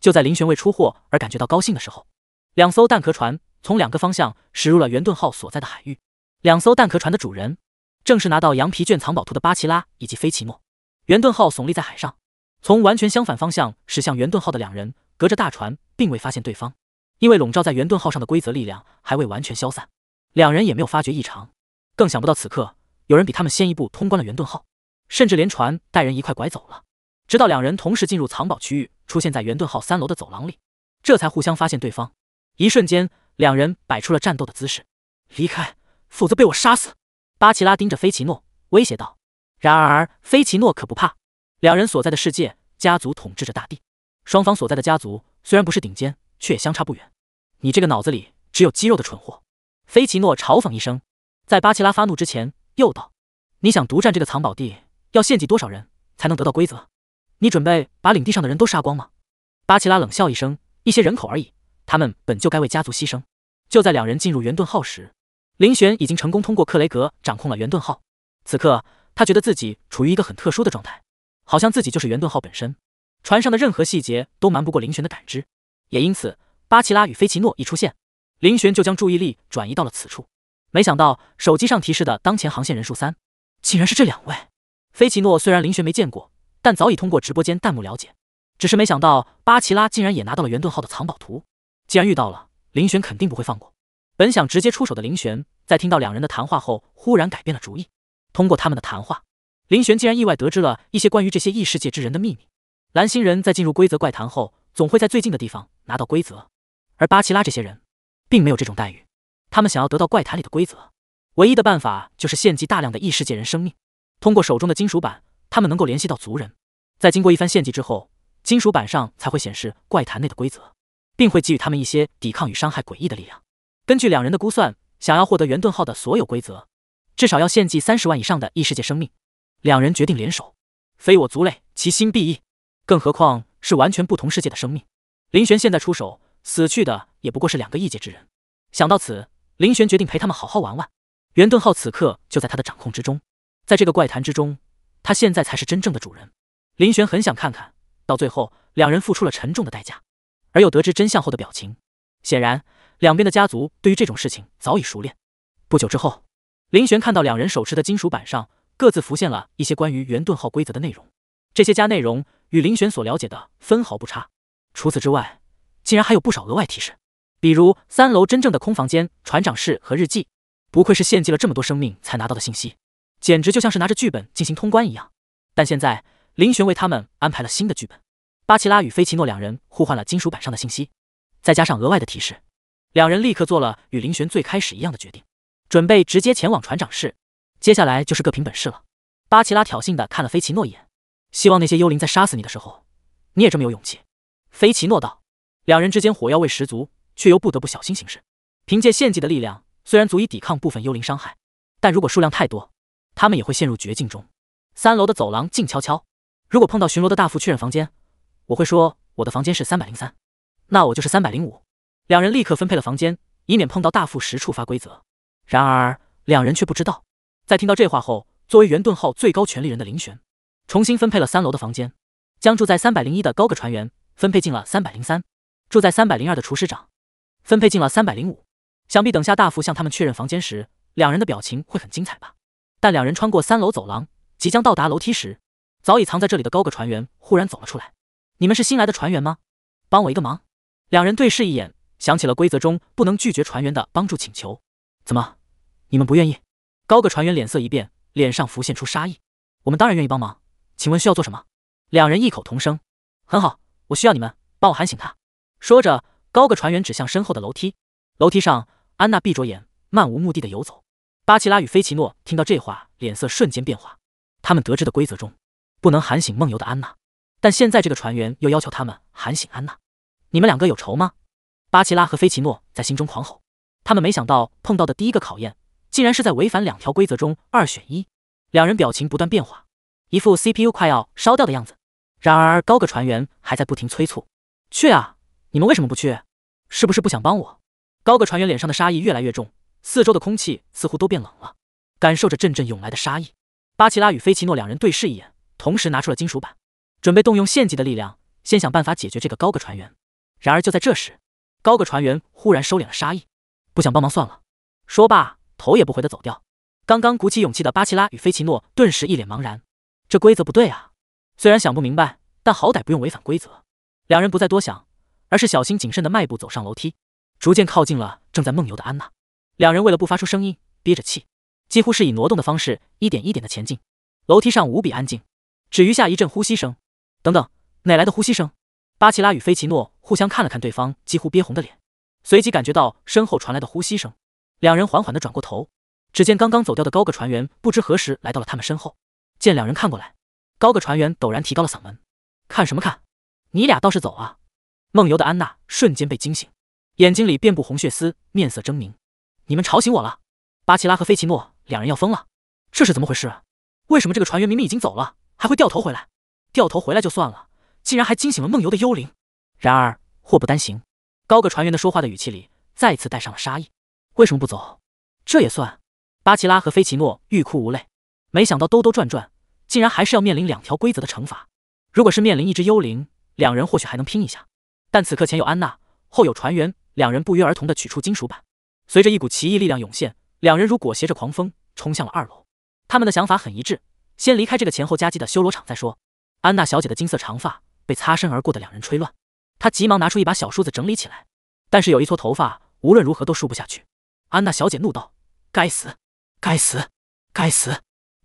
就在林玄为出货而感觉到高兴的时候，两艘蛋壳船从两个方向驶入了圆盾号所在的海域。两艘蛋壳船的主人正是拿到羊皮卷藏宝图的巴奇拉以及菲奇诺。圆盾号耸立在海上，从完全相反方向驶向圆盾号的两人，隔着大船并未发现对方。因为笼罩在圆盾号上的规则力量还未完全消散，两人也没有发觉异常，更想不到此刻有人比他们先一步通关了圆盾号，甚至连船带人一块拐走了。直到两人同时进入藏宝区域，出现在圆盾号三楼的走廊里，这才互相发现对方。一瞬间，两人摆出了战斗的姿势，离开，否则被我杀死！巴奇拉盯着菲奇诺威胁道。然而，菲奇诺可不怕。两人所在的世界，家族统治着大地。双方所在的家族虽然不是顶尖，却也相差不远。你这个脑子里只有肌肉的蠢货，菲奇诺嘲讽一声，在巴奇拉发怒之前又道：“你想独占这个藏宝地，要献祭多少人才能得到规则？你准备把领地上的人都杀光吗？”巴奇拉冷笑一声：“一些人口而已，他们本就该为家族牺牲。”就在两人进入圆盾号时，林玄已经成功通过克雷格掌控了圆盾号。此刻他觉得自己处于一个很特殊的状态，好像自己就是圆盾号本身，船上的任何细节都瞒不过林玄的感知。也因此，巴奇拉与菲奇诺一出现，林玄就将注意力转移到了此处。没想到，手机上提示的当前航线人数三，竟然是这两位。菲奇诺虽然林玄没见过，但早已通过直播间弹幕了解。只是没想到，巴奇拉竟然也拿到了圆盾号的藏宝图。既然遇到了，林玄肯定不会放过。本想直接出手的林玄，在听到两人的谈话后，忽然改变了主意。通过他们的谈话，林玄竟然意外得知了一些关于这些异世界之人的秘密。蓝星人在进入规则怪谈后。总会在最近的地方拿到规则，而巴奇拉这些人并没有这种待遇。他们想要得到怪谈里的规则，唯一的办法就是献祭大量的异世界人生命。通过手中的金属板，他们能够联系到族人。在经过一番献祭之后，金属板上才会显示怪谈内的规则，并会给予他们一些抵抗与伤害诡异的力量。根据两人的估算，想要获得圆盾号的所有规则，至少要献祭三十万以上的异世界生命。两人决定联手，非我族类，其心必异。更何况。是完全不同世界的生命。林玄现在出手，死去的也不过是两个异界之人。想到此，林玄决定陪他们好好玩玩。圆盾号此刻就在他的掌控之中，在这个怪谈之中，他现在才是真正的主人。林玄很想看看，到最后两人付出了沉重的代价，而又得知真相后的表情。显然，两边的家族对于这种事情早已熟练。不久之后，林玄看到两人手持的金属板上各自浮现了一些关于圆盾号规则的内容。这些加内容与林玄所了解的分毫不差，除此之外，竟然还有不少额外提示，比如三楼真正的空房间、船长室和日记。不愧是献祭了这么多生命才拿到的信息，简直就像是拿着剧本进行通关一样。但现在林玄为他们安排了新的剧本，巴奇拉与菲奇诺两人互换了金属板上的信息，再加上额外的提示，两人立刻做了与林玄最开始一样的决定，准备直接前往船长室。接下来就是各凭本事了。巴奇拉挑衅的看了菲奇诺一眼。希望那些幽灵在杀死你的时候，你也这么有勇气。”菲奇诺道。两人之间火药味十足，却又不得不小心行事。凭借献祭的力量，虽然足以抵抗部分幽灵伤害，但如果数量太多，他们也会陷入绝境中。三楼的走廊静悄悄。如果碰到巡逻的大副确认房间，我会说我的房间是三百零三，那我就是三百零五。两人立刻分配了房间，以免碰到大副时触发规则。然而，两人却不知道，在听到这话后，作为圆盾号最高权力人的林玄。重新分配了三楼的房间，将住在三百零一的高个船员分配进了三百零三，住在三百零二的厨师长分配进了三百零五。想必等下大福向他们确认房间时，两人的表情会很精彩吧？但两人穿过三楼走廊，即将到达楼梯时，早已藏在这里的高个船员忽然走了出来：“你们是新来的船员吗？帮我一个忙。”两人对视一眼，想起了规则中不能拒绝船员的帮助请求。怎么，你们不愿意？高个船员脸色一变，脸上浮现出杀意：“我们当然愿意帮忙。”请问需要做什么？两人异口同声：“很好，我需要你们帮我喊醒他。”说着，高个船员指向身后的楼梯。楼梯上，安娜闭着眼，漫无目的的游走。巴奇拉与菲奇诺听到这话，脸色瞬间变化。他们得知的规则中，不能喊醒梦游的安娜，但现在这个船员又要求他们喊醒安娜。你们两个有仇吗？巴奇拉和菲奇诺在心中狂吼。他们没想到碰到的第一个考验，竟然是在违反两条规则中二选一。两人表情不断变化。一副 CPU 快要烧掉的样子。然而高个船员还在不停催促：“去啊！你们为什么不去？是不是不想帮我？”高个船员脸上的杀意越来越重，四周的空气似乎都变冷了。感受着阵阵涌来的杀意，巴奇拉与菲奇诺两人对视一眼，同时拿出了金属板，准备动用献祭的力量，先想办法解决这个高个船员。然而就在这时，高个船员忽然收敛了杀意，不想帮忙算了。说罢，头也不回的走掉。刚刚鼓起勇气的巴奇拉与菲奇诺顿时一脸茫然。这规则不对啊！虽然想不明白，但好歹不用违反规则。两人不再多想，而是小心谨慎的迈步走上楼梯，逐渐靠近了正在梦游的安娜。两人为了不发出声音，憋着气，几乎是以挪动的方式一点一点的前进。楼梯上无比安静，只余下一阵呼吸声。等等，哪来的呼吸声？巴奇拉与菲奇诺互相看了看对方几乎憋红的脸，随即感觉到身后传来的呼吸声。两人缓缓的转过头，只见刚刚走掉的高个船员不知何时来到了他们身后。见两人看过来，高个船员陡然提高了嗓门：“看什么看？你俩倒是走啊！”梦游的安娜瞬间被惊醒，眼睛里遍布红血丝，面色狰狞：“你们吵醒我了！”巴奇拉和菲奇诺两人要疯了。这是怎么回事？为什么这个船员明明已经走了，还会掉头回来？掉头回来就算了，竟然还惊醒了梦游的幽灵。然而祸不单行，高个船员的说话的语气里再次带上了杀意：“为什么不走？这也算？”巴奇拉和菲奇诺欲哭无泪。没想到兜兜转转，竟然还是要面临两条规则的惩罚。如果是面临一只幽灵，两人或许还能拼一下，但此刻前有安娜，后有船员，两人不约而同地取出金属板。随着一股奇异力量涌现，两人如裹挟着狂风冲向了二楼。他们的想法很一致，先离开这个前后夹击的修罗场再说。安娜小姐的金色长发被擦身而过的两人吹乱，她急忙拿出一把小梳子整理起来，但是有一撮头发无论如何都梳不下去。安娜小姐怒道：“该死！该死！该死！”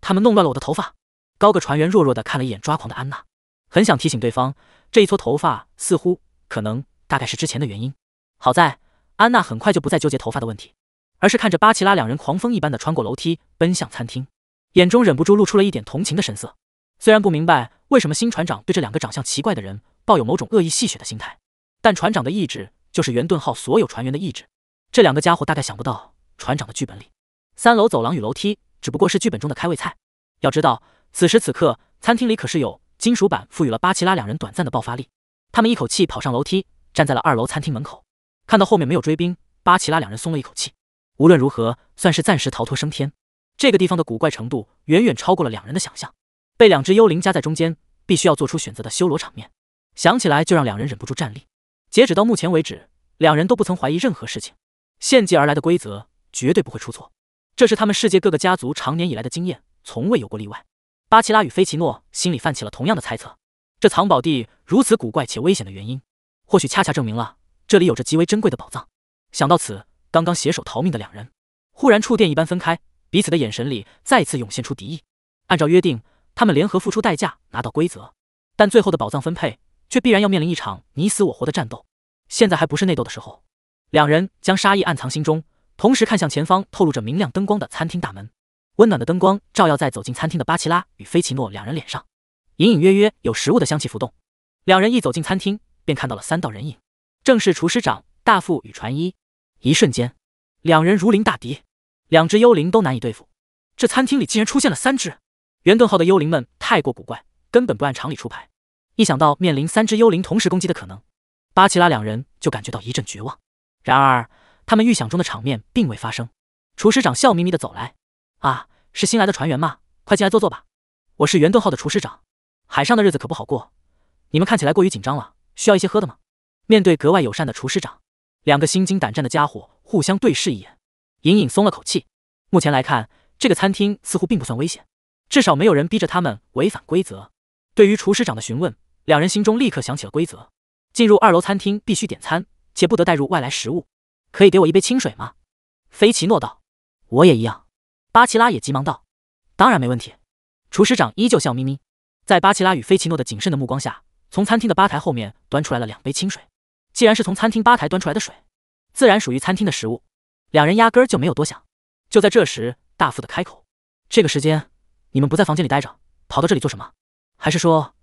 他们弄乱了我的头发。高个船员弱弱的看了一眼抓狂的安娜，很想提醒对方，这一撮头发似乎可能大概是之前的原因。好在安娜很快就不再纠结头发的问题，而是看着巴奇拉两人狂风一般的穿过楼梯奔向餐厅，眼中忍不住露出了一点同情的神色。虽然不明白为什么新船长对这两个长相奇怪的人抱有某种恶意戏谑的心态，但船长的意志就是圆盾号所有船员的意志。这两个家伙大概想不到船长的剧本里，三楼走廊与楼梯。只不过是剧本中的开胃菜。要知道，此时此刻，餐厅里可是有金属板赋予了巴奇拉两人短暂的爆发力。他们一口气跑上楼梯，站在了二楼餐厅门口。看到后面没有追兵，巴奇拉两人松了一口气。无论如何，算是暂时逃脱升天。这个地方的古怪程度远远超过了两人的想象。被两只幽灵夹在中间，必须要做出选择的修罗场面，想起来就让两人忍不住战栗。截止到目前为止，两人都不曾怀疑任何事情。献祭而来的规则绝对不会出错。这是他们世界各个家族长年以来的经验，从未有过例外。巴奇拉与菲奇诺心里泛起了同样的猜测：这藏宝地如此古怪且危险的原因，或许恰恰证明了这里有着极为珍贵的宝藏。想到此，刚刚携手逃命的两人忽然触电一般分开，彼此的眼神里再次涌现出敌意。按照约定，他们联合付出代价拿到规则，但最后的宝藏分配却必然要面临一场你死我活的战斗。现在还不是内斗的时候，两人将杀意暗藏心中。同时看向前方透露着明亮灯光的餐厅大门，温暖的灯光照耀在走进餐厅的巴奇拉与菲奇诺两人脸上，隐隐约约有食物的香气浮动。两人一走进餐厅，便看到了三道人影，正是厨师长、大副与船医。一瞬间，两人如临大敌，两只幽灵都难以对付，这餐厅里竟然出现了三只。圆盾号的幽灵们太过古怪，根本不按常理出牌。一想到面临三只幽灵同时攻击的可能，巴奇拉两人就感觉到一阵绝望。然而，他们预想中的场面并未发生，厨师长笑眯眯的走来，啊，是新来的船员吗？快进来坐坐吧，我是圆盾号的厨师长，海上的日子可不好过，你们看起来过于紧张了，需要一些喝的吗？面对格外友善的厨师长，两个心惊胆战的家伙互相对视一眼，隐隐松了口气。目前来看，这个餐厅似乎并不算危险，至少没有人逼着他们违反规则。对于厨师长的询问，两人心中立刻想起了规则：进入二楼餐厅必须点餐，且不得带入外来食物。可以给我一杯清水吗？菲奇诺道。我也一样。巴奇拉也急忙道。当然没问题。厨师长依旧笑眯眯，在巴奇拉与菲奇诺的谨慎的目光下，从餐厅的吧台后面端出来了两杯清水。既然是从餐厅吧台端出来的水，自然属于餐厅的食物。两人压根儿就没有多想。就在这时，大副的开口：“这个时间，你们不在房间里待着，跑到这里做什么？还是说，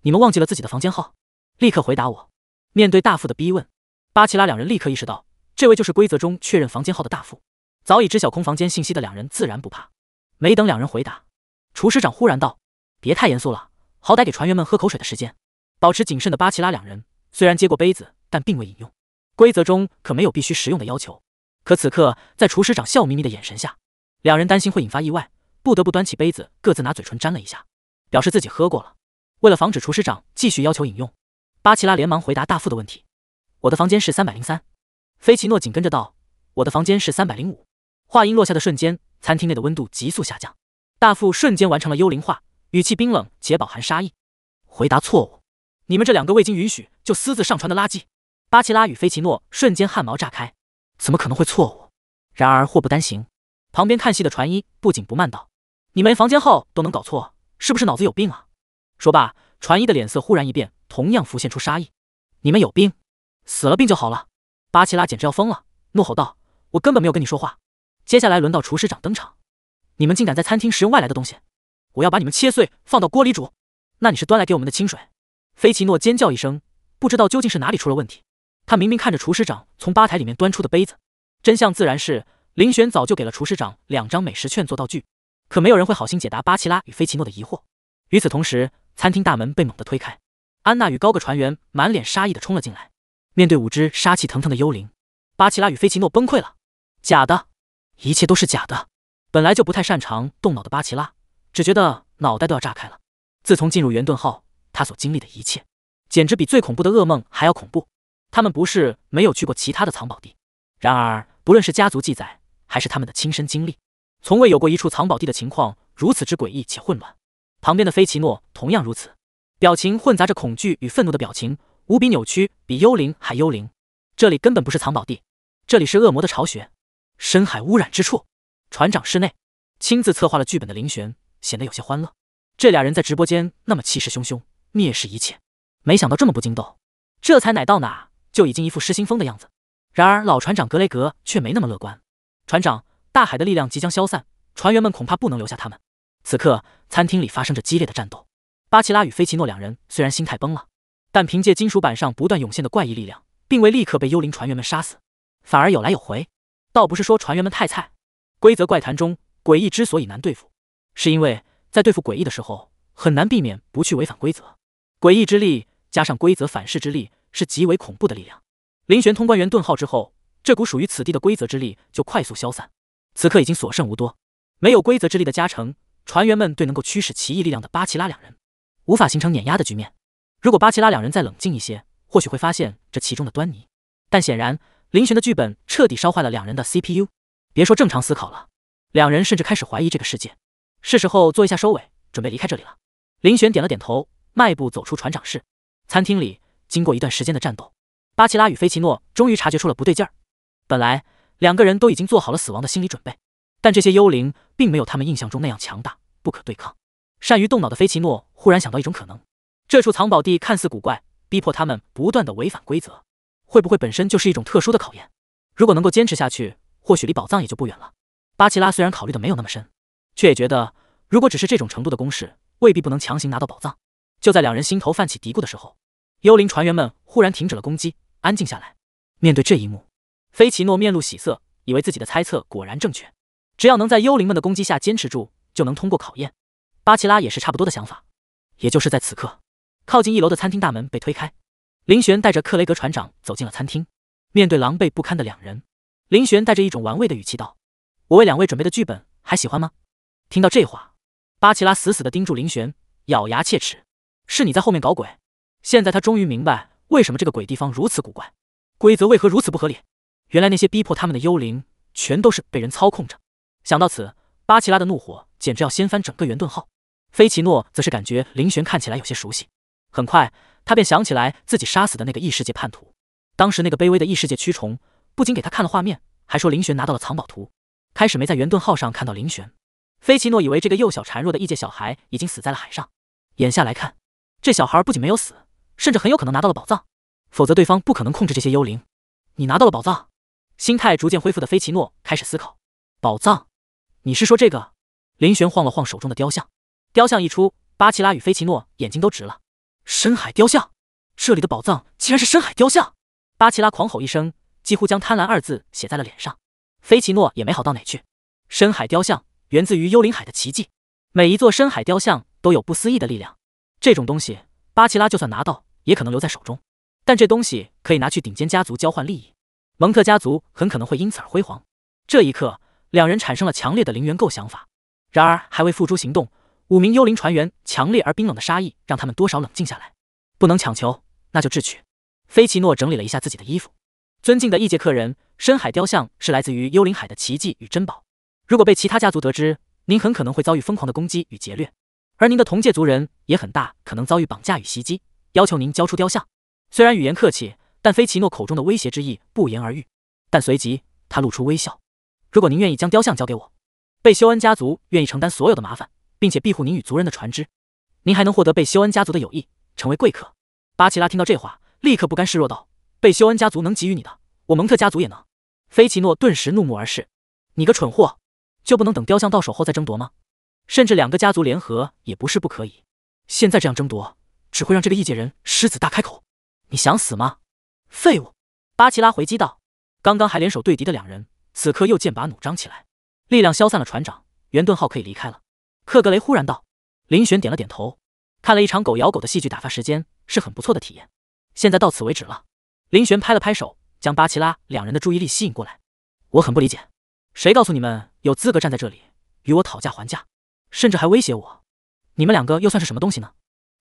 你们忘记了自己的房间号？立刻回答我！”面对大副的逼问，巴奇拉两人立刻意识到。这位就是规则中确认房间号的大副。早已知晓空房间信息的两人自然不怕。没等两人回答，厨师长忽然道：“别太严肃了，好歹给船员们喝口水的时间。”保持谨慎的巴奇拉两人虽然接过杯子，但并未饮用。规则中可没有必须食用的要求。可此刻，在厨师长笑眯眯的眼神下，两人担心会引发意外，不得不端起杯子各自拿嘴唇沾了一下，表示自己喝过了。为了防止厨师长继续要求饮用，巴奇拉连忙回答大副的问题：“我的房间是三百零三。”菲奇诺紧跟着道：“我的房间是三百零五。”话音落下的瞬间，餐厅内的温度急速下降。大副瞬间完成了幽灵化，语气冰冷且饱含杀意：“回答错误！你们这两个未经允许就私自上船的垃圾！”巴奇拉与菲奇诺瞬间汗毛炸开，怎么可能会错误？然而祸不单行，旁边看戏的船医不紧不慢道：“你们连房间号都能搞错，是不是脑子有病啊？”说罢，船医的脸色忽然一变，同样浮现出杀意：“你们有病，死了病就好了。”巴奇拉简直要疯了，怒吼道：“我根本没有跟你说话！”接下来轮到厨师长登场，你们竟敢在餐厅食用外来的东西，我要把你们切碎放到锅里煮！那你是端来给我们的清水？”菲奇诺尖叫一声，不知道究竟是哪里出了问题。他明明看着厨师长从吧台里面端出的杯子。真相自然是林玄早就给了厨师长两张美食券做道具，可没有人会好心解答巴奇拉与菲奇诺的疑惑。与此同时，餐厅大门被猛地推开，安娜与高个船员满脸杀意的冲了进来。面对五只杀气腾腾的幽灵，巴奇拉与菲奇诺崩溃了。假的，一切都是假的。本来就不太擅长动脑的巴奇拉，只觉得脑袋都要炸开了。自从进入圆盾后，他所经历的一切，简直比最恐怖的噩梦还要恐怖。他们不是没有去过其他的藏宝地，然而不论是家族记载还是他们的亲身经历，从未有过一处藏宝地的情况如此之诡异且混乱。旁边的菲奇诺同样如此，表情混杂着恐惧与愤怒的表情。无比扭曲，比幽灵还幽灵。这里根本不是藏宝地，这里是恶魔的巢穴，深海污染之处。船长室内，亲自策划了剧本的林玄显得有些欢乐。这俩人在直播间那么气势汹汹，蔑视一切，没想到这么不经斗。这才哪到哪，就已经一副失心疯的样子。然而老船长格雷格却没那么乐观。船长，大海的力量即将消散，船员们恐怕不能留下他们。此刻餐厅里发生着激烈的战斗。巴奇拉与菲奇诺两人虽然心态崩了。但凭借金属板上不断涌现的怪异力量，并未立刻被幽灵船员们杀死，反而有来有回。倒不是说船员们太菜，规则怪谈中诡异之所以难对付，是因为在对付诡异的时候，很难避免不去违反规则。诡异之力加上规则反噬之力，是极为恐怖的力量。林玄通关元盾号之后，这股属于此地的规则之力就快速消散，此刻已经所剩无多。没有规则之力的加成，船员们对能够驱使奇异力量的巴奇拉两人，无法形成碾压的局面。如果巴奇拉两人再冷静一些，或许会发现这其中的端倪。但显然，林玄的剧本彻底烧坏了两人的 CPU，别说正常思考了，两人甚至开始怀疑这个世界。是时候做一下收尾，准备离开这里了。林玄点了点头，迈步走出船长室。餐厅里，经过一段时间的战斗，巴奇拉与菲奇诺终于察觉出了不对劲儿。本来两个人都已经做好了死亡的心理准备，但这些幽灵并没有他们印象中那样强大，不可对抗。善于动脑的菲奇诺忽然想到一种可能。这处藏宝地看似古怪，逼迫他们不断的违反规则，会不会本身就是一种特殊的考验？如果能够坚持下去，或许离宝藏也就不远了。巴奇拉虽然考虑的没有那么深，却也觉得，如果只是这种程度的攻势，未必不能强行拿到宝藏。就在两人心头泛起嘀咕的时候，幽灵船员们忽然停止了攻击，安静下来。面对这一幕，菲奇诺面露喜色，以为自己的猜测果然正确，只要能在幽灵们的攻击下坚持住，就能通过考验。巴奇拉也是差不多的想法。也就是在此刻。靠近一楼的餐厅大门被推开，林玄带着克雷格船长走进了餐厅。面对狼狈不堪的两人，林玄带着一种玩味的语气道：“我为两位准备的剧本还喜欢吗？”听到这话，巴奇拉死死地盯住林玄，咬牙切齿：“是你在后面搞鬼！”现在他终于明白为什么这个鬼地方如此古怪，规则为何如此不合理。原来那些逼迫他们的幽灵全都是被人操控着。想到此，巴奇拉的怒火简直要掀翻整个圆盾号。菲奇诺则是感觉林玄看起来有些熟悉。很快，他便想起来自己杀死的那个异世界叛徒。当时那个卑微的异世界蛆虫不仅给他看了画面，还说林玄拿到了藏宝图。开始没在圆盾号上看到林玄，菲奇诺以为这个幼小孱弱的异界小孩已经死在了海上。眼下来看，这小孩不仅没有死，甚至很有可能拿到了宝藏，否则对方不可能控制这些幽灵。你拿到了宝藏，心态逐渐恢复的菲奇诺开始思考宝藏。你是说这个？林玄晃了晃手中的雕像，雕像一出，巴奇拉与菲奇诺眼睛都直了。深海雕像，这里的宝藏竟然是深海雕像！巴奇拉狂吼一声，几乎将贪婪二字写在了脸上。菲奇诺也没好到哪去。深海雕像源自于幽灵海的奇迹，每一座深海雕像都有不思议的力量。这种东西，巴奇拉就算拿到，也可能留在手中。但这东西可以拿去顶尖家族交换利益，蒙特家族很可能会因此而辉煌。这一刻，两人产生了强烈的零元购想法，然而还未付诸行动。五名幽灵船员强烈而冰冷的杀意让他们多少冷静下来。不能强求，那就智取。菲奇诺整理了一下自己的衣服。尊敬的异界客人，深海雕像是来自于幽灵海的奇迹与珍宝。如果被其他家族得知，您很可能会遭遇疯狂的攻击与劫掠，而您的同界族人也很大可能遭遇绑架与袭击，要求您交出雕像。虽然语言客气，但菲奇诺口中的威胁之意不言而喻。但随即他露出微笑。如果您愿意将雕像交给我，贝修恩家族愿意承担所有的麻烦。并且庇护您与族人的船只，您还能获得贝修恩家族的友谊，成为贵客。巴奇拉听到这话，立刻不甘示弱道：“贝修恩家族能给予你的，我蒙特家族也能。”菲奇诺顿时怒目而视：“你个蠢货，就不能等雕像到手后再争夺吗？甚至两个家族联合也不是不可以。现在这样争夺，只会让这个异界人狮子大开口。你想死吗？废物！”巴奇拉回击道。刚刚还联手对敌的两人，此刻又剑拔弩张起来。力量消散了，船长圆盾号可以离开了。克格雷忽然道：“林玄点了点头，看了一场狗咬狗的戏剧，打发时间是很不错的体验。现在到此为止了。”林玄拍了拍手，将巴奇拉两人的注意力吸引过来。“我很不理解，谁告诉你们有资格站在这里与我讨价还价，甚至还威胁我？你们两个又算是什么东西呢？”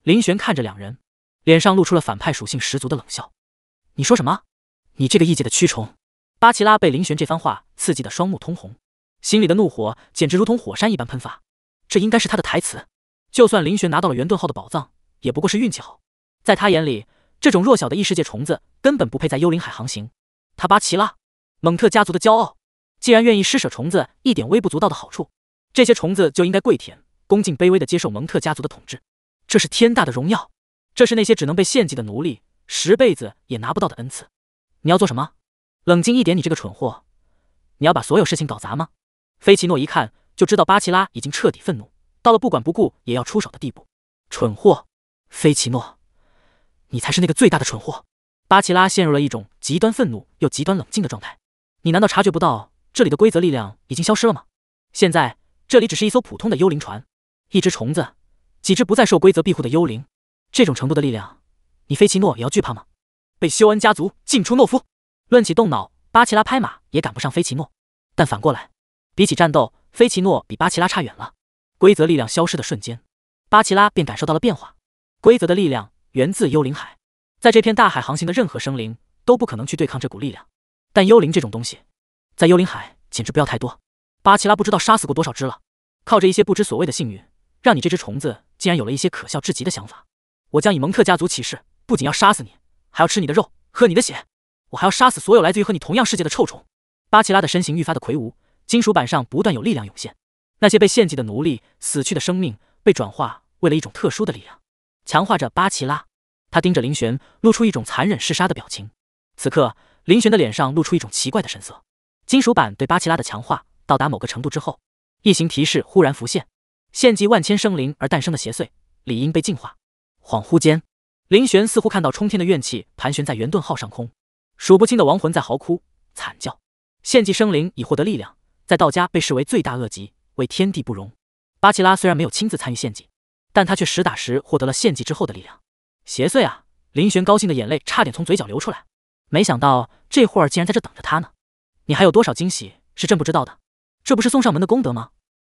林玄看着两人，脸上露出了反派属性十足的冷笑。“你说什么？你这个异界的蛆虫！”巴奇拉被林玄这番话刺激的双目通红，心里的怒火简直如同火山一般喷发。这应该是他的台词。就算林玄拿到了圆盾号的宝藏，也不过是运气好。在他眼里，这种弱小的异世界虫子根本不配在幽灵海航行。他巴奇拉，蒙特家族的骄傲，既然愿意施舍虫子一点微不足道的好处，这些虫子就应该跪舔、恭敬、卑微的接受蒙特家族的统治。这是天大的荣耀，这是那些只能被献祭的奴隶十辈子也拿不到的恩赐。你要做什么？冷静一点，你这个蠢货！你要把所有事情搞砸吗？菲奇诺一看。就知道巴奇拉已经彻底愤怒到了不管不顾也要出手的地步。蠢货，菲奇诺，你才是那个最大的蠢货！巴奇拉陷入了一种极端愤怒又极端冷静的状态。你难道察觉不到这里的规则力量已经消失了吗？现在这里只是一艘普通的幽灵船，一只虫子，几只不再受规则庇护的幽灵。这种程度的力量，你菲奇诺也要惧怕吗？被修恩家族尽出懦夫，论起动脑，巴奇拉拍马也赶不上菲奇诺。但反过来，比起战斗。菲奇诺比巴奇拉差远了。规则力量消失的瞬间，巴奇拉便感受到了变化。规则的力量源自幽灵海，在这片大海航行的任何生灵都不可能去对抗这股力量。但幽灵这种东西，在幽灵海简直不要太多。巴奇拉不知道杀死过多少只了，靠着一些不知所谓的幸运，让你这只虫子竟然有了一些可笑至极的想法。我将以蒙特家族起誓，不仅要杀死你，还要吃你的肉，喝你的血，我还要杀死所有来自于和你同样世界的臭虫。巴奇拉的身形愈发的魁梧。金属板上不断有力量涌现，那些被献祭的奴隶、死去的生命被转化为了一种特殊的力量，强化着巴奇拉。他盯着林玄，露出一种残忍嗜杀的表情。此刻，林玄的脸上露出一种奇怪的神色。金属板对巴奇拉的强化到达某个程度之后，异形提示忽然浮现：献祭万千生灵而诞生的邪祟，理应被净化。恍惚间，林玄似乎看到冲天的怨气盘旋在圆盾号上空，数不清的亡魂在嚎哭惨叫，献祭生灵已获得力量。在道家被视为罪大恶极，为天地不容。巴奇拉虽然没有亲自参与献祭，但他却实打实获得了献祭之后的力量。邪祟啊！林玄高兴的眼泪差点从嘴角流出来。没想到这会儿竟然在这等着他呢！你还有多少惊喜是朕不知道的？这不是送上门的功德吗？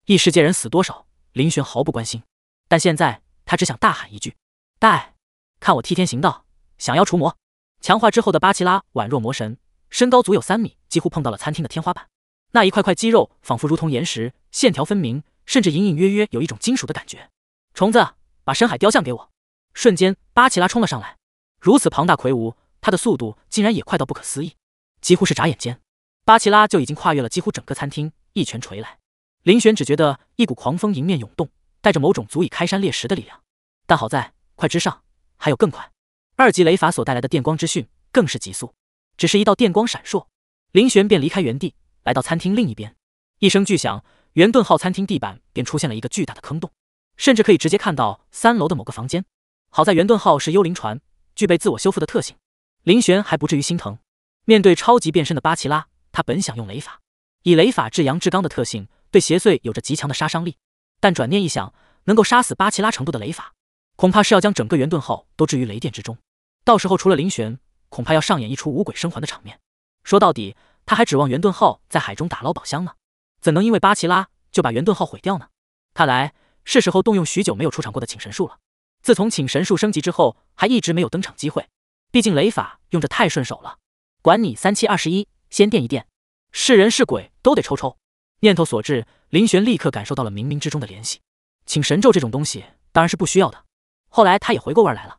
异世界人死多少，林玄毫不关心。但现在他只想大喊一句：“待看我替天行道，降妖除魔！”强化之后的巴奇拉宛若魔神，身高足有三米，几乎碰到了餐厅的天花板。那一块块肌肉仿佛如同岩石，线条分明，甚至隐隐约约有一种金属的感觉。虫子，把深海雕像给我！瞬间，巴奇拉冲了上来，如此庞大魁梧，他的速度竟然也快到不可思议，几乎是眨眼间，巴奇拉就已经跨越了几乎整个餐厅，一拳锤来。林玄只觉得一股狂风迎面涌动，带着某种足以开山裂石的力量。但好在快之上还有更快，二级雷法所带来的电光之迅更是急速，只是一道电光闪烁，林玄便离开原地。来到餐厅另一边，一声巨响，圆盾号餐厅地板便出现了一个巨大的坑洞，甚至可以直接看到三楼的某个房间。好在圆盾号是幽灵船，具备自我修复的特性，林玄还不至于心疼。面对超级变身的巴奇拉，他本想用雷法，以雷法至阳至刚的特性对邪祟有着极强的杀伤力。但转念一想，能够杀死巴奇拉程度的雷法，恐怕是要将整个圆盾号都置于雷电之中，到时候除了林玄，恐怕要上演一出五鬼生还的场面。说到底。他还指望圆盾号在海中打捞宝箱呢，怎能因为巴奇拉就把圆盾号毁掉呢？看来是时候动用许久没有出场过的请神术了。自从请神术升级之后，还一直没有登场机会。毕竟雷法用着太顺手了，管你三七二十一，先垫一垫，是人是鬼都得抽抽。念头所致，林玄立刻感受到了冥冥之中的联系。请神咒这种东西当然是不需要的。后来他也回过味来了，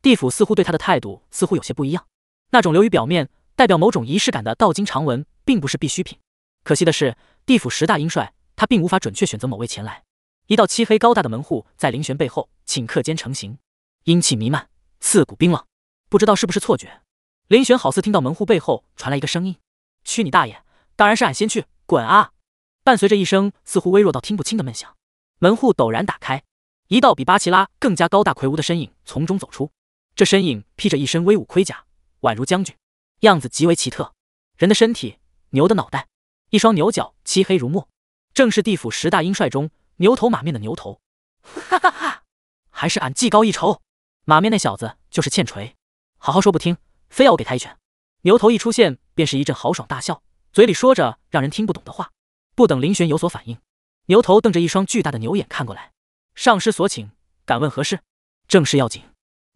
地府似乎对他的态度似乎有些不一样，那种流于表面。代表某种仪式感的道经长文并不是必需品。可惜的是，地府十大阴帅，他并无法准确选择某位前来。一道漆黑高大的门户在林玄背后顷刻间成型，阴气弥漫，刺骨冰冷。不知道是不是错觉，林玄好似听到门户背后传来一个声音：“去你大爷！当然是俺先去，滚啊！”伴随着一声似乎微弱到听不清的闷响，门户陡然打开，一道比巴奇拉更加高大魁梧的身影从中走出。这身影披着一身威武盔甲，宛如将军。样子极为奇特，人的身体，牛的脑袋，一双牛角，漆黑如墨，正是地府十大阴帅中牛头马面的牛头。哈哈哈，还是俺技高一筹。马面那小子就是欠锤，好好说不听，非要我给他一拳。牛头一出现，便是一阵豪爽大笑，嘴里说着让人听不懂的话。不等林玄有所反应，牛头瞪着一双巨大的牛眼看过来：“上师所请，敢问何事？正事要紧。”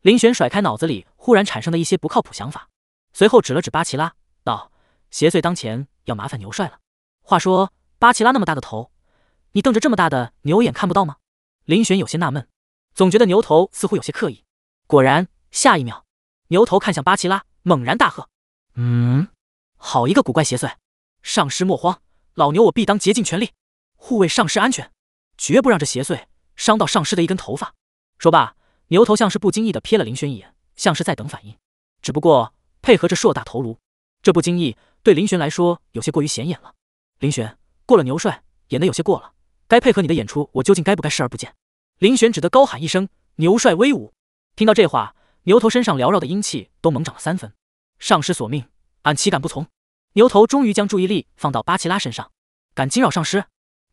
林玄甩开脑子里忽然产生的一些不靠谱想法。随后指了指巴奇拉，道：“邪祟当前，要麻烦牛帅了。”话说，巴奇拉那么大的头，你瞪着这么大的牛眼看不到吗？林玄有些纳闷，总觉得牛头似乎有些刻意。果然，下一秒，牛头看向巴奇拉，猛然大喝：“嗯，好一个古怪邪祟！上师莫慌，老牛我必当竭尽全力护卫上师安全，绝不让这邪祟伤到上师的一根头发。”说罢，牛头像是不经意的瞥了林轩一眼，像是在等反应。只不过。配合着硕大头颅，这不经意对林玄来说有些过于显眼了。林玄过了牛帅，演的有些过了，该配合你的演出，我究竟该不该视而不见？林玄只得高喊一声：“牛帅威武！”听到这话，牛头身上缭绕的阴气都猛涨了三分。上师索命，俺岂敢不从？牛头终于将注意力放到巴奇拉身上，敢惊扰上师，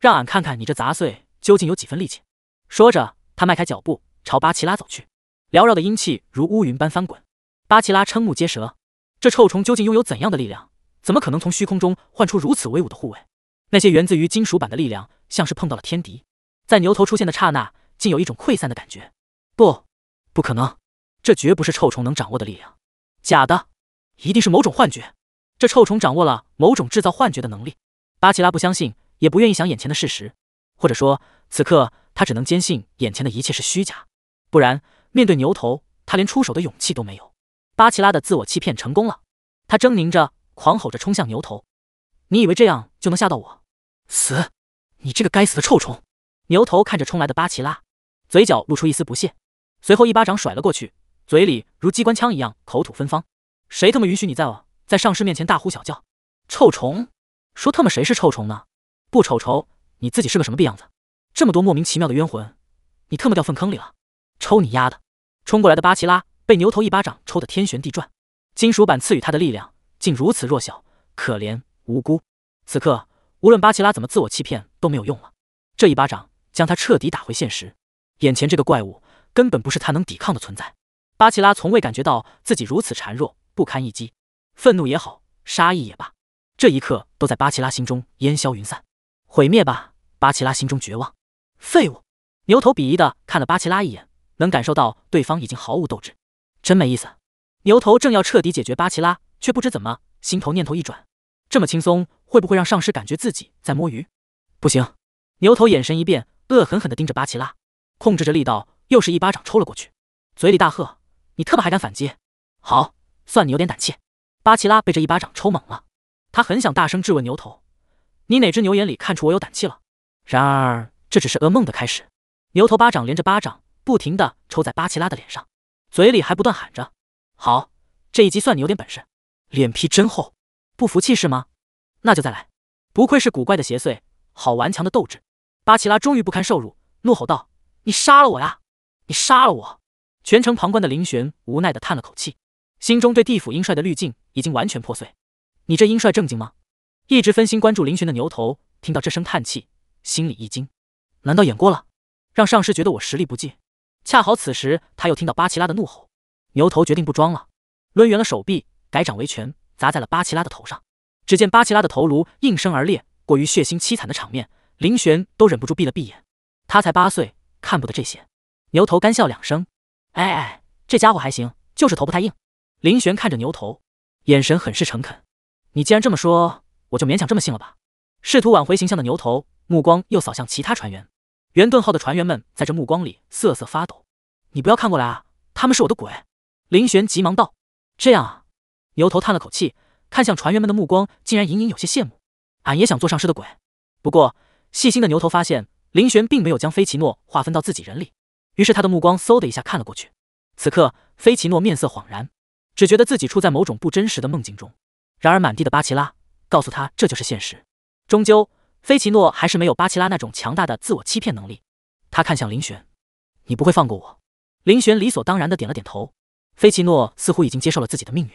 让俺看看你这杂碎究竟有几分力气。说着，他迈开脚步朝巴奇拉走去，缭绕的阴气如乌云般翻滚。巴奇拉瞠目结舌。这臭虫究竟拥有怎样的力量？怎么可能从虚空中唤出如此威武的护卫？那些源自于金属板的力量，像是碰到了天敌，在牛头出现的刹那，竟有一种溃散的感觉。不，不可能，这绝不是臭虫能掌握的力量，假的，一定是某种幻觉。这臭虫掌握了某种制造幻觉的能力。巴奇拉不相信，也不愿意想眼前的事实，或者说，此刻他只能坚信眼前的一切是虚假，不然面对牛头，他连出手的勇气都没有。巴奇拉的自我欺骗成功了，他狰狞着，狂吼着冲向牛头。你以为这样就能吓到我？死！你这个该死的臭虫！牛头看着冲来的巴奇拉，嘴角露出一丝不屑，随后一巴掌甩了过去，嘴里如机关枪一样口吐芬芳。谁他妈允许你在在上师面前大呼小叫？臭虫？说他妈谁是臭虫呢？不瞅瞅，你自己是个什么逼样子？这么多莫名其妙的冤魂，你特么掉粪坑里了？抽你丫的！冲过来的巴奇拉。被牛头一巴掌抽得天旋地转，金属板赐予他的力量竟如此弱小，可怜无辜。此刻无论巴奇拉怎么自我欺骗都没有用了，这一巴掌将他彻底打回现实。眼前这个怪物根本不是他能抵抗的存在。巴奇拉从未感觉到自己如此孱弱不堪一击，愤怒也好，杀意也罢，这一刻都在巴奇拉心中烟消云散。毁灭吧！巴奇拉心中绝望。废物！牛头鄙夷的看了巴奇拉一眼，能感受到对方已经毫无斗志。真没意思。牛头正要彻底解决巴奇拉，却不知怎么心头念头一转，这么轻松会不会让上师感觉自己在摸鱼？不行！牛头眼神一变，恶狠狠的盯着巴奇拉，控制着力道，又是一巴掌抽了过去，嘴里大喝：“你特么还敢反击？好，算你有点胆气！”巴奇拉被这一巴掌抽懵了，他很想大声质问牛头：“你哪只牛眼里看出我有胆气了？”然而这只是噩梦的开始。牛头巴掌连着巴掌，不停的抽在巴奇拉的脸上。嘴里还不断喊着：“好，这一击算你有点本事，脸皮真厚，不服气是吗？那就再来！不愧是古怪的邪祟，好顽强的斗志！”巴奇拉终于不堪受辱，怒吼道：“你杀了我呀！你杀了我！”全程旁观的林玄无奈的叹了口气，心中对地府阴帅的滤镜已经完全破碎。你这阴帅正经吗？一直分心关注林玄的牛头听到这声叹气，心里一惊：难道演过了？让上师觉得我实力不济？恰好此时，他又听到巴奇拉的怒吼，牛头决定不装了，抡圆了手臂，改掌为拳，砸在了巴奇拉的头上。只见巴奇拉的头颅应声而裂，过于血腥凄惨的场面，林玄都忍不住闭了闭眼。他才八岁，看不得这些。牛头干笑两声，哎哎，这家伙还行，就是头不太硬。林玄看着牛头，眼神很是诚恳。你既然这么说，我就勉强这么信了吧。试图挽回形象的牛头，目光又扫向其他船员。圆盾号的船员们在这目光里瑟瑟发抖。你不要看过来啊！他们是我的鬼。林玄急忙道：“这样啊。”牛头叹了口气，看向船员们的目光竟然隐隐有些羡慕。俺也想做上师的鬼。不过细心的牛头发现，林玄并没有将菲奇诺划分到自己人里。于是他的目光嗖的一下看了过去。此刻，菲奇诺面色恍然，只觉得自己处在某种不真实的梦境中。然而满地的巴奇拉告诉他，这就是现实。终究。菲奇诺还是没有巴奇拉那种强大的自我欺骗能力。他看向林玄，你不会放过我。林玄理所当然的点了点头。菲奇诺似乎已经接受了自己的命运，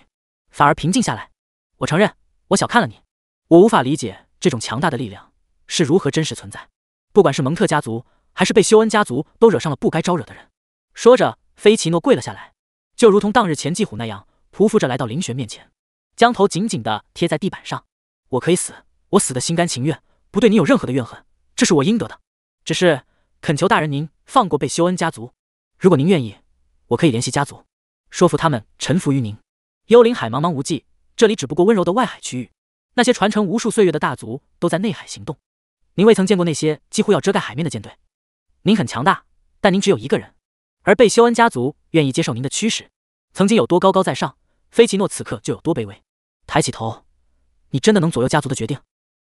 反而平静下来。我承认，我小看了你。我无法理解这种强大的力量是如何真实存在。不管是蒙特家族，还是被修恩家族都惹上了不该招惹的人。说着，菲奇诺跪了下来，就如同当日前继虎那样，匍匐着来到林玄面前，将头紧紧的贴在地板上。我可以死，我死的心甘情愿。不对你有任何的怨恨，这是我应得的。只是恳求大人您放过贝修恩家族。如果您愿意，我可以联系家族，说服他们臣服于您。幽灵海茫茫无际，这里只不过温柔的外海区域。那些传承无数岁月的大族都在内海行动。您未曾见过那些几乎要遮盖海面的舰队。您很强大，但您只有一个人。而贝修恩家族愿意接受您的驱使，曾经有多高高在上，菲奇诺此刻就有多卑微。抬起头，你真的能左右家族的决定？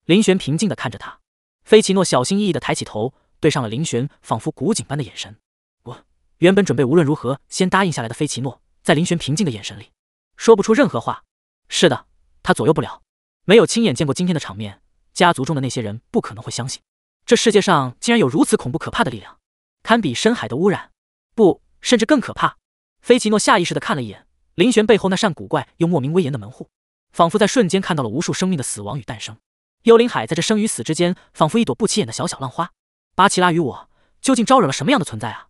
林玄平静地看着他，菲奇诺小心翼翼地抬起头，对上了林玄仿佛古井般的眼神。我原本准备无论如何先答应下来的，菲奇诺在林玄平静的眼神里，说不出任何话。是的，他左右不了。没有亲眼见过今天的场面，家族中的那些人不可能会相信，这世界上竟然有如此恐怖可怕的力量，堪比深海的污染，不，甚至更可怕。菲奇诺下意识地看了一眼林玄背后那扇古怪又莫名威严的门户，仿佛在瞬间看到了无数生命的死亡与诞生。幽灵海在这生与死之间，仿佛一朵不起眼的小小浪花。巴奇拉与我究竟招惹了什么样的存在啊？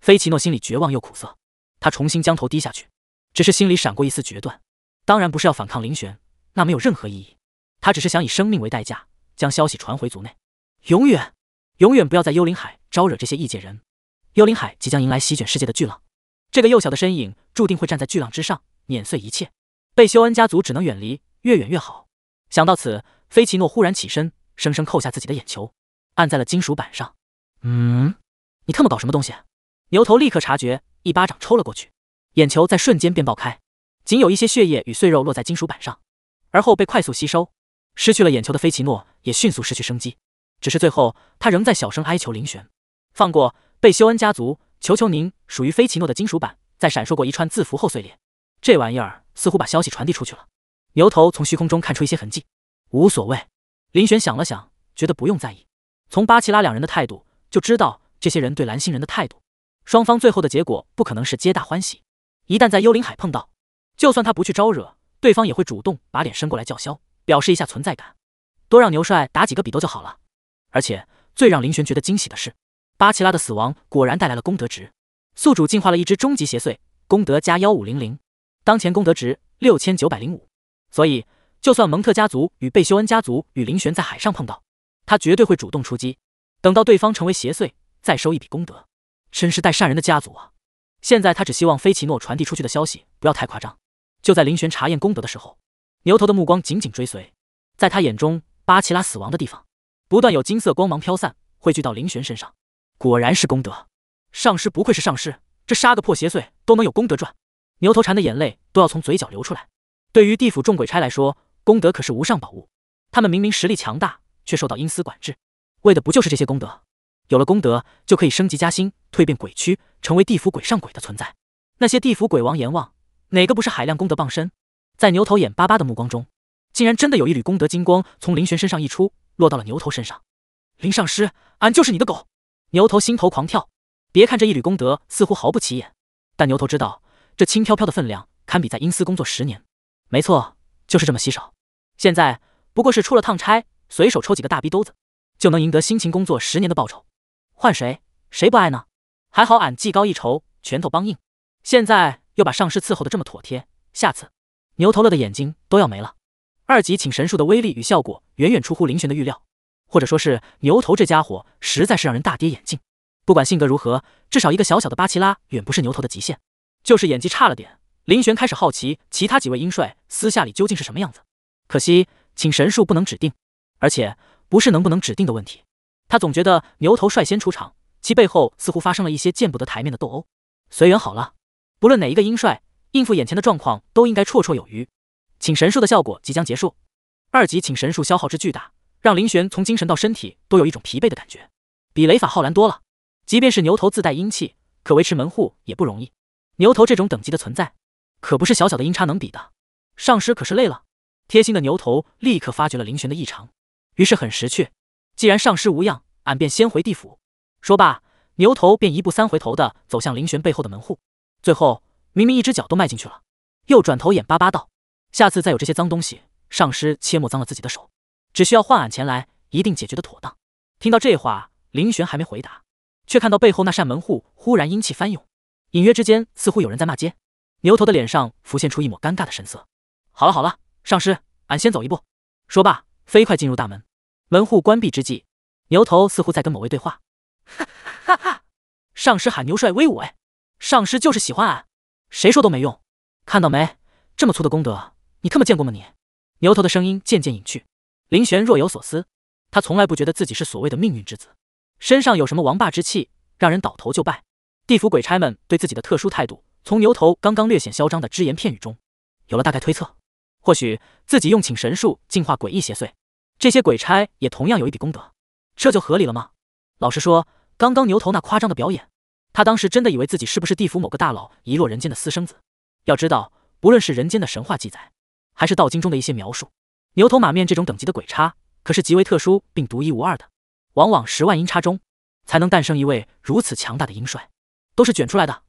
菲奇诺心里绝望又苦涩，他重新将头低下去，只是心里闪过一丝决断。当然不是要反抗林玄，那没有任何意义。他只是想以生命为代价，将消息传回族内，永远，永远不要在幽灵海招惹这些异界人。幽灵海即将迎来席卷世界的巨浪，这个幼小的身影注定会站在巨浪之上，碾碎一切。贝修恩家族只能远离，越远越好。想到此。菲奇诺忽然起身，生生扣下自己的眼球，按在了金属板上。嗯，你特么搞什么东西？牛头立刻察觉，一巴掌抽了过去，眼球在瞬间便爆开，仅有一些血液与碎肉落在金属板上，而后被快速吸收。失去了眼球的菲奇诺也迅速失去生机，只是最后他仍在小声哀求林玄放过贝修恩家族，求求您。属于菲奇诺的金属板在闪烁过一串字符后碎裂，这玩意儿似乎把消息传递出去了。牛头从虚空中看出一些痕迹。无所谓，林玄想了想，觉得不用在意。从巴奇拉两人的态度就知道，这些人对蓝星人的态度，双方最后的结果不可能是皆大欢喜。一旦在幽灵海碰到，就算他不去招惹，对方也会主动把脸伸过来叫嚣，表示一下存在感。多让牛帅打几个比斗就好了。而且最让林玄觉得惊喜的是，巴奇拉的死亡果然带来了功德值，宿主进化了一只终极邪祟，功德加幺五零零，当前功德值六千九百零五。所以。就算蒙特家族与贝修恩家族与林玄在海上碰到，他绝对会主动出击。等到对方成为邪祟，再收一笔功德，真是带善人的家族啊！现在他只希望菲奇诺传递出去的消息不要太夸张。就在林玄查验功德的时候，牛头的目光紧紧追随，在他眼中，巴奇拉死亡的地方不断有金色光芒飘散，汇聚到林玄身上。果然是功德，上师不愧是上师，这杀个破邪祟都能有功德赚。牛头禅的眼泪都要从嘴角流出来。对于地府众鬼差来说，功德可是无上宝物，他们明明实力强大，却受到阴司管制，为的不就是这些功德？有了功德，就可以升级加薪，蜕变鬼躯，成为地府鬼上鬼的存在。那些地府鬼王、阎王，哪个不是海量功德傍身？在牛头眼巴巴的目光中，竟然真的有一缕功德金光从林玄身上溢出，落到了牛头身上。林上师，俺就是你的狗！牛头心头狂跳。别看这一缕功德似乎毫不起眼，但牛头知道，这轻飘飘的分量堪比在阴司工作十年。没错。就是这么稀少，现在不过是出了趟差，随手抽几个大逼兜子，就能赢得辛勤工作十年的报酬，换谁谁不爱呢？还好俺技高一筹，拳头帮硬，现在又把上师伺候的这么妥帖，下次牛头乐的眼睛都要没了。二级请神术的威力与效果远远出乎林玄的预料，或者说是牛头这家伙实在是让人大跌眼镜。不管性格如何，至少一个小小的巴奇拉远不是牛头的极限，就是演技差了点。林玄开始好奇，其他几位英帅私下里究竟是什么样子。可惜，请神术不能指定，而且不是能不能指定的问题。他总觉得牛头率先出场，其背后似乎发生了一些见不得台面的斗殴。随缘好了，不论哪一个英帅应付眼前的状况，都应该绰绰有余。请神术的效果即将结束，二级请神术消耗之巨大，让林玄从精神到身体都有一种疲惫的感觉，比雷法浩然多了。即便是牛头自带阴气，可维持门户也不容易。牛头这种等级的存在。可不是小小的阴差能比的，上师可是累了。贴心的牛头立刻发觉了林玄的异常，于是很识趣。既然上师无恙，俺便先回地府。说罢，牛头便一步三回头的走向林玄背后的门户，最后明明一只脚都迈进去了，又转头眼巴巴道：“下次再有这些脏东西，上师切莫脏了自己的手，只需要唤俺前来，一定解决的妥当。”听到这话，林玄还没回答，却看到背后那扇门户忽然阴气翻涌，隐约之间似乎有人在骂街。牛头的脸上浮现出一抹尴尬的神色。好了好了，上师，俺先走一步。说罢，飞快进入大门。门户关闭之际，牛头似乎在跟某位对话。哈哈哈！上师喊牛帅威武哎！上师就是喜欢俺，谁说都没用。看到没？这么粗的功德，你特么见过吗你？牛头的声音渐渐隐去。林玄若有所思。他从来不觉得自己是所谓的命运之子，身上有什么王霸之气，让人倒头就拜。地府鬼差们对自己的特殊态度。从牛头刚刚略显嚣张的只言片语中，有了大概推测。或许自己用请神术净化诡异邪祟，这些鬼差也同样有一笔功德，这就合理了吗？老实说，刚刚牛头那夸张的表演，他当时真的以为自己是不是地府某个大佬遗落人间的私生子？要知道，不论是人间的神话记载，还是道经中的一些描述，牛头马面这种等级的鬼差可是极为特殊并独一无二的，往往十万阴差中才能诞生一位如此强大的阴帅，都是卷出来的。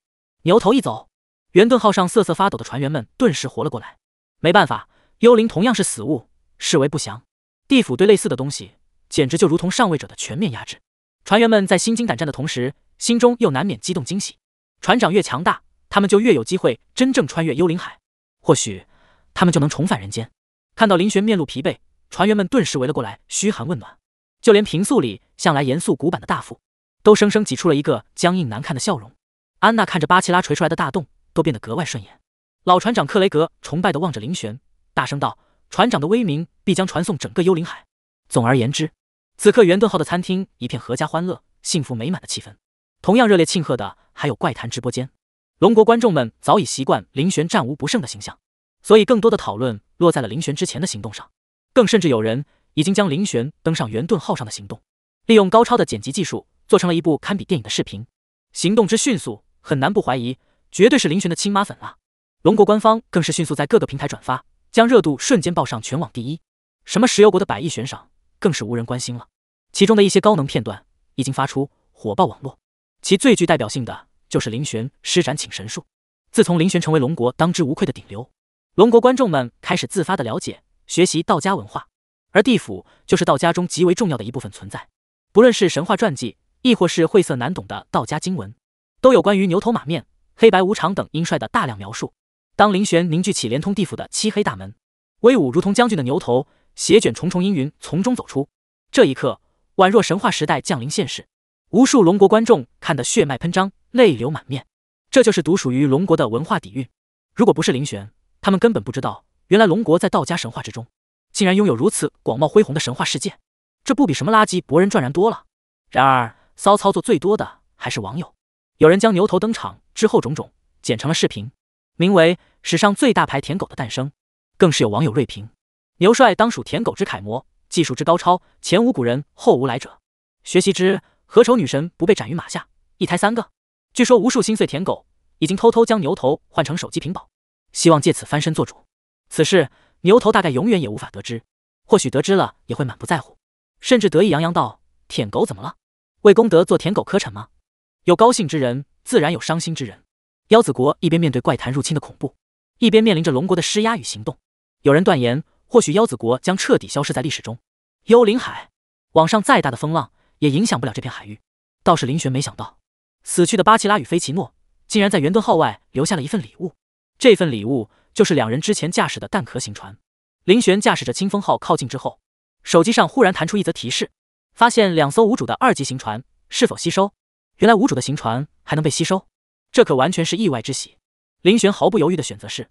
牛头一走，圆盾号上瑟瑟发抖的船员们顿时活了过来。没办法，幽灵同样是死物，视为不祥。地府对类似的东西，简直就如同上位者的全面压制。船员们在心惊胆战的同时，心中又难免激动惊喜。船长越强大，他们就越有机会真正穿越幽灵海，或许他们就能重返人间。看到林玄面露疲惫，船员们顿时围了过来，嘘寒问暖。就连平素里向来严肃古板的大副，都生生挤出了一个僵硬难看的笑容。安娜看着巴奇拉锤出来的大洞，都变得格外顺眼。老船长克雷格崇拜地望着林玄，大声道：“船长的威名必将传送整个幽灵海。”总而言之，此刻圆盾号的餐厅一片阖家欢乐、幸福美满的气氛。同样热烈庆贺的还有怪谈直播间。龙国观众们早已习惯林玄战无不胜的形象，所以更多的讨论落在了林玄之前的行动上。更甚至有人已经将林玄登上圆盾号上的行动，利用高超的剪辑技术做成了一部堪比电影的视频。行动之迅速。很难不怀疑，绝对是林玄的亲妈粉啊！龙国官方更是迅速在各个平台转发，将热度瞬间爆上全网第一。什么石油国的百亿悬赏，更是无人关心了。其中的一些高能片段已经发出，火爆网络。其最具代表性的就是林玄施展请神术。自从林玄成为龙国当之无愧的顶流，龙国观众们开始自发的了解、学习道家文化，而地府就是道家中极为重要的一部分存在。不论是神话传记，亦或是晦涩难懂的道家经文。都有关于牛头马面、黑白无常等阴帅的大量描述。当林玄凝聚起连通地府的漆黑大门，威武如同将军的牛头，携卷重重阴云从中走出。这一刻，宛若神话时代降临现世。无数龙国观众看得血脉喷张，泪流满面。这就是独属于龙国的文化底蕴。如果不是林玄，他们根本不知道，原来龙国在道家神话之中，竟然拥有如此广袤恢宏的神话世界。这不比什么垃圾博人赚然多了？然而，骚操作最多的还是网友。有人将牛头登场之后种种剪成了视频，名为《史上最大牌舔狗的诞生》，更是有网友锐评：“牛帅当属舔狗之楷模，技术之高超，前无古人，后无来者。学习之何愁女神不被斩于马下？一胎三个，据说无数心碎舔狗已经偷偷将牛头换成手机屏保，希望借此翻身做主。此事牛头大概永远也无法得知，或许得知了也会满不在乎，甚至得意洋洋道：‘舔狗怎么了？为功德做舔狗磕碜吗？’”有高兴之人，自然有伤心之人。妖子国一边面对怪谈入侵的恐怖，一边面临着龙国的施压与行动。有人断言，或许妖子国将彻底消失在历史中。幽灵海，网上再大的风浪也影响不了这片海域。倒是林玄没想到，死去的巴奇拉与菲奇诺竟然在圆盾号外留下了一份礼物。这份礼物就是两人之前驾驶的蛋壳型船。林玄驾驶着清风号靠近之后，手机上忽然弹出一则提示：发现两艘无主的二级型船，是否吸收？原来无主的行船还能被吸收，这可完全是意外之喜。林玄毫不犹豫的选择是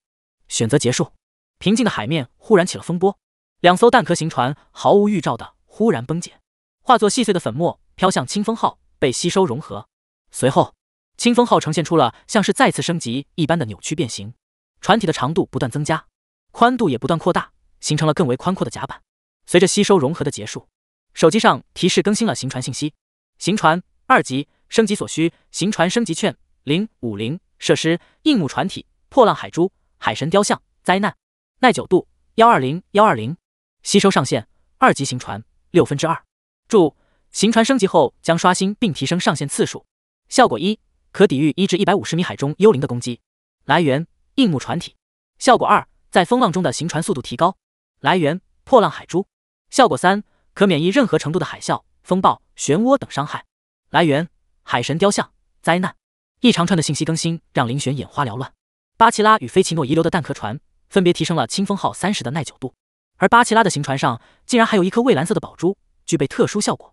选择结束。平静的海面忽然起了风波，两艘蛋壳行船毫无预兆的忽然崩解，化作细碎的粉末飘向清风号，被吸收融合。随后，清风号呈现出了像是再次升级一般的扭曲变形，船体的长度不断增加，宽度也不断扩大，形成了更为宽阔的甲板。随着吸收融合的结束，手机上提示更新了行船信息，行船二级。升级所需行船升级券零五零设施硬木船体破浪海珠海神雕像灾难耐久度幺二零幺二零吸收上限二级行船六分之二注行船升级后将刷新并提升上限次数效果一可抵御一至一百五十米海中幽灵的攻击来源硬木船体效果二在风浪中的行船速度提高来源破浪海珠效果三可免疫任何程度的海啸风暴漩涡等伤害来源。海神雕像，灾难，一长串的信息更新让林玄眼花缭乱。巴奇拉与菲奇诺遗留的蛋壳船分别提升了清风号三十的耐久度，而巴奇拉的行船上竟然还有一颗蔚蓝色的宝珠，具备特殊效果。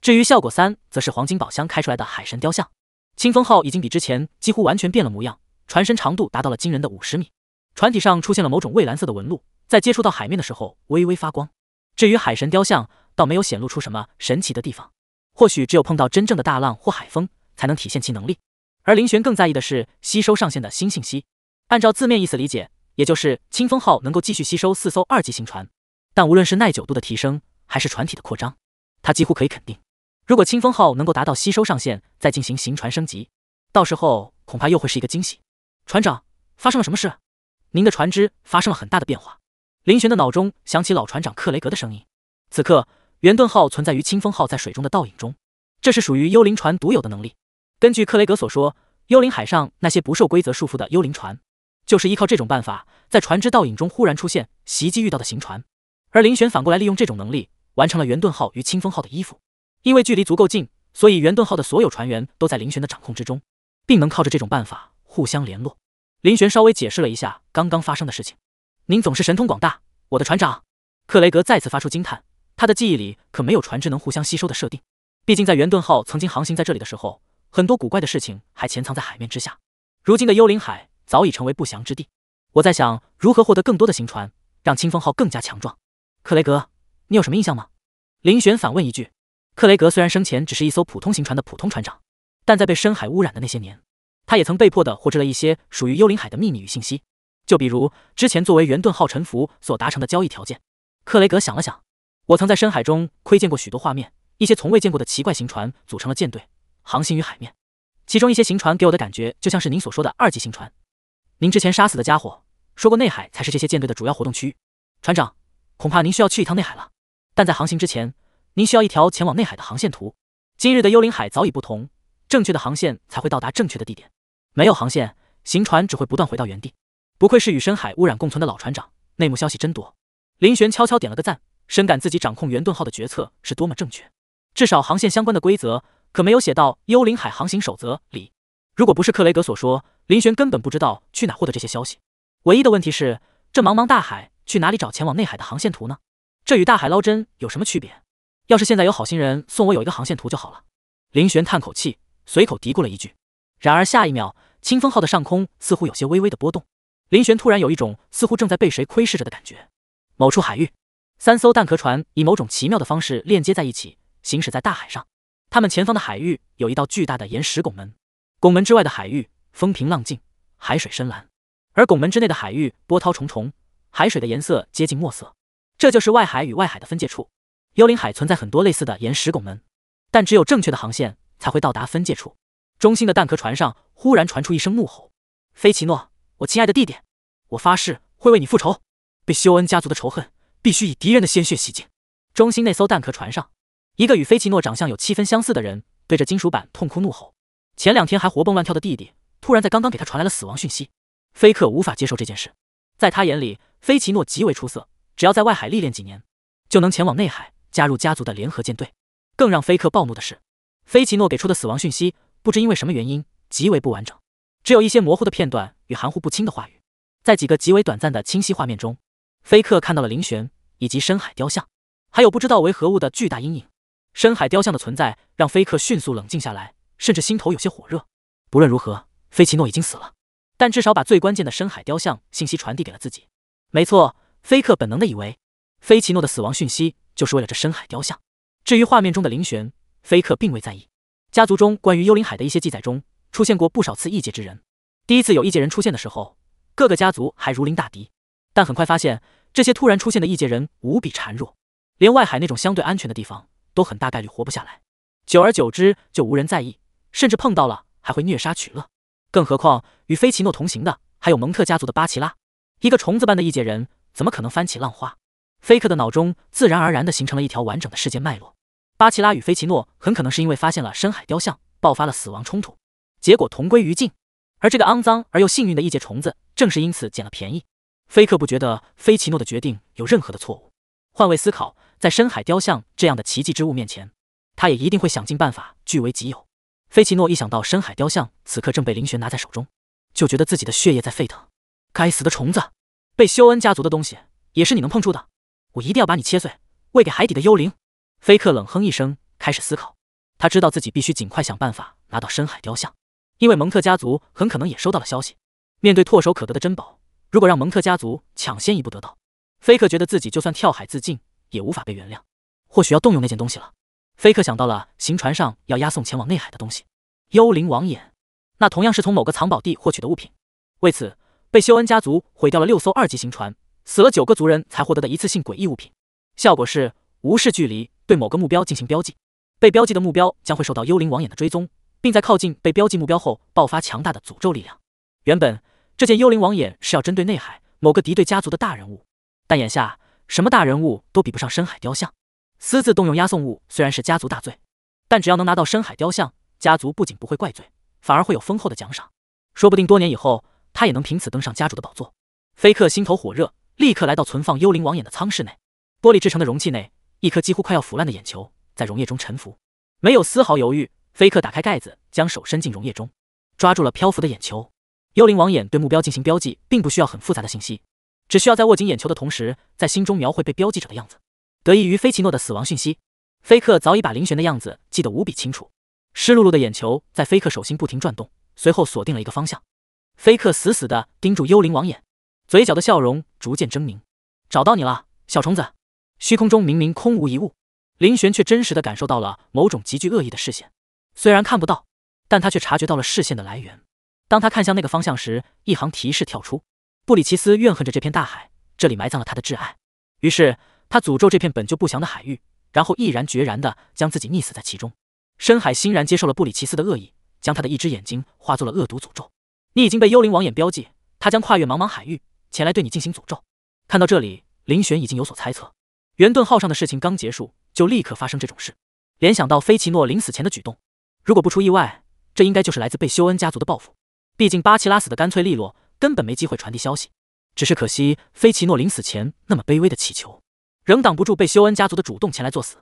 至于效果三，则是黄金宝箱开出来的海神雕像。清风号已经比之前几乎完全变了模样，船身长度达到了惊人的五十米，船体上出现了某种蔚蓝色的纹路，在接触到海面的时候微微发光。至于海神雕像，倒没有显露出什么神奇的地方。或许只有碰到真正的大浪或海风，才能体现其能力。而林玄更在意的是吸收上限的新信息。按照字面意思理解，也就是清风号能够继续吸收四艘二级行船。但无论是耐久度的提升，还是船体的扩张，他几乎可以肯定，如果清风号能够达到吸收上限，再进行行船升级，到时候恐怕又会是一个惊喜。船长，发生了什么事？您的船只发生了很大的变化。林玄的脑中响起老船长克雷格的声音。此刻。圆盾号存在于清风号在水中的倒影中，这是属于幽灵船独有的能力。根据克雷格所说，幽灵海上那些不受规则束缚的幽灵船，就是依靠这种办法，在船只倒影中忽然出现，袭击遇到的行船。而林玄反过来利用这种能力，完成了圆盾号与清风号的依附。因为距离足够近，所以圆盾号的所有船员都在林玄的掌控之中，并能靠着这种办法互相联络。林玄稍微解释了一下刚刚发生的事情。您总是神通广大，我的船长。克雷格再次发出惊叹。他的记忆里可没有船只能互相吸收的设定，毕竟在圆盾号曾经航行在这里的时候，很多古怪的事情还潜藏在海面之下。如今的幽灵海早已成为不祥之地。我在想如何获得更多的行船，让清风号更加强壮。克雷格，你有什么印象吗？林玄反问一句。克雷格虽然生前只是一艘普通行船的普通船长，但在被深海污染的那些年，他也曾被迫的获知了一些属于幽灵海的秘密与信息。就比如之前作为圆盾号沉浮所达成的交易条件。克雷格想了想。我曾在深海中窥见过许多画面，一些从未见过的奇怪行船组成了舰队，航行于海面。其中一些行船给我的感觉就像是您所说的二级行船。您之前杀死的家伙说过，内海才是这些舰队的主要活动区域。船长，恐怕您需要去一趟内海了。但在航行之前，您需要一条前往内海的航线图。今日的幽灵海早已不同，正确的航线才会到达正确的地点。没有航线，行船只会不断回到原地。不愧是与深海污染共存的老船长，内幕消息真多。林玄悄悄点了个赞。深感自己掌控圆盾号的决策是多么正确，至少航线相关的规则可没有写到幽灵海航行守则里。如果不是克雷格所说，林玄根本不知道去哪获得这些消息。唯一的问题是，这茫茫大海去哪里找前往内海的航线图呢？这与大海捞针有什么区别？要是现在有好心人送我有一个航线图就好了。林玄叹口气，随口嘀咕了一句。然而下一秒，清风号的上空似乎有些微微的波动，林玄突然有一种似乎正在被谁窥视着的感觉。某处海域。三艘弹壳船以某种奇妙的方式链接在一起，行驶在大海上。他们前方的海域有一道巨大的岩石拱门，拱门之外的海域风平浪静，海水深蓝；而拱门之内的海域波涛重重，海水的颜色接近墨色。这就是外海与外海的分界处。幽灵海存在很多类似的岩石拱门，但只有正确的航线才会到达分界处。中心的弹壳船上忽然传出一声怒吼：“菲奇诺，我亲爱的弟弟，我发誓会为你复仇，被修恩家族的仇恨。”必须以敌人的鲜血洗净。中心那艘弹壳船上，一个与菲奇诺长相有七分相似的人对着金属板痛哭怒吼。前两天还活蹦乱跳的弟弟，突然在刚刚给他传来了死亡讯息。菲克无法接受这件事，在他眼里，菲奇诺极为出色，只要在外海历练几年，就能前往内海加入家族的联合舰队。更让菲克暴怒的是，菲奇诺给出的死亡讯息，不知因为什么原因极为不完整，只有一些模糊的片段与含糊不清的话语，在几个极为短暂的清晰画面中。菲克看到了林玄以及深海雕像，还有不知道为何物的巨大阴影。深海雕像的存在让菲克迅速冷静下来，甚至心头有些火热。不论如何，菲奇诺已经死了，但至少把最关键的深海雕像信息传递给了自己。没错，菲克本能的以为，菲奇诺的死亡讯息就是为了这深海雕像。至于画面中的林玄，菲克并未在意。家族中关于幽灵海的一些记载中，出现过不少次异界之人。第一次有异界人出现的时候，各个家族还如临大敌。但很快发现，这些突然出现的异界人无比孱弱，连外海那种相对安全的地方都很大概率活不下来。久而久之，就无人在意，甚至碰到了还会虐杀取乐。更何况与菲奇诺同行的还有蒙特家族的巴奇拉，一个虫子般的异界人，怎么可能翻起浪花？菲克的脑中自然而然地形成了一条完整的世界脉络：巴奇拉与菲奇诺很可能是因为发现了深海雕像，爆发了死亡冲突，结果同归于尽。而这个肮脏而又幸运的异界虫子，正是因此捡了便宜。菲克不觉得菲奇诺的决定有任何的错误。换位思考，在深海雕像这样的奇迹之物面前，他也一定会想尽办法据为己有。菲奇诺一想到深海雕像此刻正被林玄拿在手中，就觉得自己的血液在沸腾。该死的虫子，被修恩家族的东西也是你能碰触的？我一定要把你切碎，喂给海底的幽灵！菲克冷哼一声，开始思考。他知道自己必须尽快想办法拿到深海雕像，因为蒙特家族很可能也收到了消息。面对唾手可得的珍宝。如果让蒙特家族抢先一步得到，菲克觉得自己就算跳海自尽也无法被原谅。或许要动用那件东西了。菲克想到了行船上要押送前往内海的东西——幽灵王眼，那同样是从某个藏宝地获取的物品。为此，被修恩家族毁掉了六艘二级行船，死了九个族人才获得的一次性诡异物品。效果是无视距离，对某个目标进行标记。被标记的目标将会受到幽灵王眼的追踪，并在靠近被标记目标后爆发强大的诅咒力量。原本。这件幽灵王眼是要针对内海某个敌对家族的大人物，但眼下什么大人物都比不上深海雕像。私自动用押送物虽然是家族大罪，但只要能拿到深海雕像，家族不仅不会怪罪，反而会有丰厚的奖赏。说不定多年以后，他也能凭此登上家主的宝座。菲克心头火热，立刻来到存放幽灵王眼的舱室内，玻璃制成的容器内，一颗几乎快要腐烂的眼球在溶液中沉浮。没有丝毫犹豫，菲克打开盖子，将手伸进溶液中，抓住了漂浮的眼球。幽灵王眼对目标进行标记，并不需要很复杂的信息，只需要在握紧眼球的同时，在心中描绘被标记者的样子。得益于菲奇诺的死亡讯息，菲克早已把林玄的样子记得无比清楚。湿漉漉的眼球在菲克手心不停转动，随后锁定了一个方向。菲克死死地盯住幽灵王眼，嘴角的笑容逐渐狰狞。找到你了，小虫子！虚空中明明空无一物，林玄却真实地感受到了某种极具恶意的视线。虽然看不到，但他却察觉到了视线的来源。当他看向那个方向时，一行提示跳出。布里奇斯怨恨着这片大海，这里埋葬了他的挚爱。于是他诅咒这片本就不祥的海域，然后毅然决然地将自己溺死在其中。深海欣然接受了布里奇斯的恶意，将他的一只眼睛化作了恶毒诅咒。你已经被幽灵网眼标记，他将跨越茫茫海域前来对你进行诅咒。看到这里，林玄已经有所猜测。圆盾号上的事情刚结束，就立刻发生这种事。联想到菲奇诺临死前的举动，如果不出意外，这应该就是来自贝修恩家族的报复。毕竟巴奇拉死的干脆利落，根本没机会传递消息。只是可惜，菲奇诺临死前那么卑微的祈求，仍挡不住被修恩家族的主动前来作死。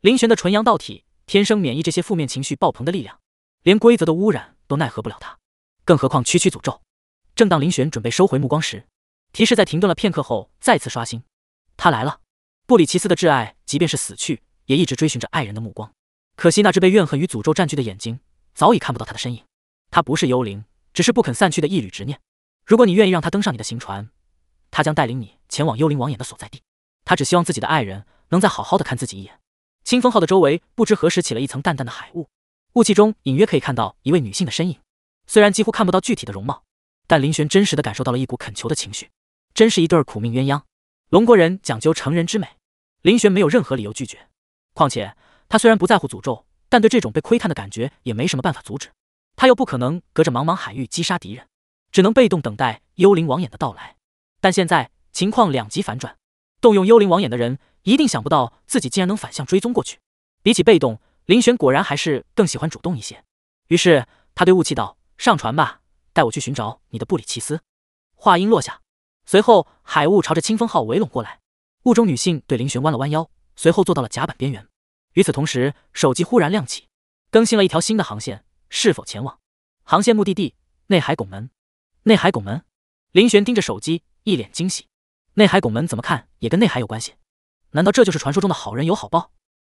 林玄的纯阳道体天生免疫这些负面情绪爆棚的力量，连规则的污染都奈何不了他，更何况区区诅咒。正当林玄准备收回目光时，提示在停顿了片刻后再次刷新。他来了，布里奇斯的挚爱，即便是死去，也一直追寻着爱人的目光。可惜那只被怨恨与诅咒占据的眼睛，早已看不到他的身影。他不是幽灵。只是不肯散去的一缕执念。如果你愿意让他登上你的行船，他将带领你前往幽灵王眼的所在地。他只希望自己的爱人能再好好的看自己一眼。清风号的周围不知何时起了一层淡淡的海雾，雾气中隐约可以看到一位女性的身影。虽然几乎看不到具体的容貌，但林玄真实的感受到了一股恳求的情绪。真是一对苦命鸳鸯。龙国人讲究成人之美，林玄没有任何理由拒绝。况且他虽然不在乎诅咒，但对这种被窥探的感觉也没什么办法阻止。他又不可能隔着茫茫海域击杀敌人，只能被动等待幽灵王眼的到来。但现在情况两极反转，动用幽灵王眼的人一定想不到自己竟然能反向追踪过去。比起被动，林玄果然还是更喜欢主动一些。于是他对雾气道：“上船吧，带我去寻找你的布里奇斯。”话音落下，随后海雾朝着清风号围拢过来。雾中女性对林玄弯了弯腰，随后坐到了甲板边缘。与此同时，手机忽然亮起，更新了一条新的航线。是否前往航线目的地内海拱门？内海拱门。林玄盯着手机，一脸惊喜。内海拱门怎么看也跟内海有关系，难道这就是传说中的好人有好报？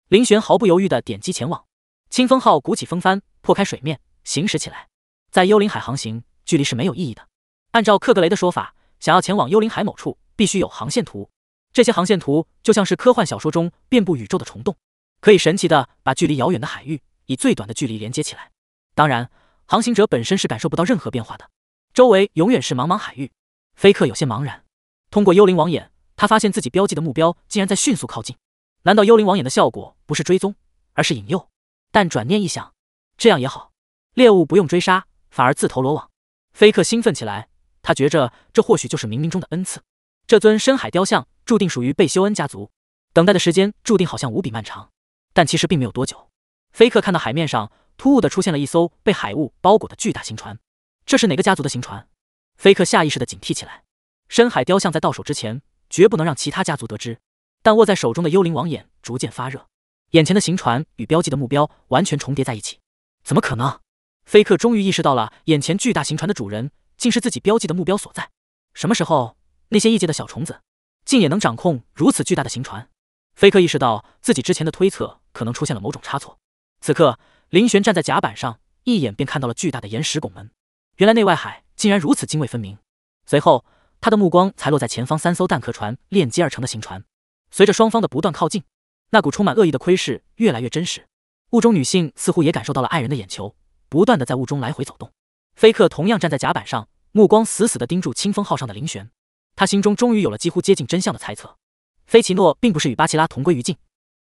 林玄毫不犹豫地点击前往。清风号鼓起风帆，破开水面，行驶起来。在幽灵海航行，距离是没有意义的。按照克格雷的说法，想要前往幽灵海某处，必须有航线图。这些航线图就像是科幻小说中遍布宇宙的虫洞，可以神奇地把距离遥远的海域以最短的距离连接起来。当然，航行者本身是感受不到任何变化的，周围永远是茫茫海域。菲克有些茫然。通过幽灵网眼，他发现自己标记的目标竟然在迅速靠近。难道幽灵网眼的效果不是追踪，而是引诱？但转念一想，这样也好，猎物不用追杀，反而自投罗网。菲克兴奋起来，他觉着这或许就是冥冥中的恩赐。这尊深海雕像注定属于贝修恩家族，等待的时间注定好像无比漫长，但其实并没有多久。菲克看到海面上。突兀地出现了一艘被海雾包裹的巨大行船，这是哪个家族的行船？菲克下意识地警惕起来。深海雕像在到手之前，绝不能让其他家族得知。但握在手中的幽灵王眼逐渐发热，眼前的行船与标记的目标完全重叠在一起。怎么可能？菲克终于意识到了，眼前巨大行船的主人竟是自己标记的目标所在。什么时候，那些异界的小虫子竟也能掌控如此巨大的行船？菲克意识到自己之前的推测可能出现了某种差错。此刻。林玄站在甲板上，一眼便看到了巨大的岩石拱门。原来内外海竟然如此泾渭分明。随后，他的目光才落在前方三艘弹壳船链接而成的行船。随着双方的不断靠近，那股充满恶意的窥视越来越真实。雾中女性似乎也感受到了爱人的眼球，不断的在雾中来回走动。飞克同样站在甲板上，目光死死地盯住清风号上的林玄。他心中终于有了几乎接近真相的猜测：菲奇诺并不是与巴奇拉同归于尽，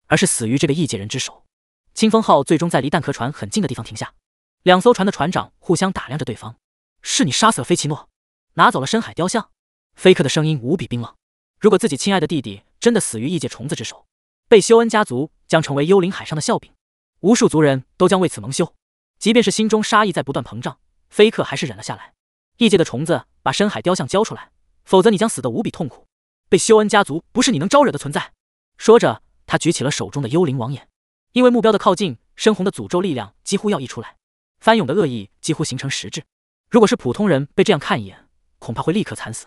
而是死于这个异界人之手。清风号最终在离蛋壳船很近的地方停下，两艘船的船长互相打量着对方。是你杀死了菲奇诺，拿走了深海雕像？菲克的声音无比冰冷。如果自己亲爱的弟弟真的死于异界虫子之手，贝修恩家族将成为幽灵海上的笑柄，无数族人都将为此蒙羞。即便是心中杀意在不断膨胀，菲克还是忍了下来。异界的虫子把深海雕像交出来，否则你将死得无比痛苦。贝修恩家族不是你能招惹的存在。说着，他举起了手中的幽灵王眼。因为目标的靠近，深红的诅咒力量几乎要溢出来，翻涌的恶意几乎形成实质。如果是普通人被这样看一眼，恐怕会立刻惨死。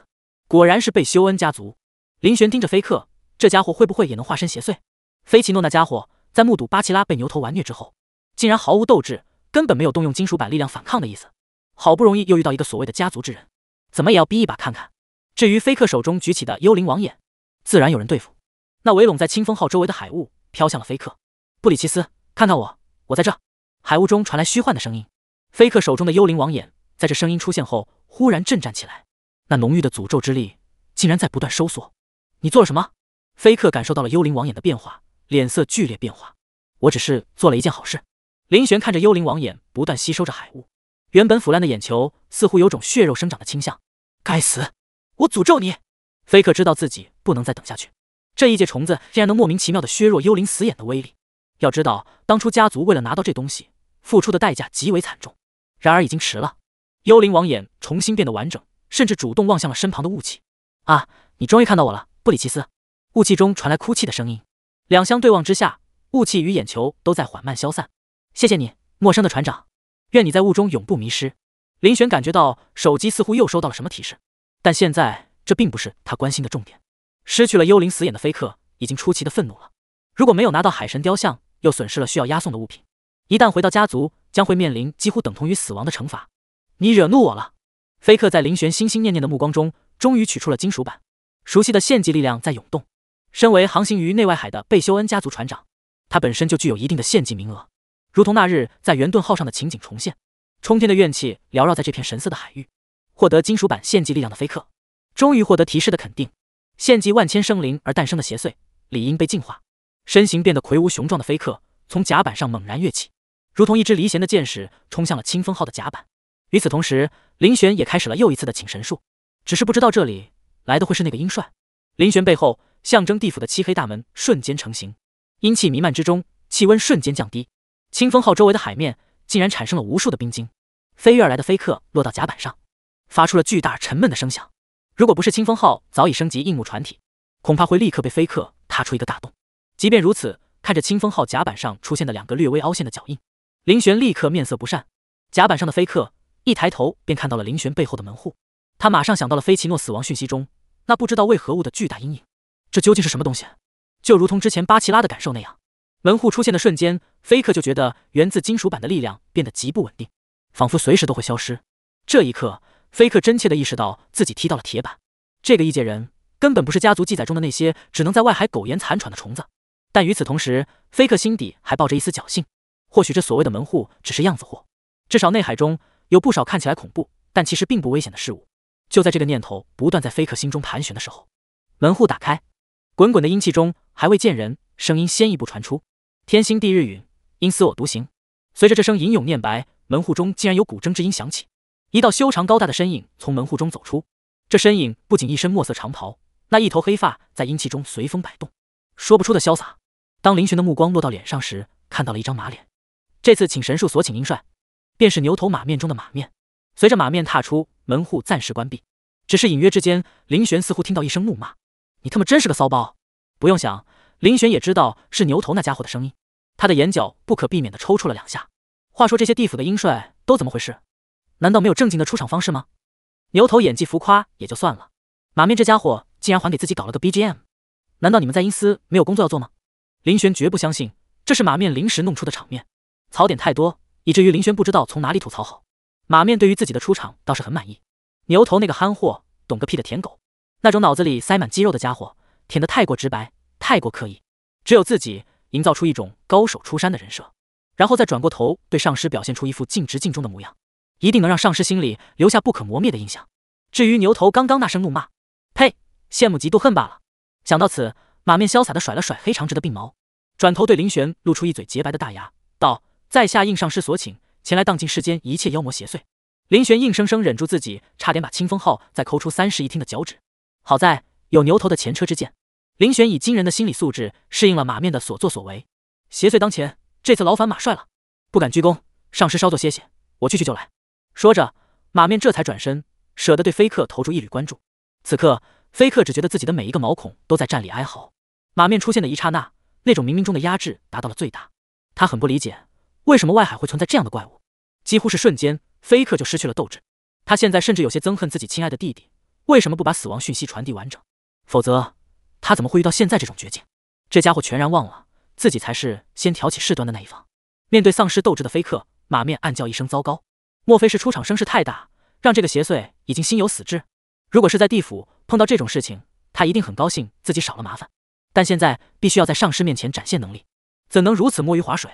果然是贝修恩家族，林玄盯着菲克，这家伙会不会也能化身邪祟？菲奇诺那家伙在目睹巴奇拉被牛头完虐之后，竟然毫无斗志，根本没有动用金属板力量反抗的意思。好不容易又遇到一个所谓的家族之人，怎么也要逼一把看看。至于菲克手中举起的幽灵王眼，自然有人对付。那围拢在清风号周围的海雾飘向了菲克。布里奇斯，看看我，我在这。海雾中传来虚幻的声音。菲克手中的幽灵王眼，在这声音出现后，忽然震颤起来。那浓郁的诅咒之力，竟然在不断收缩。你做了什么？菲克感受到了幽灵王眼的变化，脸色剧烈变化。我只是做了一件好事。林玄看着幽灵王眼不断吸收着海雾，原本腐烂的眼球似乎有种血肉生长的倾向。该死！我诅咒你！菲克知道自己不能再等下去，这一介虫子竟然能莫名其妙的削弱幽灵死眼的威力。要知道，当初家族为了拿到这东西，付出的代价极为惨重。然而已经迟了，幽灵王眼重新变得完整，甚至主动望向了身旁的雾气。啊，你终于看到我了，布里奇斯！雾气中传来哭泣的声音。两相对望之下，雾气与眼球都在缓慢消散。谢谢你，陌生的船长。愿你在雾中永不迷失。林玄感觉到手机似乎又收到了什么提示，但现在这并不是他关心的重点。失去了幽灵死眼的飞客已经出奇的愤怒了。如果没有拿到海神雕像，又损失了需要押送的物品，一旦回到家族，将会面临几乎等同于死亡的惩罚。你惹怒我了，菲克在林玄心心念念的目光中，终于取出了金属板。熟悉的献祭力量在涌动。身为航行于内外海的贝修恩家族船长，他本身就具有一定的献祭名额。如同那日在圆盾号上的情景重现，冲天的怨气缭绕在这片神色的海域。获得金属板献祭力量的菲克，终于获得提示的肯定。献祭万千生灵而诞生的邪祟，理应被净化。身形变得魁梧雄壮的飞客从甲板上猛然跃起，如同一只离弦的箭矢冲向了清风号的甲板。与此同时，林玄也开始了又一次的请神术，只是不知道这里来的会是那个鹰帅。林玄背后象征地府的漆黑大门瞬间成型，阴气弥漫之中，气温瞬间降低。清风号周围的海面竟然产生了无数的冰晶。飞跃而来的飞客落到甲板上，发出了巨大沉闷的声响。如果不是清风号早已升级硬木船体，恐怕会立刻被飞客踏出一个大洞。即便如此，看着清风号甲板上出现的两个略微凹陷的脚印，林玄立刻面色不善。甲板上的飞客一抬头便看到了林玄背后的门户，他马上想到了菲奇诺死亡讯息中那不知道为何物的巨大阴影。这究竟是什么东西？就如同之前巴奇拉的感受那样，门户出现的瞬间，飞客就觉得源自金属板的力量变得极不稳定，仿佛随时都会消失。这一刻，飞客真切地意识到自己踢到了铁板。这个异界人根本不是家族记载中的那些只能在外海苟延残喘的虫子。但与此同时，飞客心底还抱着一丝侥幸，或许这所谓的门户只是样子货，至少内海中有不少看起来恐怖，但其实并不危险的事物。就在这个念头不断在飞客心中盘旋的时候，门户打开，滚滚的阴气中还未见人，声音先一步传出：“天星地日陨，因思我独行。”随着这声吟咏念白，门户中竟然有古筝之音响起，一道修长高大的身影从门户中走出。这身影不仅一身墨色长袍，那一头黑发在阴气中随风摆动，说不出的潇洒。当林玄的目光落到脸上时，看到了一张马脸。这次请神术所请英帅，便是牛头马面中的马面。随着马面踏出，门户暂时关闭。只是隐约之间，林玄似乎听到一声怒骂：“你他妈真是个骚包！”不用想，林玄也知道是牛头那家伙的声音。他的眼角不可避免地抽搐了两下。话说这些地府的英帅都怎么回事？难道没有正经的出场方式吗？牛头演技浮夸也就算了，马面这家伙竟然还给自己搞了个 BGM。难道你们在阴司没有工作要做吗？林轩绝不相信这是马面临时弄出的场面，槽点太多，以至于林轩不知道从哪里吐槽好。马面对于自己的出场倒是很满意。牛头那个憨货，懂个屁的舔狗，那种脑子里塞满肌肉的家伙，舔得太过直白，太过刻意。只有自己营造出一种高手出山的人设，然后再转过头对上师表现出一副尽职尽忠的模样，一定能让上师心里留下不可磨灭的印象。至于牛头刚刚那声怒骂，呸，羡慕嫉妒恨罢了。想到此，马面潇洒的甩了甩黑长直的鬓毛。转头对林玄露出一嘴洁白的大牙，道：“在下应上师所请，前来荡尽世间一切妖魔邪祟。”林玄硬生生忍住自己，差点把清风号再抠出三室一厅的脚趾。好在有牛头的前车之鉴，林玄以惊人的心理素质适应了马面的所作所为。邪祟当前，这次劳烦马帅了，不敢鞠躬，上师稍作歇歇，我去去就来。”说着，马面这才转身，舍得对飞客投出一缕关注。此刻，飞客只觉得自己的每一个毛孔都在站立哀嚎。马面出现的一刹那。那种冥冥中的压制达到了最大，他很不理解为什么外海会存在这样的怪物。几乎是瞬间，菲克就失去了斗志。他现在甚至有些憎恨自己亲爱的弟弟，为什么不把死亡讯息传递完整？否则，他怎么会遇到现在这种绝境？这家伙全然忘了自己才是先挑起事端的那一方。面对丧失斗志的菲克，马面暗叫一声糟糕。莫非是出场声势太大，让这个邪祟已经心有死志？如果是在地府碰到这种事情，他一定很高兴自己少了麻烦。但现在必须要在上师面前展现能力，怎能如此摸鱼划水？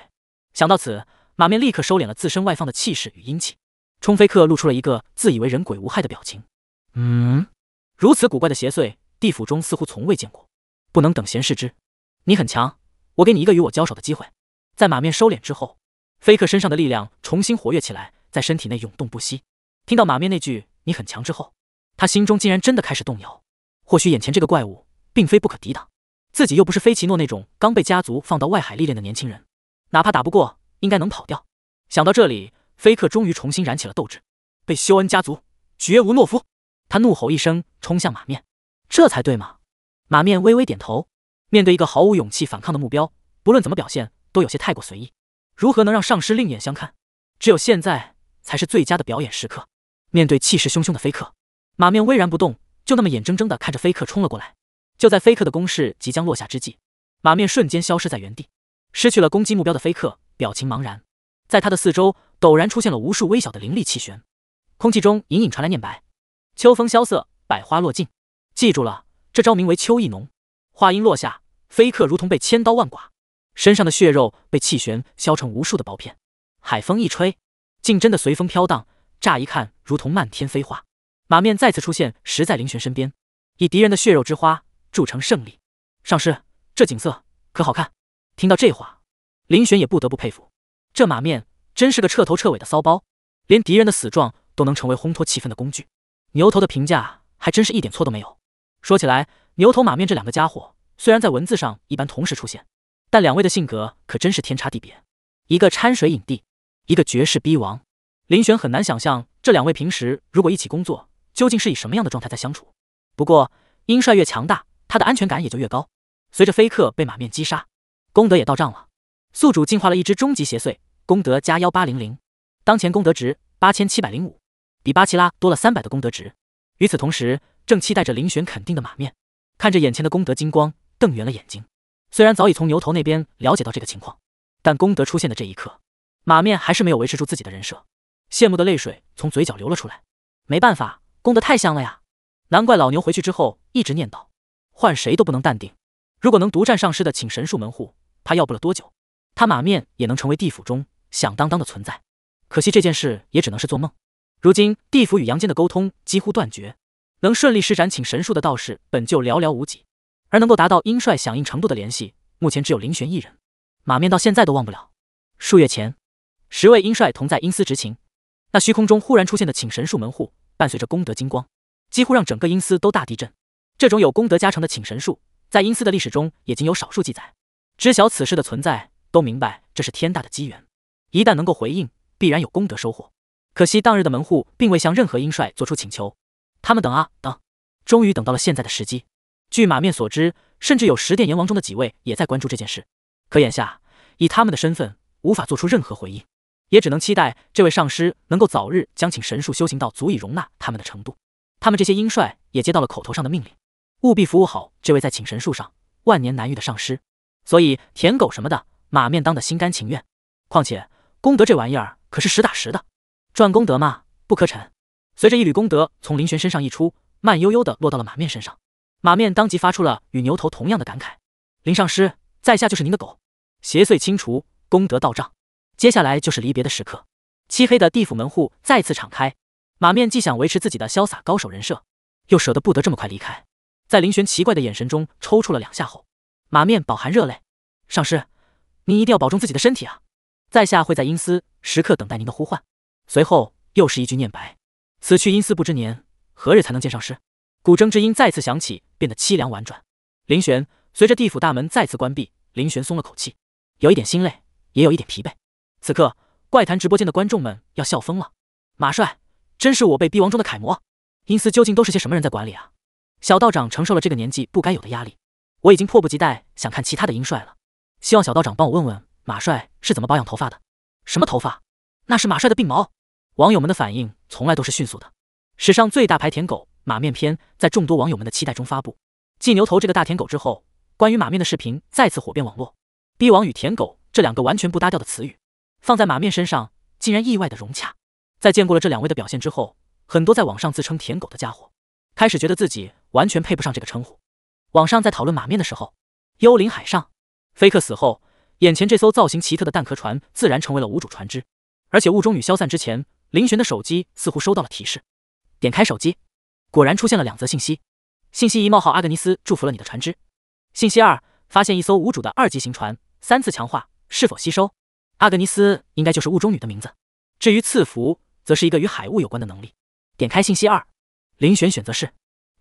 想到此，马面立刻收敛了自身外放的气势与阴气。冲飞客露出了一个自以为人鬼无害的表情。嗯，如此古怪的邪祟，地府中似乎从未见过，不能等闲视之。你很强，我给你一个与我交手的机会。在马面收敛之后，飞客身上的力量重新活跃起来，在身体内涌动不息。听到马面那句“你很强”之后，他心中竟然真的开始动摇。或许眼前这个怪物，并非不可抵挡。自己又不是菲奇诺那种刚被家族放到外海历练的年轻人，哪怕打不过，应该能跑掉。想到这里，菲克终于重新燃起了斗志，被修恩家族绝无懦夫。他怒吼一声，冲向马面。这才对嘛！马面微微点头。面对一个毫无勇气反抗的目标，不论怎么表现都有些太过随意。如何能让上师另眼相看？只有现在才是最佳的表演时刻。面对气势汹汹的菲克，马面巍然不动，就那么眼睁睁的看着菲克冲了过来。就在飞客的攻势即将落下之际，马面瞬间消失在原地，失去了攻击目标的飞客表情茫然。在他的四周，陡然出现了无数微小的灵力气旋，空气中隐隐传来念白：“秋风萧瑟，百花落尽。记住了，这招名为‘秋意浓’。”话音落下，飞客如同被千刀万剐，身上的血肉被气旋削成无数的薄片，海风一吹，竟真的随风飘荡，乍一看如同漫天飞花。马面再次出现，实在林玄身边，以敌人的血肉之花。铸成胜利，上师，这景色可好看。听到这话，林玄也不得不佩服，这马面真是个彻头彻尾的骚包，连敌人的死状都能成为烘托气氛的工具。牛头的评价还真是一点错都没有。说起来，牛头马面这两个家伙虽然在文字上一般同时出现，但两位的性格可真是天差地别，一个掺水影帝，一个绝世逼王。林玄很难想象这两位平时如果一起工作，究竟是以什么样的状态在相处。不过，殷帅越强大。他的安全感也就越高。随着飞客被马面击杀，功德也到账了。宿主进化了一只终极邪祟，功德加幺八零零，当前功德值八千七百零五，比巴奇拉多了三百的功德值。与此同时，正期待着林玄肯定的马面，看着眼前的功德金光，瞪圆了眼睛。虽然早已从牛头那边了解到这个情况，但功德出现的这一刻，马面还是没有维持住自己的人设，羡慕的泪水从嘴角流了出来。没办法，功德太香了呀！难怪老牛回去之后一直念叨。换谁都不能淡定。如果能独占上师的请神术门户，他要不了多久，他马面也能成为地府中响当当的存在。可惜这件事也只能是做梦。如今地府与阳间的沟通几乎断绝，能顺利施展请神术的道士本就寥寥无几，而能够达到阴帅响应程度的联系，目前只有林玄一人。马面到现在都忘不了数月前，十位阴帅同在阴司执勤，那虚空中忽然出现的请神术门户，伴随着功德金光，几乎让整个阴司都大地震。这种有功德加成的请神术，在阴司的历史中也仅有少数记载。知晓此事的存在，都明白这是天大的机缘，一旦能够回应，必然有功德收获。可惜当日的门户并未向任何阴帅做出请求，他们等啊等，终于等到了现在的时机。据马面所知，甚至有十殿阎王中的几位也在关注这件事，可眼下以他们的身份无法做出任何回应，也只能期待这位上师能够早日将请神术修行到足以容纳他们的程度。他们这些阴帅也接到了口头上的命令。务必服务好这位在请神树上万年难遇的上师，所以舔狗什么的，马面当的心甘情愿。况且功德这玩意儿可是实打实的，赚功德嘛，不可沉。随着一缕功德从林玄身上溢出，慢悠悠的落到了马面身上，马面当即发出了与牛头同样的感慨：“林上师，在下就是您的狗。邪祟清除，功德到账。接下来就是离别的时刻。漆黑的地府门户再次敞开，马面既想维持自己的潇洒高手人设，又舍得不得这么快离开。”在林玄奇怪的眼神中抽搐了两下后，马面饱含热泪：“上师，您一定要保重自己的身体啊！在下会在阴司时刻等待您的呼唤。”随后又是一句念白：“此去阴司不知年，何日才能见上师？”古筝之音再次响起，变得凄凉婉转。林玄随着地府大门再次关闭，林玄松了口气，有一点心累，也有一点疲惫。此刻，怪谈直播间的观众们要笑疯了。马帅真是我辈帝王中的楷模。阴司究竟都是些什么人在管理啊？小道长承受了这个年纪不该有的压力，我已经迫不及待想看其他的英帅了。希望小道长帮我问问马帅是怎么保养头发的。什么头发？那是马帅的鬓毛。网友们的反应从来都是迅速的。史上最大牌舔狗马面篇在众多网友们的期待中发布。继牛头这个大舔狗之后，关于马面的视频再次火遍网络。逼王与舔狗这两个完全不搭调的词语，放在马面身上竟然意外的融洽。在见过了这两位的表现之后，很多在网上自称舔狗的家伙开始觉得自己。完全配不上这个称呼。网上在讨论马面的时候，幽灵海上菲克死后，眼前这艘造型奇特的蛋壳船自然成为了无主船只。而且雾中女消散之前，林玄的手机似乎收到了提示。点开手机，果然出现了两则信息。信息一：冒号阿格尼斯祝福了你的船只。信息二：发现一艘无主的二级型船，三次强化，是否吸收？阿格尼斯应该就是雾中女的名字。至于赐福，则是一个与海雾有关的能力。点开信息二，林玄选择是。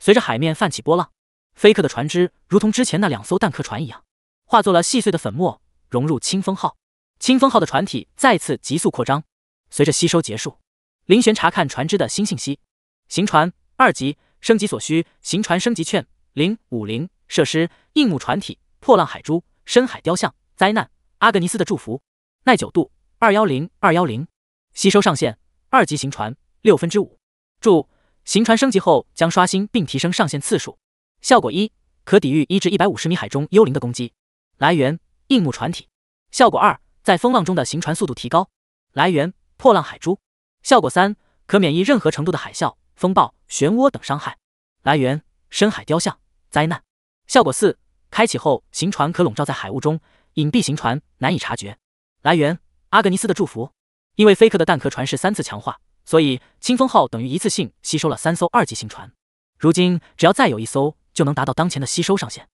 随着海面泛起波浪，菲克的船只如同之前那两艘弹壳船一样，化作了细碎的粉末，融入清风号。清风号的船体再次急速扩张。随着吸收结束，林玄查看船只的新信息：行船二级，升级所需行船升级券零五零，设施硬木船体、破浪海珠、深海雕像、灾难阿格尼斯的祝福，耐久度二幺零二幺零，吸收上限二级行船六分之五。注。行船升级后将刷新并提升上限次数。效果一，可抵御一至一百五十米海中幽灵的攻击。来源：硬木船体。效果二，在风浪中的行船速度提高。来源：破浪海珠。效果三，可免疫任何程度的海啸、风暴、漩涡等伤害。来源：深海雕像灾难。效果四，开启后行船可笼罩在海雾中，隐蔽行船难以察觉。来源：阿格尼斯的祝福。因为菲克的蛋壳船是三次强化。所以，清风号等于一次性吸收了三艘二级行船，如今只要再有一艘，就能达到当前的吸收上限。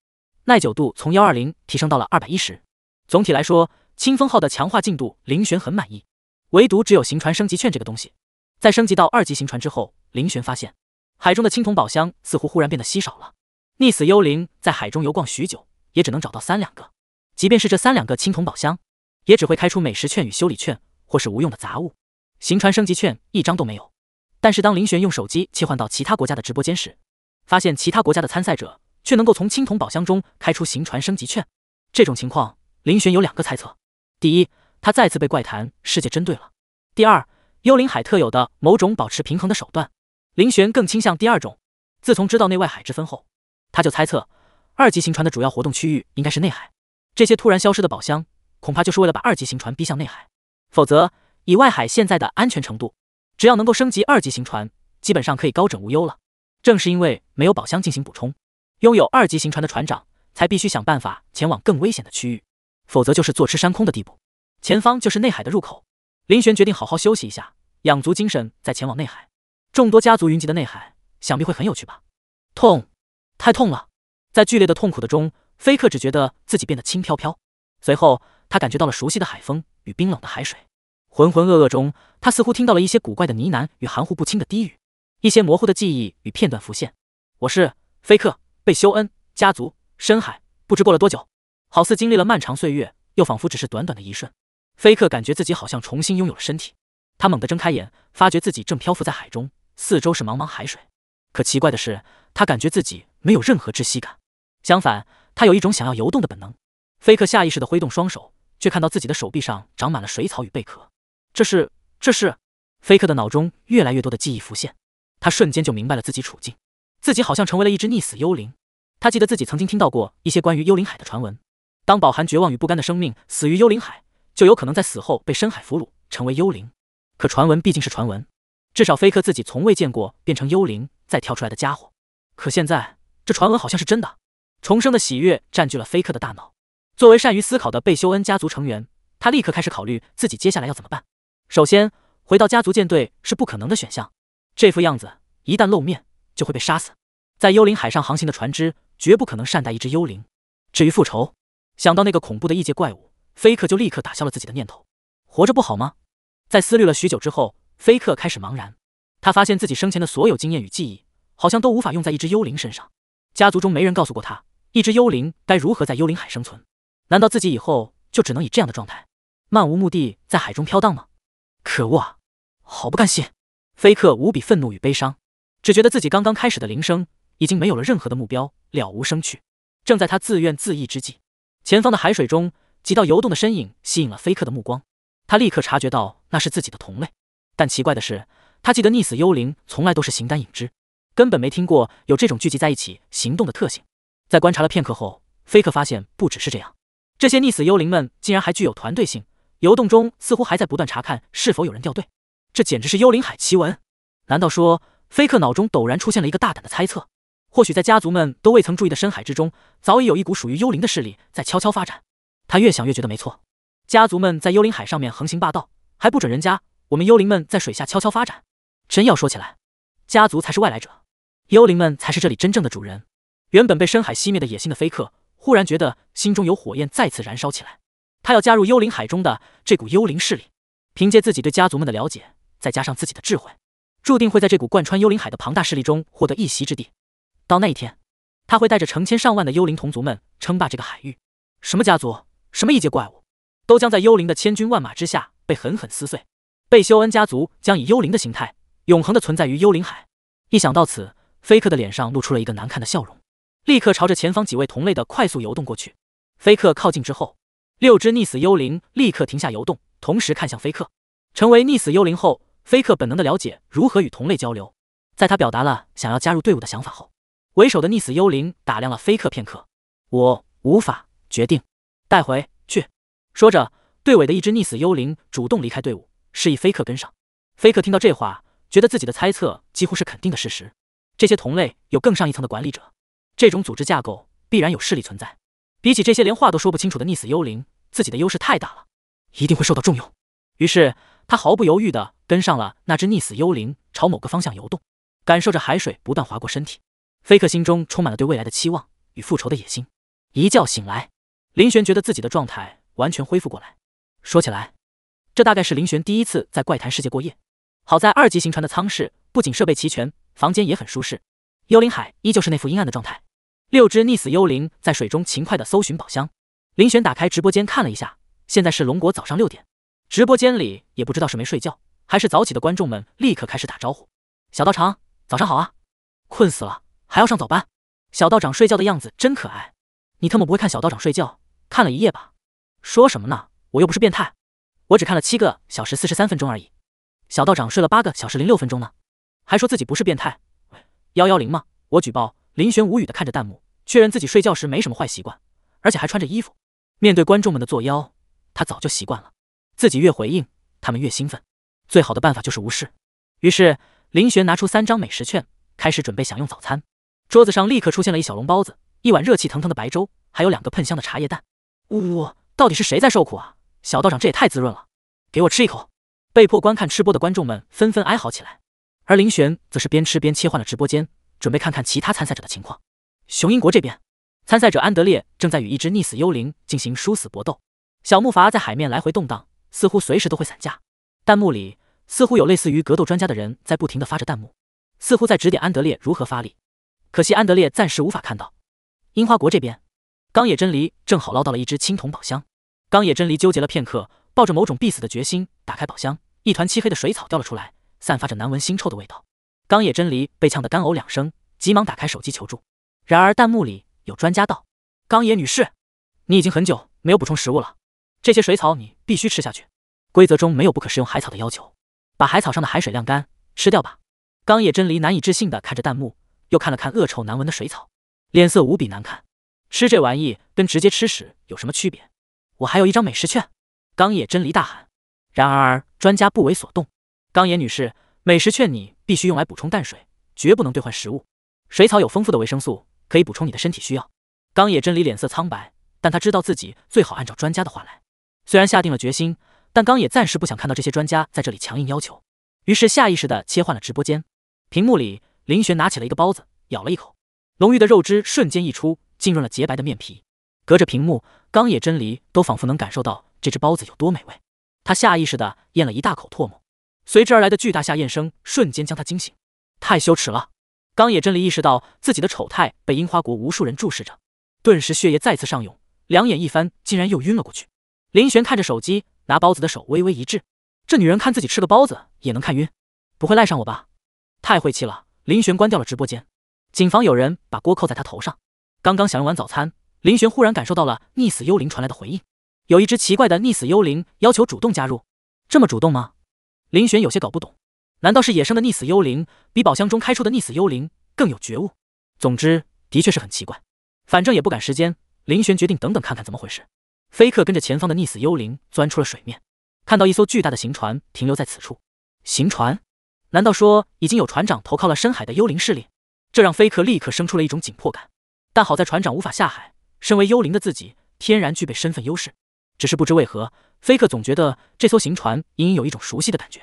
耐久度从幺二零提升到了二百一十。总体来说，清风号的强化进度林玄很满意，唯独只有行船升级券这个东西。在升级到二级行船之后，林玄发现海中的青铜宝箱似乎忽然变得稀少了。溺死幽灵在海中游逛许久，也只能找到三两个。即便是这三两个青铜宝箱，也只会开出美食券与修理券，或是无用的杂物。行船升级券一张都没有，但是当林玄用手机切换到其他国家的直播间时，发现其他国家的参赛者却能够从青铜宝箱中开出行船升级券。这种情况，林玄有两个猜测：第一，他再次被怪谈世界针对了；第二，幽灵海特有的某种保持平衡的手段。林玄更倾向第二种。自从知道内外海之分后，他就猜测二级行船的主要活动区域应该是内海。这些突然消失的宝箱，恐怕就是为了把二级行船逼向内海，否则。以外海现在的安全程度，只要能够升级二级行船，基本上可以高枕无忧了。正是因为没有宝箱进行补充，拥有二级行船的船长才必须想办法前往更危险的区域，否则就是坐吃山空的地步。前方就是内海的入口，林玄决定好好休息一下，养足精神再前往内海。众多家族云集的内海，想必会很有趣吧？痛，太痛了！在剧烈的痛苦的中，菲克只觉得自己变得轻飘飘。随后，他感觉到了熟悉的海风与冰冷的海水。浑浑噩噩中，他似乎听到了一些古怪的呢喃与含糊不清的低语，一些模糊的记忆与片段浮现。我是菲克贝修恩家族，深海。不知过了多久，好似经历了漫长岁月，又仿佛只是短短的一瞬，菲克感觉自己好像重新拥有了身体。他猛地睁开眼，发觉自己正漂浮在海中，四周是茫茫海水。可奇怪的是，他感觉自己没有任何窒息感，相反，他有一种想要游动的本能。菲克下意识地挥动双手，却看到自己的手臂上长满了水草与贝壳。这是这是，菲克的脑中越来越多的记忆浮现，他瞬间就明白了自己处境，自己好像成为了一只溺死幽灵。他记得自己曾经听到过一些关于幽灵海的传闻，当饱含绝望与不甘的生命死于幽灵海，就有可能在死后被深海俘虏，成为幽灵。可传闻毕竟是传闻，至少菲克自己从未见过变成幽灵再跳出来的家伙。可现在，这传闻好像是真的。重生的喜悦占据了菲克的大脑。作为善于思考的贝修恩家族成员，他立刻开始考虑自己接下来要怎么办。首先，回到家族舰队是不可能的选项。这副样子一旦露面，就会被杀死。在幽灵海上航行的船只绝不可能善待一只幽灵。至于复仇，想到那个恐怖的异界怪物，菲克就立刻打消了自己的念头。活着不好吗？在思虑了许久之后，菲克开始茫然。他发现自己生前的所有经验与记忆，好像都无法用在一只幽灵身上。家族中没人告诉过他，一只幽灵该如何在幽灵海生存。难道自己以后就只能以这样的状态，漫无目的在海中飘荡吗？可恶啊！好不甘心，菲克无比愤怒与悲伤，只觉得自己刚刚开始的铃声已经没有了任何的目标，了无生趣。正在他自怨自艾之际，前方的海水中几道游动的身影吸引了菲克的目光。他立刻察觉到那是自己的同类，但奇怪的是，他记得溺死幽灵从来都是形单影只，根本没听过有这种聚集在一起行动的特性。在观察了片刻后，菲克发现不只是这样，这些溺死幽灵们竟然还具有团队性。游动中似乎还在不断查看是否有人掉队，这简直是幽灵海奇闻！难道说，飞客脑中陡然出现了一个大胆的猜测？或许在家族们都未曾注意的深海之中，早已有一股属于幽灵的势力在悄悄发展。他越想越觉得没错，家族们在幽灵海上面横行霸道，还不准人家我们幽灵们在水下悄悄发展。真要说起来，家族才是外来者，幽灵们才是这里真正的主人。原本被深海熄灭的野心的飞客，忽然觉得心中有火焰再次燃烧起来。他要加入幽灵海中的这股幽灵势力，凭借自己对家族们的了解，再加上自己的智慧，注定会在这股贯穿幽灵海的庞大势力中获得一席之地。到那一天，他会带着成千上万的幽灵同族们称霸这个海域，什么家族、什么异界怪物，都将在幽灵的千军万马之下被狠狠撕碎。贝修恩家族将以幽灵的形态，永恒的存在于幽灵海。一想到此，菲克的脸上露出了一个难看的笑容，立刻朝着前方几位同类的快速游动过去。菲克靠近之后。六只溺死幽灵立刻停下游动，同时看向飞克。成为溺死幽灵后，飞克本能的了解如何与同类交流。在他表达了想要加入队伍的想法后，为首的溺死幽灵打量了飞克片刻：“我无法决定带回去。”说着，队尾的一只溺死幽灵主动离开队伍，示意飞克跟上。飞克听到这话，觉得自己的猜测几乎是肯定的事实：这些同类有更上一层的管理者，这种组织架构必然有势力存在。比起这些连话都说不清楚的溺死幽灵，自己的优势太大了，一定会受到重用。于是他毫不犹豫地跟上了那只溺死幽灵，朝某个方向游动，感受着海水不断划过身体。菲克心中充满了对未来的期望与复仇的野心。一觉醒来，林玄觉得自己的状态完全恢复过来。说起来，这大概是林玄第一次在怪谈世界过夜。好在二级行船的舱室不仅设备齐全，房间也很舒适。幽灵海依旧是那副阴暗的状态。六只溺死幽灵在水中勤快的搜寻宝箱。林玄打开直播间看了一下，现在是龙国早上六点。直播间里也不知道是没睡觉还是早起的观众们，立刻开始打招呼：“小道长，早上好啊！”“困死了，还要上早班。”“小道长睡觉的样子真可爱。”“你特么不会看小道长睡觉，看了一夜吧？”“说什么呢？我又不是变态，我只看了七个小时四十三分钟而已。”“小道长睡了八个小时零六分钟呢，还说自己不是变态。”“幺幺零吗？我举报。”林玄无语的看着弹幕，确认自己睡觉时没什么坏习惯，而且还穿着衣服。面对观众们的作妖，他早就习惯了。自己越回应，他们越兴奋。最好的办法就是无视。于是，林玄拿出三张美食券，开始准备享用早餐。桌子上立刻出现了一小笼包子，一碗热气腾腾的白粥，还有两个喷香的茶叶蛋。呜呜，到底是谁在受苦啊？小道长这也太滋润了，给我吃一口！被迫观看吃播的观众们纷纷哀嚎起来，而林玄则是边吃边切换了直播间。准备看看其他参赛者的情况。雄鹰国这边，参赛者安德烈正在与一只溺死幽灵进行殊死搏斗，小木筏在海面来回动荡，似乎随时都会散架。弹幕里似乎有类似于格斗专家的人在不停的发着弹幕，似乎在指点安德烈如何发力，可惜安德烈暂时无法看到。樱花国这边，钢野真理正好捞到了一只青铜宝箱，钢野真理纠结了片刻，抱着某种必死的决心打开宝箱，一团漆黑的水草掉了出来，散发着难闻腥臭的味道。冈野真理被呛得干呕两声，急忙打开手机求助。然而弹幕里有专家道：“冈野女士，你已经很久没有补充食物了，这些水草你必须吃下去。规则中没有不可食用海草的要求，把海草上的海水晾干吃掉吧。”冈野真理难以置信地看着弹幕，又看了看恶臭难闻的水草，脸色无比难看。吃这玩意跟直接吃屎有什么区别？我还有一张美食券！冈野真理大喊。然而专家不为所动。冈野女士。美食劝你必须用来补充淡水，绝不能兑换食物。水草有丰富的维生素，可以补充你的身体需要。冈野真理脸色苍白，但他知道自己最好按照专家的话来。虽然下定了决心，但冈野暂时不想看到这些专家在这里强硬要求，于是下意识的切换了直播间。屏幕里，林玄拿起了一个包子，咬了一口，浓郁的肉汁瞬间溢出，浸润了洁白的面皮。隔着屏幕，冈野真理都仿佛能感受到这只包子有多美味。他下意识的咽了一大口唾沫。随之而来的巨大下咽声瞬间将他惊醒，太羞耻了！冈野真理意识到自己的丑态被樱花国无数人注视着，顿时血液再次上涌，两眼一翻，竟然又晕了过去。林玄看着手机拿包子的手微微一滞，这女人看自己吃个包子也能看晕，不会赖上我吧？太晦气了！林玄关掉了直播间，谨防有人把锅扣在他头上。刚刚享用完早餐，林玄忽然感受到了溺死幽灵传来的回应，有一只奇怪的溺死幽灵要求主动加入，这么主动吗？林玄有些搞不懂，难道是野生的溺死幽灵比宝箱中开出的溺死幽灵更有觉悟？总之，的确是很奇怪。反正也不赶时间，林玄决定等等看看怎么回事。飞客跟着前方的溺死幽灵钻出了水面，看到一艘巨大的行船停留在此处。行船？难道说已经有船长投靠了深海的幽灵势力？这让飞客立刻生出了一种紧迫感。但好在船长无法下海，身为幽灵的自己天然具备身份优势。只是不知为何，菲克总觉得这艘行船隐隐有一种熟悉的感觉，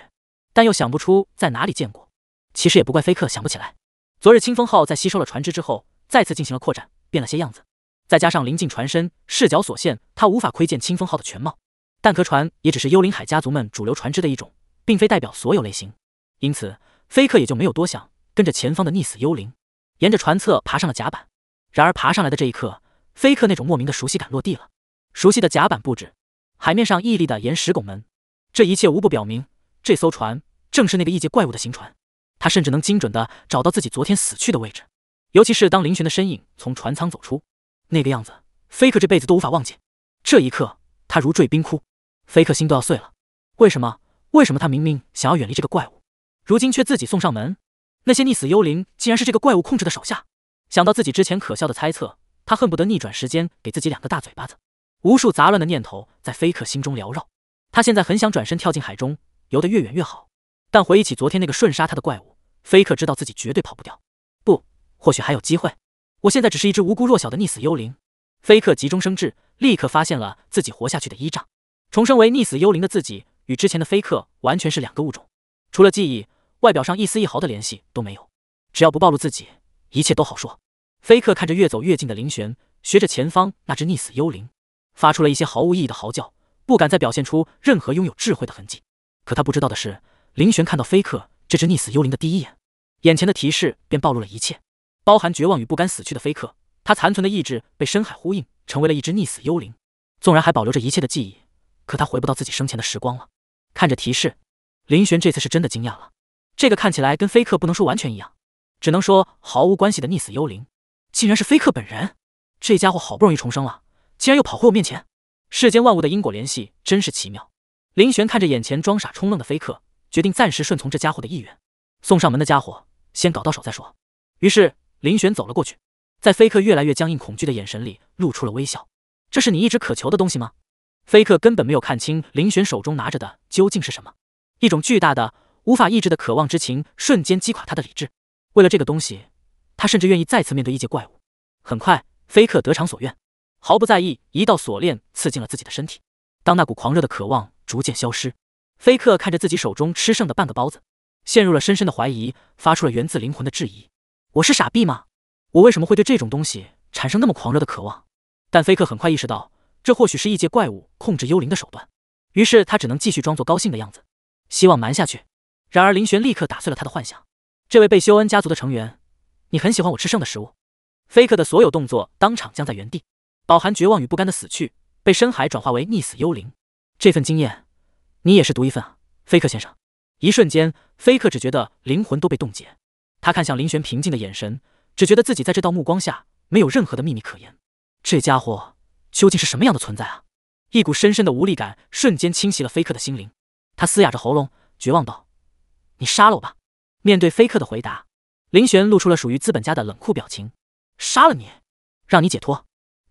但又想不出在哪里见过。其实也不怪菲克想不起来，昨日清风号在吸收了船只之后，再次进行了扩展，变了些样子。再加上临近船身，视角所限，他无法窥见清风号的全貌。但壳船也只是幽灵海家族们主流船只的一种，并非代表所有类型，因此菲克也就没有多想，跟着前方的溺死幽灵，沿着船侧爬上了甲板。然而爬上来的这一刻，菲克那种莫名的熟悉感落地了。熟悉的甲板布置，海面上屹立的岩石拱门，这一切无不表明，这艘船正是那个异界怪物的行船。他甚至能精准的找到自己昨天死去的位置。尤其是当林玄的身影从船舱走出，那个样子，菲克这辈子都无法忘记。这一刻，他如坠冰窟，菲克心都要碎了。为什么？为什么他明明想要远离这个怪物，如今却自己送上门？那些溺死幽灵竟然是这个怪物控制的手下。想到自己之前可笑的猜测，他恨不得逆转时间，给自己两个大嘴巴子。无数杂乱的念头在菲克心中缭绕，他现在很想转身跳进海中，游得越远越好。但回忆起昨天那个瞬杀他的怪物，菲克知道自己绝对跑不掉。不，或许还有机会。我现在只是一只无辜弱小的溺死幽灵。菲克急中生智，立刻发现了自己活下去的依仗。重生为溺死幽灵的自己与之前的菲克完全是两个物种，除了记忆，外表上一丝一毫的联系都没有。只要不暴露自己，一切都好说。菲克看着越走越近的林玄，学着前方那只溺死幽灵。发出了一些毫无意义的嚎叫，不敢再表现出任何拥有智慧的痕迹。可他不知道的是，林玄看到飞客这只溺死幽灵的第一眼，眼前的提示便暴露了一切。包含绝望与不甘死去的飞客，他残存的意志被深海呼应，成为了一只溺死幽灵。纵然还保留着一切的记忆，可他回不到自己生前的时光了。看着提示，林玄这次是真的惊讶了。这个看起来跟飞客不能说完全一样，只能说毫无关系的溺死幽灵，竟然是飞客本人。这家伙好不容易重生了。竟然又跑回我面前！世间万物的因果联系真是奇妙。林玄看着眼前装傻充愣的飞克，决定暂时顺从这家伙的意愿。送上门的家伙，先搞到手再说。于是林玄走了过去，在飞克越来越僵硬、恐惧的眼神里，露出了微笑。这是你一直渴求的东西吗？飞克根本没有看清林玄手中拿着的究竟是什么。一种巨大的、无法抑制的渴望之情瞬间击垮他的理智。为了这个东西，他甚至愿意再次面对异界怪物。很快，飞克得偿所愿。毫不在意，一道锁链刺进了自己的身体。当那股狂热的渴望逐渐消失，菲克看着自己手中吃剩的半个包子，陷入了深深的怀疑，发出了源自灵魂的质疑：“我是傻逼吗？我为什么会对这种东西产生那么狂热的渴望？”但菲克很快意识到，这或许是异界怪物控制幽灵的手段。于是他只能继续装作高兴的样子，希望瞒下去。然而林玄立刻打碎了他的幻想：“这位贝修恩家族的成员，你很喜欢我吃剩的食物？”菲克的所有动作当场僵在原地。饱含绝望与不甘的死去，被深海转化为溺死幽灵。这份经验，你也是独一份啊，菲克先生。一瞬间，菲克只觉得灵魂都被冻结。他看向林玄平静的眼神，只觉得自己在这道目光下没有任何的秘密可言。这家伙究竟是什么样的存在啊？一股深深的无力感瞬间侵袭了菲克的心灵。他嘶哑着喉咙，绝望道：“你杀了我吧。”面对菲克的回答，林玄露出了属于资本家的冷酷表情：“杀了你，让你解脱。”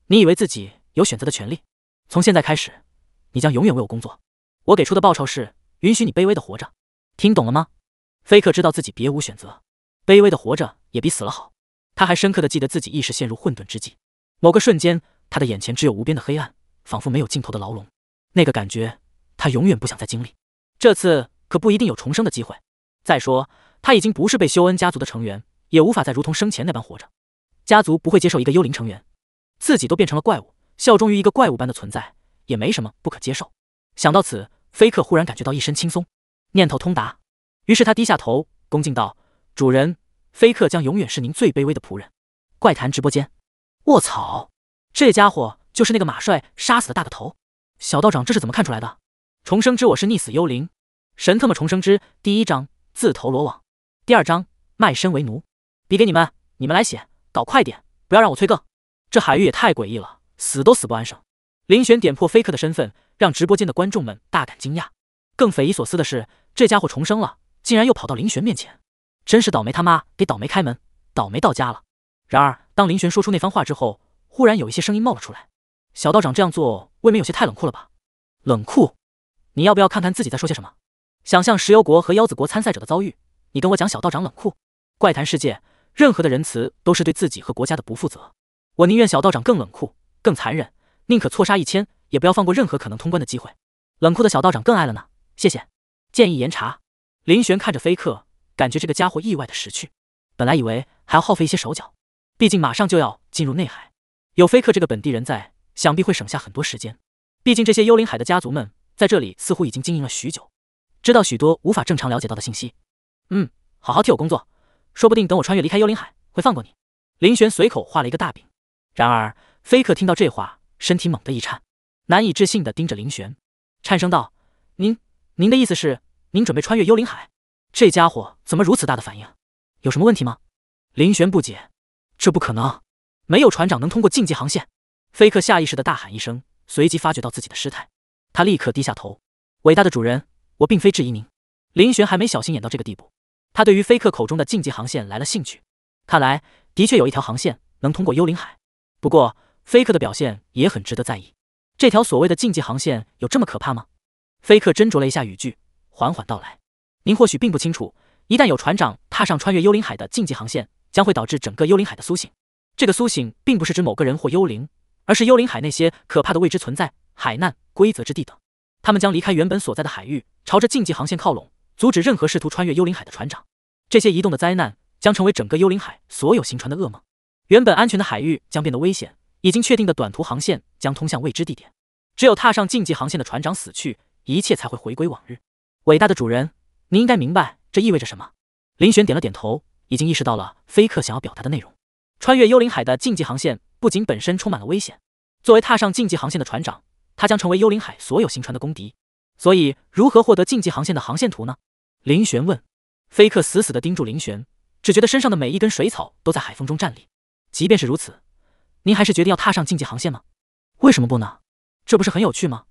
你以为自己有选择的权利？从现在开始，你将永远为我工作。我给出的报酬是允许你卑微的活着，听懂了吗？菲克知道自己别无选择，卑微的活着也比死了好。他还深刻的记得自己意识陷入混沌之际，某个瞬间，他的眼前只有无边的黑暗，仿佛没有尽头的牢笼。那个感觉，他永远不想再经历。这次可不一定有重生的机会。再说，他已经不是被修恩家族的成员，也无法再如同生前那般活着。家族不会接受一个幽灵成员。自己都变成了怪物，效忠于一个怪物般的存在，也没什么不可接受。想到此，菲克忽然感觉到一身轻松，念头通达。于是他低下头，恭敬道：“主人，菲克将永远是您最卑微的仆人。”怪谈直播间，我操，这家伙就是那个马帅杀死的大个头，小道长这是怎么看出来的？重生之我是溺死幽灵，神特么重生之第一章自投罗网，第二章卖身为奴。比给你们，你们来写，搞快点，不要让我催更。这海域也太诡异了，死都死不安生。林玄点破飞客的身份，让直播间的观众们大感惊讶。更匪夷所思的是，这家伙重生了，竟然又跑到林玄面前，真是倒霉他妈给倒霉开门，倒霉到家了。然而，当林玄说出那番话之后，忽然有一些声音冒了出来：“小道长这样做，未免有些太冷酷了吧？冷酷？你要不要看看自己在说些什么？想象石油国和妖子国参赛者的遭遇，你跟我讲小道长冷酷？怪谈世界，任何的仁慈都是对自己和国家的不负责。”我宁愿小道长更冷酷、更残忍，宁可错杀一千，也不要放过任何可能通关的机会。冷酷的小道长更爱了呢。谢谢，建议严查。林玄看着飞客，感觉这个家伙意外的识趣。本来以为还要耗费一些手脚，毕竟马上就要进入内海，有飞客这个本地人在，想必会省下很多时间。毕竟这些幽灵海的家族们在这里似乎已经经营了许久，知道许多无法正常了解到的信息。嗯，好好替我工作，说不定等我穿越离开幽灵海，会放过你。林玄随口画了一个大饼。然而，菲克听到这话，身体猛地一颤，难以置信地盯着林玄，颤声道：“您，您的意思是，您准备穿越幽灵海？这家伙怎么如此大的反应？有什么问题吗？”林玄不解：“这不可能，没有船长能通过禁忌航线。”菲克下意识地大喊一声，随即发觉到自己的失态，他立刻低下头：“伟大的主人，我并非质疑您。”林玄还没小心眼到这个地步，他对于菲克口中的禁忌航线来了兴趣。看来，的确有一条航线能通过幽灵海。不过，菲克的表现也很值得在意。这条所谓的禁忌航线有这么可怕吗？菲克斟酌了一下语句，缓缓道来：“您或许并不清楚，一旦有船长踏上穿越幽灵海的禁忌航线，将会导致整个幽灵海的苏醒。这个苏醒并不是指某个人或幽灵，而是幽灵海那些可怕的未知存在、海难、规则之地等。他们将离开原本所在的海域，朝着禁忌航线靠拢，阻止任何试图穿越幽灵海的船长。这些移动的灾难将成为整个幽灵海所有行船的噩梦。”原本安全的海域将变得危险，已经确定的短途航线将通向未知地点。只有踏上禁忌航线的船长死去，一切才会回归往日。伟大的主人，您应该明白这意味着什么。林玄点了点头，已经意识到了菲克想要表达的内容。穿越幽灵海的禁忌航线不仅本身充满了危险，作为踏上禁忌航线的船长，他将成为幽灵海所有行船的公敌。所以，如何获得禁忌航线的航线图呢？林玄问。菲克死死地盯住林玄，只觉得身上的每一根水草都在海风中站立。即便是如此，您还是决定要踏上竞技航线吗？为什么不呢？这不是很有趣吗？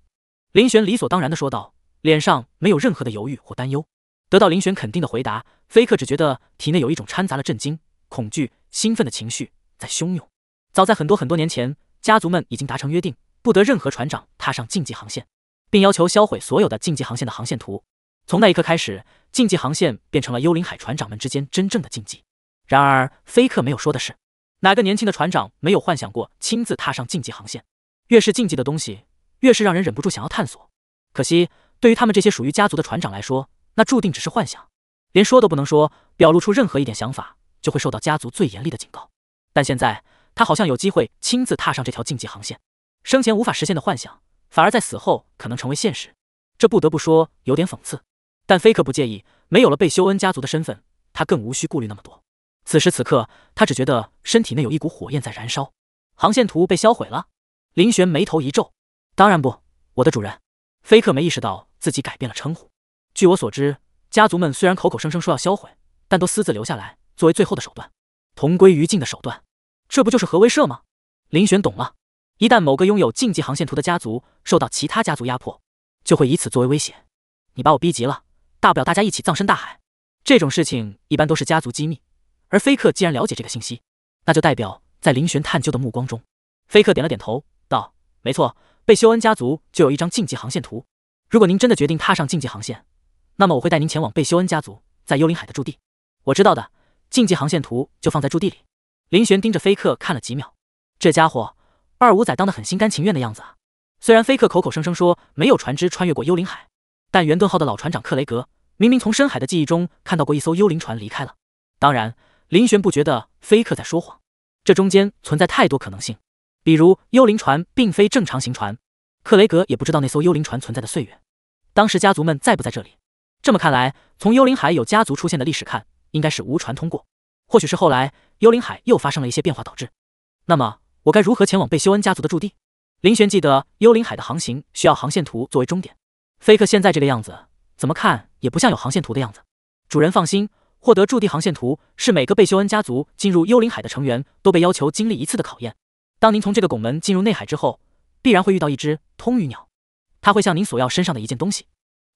林玄理所当然的说道，脸上没有任何的犹豫或担忧。得到林玄肯定的回答，菲克只觉得体内有一种掺杂了震惊、恐惧、兴奋的情绪在汹涌。早在很多很多年前，家族们已经达成约定，不得任何船长踏上竞技航线，并要求销毁所有的竞技航线的航线图。从那一刻开始，竞技航线变成了幽灵海船长们之间真正的禁忌。然而，菲克没有说的是。哪个年轻的船长没有幻想过亲自踏上禁忌航线？越是禁忌的东西，越是让人忍不住想要探索。可惜，对于他们这些属于家族的船长来说，那注定只是幻想，连说都不能说，表露出任何一点想法就会受到家族最严厉的警告。但现在，他好像有机会亲自踏上这条禁忌航线，生前无法实现的幻想，反而在死后可能成为现实。这不得不说有点讽刺。但菲克不介意，没有了贝修恩家族的身份，他更无需顾虑那么多。此时此刻，他只觉得身体内有一股火焰在燃烧。航线图被销毁了，林玄眉头一皱。当然不，我的主人。飞客没意识到自己改变了称呼。据我所知，家族们虽然口口声声说要销毁，但都私自留下来，作为最后的手段，同归于尽的手段。这不就是核威慑吗？林玄懂了。一旦某个拥有禁忌航线图的家族受到其他家族压迫，就会以此作为威胁。你把我逼急了，大不了大家一起葬身大海。这种事情一般都是家族机密。而菲克既然了解这个信息，那就代表在林玄探究的目光中，菲克点了点头，道：“没错，贝修恩家族就有一张晋级航线图。如果您真的决定踏上晋级航线，那么我会带您前往贝修恩家族在幽灵海的驻地。我知道的晋级航线图就放在驻地里。”林玄盯着菲克看了几秒，这家伙二五仔当得很心甘情愿的样子啊！虽然菲克口口声声说没有船只穿越过幽灵海，但圆盾号的老船长克雷格明明从深海的记忆中看到过一艘幽灵船离开了，当然。林玄不觉得菲克在说谎，这中间存在太多可能性，比如幽灵船并非正常行船，克雷格也不知道那艘幽灵船存在的岁月，当时家族们在不在这里？这么看来，从幽灵海有家族出现的历史看，应该是无船通过，或许是后来幽灵海又发生了一些变化导致。那么我该如何前往贝修恩家族的驻地？林玄记得幽灵海的航行需要航线图作为终点，菲克现在这个样子，怎么看也不像有航线图的样子。主人放心。获得驻地航线图是每个贝修恩家族进入幽灵海的成员都被要求经历一次的考验。当您从这个拱门进入内海之后，必然会遇到一只通鱼鸟，它会向您索要身上的一件东西。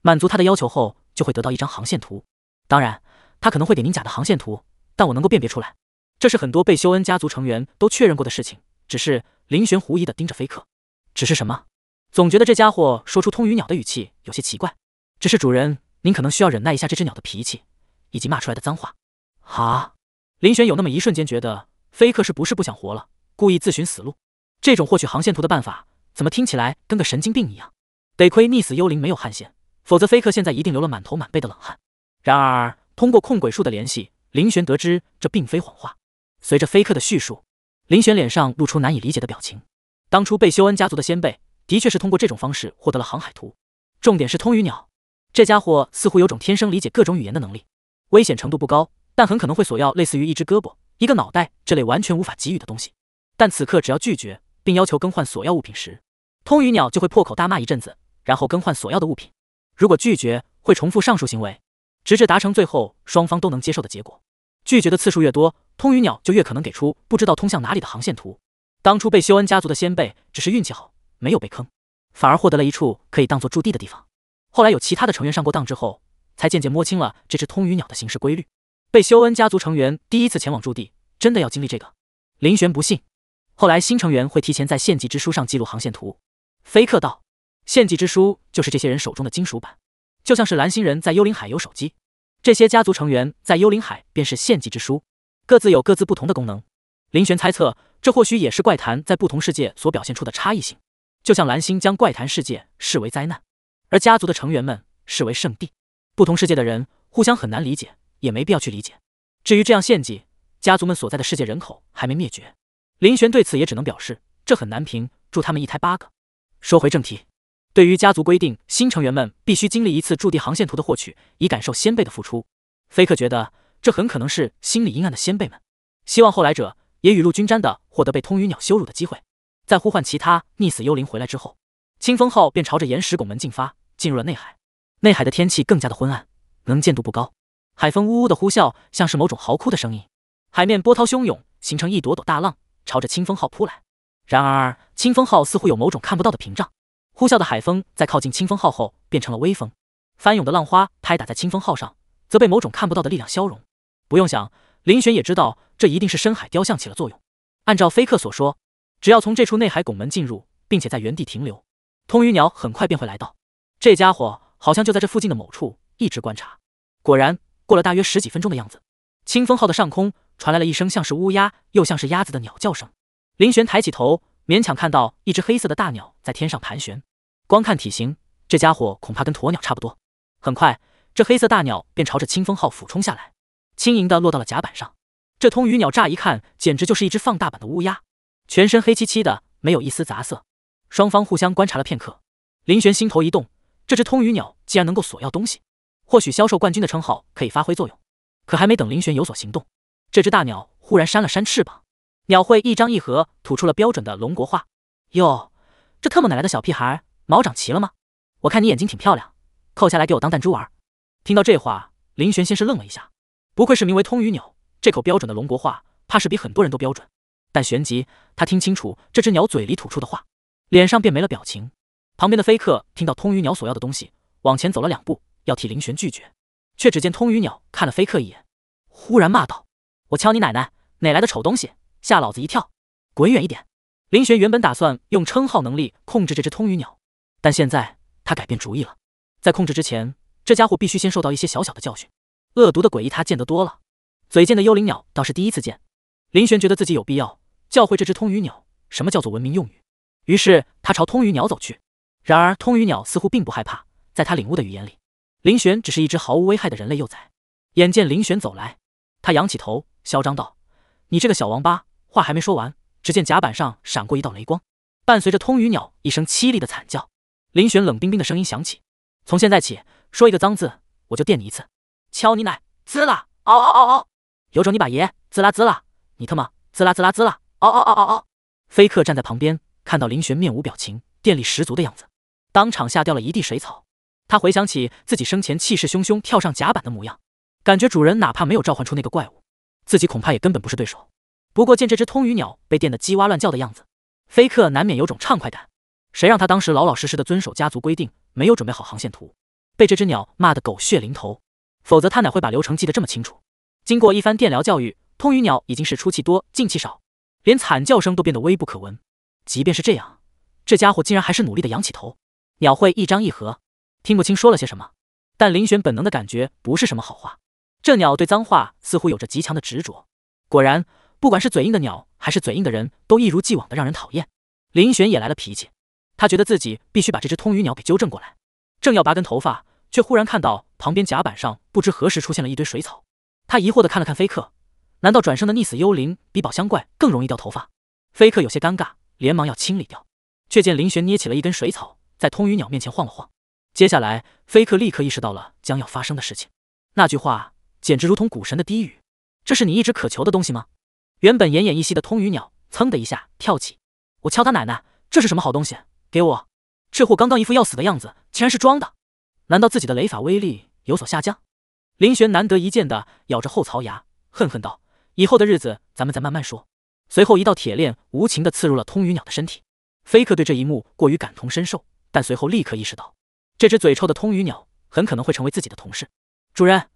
满足它的要求后，就会得到一张航线图。当然，它可能会给您假的航线图，但我能够辨别出来。这是很多贝修恩家族成员都确认过的事情。只是林玄狐疑的盯着菲克，只是什么？总觉得这家伙说出通鱼鸟的语气有些奇怪。只是主人，您可能需要忍耐一下这只鸟的脾气。以及骂出来的脏话。哈！林玄有那么一瞬间觉得，菲克是不是不想活了，故意自寻死路？这种获取航线图的办法，怎么听起来跟个神经病一样？得亏溺死幽灵没有汗腺，否则菲克现在一定流了满头满背的冷汗。然而，通过控鬼术的联系，林玄得知这并非谎话。随着菲克的叙述，林玄脸上露出难以理解的表情。当初贝修恩家族的先辈，的确是通过这种方式获得了航海图。重点是通语鸟，这家伙似乎有种天生理解各种语言的能力。危险程度不高，但很可能会索要类似于一只胳膊、一个脑袋这类完全无法给予的东西。但此刻只要拒绝并要求更换索要物品时，通鱼鸟就会破口大骂一阵子，然后更换索要的物品。如果拒绝，会重复上述行为，直至达成最后双方都能接受的结果。拒绝的次数越多，通鱼鸟就越可能给出不知道通向哪里的航线图。当初被修恩家族的先辈只是运气好，没有被坑，反而获得了一处可以当做驻地的地方。后来有其他的成员上过当之后。才渐渐摸清了这只通鱼鸟的行事规律。被修恩家族成员第一次前往驻地，真的要经历这个？林玄不信。后来新成员会提前在献祭之书上记录航线图。菲克道，献祭之书就是这些人手中的金属板，就像是蓝星人在幽灵海有手机，这些家族成员在幽灵海便是献祭之书，各自有各自不同的功能。林玄猜测，这或许也是怪谈在不同世界所表现出的差异性。就像蓝星将怪谈世界视为灾难，而家族的成员们视为圣地。不同世界的人互相很难理解，也没必要去理解。至于这样献祭，家族们所在的世界人口还没灭绝，林玄对此也只能表示这很难评。祝他们一胎八个。说回正题，对于家族规定新成员们必须经历一次驻地航线图的获取，以感受先辈的付出，菲克觉得这很可能是心理阴暗的先辈们希望后来者也雨露均沾的获得被通鱼鸟羞辱的机会。在呼唤其他溺死幽灵回来之后，清风号便朝着岩石拱门进发，进入了内海。内海的天气更加的昏暗，能见度不高。海风呜呜的呼啸，像是某种嚎哭的声音。海面波涛汹涌，形成一朵朵大浪，朝着清风号扑来。然而，清风号似乎有某种看不到的屏障。呼啸的海风在靠近清风号后变成了微风，翻涌的浪花拍打在清风号上，则被某种看不到的力量消融。不用想，林玄也知道这一定是深海雕像起了作用。按照飞客所说，只要从这处内海拱门进入，并且在原地停留，通鱼鸟很快便会来到。这家伙。好像就在这附近的某处一直观察。果然，过了大约十几分钟的样子，清风号的上空传来了一声像是乌鸦又像是鸭子的鸟叫声。林玄抬起头，勉强看到一只黑色的大鸟在天上盘旋。光看体型，这家伙恐怕跟鸵鸟差不多。很快，这黑色大鸟便朝着清风号俯冲下来，轻盈的落到了甲板上。这通鱼鸟乍一看简直就是一只放大版的乌鸦，全身黑漆漆的，没有一丝杂色。双方互相观察了片刻，林玄心头一动。这只通鱼鸟竟然能够索要东西，或许销售冠军的称号可以发挥作用。可还没等林玄有所行动，这只大鸟忽然扇了扇翅膀，鸟喙一张一合，吐出了标准的龙国话：“哟，这特么哪来的小屁孩，毛长齐了吗？我看你眼睛挺漂亮，扣下来给我当弹珠玩。”听到这话，林玄先是愣了一下，不愧是名为通鱼鸟，这口标准的龙国话，怕是比很多人都标准。但旋即，他听清楚这只鸟嘴里吐出的话，脸上便没了表情。旁边的飞客听到通鱼鸟所要的东西，往前走了两步，要替林玄拒绝，却只见通鱼鸟看了飞客一眼，忽然骂道：“我敲你奶奶，哪来的丑东西，吓老子一跳，滚远一点！”林玄原本打算用称号能力控制这只通鱼鸟，但现在他改变主意了。在控制之前，这家伙必须先受到一些小小的教训。恶毒的诡异他见得多了，嘴贱的幽灵鸟倒是第一次见。林玄觉得自己有必要教会这只通鱼鸟什么叫做文明用语，于是他朝通鱼鸟走去。然而，通鱼鸟似乎并不害怕，在它领悟的语言里，林玄只是一只毫无危害的人类幼崽。眼见林玄走来，他仰起头，嚣张道：“你这个小王八！”话还没说完，只见甲板上闪过一道雷光，伴随着通鱼鸟一声凄厉的惨叫，林玄冷冰冰的声音响起：“从现在起，说一个脏字，我就电你一次，敲你奶，滋啦，嗷嗷嗷嗷！有种你把爷，滋啦滋啦，你他妈滋啦滋啦滋啦，嗷嗷嗷嗷嗷！”飞客站在旁边，看到林玄面无表情、电力十足的样子。当场吓掉了一地水草，他回想起自己生前气势汹汹跳上甲板的模样，感觉主人哪怕没有召唤出那个怪物，自己恐怕也根本不是对手。不过见这只通鱼鸟被电得叽哇乱叫的样子，飞客难免有种畅快感。谁让他当时老老实实的遵守家族规定，没有准备好航线图，被这只鸟骂得狗血淋头，否则他哪会把流程记得这么清楚？经过一番电疗教育，通鱼鸟已经是出气多进气少，连惨叫声都变得微不可闻。即便是这样，这家伙竟然还是努力的仰起头。鸟喙一张一合，听不清说了些什么，但林玄本能的感觉不是什么好话。这鸟对脏话似乎有着极强的执着。果然，不管是嘴硬的鸟，还是嘴硬的人，都一如既往的让人讨厌。林玄也来了脾气，他觉得自己必须把这只通鱼鸟给纠正过来。正要拔根头发，却忽然看到旁边甲板上不知何时出现了一堆水草。他疑惑的看了看飞克，难道转生的溺死幽灵比宝箱怪更容易掉头发？飞克有些尴尬，连忙要清理掉，却见林玄捏起了一根水草。在通羽鸟面前晃了晃，接下来，菲克立刻意识到了将要发生的事情。那句话简直如同古神的低语：“这是你一直渴求的东西吗？”原本奄奄一息的通羽鸟，噌的一下跳起：“我敲他奶奶！这是什么好东西？给我！”这货刚刚一副要死的样子，竟然是装的？难道自己的雷法威力有所下降？林玄难得一见的咬着后槽牙，恨恨道：“以后的日子咱们再慢慢说。”随后，一道铁链无情的刺入了通羽鸟的身体。菲克对这一幕过于感同身受。但随后立刻意识到，这只嘴臭的通鱼鸟很可能会成为自己的同事。主人，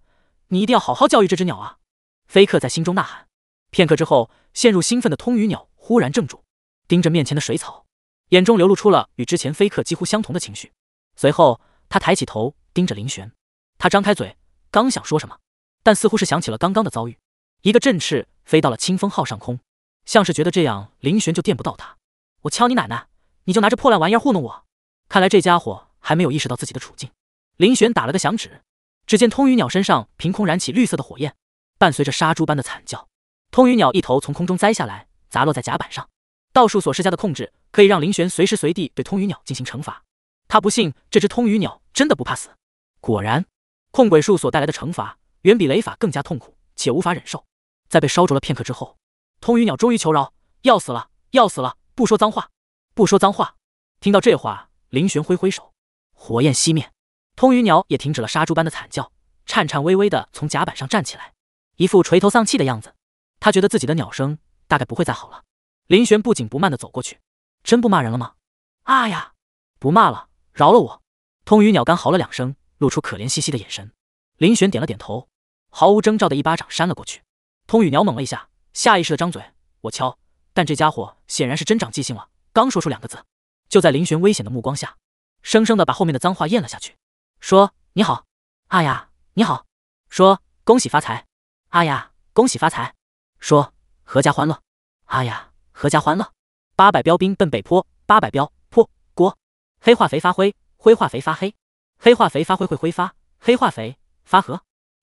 你一定要好好教育这只鸟啊！飞克在心中呐喊。片刻之后，陷入兴奋的通鱼鸟忽然怔住，盯着面前的水草，眼中流露出了与之前飞克几乎相同的情绪。随后，他抬起头盯着林玄，他张开嘴，刚想说什么，但似乎是想起了刚刚的遭遇，一个振翅飞到了清风号上空，像是觉得这样林玄就电不到他。我敲你奶奶，你就拿这破烂玩意糊弄我！看来这家伙还没有意识到自己的处境。林玄打了个响指，只见通鱼鸟身上凭空燃起绿色的火焰，伴随着杀猪般的惨叫，通鱼鸟一头从空中栽下来，砸落在甲板上。道术所施加的控制可以让林玄随时随地对通鱼鸟进行惩罚。他不信这只通鱼鸟真的不怕死。果然，控鬼术所带来的惩罚远比雷法更加痛苦且无法忍受。在被烧灼了片刻之后，通鱼鸟终于求饶：“要死了，要死了！不说脏话，不说脏话！”听到这话。林玄挥挥手，火焰熄灭，通鱼鸟也停止了杀猪般的惨叫，颤颤巍巍的从甲板上站起来，一副垂头丧气的样子。他觉得自己的鸟声大概不会再好了。林玄不紧不慢的走过去：“真不骂人了吗？”啊呀，不骂了，饶了我！通鱼鸟干嚎了两声，露出可怜兮兮的眼神。林玄点了点头，毫无征兆的一巴掌扇了过去。通鱼鸟猛了一下，下意识的张嘴：“我敲。”但这家伙显然是真长记性了，刚说出两个字。就在林玄危险的目光下，生生的把后面的脏话咽了下去，说：“你好，阿呀，你好。”说：“恭喜发财，阿呀，恭喜发财。”说：“阖家欢乐，阿呀，阖家欢乐。”八百标兵奔北坡，八百标坡锅。黑化肥发灰，灰化肥发黑，黑化肥发灰会挥发，黑化肥发黑。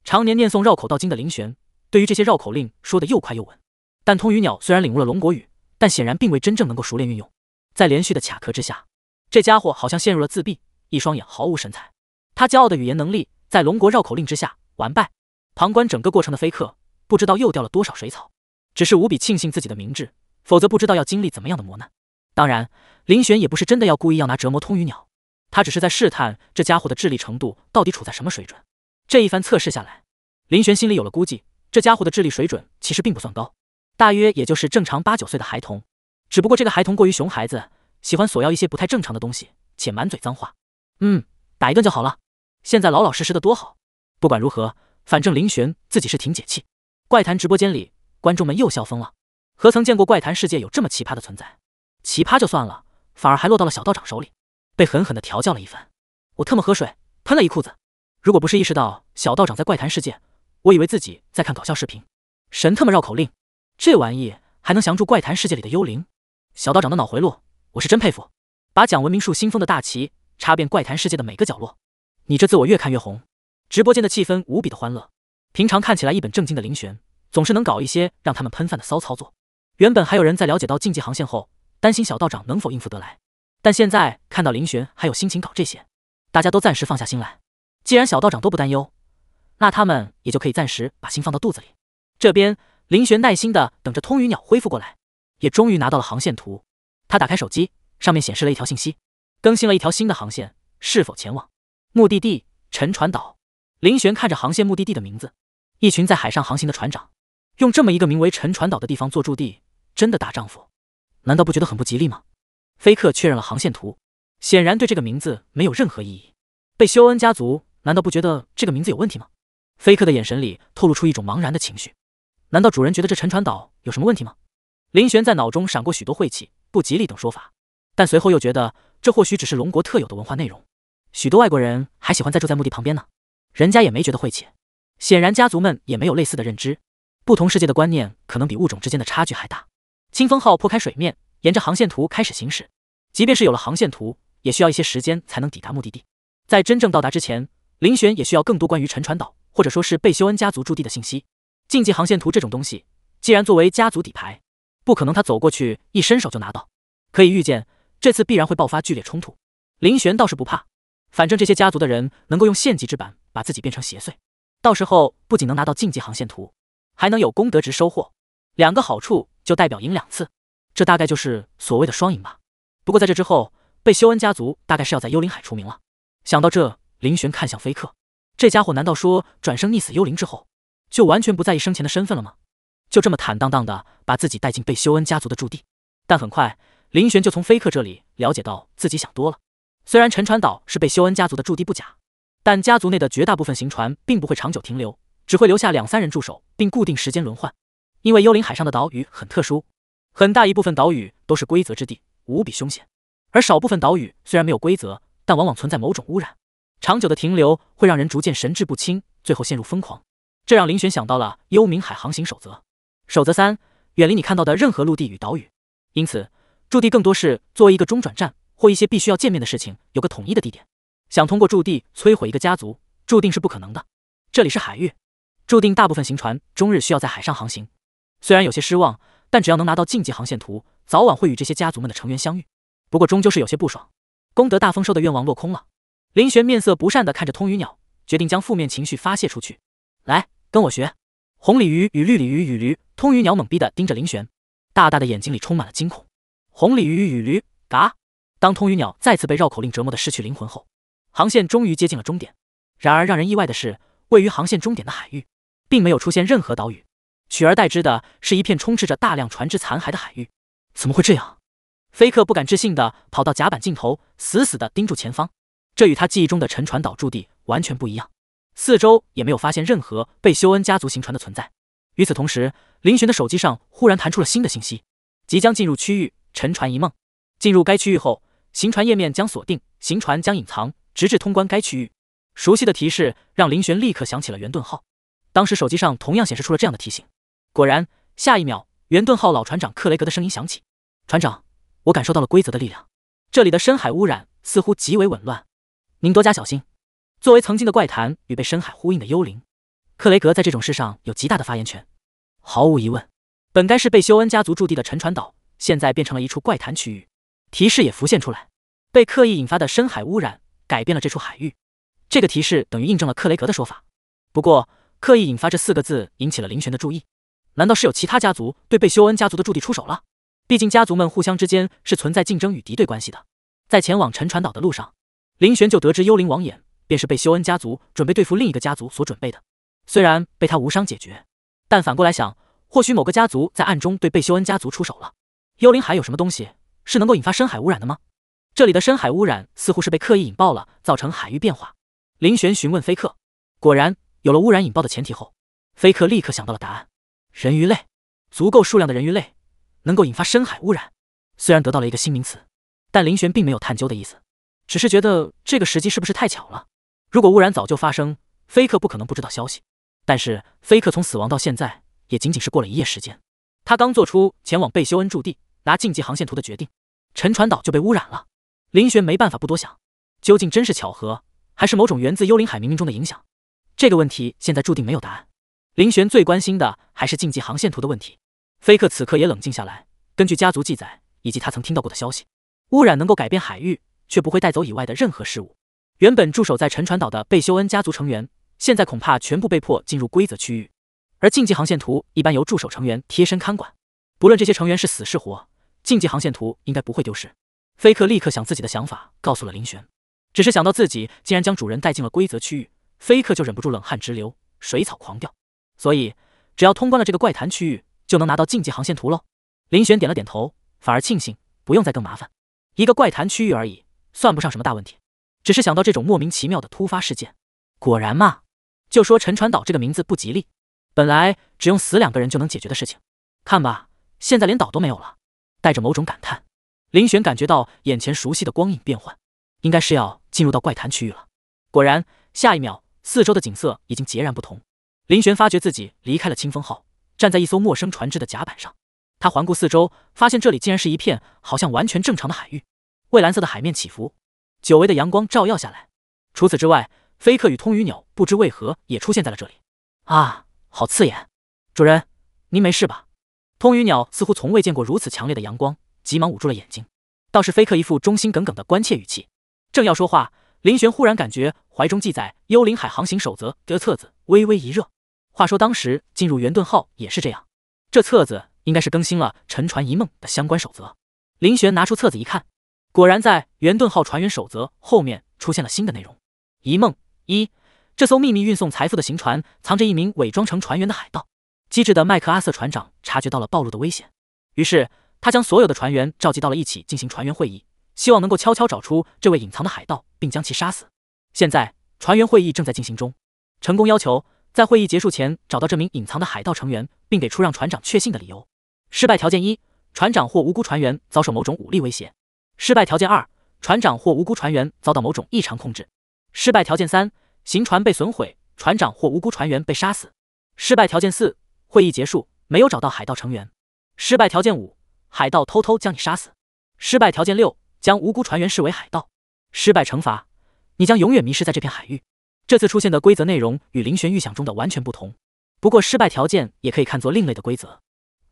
常年念诵绕口道经的林玄，对于这些绕口令说的又快又稳。但通鱼鸟虽然领悟了龙国语，但显然并未真正能够熟练运用。在连续的卡壳之下，这家伙好像陷入了自闭，一双眼毫无神采。他骄傲的语言能力，在龙国绕口令之下完败。旁观整个过程的飞客，不知道又掉了多少水草，只是无比庆幸自己的明智，否则不知道要经历怎么样的磨难。当然，林玄也不是真的要故意要拿折磨通鱼鸟，他只是在试探这家伙的智力程度到底处在什么水准。这一番测试下来，林玄心里有了估计，这家伙的智力水准其实并不算高，大约也就是正常八九岁的孩童。只不过这个孩童过于熊孩子，喜欢索要一些不太正常的东西，且满嘴脏话。嗯，打一顿就好了。现在老老实实的多好。不管如何，反正林玄自己是挺解气。怪谈直播间里，观众们又笑疯了。何曾见过怪谈世界有这么奇葩的存在？奇葩就算了，反而还落到了小道长手里，被狠狠的调教了一番。我特么喝水喷了一裤子。如果不是意识到小道长在怪谈世界，我以为自己在看搞笑视频。神特么绕口令，这玩意还能降住怪谈世界里的幽灵？小道长的脑回路，我是真佩服，把讲文明树新风的大旗插遍怪谈世界的每个角落。你这字我越看越红，直播间的气氛无比的欢乐。平常看起来一本正经的林玄，总是能搞一些让他们喷饭的骚操作。原本还有人在了解到竞技航线后，担心小道长能否应付得来，但现在看到林玄还有心情搞这些，大家都暂时放下心来。既然小道长都不担忧，那他们也就可以暂时把心放到肚子里。这边林玄耐心的等着通羽鸟恢复过来。也终于拿到了航线图，他打开手机，上面显示了一条信息，更新了一条新的航线，是否前往目的地沉船岛？林玄看着航线目的地的名字，一群在海上航行的船长，用这么一个名为沉船岛的地方做驻地，真的大丈夫？难道不觉得很不吉利吗？菲克确认了航线图，显然对这个名字没有任何意义。被修恩家族难道不觉得这个名字有问题吗？菲克的眼神里透露出一种茫然的情绪。难道主人觉得这沉船岛有什么问题吗？林玄在脑中闪过许多晦气、不吉利等说法，但随后又觉得这或许只是龙国特有的文化内容。许多外国人还喜欢在住在墓地旁边呢，人家也没觉得晦气。显然，家族们也没有类似的认知。不同世界的观念可能比物种之间的差距还大。清风号破开水面，沿着航线图开始行驶。即便是有了航线图，也需要一些时间才能抵达目的地。在真正到达之前，林玄也需要更多关于沉船岛，或者说是贝修恩家族驻地的信息。禁忌航线图这种东西，既然作为家族底牌。不可能，他走过去一伸手就拿到。可以预见，这次必然会爆发剧烈冲突。林玄倒是不怕，反正这些家族的人能够用献祭之板把自己变成邪祟，到时候不仅能拿到禁忌航线图，还能有功德值收获，两个好处就代表赢两次，这大概就是所谓的双赢吧。不过在这之后，贝修恩家族大概是要在幽灵海除名了。想到这，林玄看向菲克，这家伙难道说转生溺死幽灵之后，就完全不在意生前的身份了吗？就这么坦荡荡的把自己带进贝修恩家族的驻地，但很快林玄就从飞客这里了解到自己想多了。虽然沉船岛是贝修恩家族的驻地不假，但家族内的绝大部分行船并不会长久停留，只会留下两三人驻守，并固定时间轮换。因为幽灵海上的岛屿很特殊，很大一部分岛屿都是规则之地，无比凶险；而少部分岛屿虽然没有规则，但往往存在某种污染，长久的停留会让人逐渐神志不清，最后陷入疯狂。这让林玄想到了幽冥海航行守则。守则三，远离你看到的任何陆地与岛屿，因此驻地更多是作为一个中转站或一些必须要见面的事情，有个统一的地点。想通过驻地摧毁一个家族，注定是不可能的。这里是海域，注定大部分行船终日需要在海上航行。虽然有些失望，但只要能拿到晋级航线图，早晚会与这些家族们的成员相遇。不过终究是有些不爽，功德大丰收的愿望落空了。林玄面色不善的看着通鱼鸟，决定将负面情绪发泄出去。来，跟我学，红鲤鱼与绿鲤鱼与驴。通鱼鸟懵逼的盯着林玄，大大的眼睛里充满了惊恐。红鲤鱼与驴，嘎！当通鱼鸟再次被绕口令折磨的失去灵魂后，航线终于接近了终点。然而让人意外的是，位于航线终点的海域，并没有出现任何岛屿，取而代之的是一片充斥着大量船只残骸的海域。怎么会这样？飞克不敢置信的跑到甲板尽头，死死的盯住前方。这与他记忆中的沉船岛驻地完全不一样。四周也没有发现任何被修恩家族行船的存在。与此同时，林玄的手机上忽然弹出了新的信息：即将进入区域“沉船一梦”。进入该区域后，行船页面将锁定，行船将隐藏，直至通关该区域。熟悉的提示让林玄立刻想起了圆盾号。当时手机上同样显示出了这样的提醒。果然，下一秒，圆盾号老船长克雷格的声音响起：“船长，我感受到了规则的力量。这里的深海污染似乎极为紊乱，您多加小心。”作为曾经的怪谈与被深海呼应的幽灵。克雷格在这种事上有极大的发言权，毫无疑问，本该是贝修恩家族驻地的沉船岛，现在变成了一处怪谈区域。提示也浮现出来，被刻意引发的深海污染改变了这处海域。这个提示等于印证了克雷格的说法。不过，刻意引发这四个字引起了林玄的注意，难道是有其他家族对贝修恩家族的驻地出手了？毕竟家族们互相之间是存在竞争与敌对关系的。在前往沉船岛的路上，林玄就得知幽灵王眼便是贝修恩家族准备对付另一个家族所准备的。虽然被他无伤解决，但反过来想，或许某个家族在暗中对贝修恩家族出手了。幽灵海有什么东西是能够引发深海污染的吗？这里的深海污染似乎是被刻意引爆了，造成海域变化。林玄询问菲克，果然有了污染引爆的前提后，菲克立刻想到了答案：人鱼类，足够数量的人鱼类能够引发深海污染。虽然得到了一个新名词，但林玄并没有探究的意思，只是觉得这个时机是不是太巧了？如果污染早就发生，菲克不可能不知道消息。但是菲克从死亡到现在也仅仅是过了一夜时间，他刚做出前往贝修恩驻地拿禁忌航线图的决定，沉船岛就被污染了。林玄没办法不多想，究竟真是巧合，还是某种源自幽灵海冥冥中的影响？这个问题现在注定没有答案。林玄最关心的还是禁忌航线图的问题。菲克此刻也冷静下来，根据家族记载以及他曾听到过的消息，污染能够改变海域，却不会带走以外的任何事物。原本驻守在沉船岛的贝修恩家族成员。现在恐怕全部被迫进入规则区域，而竞技航线图一般由助手成员贴身看管，不论这些成员是死是活，竞技航线图应该不会丢失。飞客立刻想自己的想法告诉了林玄，只是想到自己竟然将主人带进了规则区域，飞客就忍不住冷汗直流，水草狂掉。所以只要通关了这个怪谈区域，就能拿到竞技航线图喽。林玄点了点头，反而庆幸不用再更麻烦，一个怪谈区域而已，算不上什么大问题。只是想到这种莫名其妙的突发事件，果然嘛。就说“沉船岛”这个名字不吉利，本来只用死两个人就能解决的事情，看吧，现在连岛都没有了。带着某种感叹，林玄感觉到眼前熟悉的光影变幻，应该是要进入到怪谈区域了。果然，下一秒，四周的景色已经截然不同。林玄发觉自己离开了清风号，站在一艘陌生船只的甲板上。他环顾四周，发现这里竟然是一片好像完全正常的海域，蔚蓝色的海面起伏，久违的阳光照耀下来。除此之外。飞客与通羽鸟不知为何也出现在了这里，啊，好刺眼！主人，您没事吧？通羽鸟似乎从未见过如此强烈的阳光，急忙捂住了眼睛。倒是飞客一副忠心耿耿的关切语气，正要说话，林玄忽然感觉怀中记载《幽灵海航行守则》的册子微微一热。话说当时进入圆盾号也是这样，这册子应该是更新了《沉船一梦》的相关守则。林玄拿出册子一看，果然在《圆盾号船员守则》后面出现了新的内容，《一梦》。一，这艘秘密运送财富的行船藏着一名伪装成船员的海盗。机智的麦克阿瑟船长察觉到了暴露的危险，于是他将所有的船员召集到了一起进行船员会议，希望能够悄悄找出这位隐藏的海盗，并将其杀死。现在，船员会议正在进行中。成功要求在会议结束前找到这名隐藏的海盗成员，并给出让船长确信的理由。失败条件一：船长或无辜船员遭受某种武力威胁。失败条件二：船长或无辜船员遭到某种异常控制。失败条件三。行船被损毁，船长或无辜船员被杀死。失败条件四：会议结束没有找到海盗成员。失败条件五：海盗偷偷将你杀死。失败条件六：将无辜船员视为海盗。失败惩罚：你将永远迷失在这片海域。这次出现的规则内容与林玄预想中的完全不同，不过失败条件也可以看作另类的规则，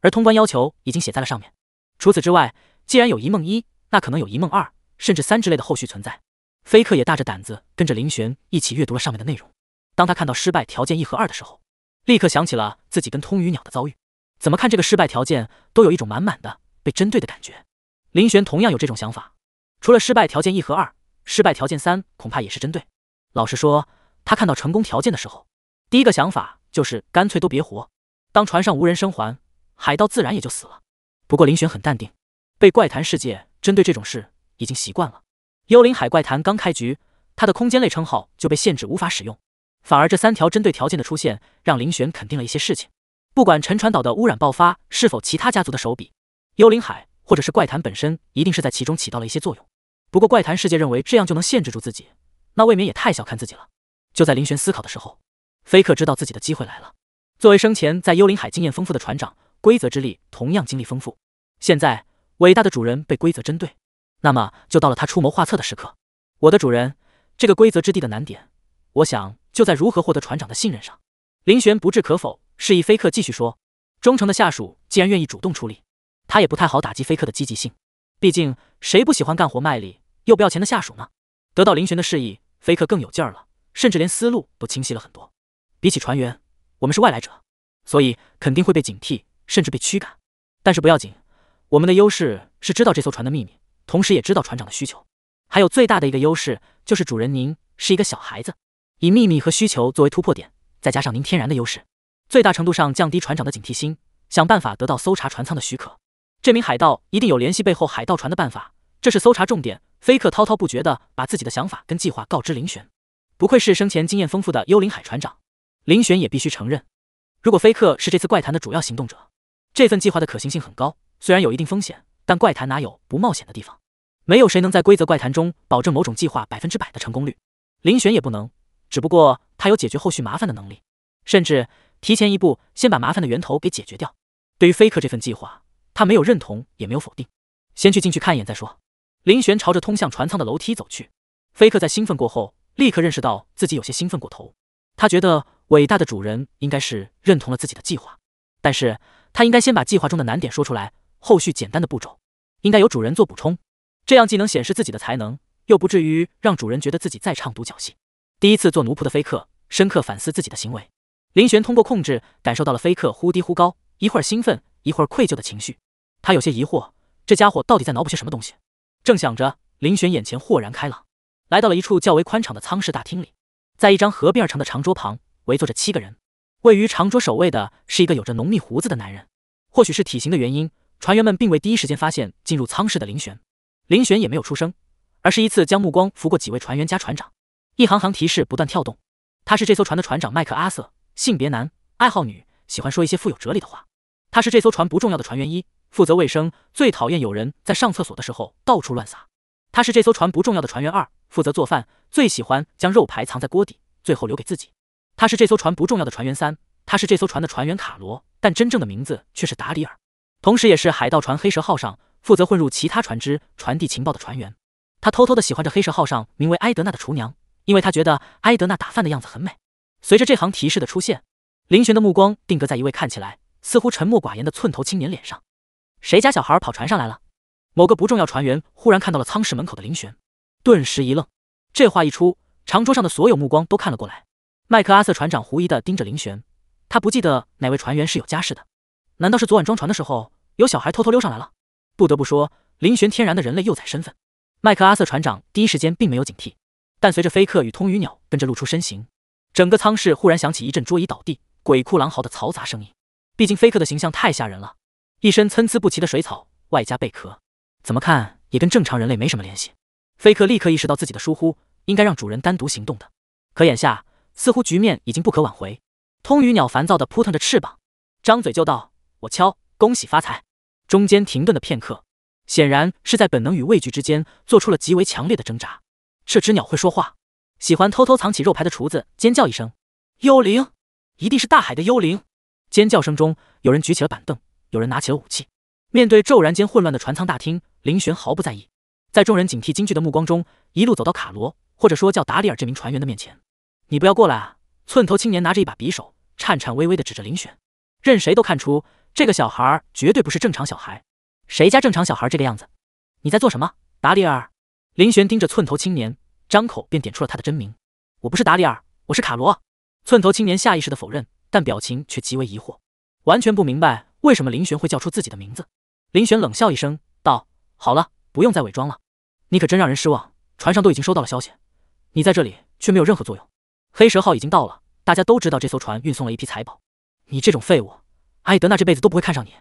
而通关要求已经写在了上面。除此之外，既然有一梦一，那可能有一梦二，甚至三之类的后续存在。飞克也大着胆子跟着林玄一起阅读了上面的内容。当他看到失败条件一和二的时候，立刻想起了自己跟通鱼鸟的遭遇。怎么看这个失败条件，都有一种满满的被针对的感觉。林玄同样有这种想法。除了失败条件一和二，失败条件三恐怕也是针对。老实说，他看到成功条件的时候，第一个想法就是干脆都别活。当船上无人生还，海盗自然也就死了。不过林玄很淡定，被怪谈世界针对这种事已经习惯了。幽灵海怪谈刚开局，他的空间类称号就被限制无法使用。反而这三条针对条件的出现，让林玄肯定了一些事情。不管沉船岛的污染爆发是否其他家族的手笔，幽灵海或者是怪谈本身，一定是在其中起到了一些作用。不过怪谈世界认为这样就能限制住自己，那未免也太小看自己了。就在林玄思考的时候，菲克知道自己的机会来了。作为生前在幽灵海经验丰富的船长，规则之力同样经历丰富。现在伟大的主人被规则针对。那么就到了他出谋划策的时刻，我的主人，这个规则之地的难点，我想就在如何获得船长的信任上。林玄不置可否，示意菲克继续说。忠诚的下属既然愿意主动出力，他也不太好打击菲克的积极性。毕竟谁不喜欢干活卖力又不要钱的下属呢？得到林玄的示意，菲克更有劲儿了，甚至连思路都清晰了很多。比起船员，我们是外来者，所以肯定会被警惕，甚至被驱赶。但是不要紧，我们的优势是知道这艘船的秘密。同时，也知道船长的需求，还有最大的一个优势就是主人您是一个小孩子，以秘密和需求作为突破点，再加上您天然的优势，最大程度上降低船长的警惕心，想办法得到搜查船舱的许可。这名海盗一定有联系背后海盗船的办法，这是搜查重点。菲克滔滔不绝的把自己的想法跟计划告知林玄，不愧是生前经验丰富的幽灵海船长，林玄也必须承认，如果菲克是这次怪谈的主要行动者，这份计划的可行性很高，虽然有一定风险。但怪谈哪有不冒险的地方？没有谁能在规则怪谈中保证某种计划百分之百的成功率。林玄也不能，只不过他有解决后续麻烦的能力，甚至提前一步先把麻烦的源头给解决掉。对于菲克这份计划，他没有认同也没有否定，先去进去看一眼再说。林玄朝着通向船舱的楼梯走去。菲克在兴奋过后，立刻认识到自己有些兴奋过头。他觉得伟大的主人应该是认同了自己的计划，但是他应该先把计划中的难点说出来，后续简单的步骤。应该由主人做补充，这样既能显示自己的才能，又不至于让主人觉得自己在唱独角戏。第一次做奴仆的菲克深刻反思自己的行为。林玄通过控制感受到了菲克忽低忽高，一会儿兴奋，一会儿愧疚的情绪。他有些疑惑，这家伙到底在脑补些什么东西？正想着，林玄眼前豁然开朗，来到了一处较为宽敞的舱室大厅里。在一张合并而成的长桌旁，围坐着七个人。位于长桌首位的是一个有着浓密胡子的男人，或许是体型的原因。船员们并未第一时间发现进入舱室的林玄，林玄也没有出声，而是一次将目光拂过几位船员加船长，一行行提示不断跳动。他是这艘船的船长麦克阿瑟，性别男，爱好女，喜欢说一些富有哲理的话。他是这艘船不重要的船员一，负责卫生，最讨厌有人在上厕所的时候到处乱撒。他是这艘船不重要的船员二，负责做饭，最喜欢将肉排藏在锅底，最后留给自己。他是这艘船不重要的船员三。他是这艘船的船员卡罗，但真正的名字却是达里尔。同时，也是海盗船“黑蛇号”上负责混入其他船只传递情报的船员。他偷偷的喜欢着“黑蛇号”上名为埃德娜的厨娘，因为他觉得埃德娜打饭的样子很美。随着这行提示的出现，林玄的目光定格在一位看起来似乎沉默寡言的寸头青年脸上。谁家小孩跑船上来了？某个不重要船员忽然看到了舱室门口的林玄，顿时一愣。这话一出，长桌上的所有目光都看了过来。麦克阿瑟船长狐疑的盯着林玄，他不记得哪位船员是有家室的，难道是昨晚装船的时候？有小孩偷偷溜上来了。不得不说，林玄天然的人类幼崽身份，麦克阿瑟船长第一时间并没有警惕。但随着菲克与通鱼鸟跟着露出身形，整个舱室忽然响起一阵桌椅倒地、鬼哭狼嚎的嘈杂声音。毕竟菲克的形象太吓人了，一身参差不齐的水草外加贝壳，怎么看也跟正常人类没什么联系。菲克立刻意识到自己的疏忽，应该让主人单独行动的。可眼下似乎局面已经不可挽回。通鱼鸟烦躁的扑腾着翅膀，张嘴就道：“我敲，恭喜发财。”中间停顿的片刻，显然是在本能与畏惧之间做出了极为强烈的挣扎。这只鸟会说话，喜欢偷偷藏起肉排的厨子尖叫一声：“幽灵！一定是大海的幽灵！”尖叫声中，有人举起了板凳，有人拿起了武器。面对骤然间混乱的船舱大厅，林玄毫不在意，在众人警惕惊惧的目光中，一路走到卡罗，或者说叫达里尔这名船员的面前。“你不要过来啊！”寸头青年拿着一把匕首，颤颤巍巍地指着林玄。任谁都看出。这个小孩绝对不是正常小孩，谁家正常小孩这个样子？你在做什么，达里尔？林玄盯着寸头青年，张口便点出了他的真名。我不是达里尔，我是卡罗。寸头青年下意识的否认，但表情却极为疑惑，完全不明白为什么林玄会叫出自己的名字。林玄冷笑一声道：“好了，不用再伪装了，你可真让人失望。船上都已经收到了消息，你在这里却没有任何作用。黑蛇号已经到了，大家都知道这艘船运送了一批财宝，你这种废物。”埃德娜这辈子都不会看上你。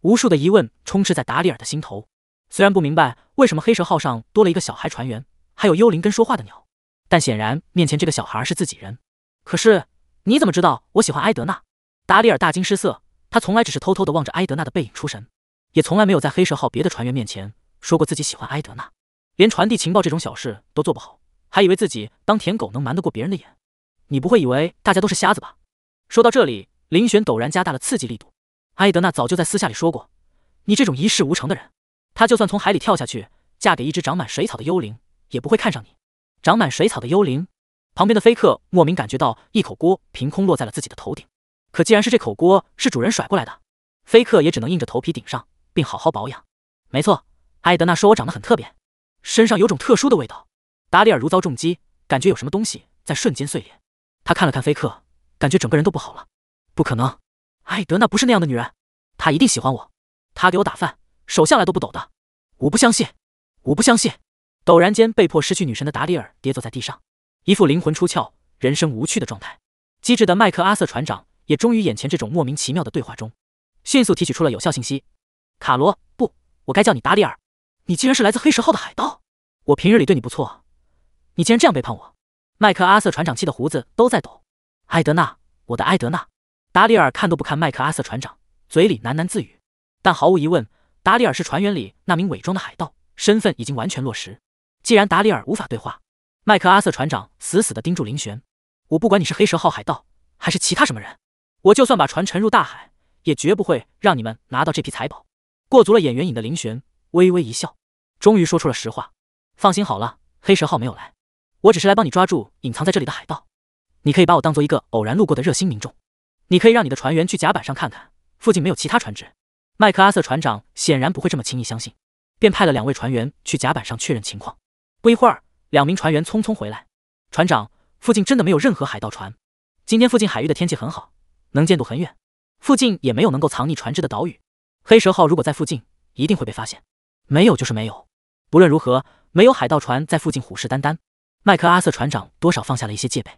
无数的疑问充斥在达里尔的心头。虽然不明白为什么黑蛇号上多了一个小孩船员，还有幽灵跟说话的鸟，但显然面前这个小孩是自己人。可是你怎么知道我喜欢埃德娜？达里尔大惊失色。他从来只是偷偷的望着埃德娜的背影出神，也从来没有在黑蛇号别的船员面前说过自己喜欢埃德娜。连传递情报这种小事都做不好，还以为自己当舔狗能瞒得过别人的眼？你不会以为大家都是瞎子吧？说到这里，林玄陡然加大了刺激力度。埃德娜早就在私下里说过，你这种一事无成的人，她就算从海里跳下去，嫁给一只长满水草的幽灵，也不会看上你。长满水草的幽灵，旁边的菲克莫名感觉到一口锅凭空落在了自己的头顶。可既然是这口锅是主人甩过来的，菲克也只能硬着头皮顶上，并好好保养。没错，埃德娜说我长得很特别，身上有种特殊的味道。达里尔如遭重击，感觉有什么东西在瞬间碎裂。他看了看菲克，感觉整个人都不好了。不可能。艾德娜不是那样的女人，她一定喜欢我。她给我打饭，手向来都不抖的。我不相信，我不相信。陡然间被迫失去女神的达里尔跌坐在地上，一副灵魂出窍、人生无趣的状态。机智的麦克阿瑟船长也终于眼前这种莫名其妙的对话中，迅速提取出了有效信息。卡罗，不，我该叫你达里尔。你竟然是来自黑石号的海盗！我平日里对你不错，你竟然这样背叛我！麦克阿瑟船长气的胡子都在抖。艾德娜，我的艾德娜，达里尔看都不看麦克阿瑟船长，嘴里喃喃自语。但毫无疑问，达里尔是船员里那名伪装的海盗，身份已经完全落实。既然达里尔无法对话，麦克阿瑟船长死死地盯住林玄。我不管你是黑蛇号海盗还是其他什么人，我就算把船沉入大海，也绝不会让你们拿到这批财宝。过足了演员瘾的林玄微微一笑，终于说出了实话。放心好了，黑蛇号没有来，我只是来帮你抓住隐藏在这里的海盗。你可以把我当做一个偶然路过的热心民众。你可以让你的船员去甲板上看看，附近没有其他船只。麦克阿瑟船长显然不会这么轻易相信，便派了两位船员去甲板上确认情况。不一会儿，两名船员匆匆回来，船长，附近真的没有任何海盗船。今天附近海域的天气很好，能见度很远，附近也没有能够藏匿船只的岛屿。黑蛇号如果在附近，一定会被发现。没有就是没有，不论如何，没有海盗船在附近虎视眈眈，麦克阿瑟船长多少放下了一些戒备。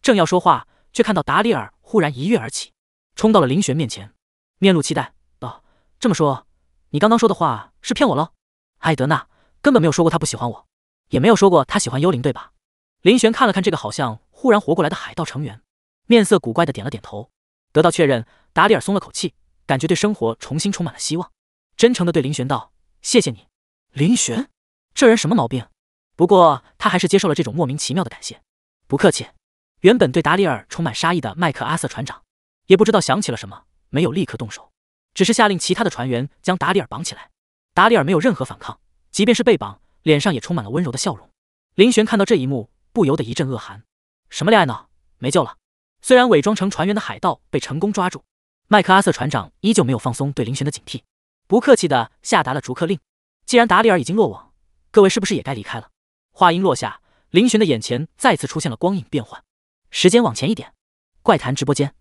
正要说话，却看到达里尔。忽然一跃而起，冲到了林玄面前，面露期待道：“这么说，你刚刚说的话是骗我喽？艾德娜根本没有说过她不喜欢我，也没有说过她喜欢幽灵，对吧？”林玄看了看这个好像忽然活过来的海盗成员，面色古怪的点了点头。得到确认，达里尔松了口气，感觉对生活重新充满了希望，真诚的对林玄道：“谢谢你。”林玄，这人什么毛病？不过他还是接受了这种莫名其妙的感谢，不客气。原本对达里尔充满杀意的麦克阿瑟船长，也不知道想起了什么，没有立刻动手，只是下令其他的船员将达里尔绑起来。达里尔没有任何反抗，即便是被绑，脸上也充满了温柔的笑容。林玄看到这一幕，不由得一阵恶寒：什么恋爱脑，没救了。虽然伪装成船员的海盗被成功抓住，麦克阿瑟船长依旧没有放松对林玄的警惕，不客气的下达了逐客令。既然达里尔已经落网，各位是不是也该离开了？话音落下，林玄的眼前再次出现了光影变幻。时间往前一点，怪谈直播间，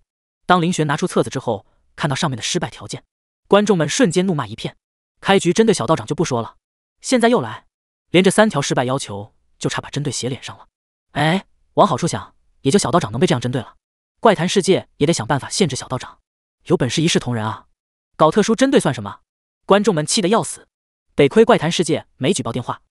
当林玄拿出册子之后，看到上面的失败条件，观众们瞬间怒骂一片。开局针对小道长就不说了，现在又来，连着三条失败要求，就差把针对写脸上了。哎，往好处想，也就小道长能被这样针对了。怪谈世界也得想办法限制小道长，有本事一视同仁啊！搞特殊针对算什么？观众们气得要死，得亏怪谈世界没举报电话，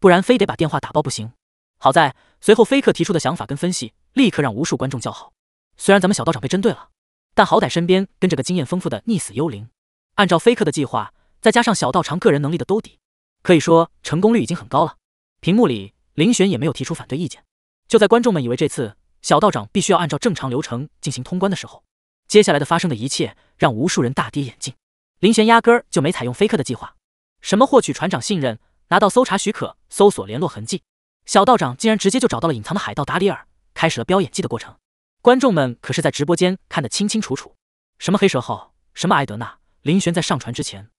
不然非得把电话打爆不行。好在随后飞客提出的想法跟分析。立刻让无数观众叫好。虽然咱们小道长被针对了，但好歹身边跟着个经验丰富的溺死幽灵。按照飞客的计划，再加上小道长个人能力的兜底，可以说成功率已经很高了。屏幕里林玄也没有提出反对意见。就在观众们以为这次小道长必须要按照正常流程进行通关的时候，接下来的发生的一切让无数人大跌眼镜。林玄压根儿就没采用飞客的计划，什么获取船长信任、拿到搜查许可、搜索联络痕迹，小道长竟然直接就找到了隐藏的海盗达里尔。开始了飙演技的过程，观众们可是在直播间看得清清楚楚。什么黑蛇号，什么埃德娜，林玄在上传之前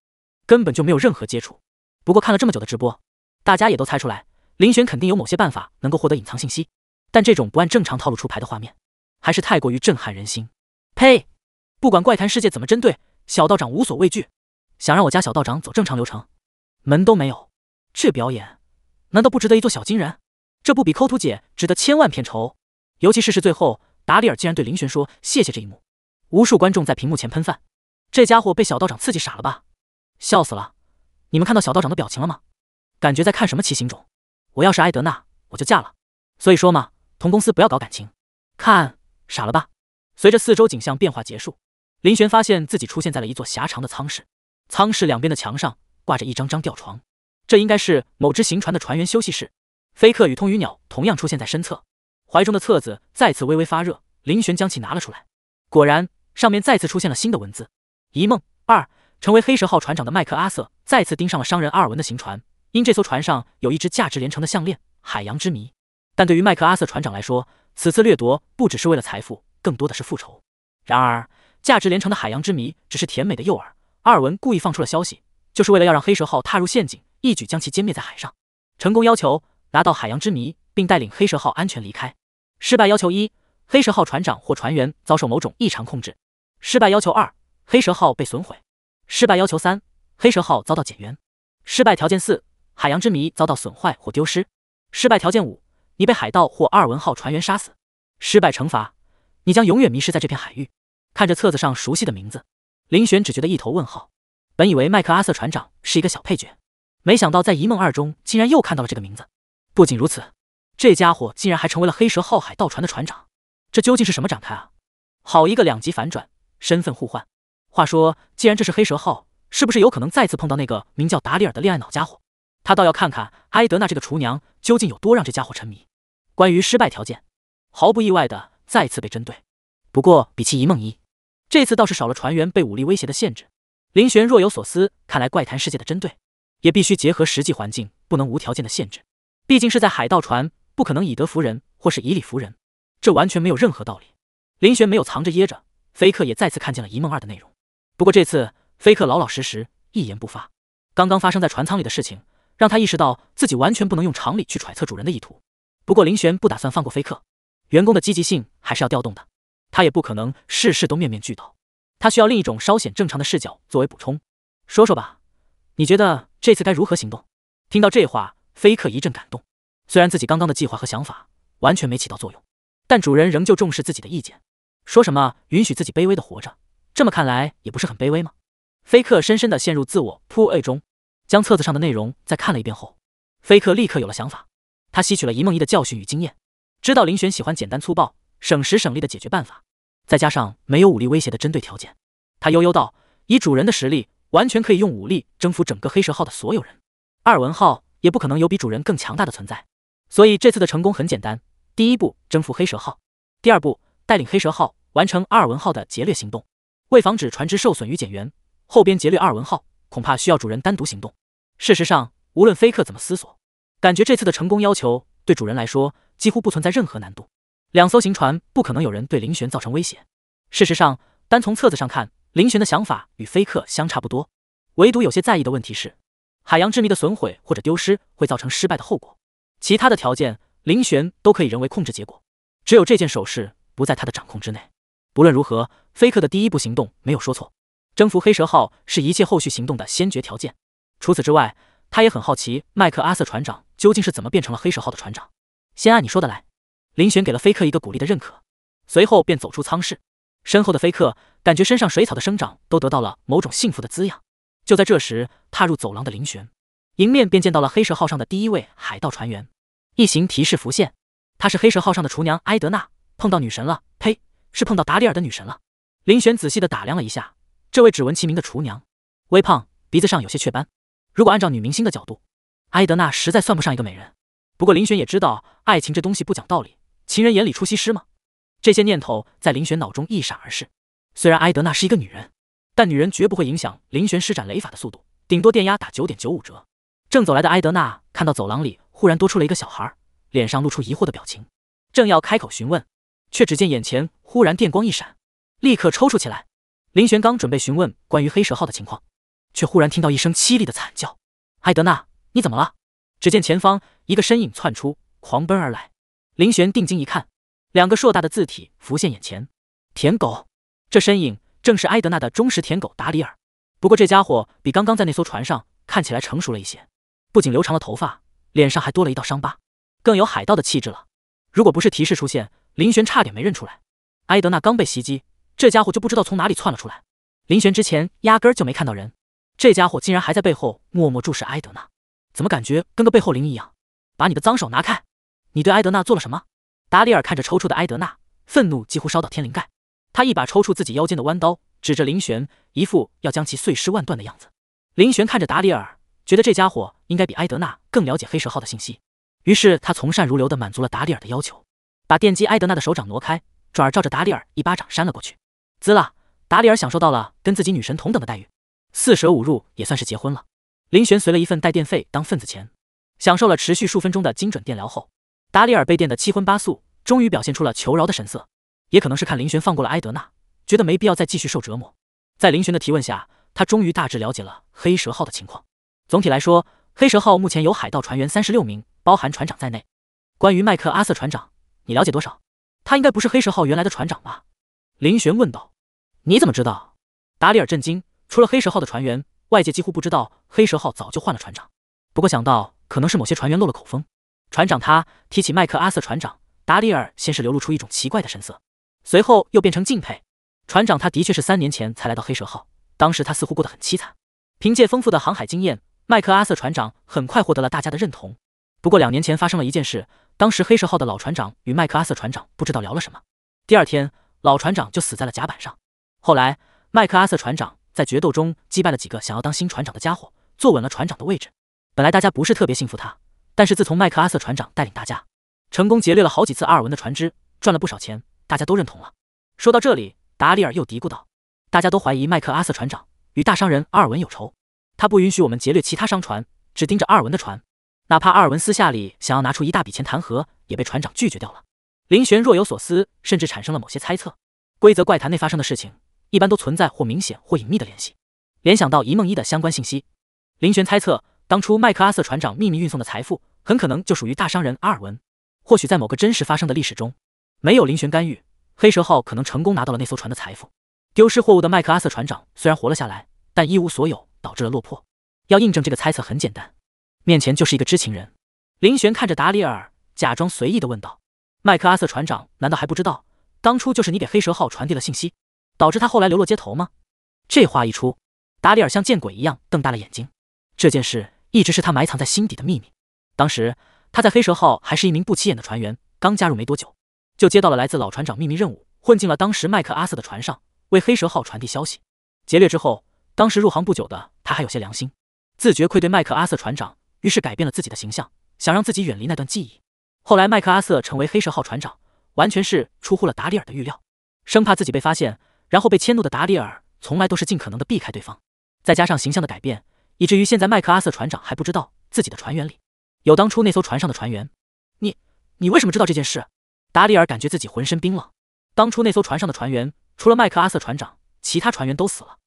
根本就没有任何接触。不过看了这么久的直播，大家也都猜出来，林玄肯定有某些办法能够获得隐藏信息。但这种不按正常套路出牌的画面，还是太过于震撼人心。呸！不管怪谈世界怎么针对小道长，无所畏惧。想让我家小道长走正常流程，门都没有。这表演，难道不值得一座小金人？这不比抠图姐值得千万片酬？尤其是是最后，达里尔竟然对林玄说谢谢这一幕，无数观众在屏幕前喷饭，这家伙被小道长刺激傻了吧？笑死了！你们看到小道长的表情了吗？感觉在看什么奇形种？我要是埃德纳，我就嫁了。所以说嘛，同公司不要搞感情。看傻了吧？随着四周景象变化结束，林玄发现自己出现在了一座狭长的舱室，舱室两边的墙上挂着一张张吊床，这应该是某只行船的船员休息室。飞客与通鱼鸟同样出现在身侧。怀中的册子再次微微发热，林玄将其拿了出来，果然上面再次出现了新的文字。一梦二，成为黑蛇号船长的麦克阿瑟再次盯上了商人阿尔文的行船，因这艘船上有一只价值连城的项链——海洋之谜。但对于麦克阿瑟船长来说，此次掠夺不只是为了财富，更多的是复仇。然而，价值连城的海洋之谜只是甜美的诱饵，阿尔文故意放出了消息，就是为了要让黑蛇号踏入陷阱，一举将其歼灭在海上。成功要求拿到海洋之谜，并带领黑蛇号安全离开。失败要求一：黑蛇号船长或船员遭受某种异常控制。失败要求二：黑蛇号被损毁。失败要求三：黑蛇号遭到减员。失败条件四：海洋之谜遭到损坏或丢失。失败条件五：你被海盗或阿尔文号船员杀死。失败惩罚：你将永远迷失在这片海域。看着册子上熟悉的名字，林玄只觉得一头问号。本以为麦克阿瑟船长是一个小配角，没想到在一梦二中竟然又看到了这个名字。不仅如此。这家伙竟然还成为了黑蛇号海盗船的船长，这究竟是什么展开啊？好一个两极反转，身份互换。话说，既然这是黑蛇号，是不是有可能再次碰到那个名叫达里尔的恋爱脑家伙？他倒要看看埃德娜这个厨娘究竟有多让这家伙沉迷。关于失败条件，毫不意外的再次被针对。不过比起一梦一，这次倒是少了船员被武力威胁的限制。林玄若有所思，看来怪谈世界的针对也必须结合实际环境，不能无条件的限制。毕竟是在海盗船。不可能以德服人，或是以理服人，这完全没有任何道理。林玄没有藏着掖着，菲克也再次看见了一梦二的内容。不过这次，菲克老老实实一言不发。刚刚发生在船舱里的事情，让他意识到自己完全不能用常理去揣测主人的意图。不过林玄不打算放过菲克，员工的积极性还是要调动的，他也不可能事事都面面俱到。他需要另一种稍显正常的视角作为补充。说说吧，你觉得这次该如何行动？听到这话，菲克一阵感动。虽然自己刚刚的计划和想法完全没起到作用，但主人仍旧重视自己的意见，说什么允许自己卑微的活着，这么看来也不是很卑微吗？菲克深深的陷入自我 PUA 中，将册子上的内容再看了一遍后，菲克立刻有了想法。他吸取了一梦一的教训与经验，知道林玄喜欢简单粗暴、省时省力的解决办法，再加上没有武力威胁的针对条件，他悠悠道：“以主人的实力，完全可以用武力征服整个黑蛇号的所有人，二文号也不可能有比主人更强大的存在。”所以这次的成功很简单，第一步征服黑蛇号，第二步带领黑蛇号完成阿尔文号的劫掠行动。为防止船只受损与减员，后边劫掠阿尔文号恐怕需要主人单独行动。事实上，无论菲克怎么思索，感觉这次的成功要求对主人来说几乎不存在任何难度。两艘行船不可能有人对林玄造成威胁。事实上，单从册子上看，林玄的想法与菲克相差不多，唯独有些在意的问题是，海洋之谜的损毁或者丢失会造成失败的后果。其他的条件，林玄都可以人为控制结果，只有这件首饰不在他的掌控之内。不论如何，菲克的第一步行动没有说错，征服黑蛇号是一切后续行动的先决条件。除此之外，他也很好奇麦克阿瑟船长究竟是怎么变成了黑蛇号的船长。先按你说的来。林玄给了菲克一个鼓励的认可，随后便走出舱室。身后的菲克感觉身上水草的生长都得到了某种幸福的滋养。就在这时，踏入走廊的林玄。迎面便见到了黑蛇号上的第一位海盗船员，一行提示浮现，她是黑蛇号上的厨娘埃德娜，碰到女神了，呸，是碰到达里尔的女神了。林玄仔细的打量了一下这位只闻其名的厨娘，微胖，鼻子上有些雀斑。如果按照女明星的角度，埃德娜实在算不上一个美人。不过林玄也知道，爱情这东西不讲道理，情人眼里出西施嘛。这些念头在林玄脑中一闪而逝。虽然埃德娜是一个女人，但女人绝不会影响林玄施展雷法的速度，顶多电压打九点九五折。正走来的埃德纳看到走廊里忽然多出了一个小孩，脸上露出疑惑的表情，正要开口询问，却只见眼前忽然电光一闪，立刻抽搐起来。林玄刚准备询问关于黑蛇号的情况，却忽然听到一声凄厉的惨叫：“埃德娜，你怎么了？”只见前方一个身影窜出，狂奔而来。林玄定睛一看，两个硕大的字体浮现眼前：“舔狗。”这身影正是埃德纳的忠实舔狗达里尔。不过这家伙比刚刚在那艘船上看起来成熟了一些。不仅留长了头发，脸上还多了一道伤疤，更有海盗的气质了。如果不是提示出现，林玄差点没认出来。埃德娜刚被袭击，这家伙就不知道从哪里窜了出来。林玄之前压根就没看到人，这家伙竟然还在背后默默注视埃德娜，怎么感觉跟个背后灵一样？把你的脏手拿开！你对埃德娜做了什么？达里尔看着抽搐的埃德娜，愤怒几乎烧到天灵盖。他一把抽搐自己腰间的弯刀，指着林玄，一副要将其碎尸万段的样子。林玄看着达里尔。觉得这家伙应该比埃德纳更了解黑蛇号的信息，于是他从善如流地满足了达里尔的要求，把电击埃德纳的手掌挪开，转而照着达里尔一巴掌扇了过去。滋啦！达里尔享受到了跟自己女神同等的待遇，四舍五入也算是结婚了。林玄随了一份带电费当份子钱，享受了持续数分钟的精准电疗后，达里尔被电得七荤八素，终于表现出了求饶的神色。也可能是看林玄放过了埃德纳，觉得没必要再继续受折磨。在林玄的提问下，他终于大致了解了黑蛇号的情况。总体来说，黑蛇号目前有海盗船员三十六名，包含船长在内。关于麦克阿瑟船长，你了解多少？他应该不是黑蛇号原来的船长吧？林玄问道。你怎么知道？达里尔震惊。除了黑蛇号的船员，外界几乎不知道黑蛇号早就换了船长。不过想到可能是某些船员漏了口风，船长他提起麦克阿瑟船长，达里尔先是流露出一种奇怪的神色，随后又变成敬佩。船长他的确是三年前才来到黑蛇号，当时他似乎过得很凄惨，凭借丰富的航海经验。麦克阿瑟船长很快获得了大家的认同。不过两年前发生了一件事，当时黑蛇号的老船长与麦克阿瑟船长不知道聊了什么，第二天老船长就死在了甲板上。后来，麦克阿瑟船长在决斗中击败了几个想要当新船长的家伙，坐稳了船长的位置。本来大家不是特别信服他，但是自从麦克阿瑟船长带领大家成功劫掠了好几次阿尔文的船只，赚了不少钱，大家都认同了。说到这里，达里尔又嘀咕道：“大家都怀疑麦克阿瑟船长与大商人阿尔文有仇。”他不允许我们劫掠其他商船，只盯着阿尔文的船。哪怕阿尔文私下里想要拿出一大笔钱谈和，也被船长拒绝掉了。林玄若有所思，甚至产生了某些猜测。规则怪谈内发生的事情，一般都存在或明显或隐秘的联系。联想到一梦一的相关信息，林玄猜测，当初麦克阿瑟船长秘密运送的财富，很可能就属于大商人阿尔文。或许在某个真实发生的历史中，没有林玄干预，黑蛇号可能成功拿到了那艘船的财富。丢失货物的麦克阿瑟船长虽然活了下来，但一无所有。导致了落魄。要印证这个猜测很简单，面前就是一个知情人。林玄看着达里尔，假装随意的问道：“麦克阿瑟船长难道还不知道，当初就是你给黑蛇号传递了信息，导致他后来流落街头吗？”这话一出，达里尔像见鬼一样瞪大了眼睛。这件事一直是他埋藏在心底的秘密。当时他在黑蛇号还是一名不起眼的船员，刚加入没多久，就接到了来自老船长秘密任务，混进了当时麦克阿瑟的船上，为黑蛇号传递消息。劫掠之后。当时入行不久的他还有些良心，自觉愧对麦克阿瑟船长，于是改变了自己的形象，想让自己远离那段记忆。后来麦克阿瑟成为黑蛇号船长，完全是出乎了达里尔的预料。生怕自己被发现，然后被迁怒的达里尔，从来都是尽可能的避开对方，再加上形象的改变，以至于现在麦克阿瑟船长还不知道自己的船员里有当初那艘船上的船员。你，你为什么知道这件事？达里尔感觉自己浑身冰冷。当初那艘船上的船员，除了麦克阿瑟船长，其他船员都死了。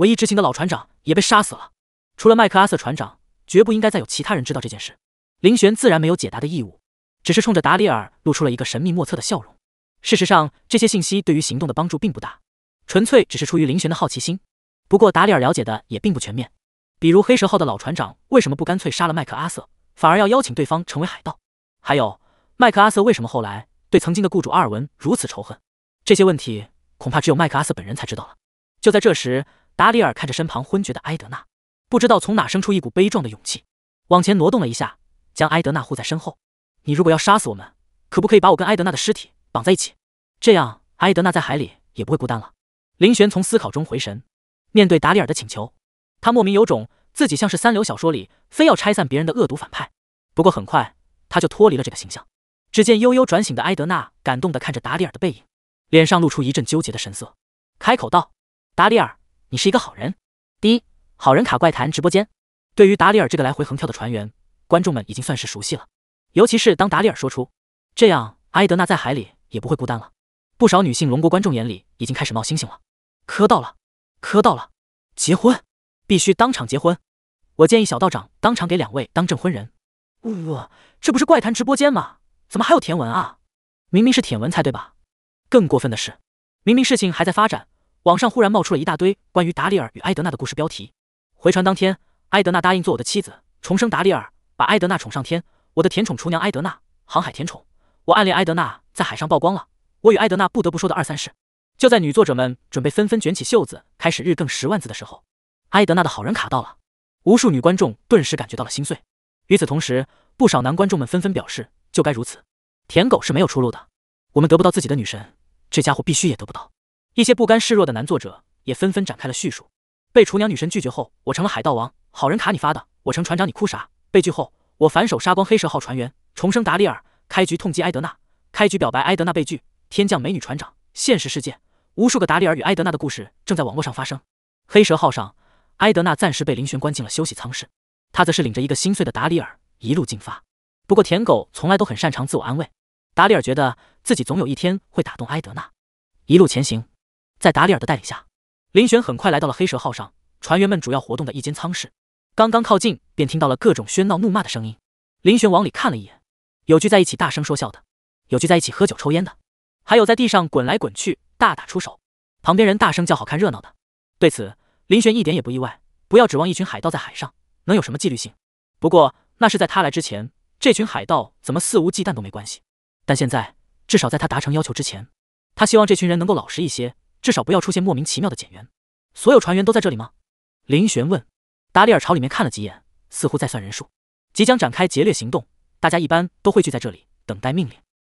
唯一知情的老船长也被杀死了，除了麦克阿瑟船长，绝不应该再有其他人知道这件事。林玄自然没有解答的义务，只是冲着达里尔露出了一个神秘莫测的笑容。事实上，这些信息对于行动的帮助并不大，纯粹只是出于林玄的好奇心。不过，达里尔了解的也并不全面，比如黑蛇号的老船长为什么不干脆杀了麦克阿瑟，反而要邀请对方成为海盗？还有，麦克阿瑟为什么后来对曾经的雇主阿尔文如此仇恨？这些问题恐怕只有麦克阿瑟本人才知道了。就在这时。达里尔看着身旁昏厥的埃德娜，不知道从哪生出一股悲壮的勇气，往前挪动了一下，将埃德娜护在身后。你如果要杀死我们，可不可以把我跟埃德娜的尸体绑在一起？这样埃德娜在海里也不会孤单了。林玄从思考中回神，面对达里尔的请求，他莫名有种自己像是三流小说里非要拆散别人的恶毒反派。不过很快他就脱离了这个形象。只见悠悠转醒的埃德娜感动地看着达里尔的背影，脸上露出一阵纠结的神色，开口道：“达里尔。”你是一个好人。第一，好人卡怪谈直播间。对于达里尔这个来回横跳的船员，观众们已经算是熟悉了。尤其是当达里尔说出“这样埃德娜在海里也不会孤单了”，不少女性龙国观众眼里已经开始冒星星了。磕到了，磕到了，结婚必须当场结婚。我建议小道长当场给两位当证婚人。呜，这不是怪谈直播间吗？怎么还有甜文啊？明明是舔文才对吧？更过分的是，明明事情还在发展。网上忽然冒出了一大堆关于达里尔与埃德娜的故事标题。回传当天，埃德娜答应做我的妻子，重生达里尔，把埃德娜宠上天。我的甜宠厨娘埃德娜，航海甜宠，我暗恋埃德娜在海上曝光了。我与埃德娜不得不说的二三事。就在女作者们准备纷纷卷起袖子开始日更十万字的时候，埃德娜的好人卡到了，无数女观众顿时感觉到了心碎。与此同时，不少男观众们纷纷表示：就该如此，舔狗是没有出路的，我们得不到自己的女神，这家伙必须也得不到。一些不甘示弱的男作者也纷纷展开了叙述。被厨娘女神拒绝后，我成了海盗王。好人卡你发的，我成船长，你哭啥？被拒后，我反手杀光黑蛇号船员，重生达里尔，开局痛击埃德纳，开局表白埃德纳被拒，天降美女船长。现实世界，无数个达里尔与埃德纳的故事正在网络上发生。黑蛇号上，埃德纳暂时被林玄关进了休息舱室，他则是领着一个心碎的达里尔一路进发。不过舔狗从来都很擅长自我安慰，达里尔觉得自己总有一天会打动埃德纳，一路前行。在达里尔的带领下，林玄很快来到了黑蛇号上船员们主要活动的一间舱室。刚刚靠近，便听到了各种喧闹怒骂的声音。林玄往里看了一眼，有聚在一起大声说笑的，有聚在一起喝酒抽烟的，还有在地上滚来滚去大打出手，旁边人大声叫好看热闹的。对此，林玄一点也不意外。不要指望一群海盗在海上能有什么纪律性。不过，那是在他来之前，这群海盗怎么肆无忌惮都没关系。但现在，至少在他达成要求之前，他希望这群人能够老实一些。至少不要出现莫名其妙的减员。所有船员都在这里吗？林玄问。达里尔朝里面看了几眼，似乎在算人数。即将展开劫掠行动，大家一般都汇聚在这里等待命令。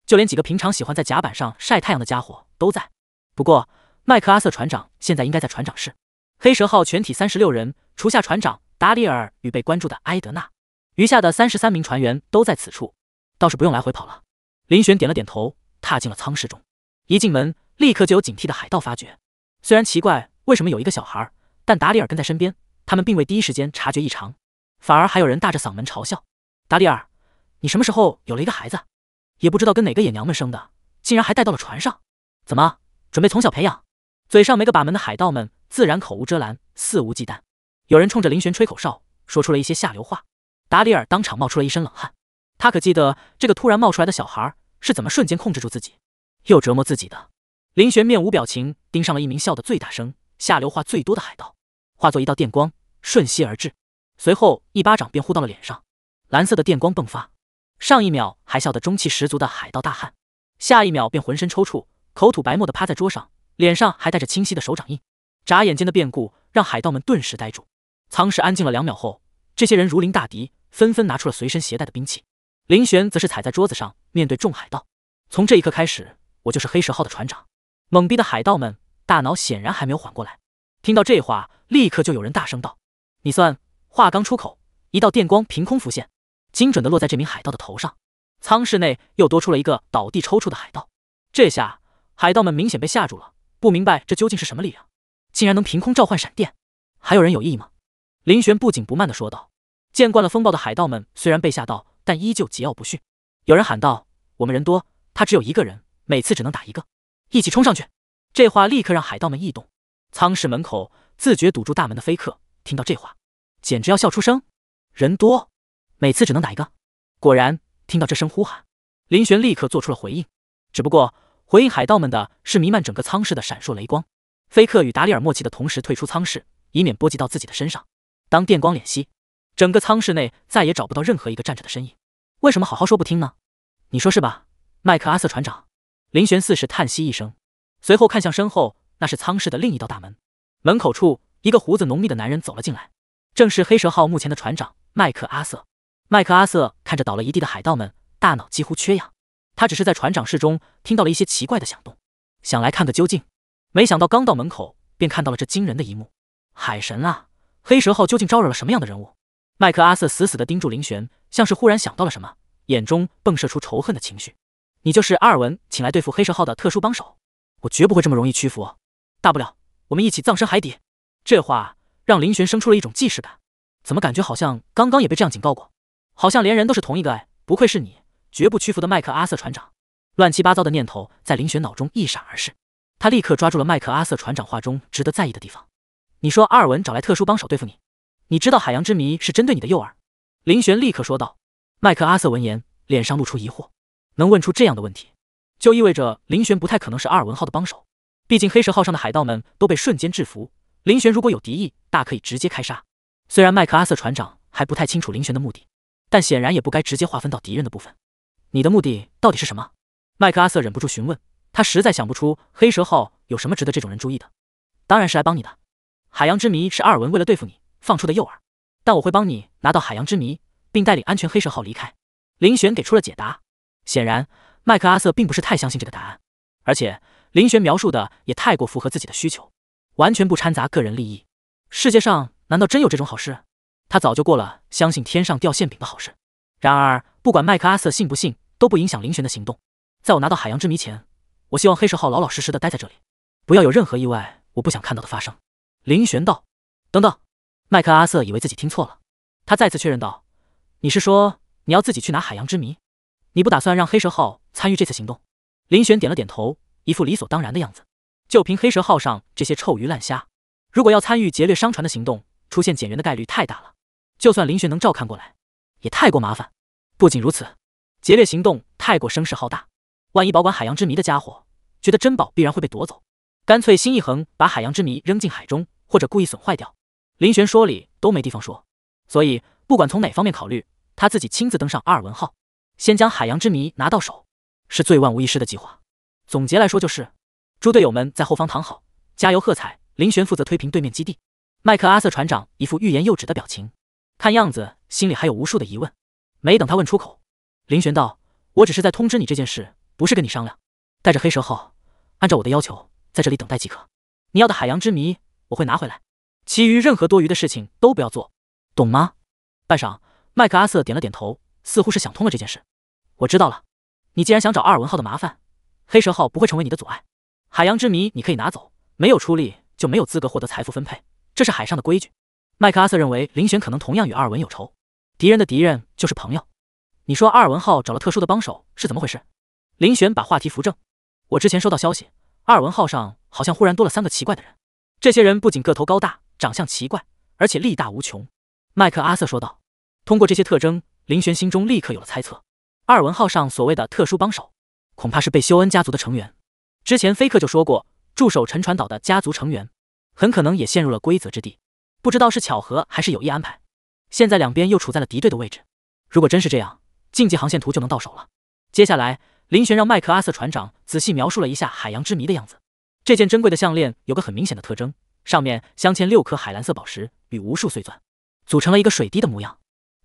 就连几个平常喜欢在甲板上晒太阳的家伙都在。不过，麦克阿瑟船长现在应该在船长室。黑蛇号全体三十六人，除下船长达里尔与被关注的埃德纳，余下的三十三名船员都在此处，倒是不用来回跑了。林玄点了点头，踏进了舱室中。一进门。立刻就有警惕的海盗发觉，虽然奇怪为什么有一个小孩，但达里尔跟在身边，他们并未第一时间察觉异常，反而还有人大着嗓门嘲笑：“达里尔，你什么时候有了一个孩子？也不知道跟哪个野娘们生的，竟然还带到了船上，怎么准备从小培养？”嘴上没个把门的海盗们自然口无遮拦，肆无忌惮。有人冲着林玄吹口哨，说出了一些下流话。达里尔当场冒出了一身冷汗，他可记得这个突然冒出来的小孩是怎么瞬间控制住自己，又折磨自己的。林玄面无表情，盯上了一名笑得最大声、下流话最多的海盗，化作一道电光，瞬息而至，随后一巴掌便呼到了脸上。蓝色的电光迸发，上一秒还笑得中气十足的海盗大汉，下一秒便浑身抽搐，口吐白沫的趴在桌上，脸上还带着清晰的手掌印。眨眼间的变故让海盗们顿时呆住。舱室安静了两秒后，这些人如临大敌，纷纷拿出了随身携带的兵器。林玄则是踩在桌子上，面对众海盗。从这一刻开始，我就是黑蛇号的船长。懵逼的海盗们大脑显然还没有缓过来，听到这话，立刻就有人大声道：“你算！”话刚出口，一道电光凭空浮现，精准的落在这名海盗的头上。舱室内又多出了一个倒地抽搐的海盗。这下，海盗们明显被吓住了，不明白这究竟是什么力量，竟然能凭空召唤闪电。还有人有异议吗？林玄不紧不慢的说道。见惯了风暴的海盗们虽然被吓到，但依旧桀骜不驯。有人喊道：“我们人多，他只有一个人，每次只能打一个。”一起冲上去！这话立刻让海盗们异动。舱室门口自觉堵住大门的飞克听到这话，简直要笑出声。人多，每次只能打一个。果然，听到这声呼喊，林玄立刻做出了回应。只不过回应海盗们的是弥漫整个舱室的闪烁雷光。飞克与达里尔默契的同时退出舱室，以免波及到自己的身上。当电光敛息，整个舱室内再也找不到任何一个站着的身影。为什么好好说不听呢？你说是吧，麦克阿瑟船长？林玄四是叹息一声，随后看向身后，那是舱室的另一道大门。门口处，一个胡子浓密的男人走了进来，正是黑蛇号目前的船长麦克阿瑟。麦克阿瑟看着倒了一地的海盗们，大脑几乎缺氧。他只是在船长室中听到了一些奇怪的响动，想来看个究竟，没想到刚到门口便看到了这惊人的一幕。海神啊！黑蛇号究竟招惹了什么样的人物？麦克阿瑟死死的盯住林玄，像是忽然想到了什么，眼中迸射出仇恨的情绪。你就是阿尔文请来对付黑蛇号的特殊帮手，我绝不会这么容易屈服。大不了我们一起葬身海底。这话让林玄生出了一种既视感，怎么感觉好像刚刚也被这样警告过？好像连人都是同一个。哎，不愧是你，绝不屈服的麦克阿瑟船长。乱七八糟的念头在林玄脑中一闪而逝，他立刻抓住了麦克阿瑟船长话中值得在意的地方。你说阿尔文找来特殊帮手对付你，你知道海洋之谜是针对你的诱饵。林玄立刻说道。麦克阿瑟闻言，脸上露出疑惑。能问出这样的问题，就意味着林玄不太可能是阿尔文号的帮手。毕竟黑蛇号上的海盗们都被瞬间制服，林玄如果有敌意，大可以直接开杀。虽然麦克阿瑟船长还不太清楚林玄的目的，但显然也不该直接划分到敌人的部分。你的目的到底是什么？麦克阿瑟忍不住询问。他实在想不出黑蛇号有什么值得这种人注意的。当然是来帮你的。海洋之谜是阿尔文为了对付你放出的诱饵，但我会帮你拿到海洋之谜，并带领安全黑蛇号离开。林玄给出了解答。显然，麦克阿瑟并不是太相信这个答案，而且林玄描述的也太过符合自己的需求，完全不掺杂个人利益。世界上难道真有这种好事？他早就过了相信天上掉馅饼的好事。然而，不管麦克阿瑟信不信，都不影响林玄的行动。在我拿到海洋之谜前，我希望黑蛇号老老实实的待在这里，不要有任何意外。我不想看到的发生。林玄道：“等等！”麦克阿瑟以为自己听错了，他再次确认道：“你是说你要自己去拿海洋之谜？”你不打算让黑蛇号参与这次行动？林玄点了点头，一副理所当然的样子。就凭黑蛇号上这些臭鱼烂虾，如果要参与劫掠商船的行动，出现减员的概率太大了。就算林玄能照看过来，也太过麻烦。不仅如此，劫掠行动太过声势浩大，万一保管海洋之谜的家伙觉得珍宝必然会被夺走，干脆心一横把海洋之谜扔进海中，或者故意损坏掉。林玄说理都没地方说，所以不管从哪方面考虑，他自己亲自登上阿尔文号。先将海洋之谜拿到手，是最万无一失的计划。总结来说就是，猪队友们在后方躺好，加油喝彩。林玄负责推平对面基地。麦克阿瑟船长一副欲言又止的表情，看样子心里还有无数的疑问。没等他问出口，林玄道：“我只是在通知你这件事，不是跟你商量。带着黑蛇号，按照我的要求在这里等待即可。你要的海洋之谜我会拿回来，其余任何多余的事情都不要做，懂吗？”半晌，麦克阿瑟点了点头，似乎是想通了这件事。我知道了，你既然想找阿尔文号的麻烦，黑蛇号不会成为你的阻碍。海洋之谜你可以拿走，没有出力就没有资格获得财富分配，这是海上的规矩。麦克阿瑟认为林玄可能同样与阿尔文有仇，敌人的敌人就是朋友。你说阿尔文号找了特殊的帮手是怎么回事？林玄把话题扶正。我之前收到消息，阿尔文号上好像忽然多了三个奇怪的人。这些人不仅个头高大，长相奇怪，而且力大无穷。麦克阿瑟说道。通过这些特征，林玄心中立刻有了猜测。阿尔文号上所谓的特殊帮手，恐怕是贝修恩家族的成员。之前菲克就说过，驻守沉船岛的家族成员，很可能也陷入了规则之地。不知道是巧合还是有意安排。现在两边又处在了敌对的位置。如果真是这样，竞技航线图就能到手了。接下来，林玄让麦克阿瑟船长仔细描述了一下海洋之谜的样子。这件珍贵的项链有个很明显的特征，上面镶嵌六颗海蓝色宝石与无数碎钻，组成了一个水滴的模样。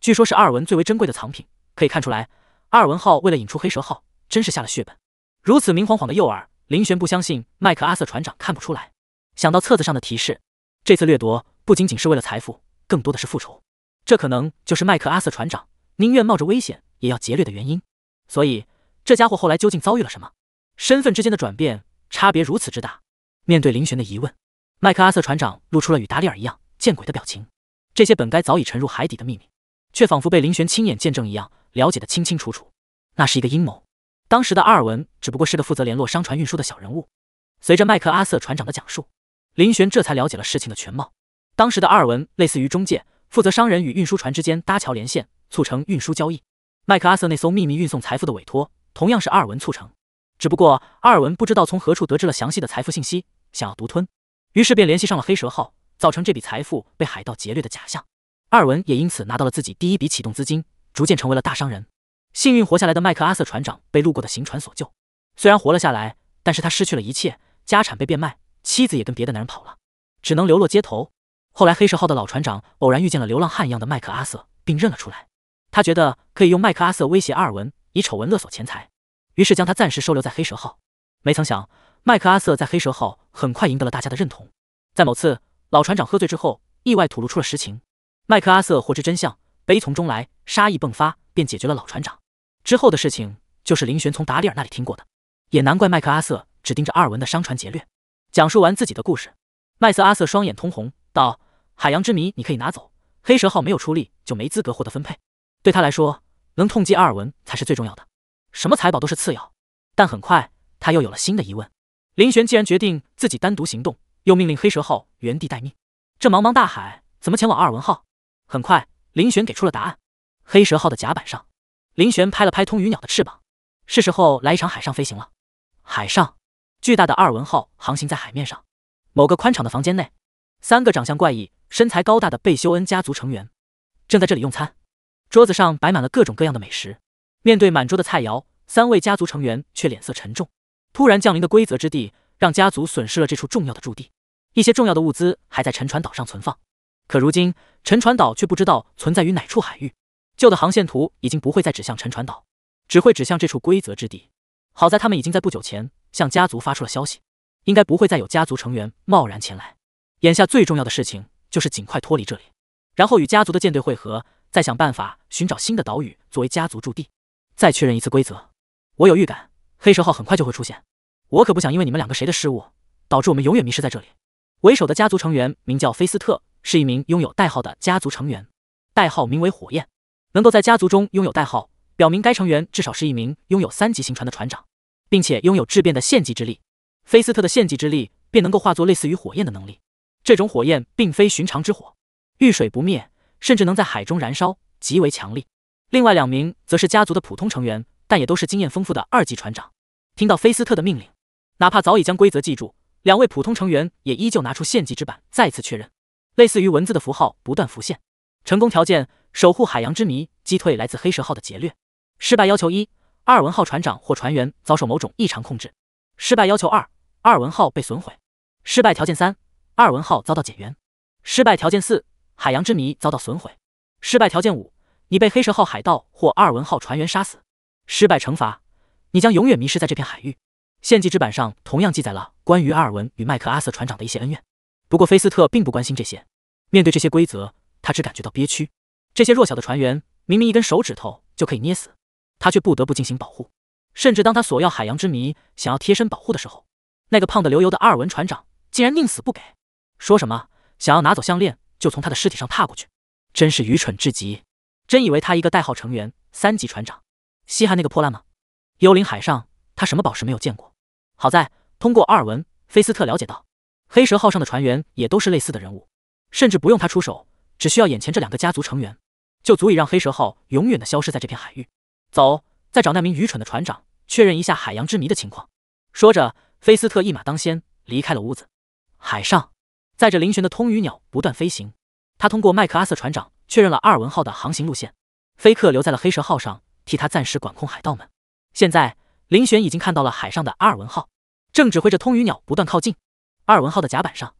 据说是阿尔文最为珍贵的藏品，可以看出来。阿尔文号为了引出黑蛇号，真是下了血本。如此明晃晃的诱饵，林玄不相信麦克阿瑟船长看不出来。想到册子上的提示，这次掠夺不仅仅是为了财富，更多的是复仇。这可能就是麦克阿瑟船长宁愿冒着危险也要劫掠的原因。所以，这家伙后来究竟遭遇了什么？身份之间的转变差别如此之大。面对林玄的疑问，麦克阿瑟船长露出了与达里尔一样见鬼的表情。这些本该早已沉入海底的秘密，却仿佛被林玄亲眼见证一样。了解的清清楚楚，那是一个阴谋。当时的阿尔文只不过是个负责联络商船运输的小人物。随着麦克阿瑟船长的讲述，林玄这才了解了事情的全貌。当时的阿尔文类似于中介，负责商人与运输船之间搭桥连线，促成运输交易。麦克阿瑟那艘秘密运送财富的委托，同样是阿尔文促成。只不过阿尔文不知道从何处得知了详细的财富信息，想要独吞，于是便联系上了黑蛇号，造成这笔财富被海盗劫掠的假象。阿尔文也因此拿到了自己第一笔启动资金。逐渐成为了大商人。幸运活下来的麦克阿瑟船长被路过的行船所救，虽然活了下来，但是他失去了一切，家产被变卖，妻子也跟别的男人跑了，只能流落街头。后来黑蛇号的老船长偶然遇见了流浪汉一样的麦克阿瑟，并认了出来。他觉得可以用麦克阿瑟威胁阿尔文，以丑闻勒索钱财，于是将他暂时收留在黑蛇号。没曾想，麦克阿瑟在黑蛇号很快赢得了大家的认同。在某次老船长喝醉之后，意外吐露出了实情。麦克阿瑟获知真相。悲从中来，杀意迸发，便解决了老船长。之后的事情就是林玄从达里尔那里听过的。也难怪麦克阿瑟只盯着阿尔文的商船劫掠。讲述完自己的故事，麦瑟阿瑟双眼通红，道：“海洋之谜你可以拿走，黑蛇号没有出力就没资格获得分配。对他来说，能痛击阿尔文才是最重要的，什么财宝都是次要。”但很快他又有了新的疑问：林玄既然决定自己单独行动，又命令黑蛇号原地待命，这茫茫大海怎么前往阿尔文号？很快。林玄给出了答案。黑蛇号的甲板上，林玄拍了拍通鱼鸟的翅膀，是时候来一场海上飞行了。海上，巨大的阿尔文号航行在海面上。某个宽敞的房间内，三个长相怪异、身材高大的贝修恩家族成员正在这里用餐。桌子上摆满了各种各样的美食。面对满桌的菜肴，三位家族成员却脸色沉重。突然降临的规则之地，让家族损失了这处重要的驻地。一些重要的物资还在沉船岛上存放。可如今，沉船岛却不知道存在于哪处海域，旧的航线图已经不会再指向沉船岛，只会指向这处规则之地。好在他们已经在不久前向家族发出了消息，应该不会再有家族成员贸然前来。眼下最重要的事情就是尽快脱离这里，然后与家族的舰队汇合，再想办法寻找新的岛屿作为家族驻地。再确认一次规则，我有预感，黑蛇号很快就会出现。我可不想因为你们两个谁的失误，导致我们永远迷失在这里。为首的家族成员名叫菲斯特。是一名拥有代号的家族成员，代号名为火焰。能够在家族中拥有代号，表明该成员至少是一名拥有三级行船的船长，并且拥有质变的献祭之力。菲斯特的献祭之力便能够化作类似于火焰的能力。这种火焰并非寻常之火，遇水不灭，甚至能在海中燃烧，极为强力。另外两名则是家族的普通成员，但也都是经验丰富的二级船长。听到菲斯特的命令，哪怕早已将规则记住，两位普通成员也依旧拿出献祭之板，再次确认。类似于文字的符号不断浮现。成功条件：守护海洋之谜，击退来自黑蛇号的劫掠。失败要求一：阿尔文号船长或船员遭受某种异常控制。失败要求二：阿尔文号被损毁。失败条件三：阿尔文号遭到减员。失败条件四：海洋之谜遭到损毁。失败条件五：你被黑蛇号海盗或阿尔文号船员杀死。失败惩罚：你将永远迷失在这片海域。献祭之板上同样记载了关于阿尔文与麦克阿瑟船长的一些恩怨。不过，菲斯特并不关心这些。面对这些规则，他只感觉到憋屈。这些弱小的船员，明明一根手指头就可以捏死，他却不得不进行保护。甚至当他索要海洋之谜，想要贴身保护的时候，那个胖的流油的阿尔文船长竟然宁死不给，说什么想要拿走项链就从他的尸体上踏过去，真是愚蠢至极。真以为他一个代号成员、三级船长，稀罕那个破烂吗？幽灵海上，他什么宝石没有见过？好在通过阿尔文，菲斯特了解到。黑蛇号上的船员也都是类似的人物，甚至不用他出手，只需要眼前这两个家族成员，就足以让黑蛇号永远的消失在这片海域。走，再找那名愚蠢的船长确认一下海洋之谜的情况。说着，菲斯特一马当先离开了屋子。海上，载着林玄的通鱼鸟不断飞行，他通过麦克阿瑟船长确认了阿尔文号的航行路线。菲克留在了黑蛇号上，替他暂时管控海盗们。现在，林玄已经看到了海上的阿尔文号，正指挥着通鱼鸟不断靠近。二文号的甲板上，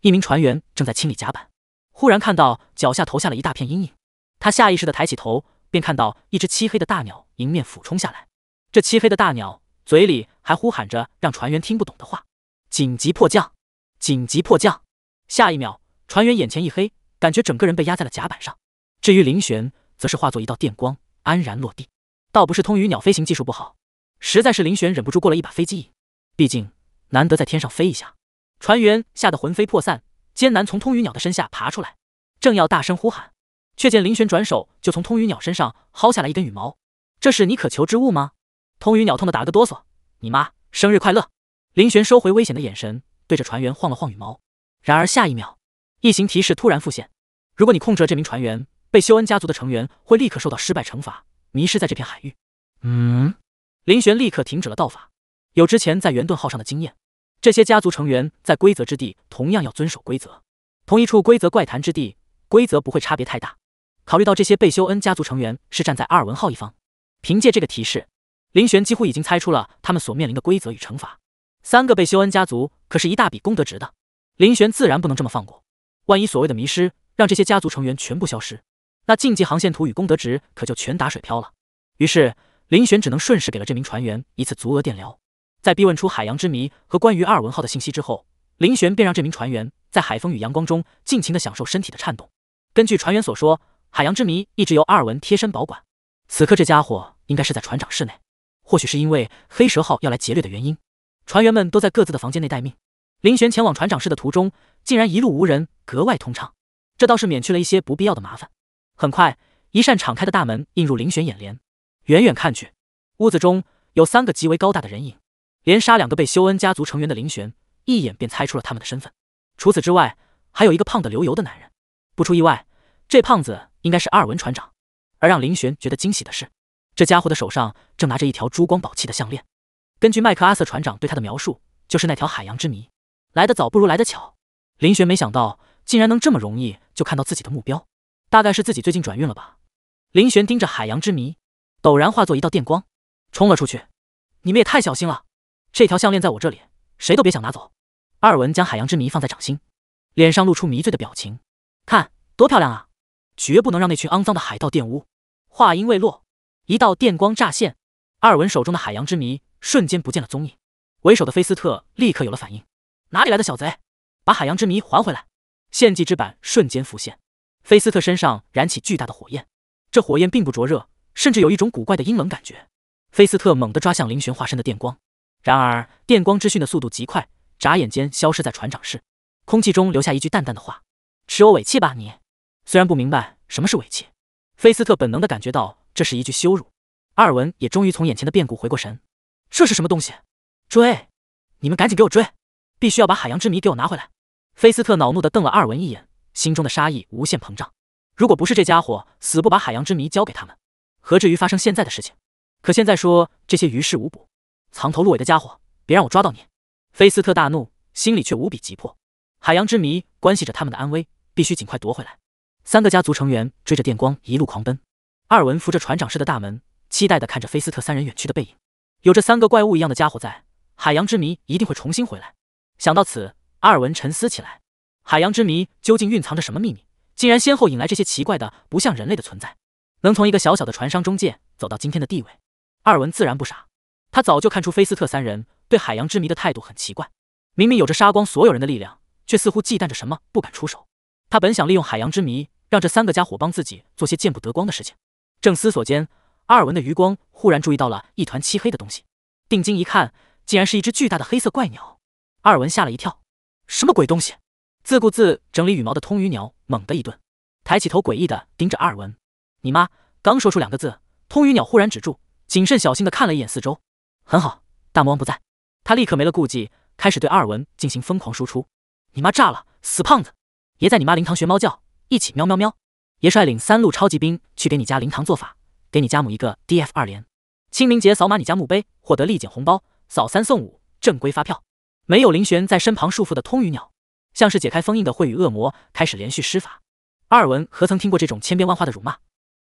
一名船员正在清理甲板，忽然看到脚下投下了一大片阴影，他下意识的抬起头，便看到一只漆黑的大鸟迎面俯冲下来。这漆黑的大鸟嘴里还呼喊着让船员听不懂的话：“紧急迫降，紧急迫降！”下一秒，船员眼前一黑，感觉整个人被压在了甲板上。至于林玄，则是化作一道电光，安然落地。倒不是通宇鸟飞行技术不好，实在是林玄忍不住过了一把飞机瘾，毕竟难得在天上飞一下。船员吓得魂飞魄散，艰难从通鱼鸟的身下爬出来，正要大声呼喊，却见林玄转手就从通鱼鸟身上薅下来一根羽毛。这是你渴求之物吗？通鱼鸟痛得打个哆嗦。你妈，生日快乐！林玄收回危险的眼神，对着船员晃了晃羽毛。然而下一秒，异形提示突然浮现：如果你控制了这名船员，被修恩家族的成员会立刻受到失败惩罚，迷失在这片海域。嗯，林玄立刻停止了道法，有之前在圆盾号上的经验。这些家族成员在规则之地同样要遵守规则，同一处规则怪谈之地，规则不会差别太大。考虑到这些贝修恩家族成员是站在阿尔文号一方，凭借这个提示，林玄几乎已经猜出了他们所面临的规则与惩罚。三个贝修恩家族可是一大笔功德值的，林玄自然不能这么放过。万一所谓的迷失让这些家族成员全部消失，那竞技航线图与功德值可就全打水漂了。于是林玄只能顺势给了这名船员一次足额电疗。在逼问出海洋之谜和关于阿尔文号的信息之后，林玄便让这名船员在海风与阳光中尽情地享受身体的颤动。根据船员所说，海洋之谜一直由阿尔文贴身保管，此刻这家伙应该是在船长室内。或许是因为黑蛇号要来劫掠的原因，船员们都在各自的房间内待命。林玄前往船长室的途中，竟然一路无人，格外通畅，这倒是免去了一些不必要的麻烦。很快，一扇敞开的大门映入林玄眼帘，远远看去，屋子中有三个极为高大的人影。连杀两个被修恩家族成员的林玄，一眼便猜出了他们的身份。除此之外，还有一个胖的流油的男人。不出意外，这胖子应该是阿尔文船长。而让林玄觉得惊喜的是，这家伙的手上正拿着一条珠光宝气的项链。根据麦克阿瑟船长对他的描述，就是那条海洋之谜。来得早不如来得巧。林玄没想到，竟然能这么容易就看到自己的目标。大概是自己最近转运了吧。林玄盯着海洋之谜，陡然化作一道电光，冲了出去。你们也太小心了！这条项链在我这里，谁都别想拿走。阿尔文将海洋之谜放在掌心，脸上露出迷醉的表情，看多漂亮啊！绝不能让那群肮脏的海盗玷污。话音未落，一道电光乍现，阿尔文手中的海洋之谜瞬间不见了踪影。为首的菲斯特立刻有了反应：哪里来的小贼？把海洋之谜还回来！献祭之板瞬间浮现，菲斯特身上燃起巨大的火焰，这火焰并不灼热，甚至有一种古怪的阴冷感觉。菲斯特猛地抓向林玄化身的电光。然而，电光之讯的速度极快，眨眼间消失在船长室，空气中留下一句淡淡的话：“吃我尾气吧，你！”虽然不明白什么是尾气，菲斯特本能的感觉到这是一句羞辱。阿尔文也终于从眼前的变故回过神：“这是什么东西？追！你们赶紧给我追！必须要把海洋之谜给我拿回来！”菲斯特恼怒的瞪了阿尔文一眼，心中的杀意无限膨胀。如果不是这家伙死不把海洋之谜交给他们，何至于发生现在的事情？可现在说这些于事无补。藏头露尾的家伙，别让我抓到你！菲斯特大怒，心里却无比急迫。海洋之谜关系着他们的安危，必须尽快夺回来。三个家族成员追着电光一路狂奔。阿尔文扶着船长室的大门，期待地看着菲斯特三人远去的背影。有这三个怪物一样的家伙在，海洋之谜一定会重新回来。想到此，阿尔文沉思起来：海洋之谜究竟蕴藏着什么秘密？竟然先后引来这些奇怪的、不像人类的存在？能从一个小小的船商中介走到今天的地位，阿尔文自然不傻。他早就看出菲斯特三人对海洋之谜的态度很奇怪，明明有着杀光所有人的力量，却似乎忌惮着什么，不敢出手。他本想利用海洋之谜，让这三个家伙帮自己做些见不得光的事情。正思索间，阿尔文的余光忽然注意到了一团漆黑的东西，定睛一看，竟然是一只巨大的黑色怪鸟。阿尔文吓了一跳，什么鬼东西？自顾自整理羽毛的通鱼鸟猛地一顿，抬起头，诡异的盯着阿尔文。你妈！刚说出两个字，通鱼鸟忽然止住，谨慎小心的看了一眼四周。很好，大魔王不在，他立刻没了顾忌，开始对阿尔文进行疯狂输出。你妈炸了，死胖子！爷在你妈灵堂学猫叫，一起喵喵喵！爷率领三路超级兵去给你家灵堂做法，给你家母一个 DF 二连。清明节扫码你家墓碑，获得立减红包，扫三送五，正规发票。没有林玄在身旁束缚的通鱼鸟，像是解开封印的秽语恶魔，开始连续施法。阿尔文何曾听过这种千变万化的辱骂？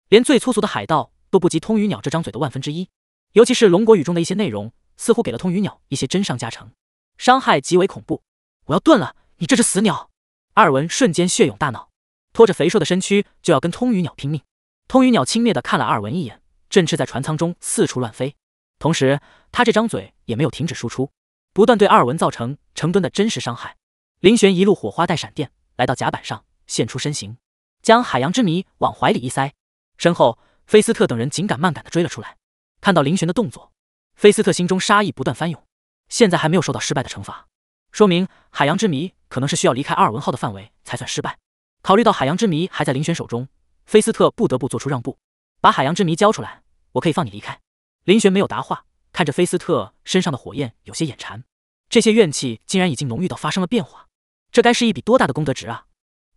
连最粗俗的海盗都不及通鱼鸟这张嘴的万分之一。尤其是龙国语中的一些内容，似乎给了通鱼鸟一些真伤加成，伤害极为恐怖。我要炖了你这只死鸟！阿尔文瞬间血涌大脑，拖着肥硕的身躯就要跟通鱼鸟拼命。通鱼鸟轻蔑的看了阿尔文一眼，振翅在船舱中四处乱飞，同时他这张嘴也没有停止输出，不断对阿尔文造成成吨的真实伤害。林玄一路火花带闪电来到甲板上，现出身形，将海洋之谜往怀里一塞，身后菲斯特等人紧赶慢赶的追了出来。看到林玄的动作，菲斯特心中杀意不断翻涌。现在还没有受到失败的惩罚，说明海洋之谜可能是需要离开阿尔文号的范围才算失败。考虑到海洋之谜还在林玄手中，菲斯特不得不做出让步，把海洋之谜交出来，我可以放你离开。林玄没有答话，看着菲斯特身上的火焰，有些眼馋。这些怨气竟然已经浓郁到发生了变化，这该是一笔多大的功德值啊！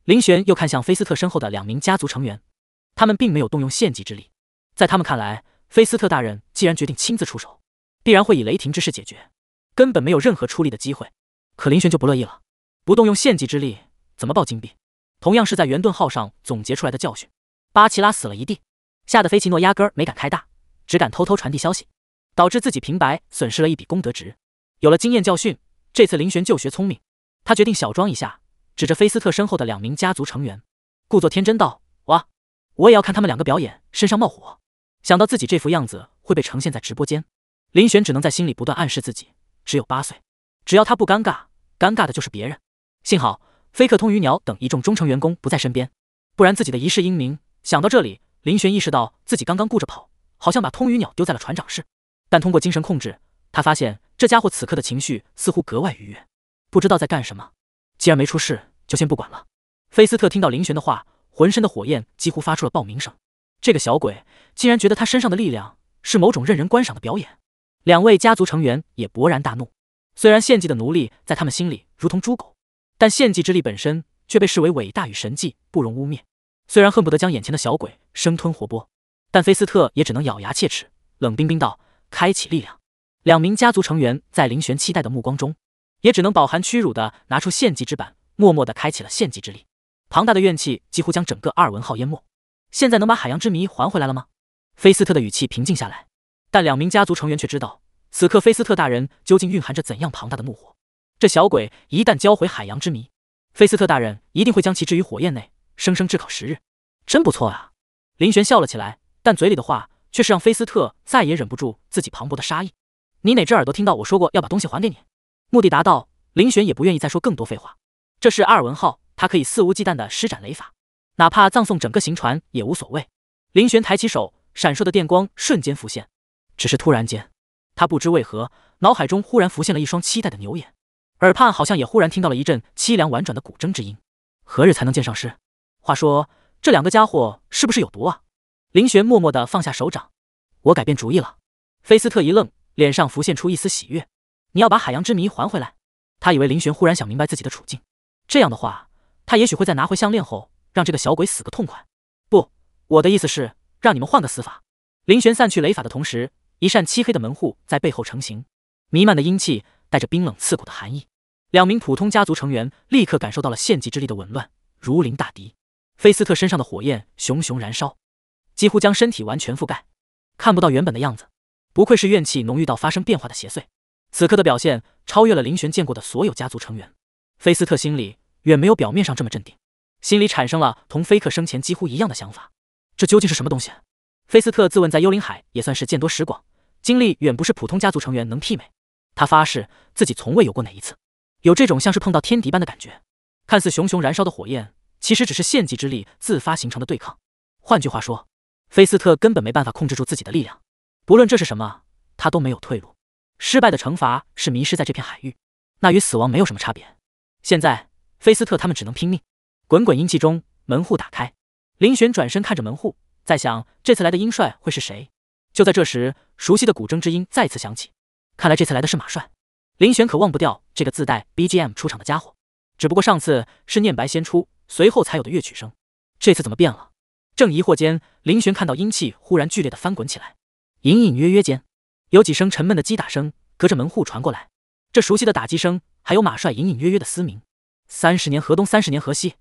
林玄又看向菲斯特身后的两名家族成员，他们并没有动用献祭之力，在他们看来。菲斯特大人既然决定亲自出手，必然会以雷霆之势解决，根本没有任何出力的机会。可林玄就不乐意了，不动用献祭之力怎么爆金币？同样是在圆盾号上总结出来的教训，巴奇拉死了一地，吓得菲奇诺压根儿没敢开大，只敢偷偷传递消息，导致自己平白损失了一笔功德值。有了经验教训，这次林玄就学聪明，他决定小装一下，指着菲斯特身后的两名家族成员，故作天真道：“哇，我也要看他们两个表演，身上冒火。”想到自己这副样子会被呈现在直播间，林玄只能在心里不断暗示自己只有八岁，只要他不尴尬，尴尬的就是别人。幸好飞客通鱼鸟等一众忠诚员工不在身边，不然自己的一世英名……想到这里，林玄意识到自己刚刚顾着跑，好像把通鱼鸟丢在了船长室。但通过精神控制，他发现这家伙此刻的情绪似乎格外愉悦，不知道在干什么。既然没出事，就先不管了。菲斯特听到林玄的话，浑身的火焰几乎发出了爆鸣声。这个小鬼竟然觉得他身上的力量是某种任人观赏的表演，两位家族成员也勃然大怒。虽然献祭的奴隶在他们心里如同猪狗，但献祭之力本身却被视为伟大与神迹，不容污蔑。虽然恨不得将眼前的小鬼生吞活剥，但菲斯特也只能咬牙切齿，冷冰冰道：“开启力量。”两名家族成员在林玄期待的目光中，也只能饱含屈辱的拿出献祭之板，默默的开启了献祭之力。庞大的怨气几乎将整个阿尔文号淹没。现在能把海洋之谜还回来了吗？菲斯特的语气平静下来，但两名家族成员却知道，此刻菲斯特大人究竟蕴含着怎样庞大的怒火。这小鬼一旦交回海洋之谜，菲斯特大人一定会将其置于火焰内，生生炙烤十日。真不错啊！林玄笑了起来，但嘴里的话却是让菲斯特再也忍不住自己磅礴的杀意。你哪只耳朵听到我说过要把东西还给你？目的达到，林玄也不愿意再说更多废话。这是阿尔文号，它可以肆无忌惮地施展雷法。哪怕葬送整个行船也无所谓。林玄抬起手，闪烁的电光瞬间浮现。只是突然间，他不知为何，脑海中忽然浮现了一双期待的牛眼，耳畔好像也忽然听到了一阵凄凉婉转的古筝之音。何日才能见上师？话说这两个家伙是不是有毒啊？林玄默默地放下手掌。我改变主意了。菲斯特一愣，脸上浮现出一丝喜悦。你要把海洋之谜还回来？他以为林玄忽然想明白自己的处境。这样的话，他也许会在拿回项链后。让这个小鬼死个痛快！不，我的意思是让你们换个死法。林玄散去雷法的同时，一扇漆黑的门户在背后成型，弥漫的阴气带着冰冷刺骨的寒意。两名普通家族成员立刻感受到了献祭之力的紊乱，如临大敌。菲斯特身上的火焰熊熊燃烧，几乎将身体完全覆盖，看不到原本的样子。不愧是怨气浓郁到发生变化的邪祟，此刻的表现超越了林玄见过的所有家族成员。菲斯特心里远没有表面上这么镇定。心里产生了同菲克生前几乎一样的想法，这究竟是什么东西？菲斯特自问在幽灵海也算是见多识广，经历远不是普通家族成员能媲美。他发誓自己从未有过哪一次有这种像是碰到天敌般的感觉。看似熊熊燃烧的火焰，其实只是献祭之力自发形成的对抗。换句话说，菲斯特根本没办法控制住自己的力量。不论这是什么，他都没有退路。失败的惩罚是迷失在这片海域，那与死亡没有什么差别。现在，菲斯特他们只能拼命。滚滚阴气中，门户打开，林玄转身看着门户，在想这次来的阴帅会是谁。就在这时，熟悉的古筝之音再次响起，看来这次来的是马帅。林玄可忘不掉这个自带 BGM 出场的家伙，只不过上次是念白先出，随后才有的乐曲声，这次怎么变了？正疑惑间，林玄看到阴气忽然剧烈的翻滚起来，隐隐约约间有几声沉闷的击打声隔着门户传过来，这熟悉的打击声，还有马帅隐隐约约的嘶鸣。三十年河东，三十年河西。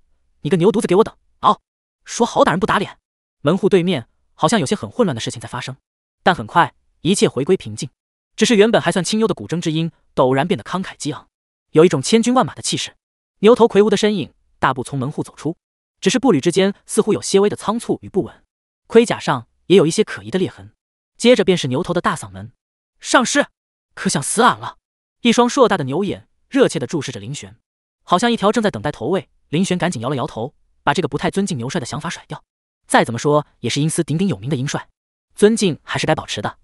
你个牛犊子，给我等好！说好打人不打脸。门户对面好像有些很混乱的事情在发生，但很快一切回归平静。只是原本还算清幽的古筝之音，陡然变得慷慨激昂，有一种千军万马的气势。牛头魁梧的身影大步从门户走出，只是步履之间似乎有些微的仓促与不稳，盔甲上也有一些可疑的裂痕。接着便是牛头的大嗓门：“上师，可想死俺了！”一双硕大的牛眼热切地注视着林玄，好像一条正在等待投喂。林玄赶紧摇了摇头，把这个不太尊敬牛帅的想法甩掉。再怎么说，也是阴司鼎鼎有名的阴帅，尊敬还是该保持的。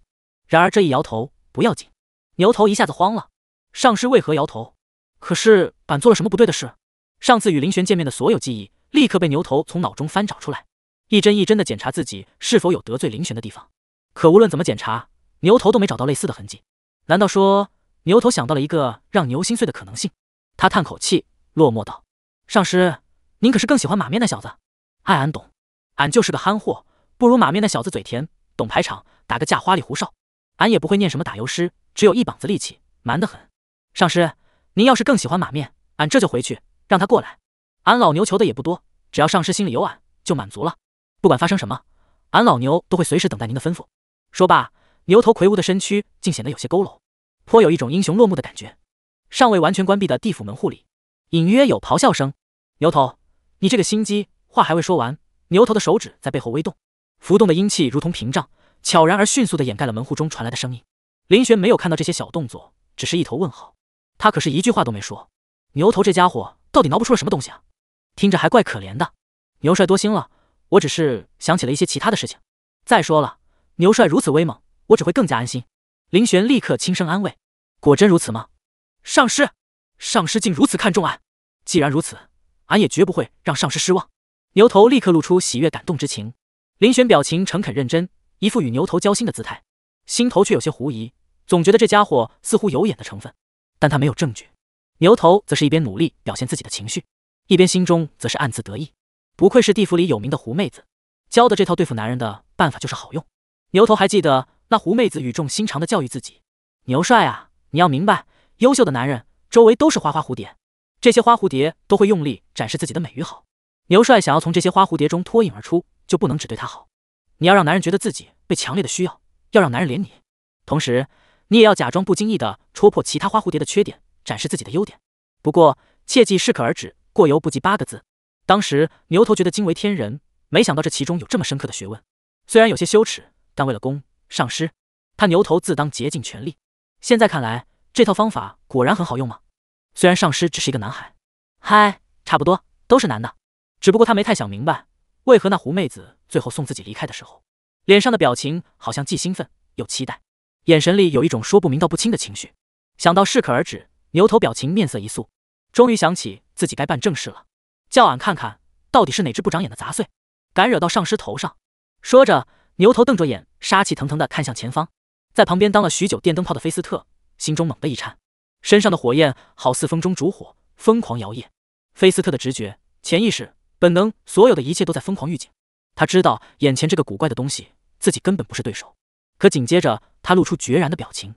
然而这一摇头，不要紧，牛头一下子慌了。上师为何摇头？可是板做了什么不对的事？上次与林玄见面的所有记忆，立刻被牛头从脑中翻找出来，一针一针的检查自己是否有得罪林玄的地方。可无论怎么检查，牛头都没找到类似的痕迹。难道说，牛头想到了一个让牛心碎的可能性？他叹口气，落寞道。上师，您可是更喜欢马面那小子？爱俺懂，俺就是个憨货，不如马面那小子嘴甜，懂排场，打个架花里胡哨。俺也不会念什么打油诗，只有一膀子力气，蛮得很。上师，您要是更喜欢马面，俺这就回去让他过来。俺老牛求的也不多，只要上师心里有俺，就满足了。不管发生什么，俺老牛都会随时等待您的吩咐。说罢，牛头魁梧的身躯竟显得有些佝偻，颇有一种英雄落幕的感觉。尚未完全关闭的地府门户里，隐约有咆哮声。牛头，你这个心机话还未说完，牛头的手指在背后微动，浮动的阴气如同屏障，悄然而迅速的掩盖了门户中传来的声音。林玄没有看到这些小动作，只是一头问号。他可是一句话都没说。牛头这家伙到底挠不出了什么东西啊？听着还怪可怜的。牛帅多心了，我只是想起了一些其他的事情。再说了，牛帅如此威猛，我只会更加安心。林玄立刻轻声安慰。果真如此吗？上师，上师竟如此看重俺。既然如此。俺也绝不会让上师失望。牛头立刻露出喜悦感动之情，林玄表情诚恳认真，一副与牛头交心的姿态，心头却有些狐疑，总觉得这家伙似乎有眼的成分，但他没有证据。牛头则是一边努力表现自己的情绪，一边心中则是暗自得意，不愧是地府里有名的狐妹子，教的这套对付男人的办法就是好用。牛头还记得那狐妹子语重心长的教育自己：“牛帅啊，你要明白，优秀的男人周围都是花花蝴蝶。”这些花蝴蝶都会用力展示自己的美与好。牛帅想要从这些花蝴蝶中脱颖而出，就不能只对她好。你要让男人觉得自己被强烈的需要，要让男人怜你。同时，你也要假装不经意的戳破其他花蝴蝶的缺点，展示自己的优点。不过，切记适可而止，过犹不及八个字。当时牛头觉得惊为天人，没想到这其中有这么深刻的学问。虽然有些羞耻，但为了功上师，他牛头自当竭尽全力。现在看来，这套方法果然很好用吗？虽然上师只是一个男孩，嗨，差不多都是男的，只不过他没太想明白，为何那狐妹子最后送自己离开的时候，脸上的表情好像既兴奋又期待，眼神里有一种说不明道不清的情绪。想到适可而止，牛头表情面色一肃，终于想起自己该办正事了，叫俺看看到底是哪只不长眼的杂碎，敢惹到上师头上。说着，牛头瞪着眼，杀气腾腾的看向前方，在旁边当了许久电灯泡的菲斯特心中猛地一颤。身上的火焰好似风中烛火，疯狂摇曳。菲斯特的直觉、潜意识、本能，所有的一切都在疯狂预警。他知道眼前这个古怪的东西，自己根本不是对手。可紧接着，他露出决然的表情，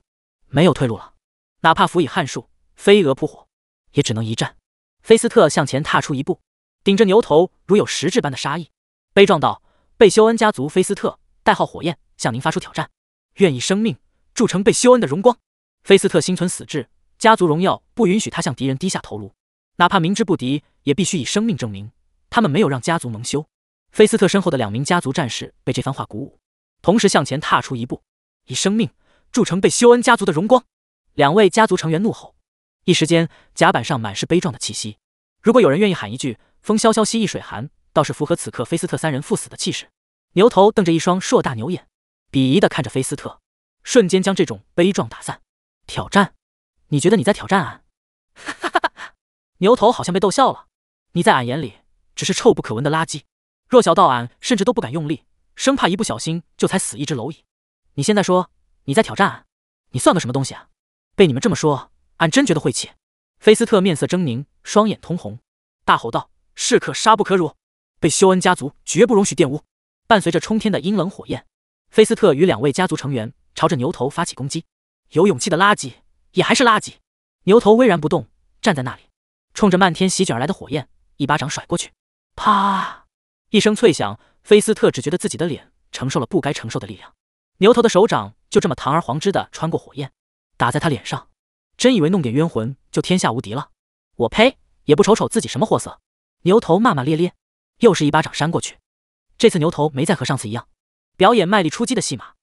没有退路了。哪怕辅以汉术，飞蛾扑火，也只能一战。菲斯特向前踏出一步，顶着牛头，如有实质般的杀意，悲壮道：“贝修恩家族，菲斯特，代号火焰，向您发出挑战，愿以生命铸成贝修恩的荣光。”菲斯特心存死志。家族荣耀不允许他向敌人低下头颅，哪怕明知不敌，也必须以生命证明他们没有让家族蒙羞。菲斯特身后的两名家族战士被这番话鼓舞，同时向前踏出一步，以生命铸成被修恩家族的荣光。两位家族成员怒吼，一时间甲板上满是悲壮的气息。如果有人愿意喊一句“风萧萧兮易水寒”，倒是符合此刻菲斯特三人赴死的气势。牛头瞪着一双硕大牛眼，鄙夷的看着菲斯特，瞬间将这种悲壮打散。挑战。你觉得你在挑战俺？哈哈哈！牛头好像被逗笑了。你在俺眼里只是臭不可闻的垃圾，弱小到俺甚至都不敢用力，生怕一不小心就踩死一只蝼蚁。你现在说你在挑战俺，你算个什么东西啊？被你们这么说，俺真觉得晦气！菲斯特面色狰狞，双眼通红，大吼道：“士可杀不可辱，被修恩家族绝不容许玷污！”伴随着冲天的阴冷火焰，菲斯特与两位家族成员朝着牛头发起攻击。有勇气的垃圾！也还是垃圾。牛头巍然不动，站在那里，冲着漫天席卷而来的火焰，一巴掌甩过去。啪！一声脆响，菲斯特只觉得自己的脸承受了不该承受的力量。牛头的手掌就这么堂而皇之的穿过火焰，打在他脸上。真以为弄点冤魂就天下无敌了？我呸！也不瞅瞅自己什么货色。牛头骂骂咧咧，又是一巴掌扇过去。这次牛头没再和上次一样，表演卖力出击的戏码，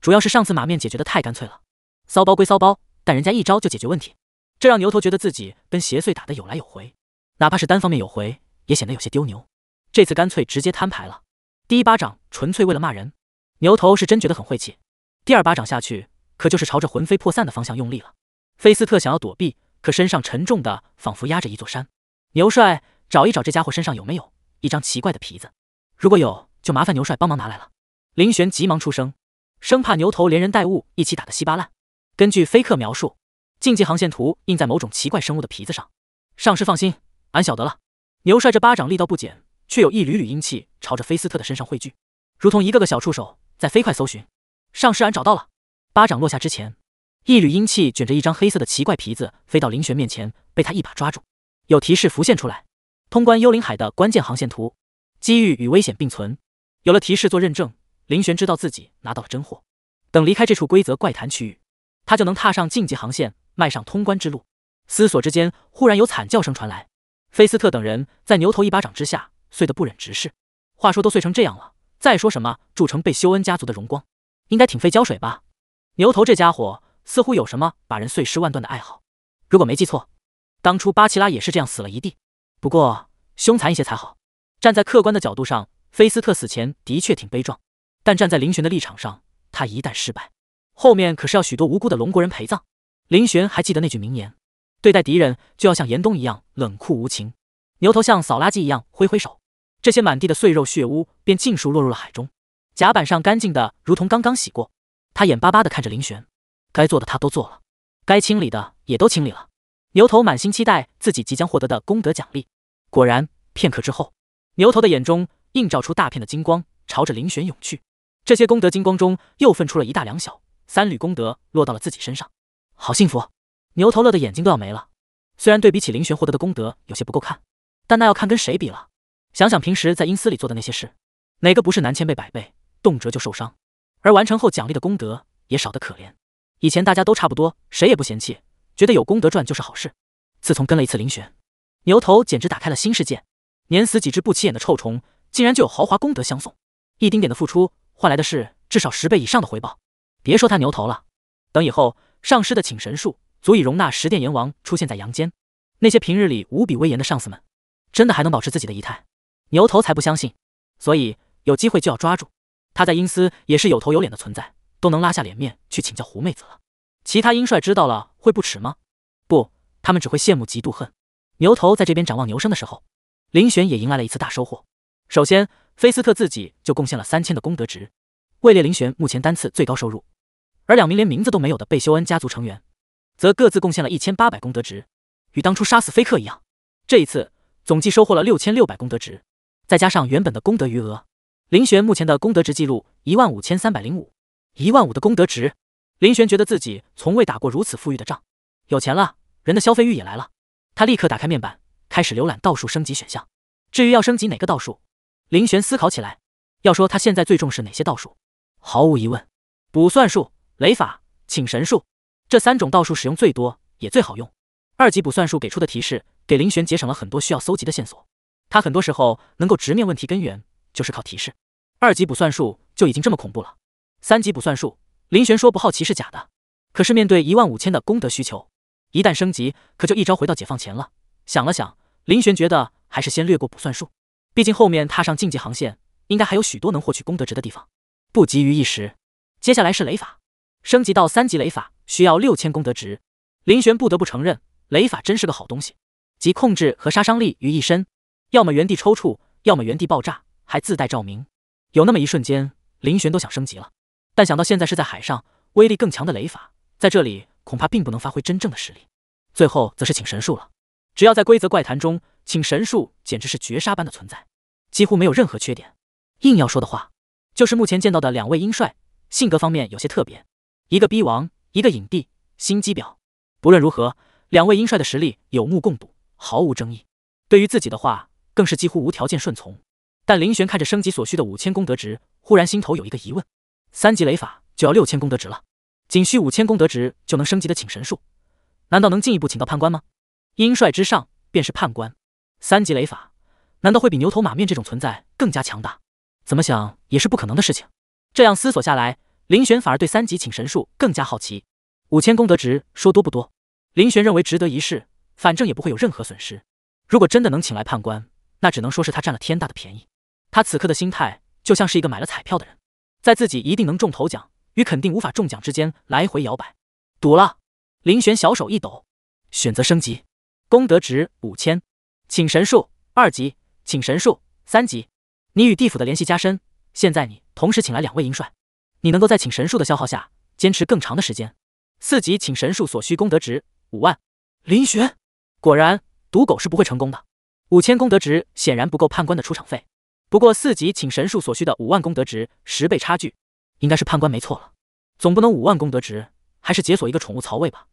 主要是上次马面解决的太干脆了。骚包归骚包。但人家一招就解决问题，这让牛头觉得自己跟邪祟打得有来有回，哪怕是单方面有回，也显得有些丢牛。这次干脆直接摊牌了，第一巴掌纯粹为了骂人。牛头是真觉得很晦气，第二巴掌下去，可就是朝着魂飞魄散的方向用力了。菲斯特想要躲避，可身上沉重的仿佛压着一座山。牛帅，找一找这家伙身上有没有一张奇怪的皮子，如果有，就麻烦牛帅帮忙拿来了。林玄急忙出声，生怕牛头连人带物一起打得稀巴烂。根据飞客描述，禁忌航线图印在某种奇怪生物的皮子上。上师放心，俺晓得了。牛帅这巴掌力道不减，却有一缕缕阴气朝着菲斯特的身上汇聚，如同一个个小触手在飞快搜寻。上师，俺找到了！巴掌落下之前，一缕阴气卷着一张黑色的奇怪皮子飞到林玄面前，被他一把抓住。有提示浮现出来：通关幽灵海的关键航线图，机遇与危险并存。有了提示做认证，林玄知道自己拿到了真货。等离开这处规则怪谈区域。他就能踏上晋级航线，迈上通关之路。思索之间，忽然有惨叫声传来，菲斯特等人在牛头一巴掌之下碎得不忍直视。话说都碎成这样了，再说什么铸成贝修恩家族的荣光，应该挺费胶水吧？牛头这家伙似乎有什么把人碎尸万段的爱好。如果没记错，当初巴奇拉也是这样死了一地。不过凶残一些才好。站在客观的角度上，菲斯特死前的确挺悲壮，但站在林玄的立场上，他一旦失败。后面可是要许多无辜的龙国人陪葬。林玄还记得那句名言：对待敌人就要像严冬一样冷酷无情。牛头像扫垃圾一样挥挥手，这些满地的碎肉血污便尽数落入了海中。甲板上干净的如同刚刚洗过。他眼巴巴的看着林玄，该做的他都做了，该清理的也都清理了。牛头满心期待自己即将获得的功德奖励。果然，片刻之后，牛头的眼中映照出大片的金光，朝着林玄涌去。这些功德金光中又分出了一大两小。三缕功德落到了自己身上，好幸福！牛头乐的眼睛都要没了。虽然对比起林玄获得的功德有些不够看，但那要看跟谁比了。想想平时在阴司里做的那些事，哪个不是南千倍百倍，动辄就受伤，而完成后奖励的功德也少得可怜。以前大家都差不多，谁也不嫌弃，觉得有功德赚就是好事。自从跟了一次林玄，牛头简直打开了新世界。碾死几只不起眼的臭虫，竟然就有豪华功德相送，一丁点的付出换来的是至少十倍以上的回报。别说他牛头了，等以后上师的请神术足以容纳十殿阎王出现在阳间，那些平日里无比威严的上司们，真的还能保持自己的仪态？牛头才不相信，所以有机会就要抓住。他在阴司也是有头有脸的存在，都能拉下脸面去请教胡妹子了，其他阴帅知道了会不耻吗？不，他们只会羡慕、嫉妒、恨。牛头在这边展望牛生的时候，林玄也迎来了一次大收获。首先，菲斯特自己就贡献了三千的功德值，位列林玄目前单次最高收入。而两名连名字都没有的贝修恩家族成员，则各自贡献了一千八百功德值，与当初杀死菲克一样，这一次总计收获了六千六百功德值，再加上原本的功德余额，林玄目前的功德值记录一万五千三百零五，一万五的功德值，林玄觉得自己从未打过如此富裕的仗，有钱了，人的消费欲也来了，他立刻打开面板，开始浏览道术升级选项。至于要升级哪个道术，林玄思考起来。要说他现在最重视哪些道术，毫无疑问，卜算术。雷法，请神术，这三种道术使用最多也最好用。二级卜算术给出的提示，给林玄节省了很多需要搜集的线索。他很多时候能够直面问题根源，就是靠提示。二级卜算术就已经这么恐怖了，三级卜算术，林玄说不好奇是假的。可是面对一万五千的功德需求，一旦升级，可就一招回到解放前了。想了想，林玄觉得还是先略过卜算术，毕竟后面踏上竞技航线，应该还有许多能获取功德值的地方，不急于一时。接下来是雷法。升级到三级雷法需要六千功德值。林玄不得不承认，雷法真是个好东西，集控制和杀伤力于一身，要么原地抽搐，要么原地爆炸，还自带照明。有那么一瞬间，林玄都想升级了，但想到现在是在海上，威力更强的雷法在这里恐怕并不能发挥真正的实力。最后则是请神术了，只要在规则怪谈中，请神术简直是绝杀般的存在，几乎没有任何缺点。硬要说的话，就是目前见到的两位英帅性格方面有些特别。一个逼王，一个影帝，心机婊。不论如何，两位英帅的实力有目共睹，毫无争议。对于自己的话，更是几乎无条件顺从。但林玄看着升级所需的五千功德值，忽然心头有一个疑问：三级雷法就要六千功德值了，仅需五千功德值就能升级的请神术，难道能进一步请到判官吗？英帅之上便是判官，三级雷法难道会比牛头马面这种存在更加强大？怎么想也是不可能的事情。这样思索下来。林玄反而对三级请神术更加好奇。五千功德值说多不多，林玄认为值得一试，反正也不会有任何损失。如果真的能请来判官，那只能说是他占了天大的便宜。他此刻的心态就像是一个买了彩票的人，在自己一定能中头奖与肯定无法中奖之间来回摇摆。赌了！林玄小手一抖，选择升级，功德值五千，请神术二级，请神术三级。你与地府的联系加深，现在你同时请来两位英帅。你能够在请神术的消耗下坚持更长的时间。四级请神术所需功德值五万。林玄果然，赌狗是不会成功的。五千功德值显然不够判官的出场费。不过四级请神术所需的五万功德值，十倍差距，应该是判官没错了。总不能五万功德值，还是解锁一个宠物槽位吧？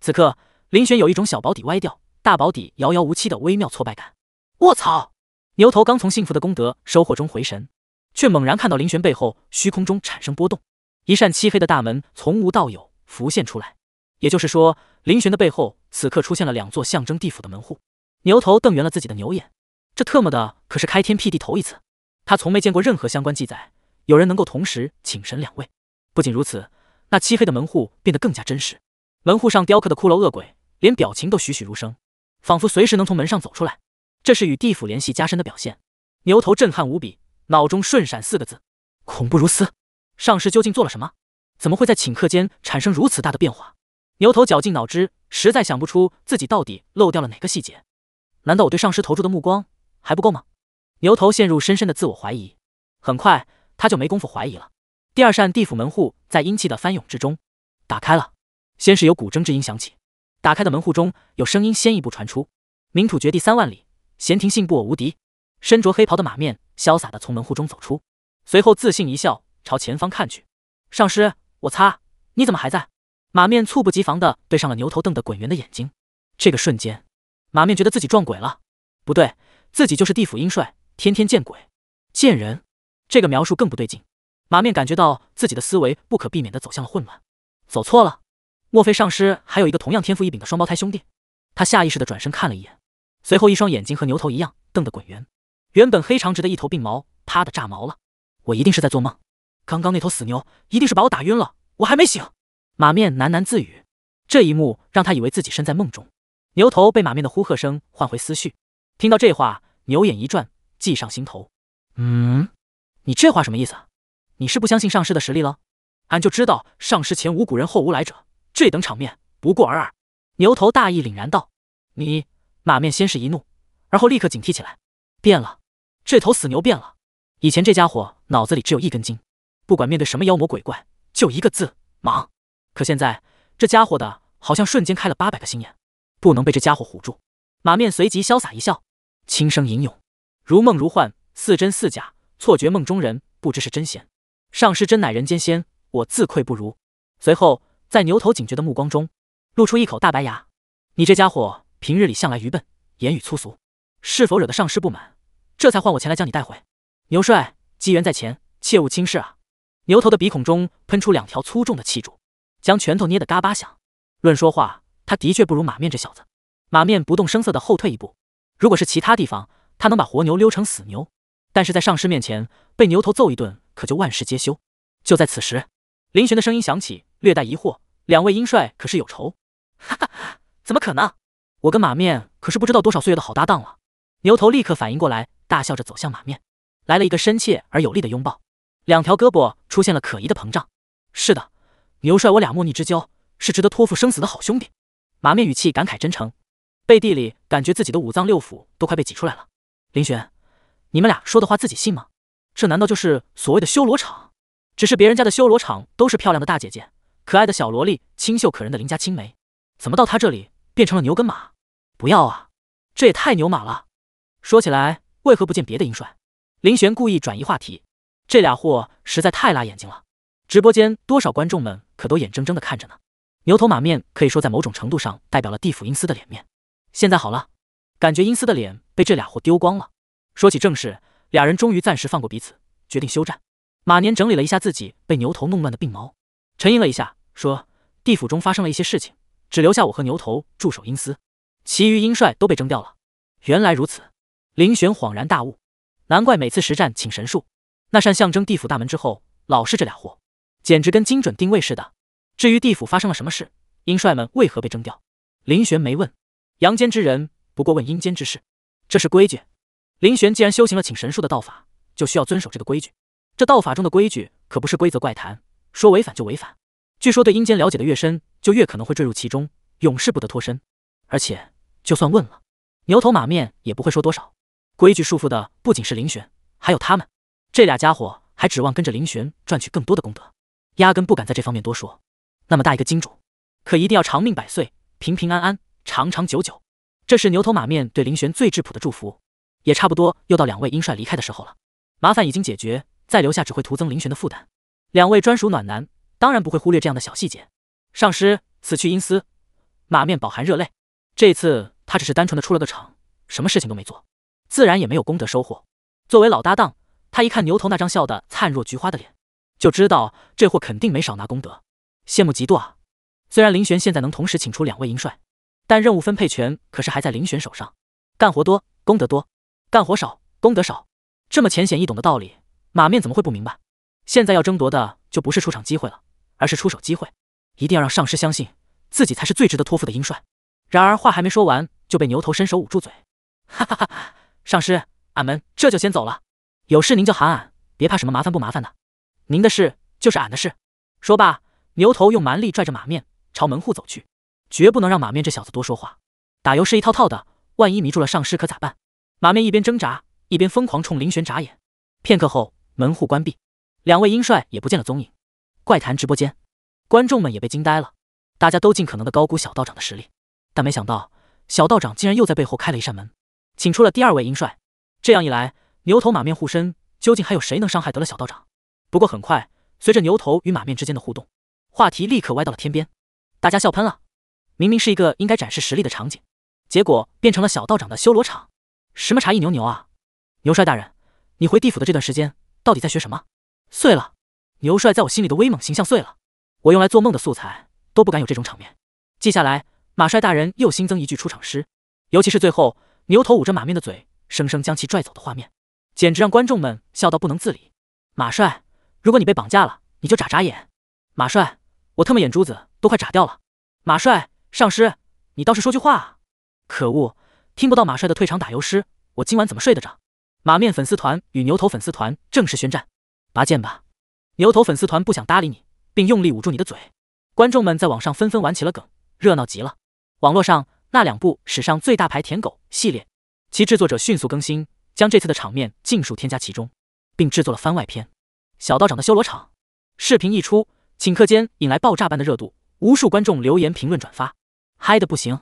此刻林玄有一种小保底歪掉，大保底遥遥无期的微妙挫败感。卧槽！牛头刚从幸福的功德收获中回神。却猛然看到林玄背后虚空中产生波动，一扇漆黑的大门从无到有浮现出来。也就是说，林玄的背后此刻出现了两座象征地府的门户。牛头瞪圆了自己的牛眼，这特么的可是开天辟地头一次，他从没见过任何相关记载，有人能够同时请神两位。不仅如此，那漆黑的门户变得更加真实，门户上雕刻的骷髅恶鬼连表情都栩栩如生，仿佛随时能从门上走出来。这是与地府联系加深的表现。牛头震撼无比。脑中瞬闪四个字：“恐怖如斯！”上师究竟做了什么？怎么会在顷刻间产生如此大的变化？牛头绞尽脑汁，实在想不出自己到底漏掉了哪个细节。难道我对上师投注的目光还不够吗？牛头陷入深深的自我怀疑。很快，他就没工夫怀疑了。第二扇地府门户在阴气的翻涌之中打开了。先是有古筝之音响起，打开的门户中有声音先一步传出：“冥土绝地三万里，闲庭信步我无敌。”身着黑袍的马面。潇洒的从门户中走出，随后自信一笑，朝前方看去。上师，我擦，你怎么还在？马面猝不及防的对上了牛头瞪得滚圆的眼睛。这个瞬间，马面觉得自己撞鬼了。不对，自己就是地府阴帅，天天见鬼见人。这个描述更不对劲。马面感觉到自己的思维不可避免地走向了混乱，走错了。莫非上师还有一个同样天赋异禀的双胞胎兄弟？他下意识地转身看了一眼，随后一双眼睛和牛头一样瞪得滚圆。原本黑长直的一头病毛，啪的炸毛了。我一定是在做梦，刚刚那头死牛一定是把我打晕了，我还没醒。马面喃喃自语，这一幕让他以为自己身在梦中。牛头被马面的呼喝声唤回思绪，听到这话，牛眼一转，计上心头。嗯，你这话什么意思？你是不相信上师的实力了？俺就知道上师前无古人后无来者，这等场面不过尔尔。牛头大义凛然道。你马面先是一怒，而后立刻警惕起来，变了。这头死牛变了，以前这家伙脑子里只有一根筋，不管面对什么妖魔鬼怪，就一个字忙。可现在这家伙的好像瞬间开了八百个心眼，不能被这家伙唬住。马面随即潇洒一笑，轻声吟咏：“如梦如幻，似真似假，错觉梦中人，不知是真仙。上师真乃人间仙，我自愧不如。”随后在牛头警觉的目光中，露出一口大白牙：“你这家伙平日里向来愚笨，言语粗俗，是否惹得上师不满？”这才换我前来将你带回，牛帅，机缘在前，切勿轻视啊！牛头的鼻孔中喷出两条粗重的气柱，将拳头捏得嘎巴响。论说话，他的确不如马面这小子。马面不动声色的后退一步。如果是其他地方，他能把活牛溜成死牛，但是在上师面前被牛头揍一顿，可就万事皆休。就在此时，林玄的声音响起，略带疑惑：“两位英帅可是有仇？”“哈哈哈，怎么可能？我跟马面可是不知道多少岁月的好搭档了。”牛头立刻反应过来。大笑着走向马面，来了一个深切而有力的拥抱，两条胳膊出现了可疑的膨胀。是的，牛帅，我俩莫逆之交，是值得托付生死的好兄弟。马面语气感慨真诚，背地里感觉自己的五脏六腑都快被挤出来了。林玄，你们俩说的话自己信吗？这难道就是所谓的修罗场？只是别人家的修罗场都是漂亮的大姐姐、可爱的小萝莉、清秀可人的林家青梅，怎么到他这里变成了牛跟马？不要啊，这也太牛马了！说起来。为何不见别的阴帅？林玄故意转移话题。这俩货实在太辣眼睛了，直播间多少观众们可都眼睁睁的看着呢。牛头马面可以说在某种程度上代表了地府阴司的脸面，现在好了，感觉阴司的脸被这俩货丢光了。说起正事，俩人终于暂时放过彼此，决定休战。马年整理了一下自己被牛头弄乱的鬓毛，沉吟了一下，说：“地府中发生了一些事情，只留下我和牛头驻守阴司，其余阴帅都被征调了。”原来如此。林玄恍然大悟，难怪每次实战请神术，那扇象征地府大门之后，老是这俩货，简直跟精准定位似的。至于地府发生了什么事，阴帅们为何被征调，林玄没问。阳间之人不过问阴间之事，这是规矩。林玄既然修行了请神术的道法，就需要遵守这个规矩。这道法中的规矩可不是规则怪谈，说违反就违反。据说对阴间了解的越深，就越可能会坠入其中，永世不得脱身。而且就算问了，牛头马面也不会说多少。规矩束缚的不仅是林玄，还有他们。这俩家伙还指望跟着林玄赚取更多的功德，压根不敢在这方面多说。那么大一个金主，可一定要长命百岁，平平安安，长长久久。这是牛头马面对林玄最质朴的祝福，也差不多又到两位英帅离开的时候了。麻烦已经解决，再留下只会徒增林玄的负担。两位专属暖男当然不会忽略这样的小细节。上师，此去阴司，马面饱含热泪。这次他只是单纯的出了个场，什么事情都没做。自然也没有功德收获。作为老搭档，他一看牛头那张笑得灿若菊花的脸，就知道这货肯定没少拿功德，羡慕嫉妒啊！虽然林玄现在能同时请出两位鹰帅，但任务分配权可是还在林玄手上。干活多功德多，干活少功德少，这么浅显易懂的道理，马面怎么会不明白？现在要争夺的就不是出场机会了，而是出手机会。一定要让上师相信自己才是最值得托付的鹰帅。然而话还没说完，就被牛头伸手捂住嘴，哈哈哈哈！上师，俺们这就先走了。有事您就喊俺，别怕什么麻烦不麻烦的。您的事就是俺的事。说罢，牛头用蛮力拽着马面朝门户走去，绝不能让马面这小子多说话。打油是一套套的，万一迷住了上师可咋办？马面一边挣扎，一边疯狂冲林玄眨眼。片刻后，门户关闭，两位英帅也不见了踪影。怪谈直播间，观众们也被惊呆了。大家都尽可能的高估小道长的实力，但没想到小道长竟然又在背后开了一扇门。请出了第二位鹰帅，这样一来，牛头马面护身，究竟还有谁能伤害得了小道长？不过很快，随着牛头与马面之间的互动，话题立刻歪到了天边，大家笑喷了。明明是一个应该展示实力的场景，结果变成了小道长的修罗场。什么茶艺牛牛啊！牛帅大人，你回地府的这段时间，到底在学什么？碎了！牛帅在我心里的威猛形象碎了，我用来做梦的素材都不敢有这种场面。接下来，马帅大人又新增一句出场诗，尤其是最后。牛头捂着马面的嘴，生生将其拽走的画面，简直让观众们笑到不能自理。马帅，如果你被绑架了，你就眨眨眼。马帅，我特么眼珠子都快眨掉了。马帅，上师，你倒是说句话啊！可恶，听不到马帅的退场打油诗，我今晚怎么睡得着？马面粉丝团与牛头粉丝团正式宣战，拔剑吧！牛头粉丝团不想搭理你，并用力捂住你的嘴。观众们在网上纷纷玩起了梗，热闹极了。网络上。那两部史上最大牌“舔狗”系列，其制作者迅速更新，将这次的场面尽数添加其中，并制作了番外篇《小道长的修罗场》。视频一出，顷刻间引来爆炸般的热度，无数观众留言、评论、转发，嗨的不行。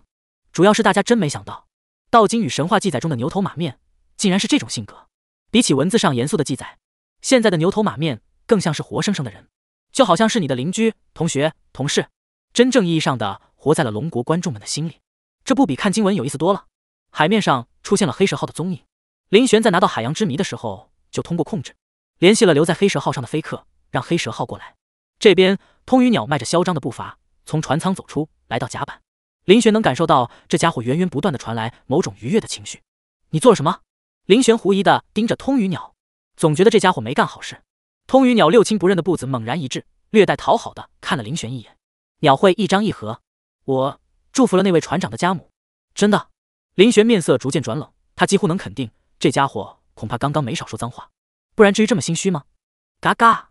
主要是大家真没想到，道经与神话记载中的牛头马面，竟然是这种性格。比起文字上严肃的记载，现在的牛头马面更像是活生生的人，就好像是你的邻居、同学、同事，真正意义上的活在了龙国观众们的心里。这不比看经文有意思多了？海面上出现了黑蛇号的踪影。林玄在拿到海洋之谜的时候，就通过控制联系了留在黑蛇号上的飞客，让黑蛇号过来。这边通鱼鸟迈着嚣张的步伐从船舱走出来到甲板，林玄能感受到这家伙源源不断的传来某种愉悦的情绪。你做了什么？林玄狐疑的盯着通鱼鸟，总觉得这家伙没干好事。通鱼鸟六亲不认的步子猛然一滞，略带讨好的看了林玄一眼，鸟喙一张一合，我。祝福了那位船长的家母，真的。林玄面色逐渐转冷，他几乎能肯定，这家伙恐怕刚刚没少说脏话，不然至于这么心虚吗？嘎嘎，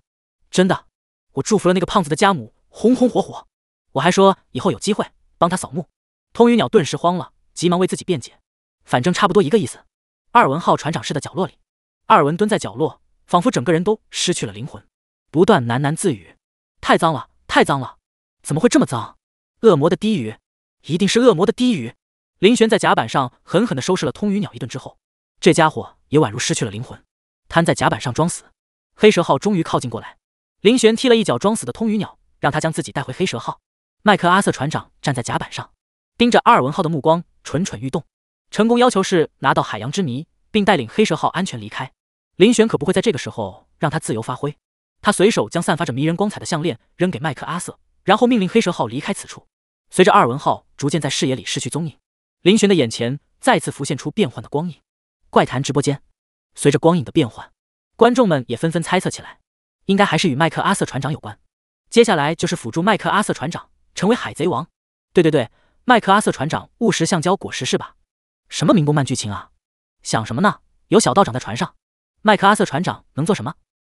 真的，我祝福了那个胖子的家母红红火火，我还说以后有机会帮他扫墓。通鱼鸟顿时慌了，急忙为自己辩解，反正差不多一个意思。二文号船长室的角落里，二文蹲在角落，仿佛整个人都失去了灵魂，不断喃喃自语：太脏了，太脏了，怎么会这么脏？恶魔的低语。一定是恶魔的低语。林玄在甲板上狠狠的收拾了通鱼鸟一顿之后，这家伙也宛如失去了灵魂，瘫在甲板上装死。黑蛇号终于靠近过来，林玄踢了一脚装死的通鱼鸟，让他将自己带回黑蛇号。麦克阿瑟船长站在甲板上，盯着阿尔文号的目光蠢蠢欲动。成功要求是拿到海洋之谜，并带领黑蛇号安全离开。林玄可不会在这个时候让他自由发挥，他随手将散发着迷人光彩的项链扔给麦克阿瑟，然后命令黑蛇号离开此处。随着阿尔文号逐渐在视野里失去踪影，林玄的眼前再次浮现出变幻的光影。怪谈直播间，随着光影的变幻，观众们也纷纷猜测起来，应该还是与麦克阿瑟船长有关。接下来就是辅助麦克阿瑟船长成为海贼王。对对对，麦克阿瑟船长误食橡胶果实是吧？什么民不漫剧情啊？想什么呢？有小道长在船上，麦克阿瑟船长能做什么？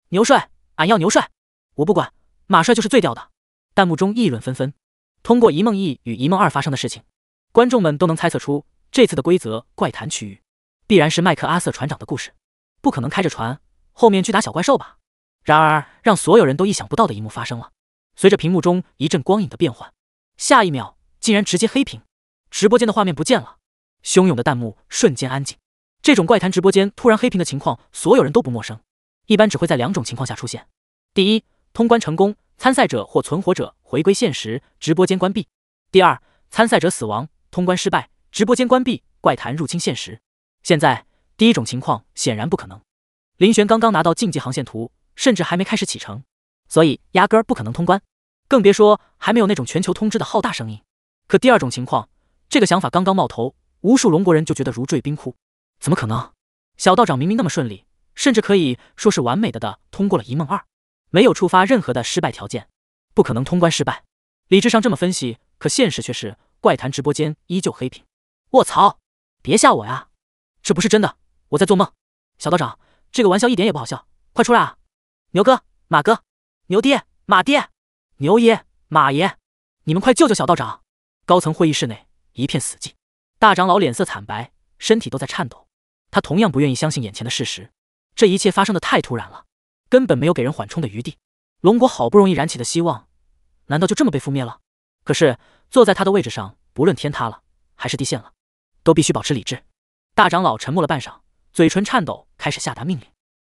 牛帅，俺要牛帅！我不管，马帅就是最吊的。弹幕中议论纷纷。通过《一梦一》与《一梦二》发生的事情，观众们都能猜测出这次的规则怪谈区域，必然是麦克阿瑟船长的故事，不可能开着船后面去打小怪兽吧？然而，让所有人都意想不到的一幕发生了。随着屏幕中一阵光影的变换，下一秒竟然直接黑屏，直播间的画面不见了，汹涌的弹幕瞬间安静。这种怪谈直播间突然黑屏的情况，所有人都不陌生，一般只会在两种情况下出现：第一，通关成功。参赛者或存活者回归现实，直播间关闭。第二，参赛者死亡，通关失败，直播间关闭。怪谈入侵现实。现在第一种情况显然不可能，林玄刚刚拿到竞技航线图，甚至还没开始启程，所以压根儿不可能通关，更别说还没有那种全球通知的浩大声音。可第二种情况，这个想法刚刚冒头，无数龙国人就觉得如坠冰窟，怎么可能？小道长明明那么顺利，甚至可以说是完美的的通过了一梦二。没有触发任何的失败条件，不可能通关失败。理智上这么分析，可现实却是怪谈直播间依旧黑屏。我操！别吓我呀，这不是真的，我在做梦。小道长，这个玩笑一点也不好笑，快出来啊！牛哥、马哥、牛爹、马爹、牛爷、马爷，你们快救救小道长！高层会议室内一片死寂，大长老脸色惨白，身体都在颤抖。他同样不愿意相信眼前的事实，这一切发生的太突然了。根本没有给人缓冲的余地，龙国好不容易燃起的希望，难道就这么被覆灭了？可是坐在他的位置上，不论天塌了还是地陷了，都必须保持理智。大长老沉默了半晌，嘴唇颤抖，开始下达命令，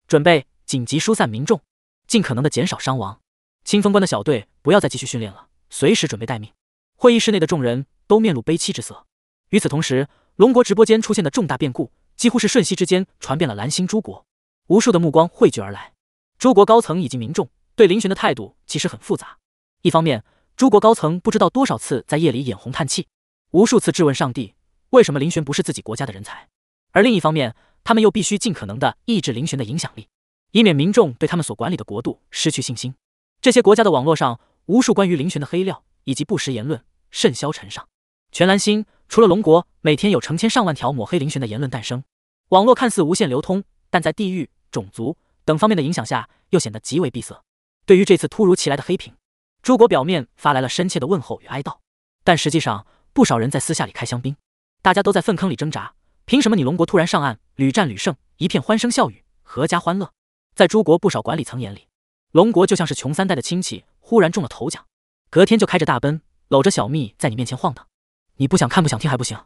准备紧急疏散民众，尽可能的减少伤亡。清风关的小队不要再继续训练了，随时准备待命。会议室内的众人都面露悲戚之色。与此同时，龙国直播间出现的重大变故，几乎是瞬息之间传遍了蓝星诸国，无数的目光汇聚而来。诸国高层以及民众对林玄的态度其实很复杂。一方面，诸国高层不知道多少次在夜里眼红叹气，无数次质问上帝：为什么林玄不是自己国家的人才？而另一方面，他们又必须尽可能的抑制林玄的影响力，以免民众对他们所管理的国度失去信心。这些国家的网络上，无数关于林玄的黑料以及不实言论甚嚣尘上。全蓝星除了龙国，每天有成千上万条抹黑林玄的言论诞生。网络看似无限流通，但在地域、种族。等方面的影响下，又显得极为闭塞。对于这次突如其来的黑屏，诸国表面发来了深切的问候与哀悼，但实际上，不少人在私下里开香槟。大家都在粪坑里挣扎，凭什么你龙国突然上岸，屡战屡胜，一片欢声笑语，阖家欢乐？在诸国不少管理层眼里，龙国就像是穷三代的亲戚，忽然中了头奖，隔天就开着大奔，搂着小蜜在你面前晃荡。你不想看不想听还不行，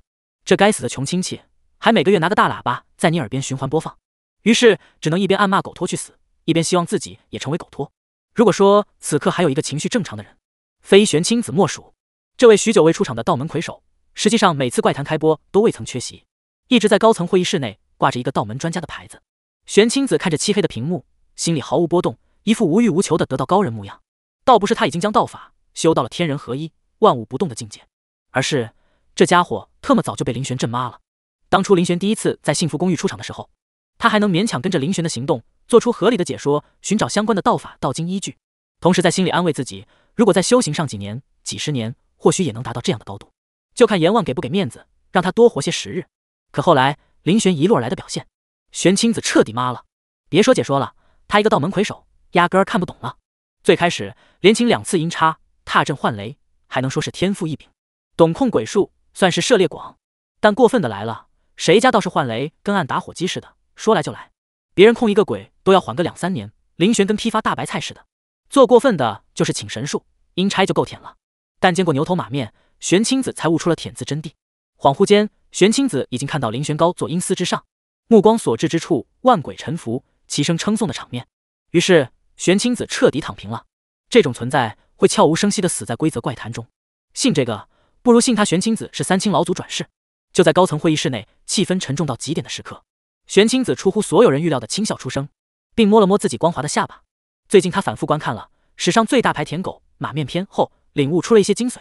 这该死的穷亲戚还每个月拿个大喇叭在你耳边循环播放。于是只能一边暗骂狗托去死，一边希望自己也成为狗托。如果说此刻还有一个情绪正常的人，非玄清子莫属。这位许久未出场的道门魁首，实际上每次怪谈开播都未曾缺席，一直在高层会议室内挂着一个道门专家的牌子。玄清子看着漆黑的屏幕，心里毫无波动，一副无欲无求的得道高人模样。倒不是他已经将道法修到了天人合一、万物不动的境界，而是这家伙特么早就被林玄震妈了。当初林玄第一次在幸福公寓出场的时候。他还能勉强跟着林玄的行动，做出合理的解说，寻找相关的道法道经依据，同时在心里安慰自己：如果再修行上几年、几十年，或许也能达到这样的高度，就看阎王给不给面子，让他多活些时日。可后来林玄一路而来的表现，玄青子彻底麻了。别说解说了，他一个道门魁首，压根儿看不懂了。最开始连请两次阴差踏阵换雷，还能说是天赋异禀，懂控鬼术，算是涉猎广。但过分的来了，谁家道士换雷跟按打火机似的？说来就来，别人控一个鬼都要缓个两三年，林玄跟批发大白菜似的。做过分的就是请神术阴差就够舔了，但见过牛头马面，玄青子才悟出了舔字真谛。恍惚间，玄青子已经看到林玄高坐阴司之上，目光所至之处，万鬼臣服，齐声称颂的场面。于是，玄青子彻底躺平了。这种存在会悄无声息的死在规则怪谈中。信这个，不如信他玄青子是三清老祖转世。就在高层会议室内，气氛沉重到极点的时刻。玄清子出乎所有人预料的轻笑出声，并摸了摸自己光滑的下巴。最近他反复观看了史上最大牌舔狗马面片后，领悟出了一些精髓。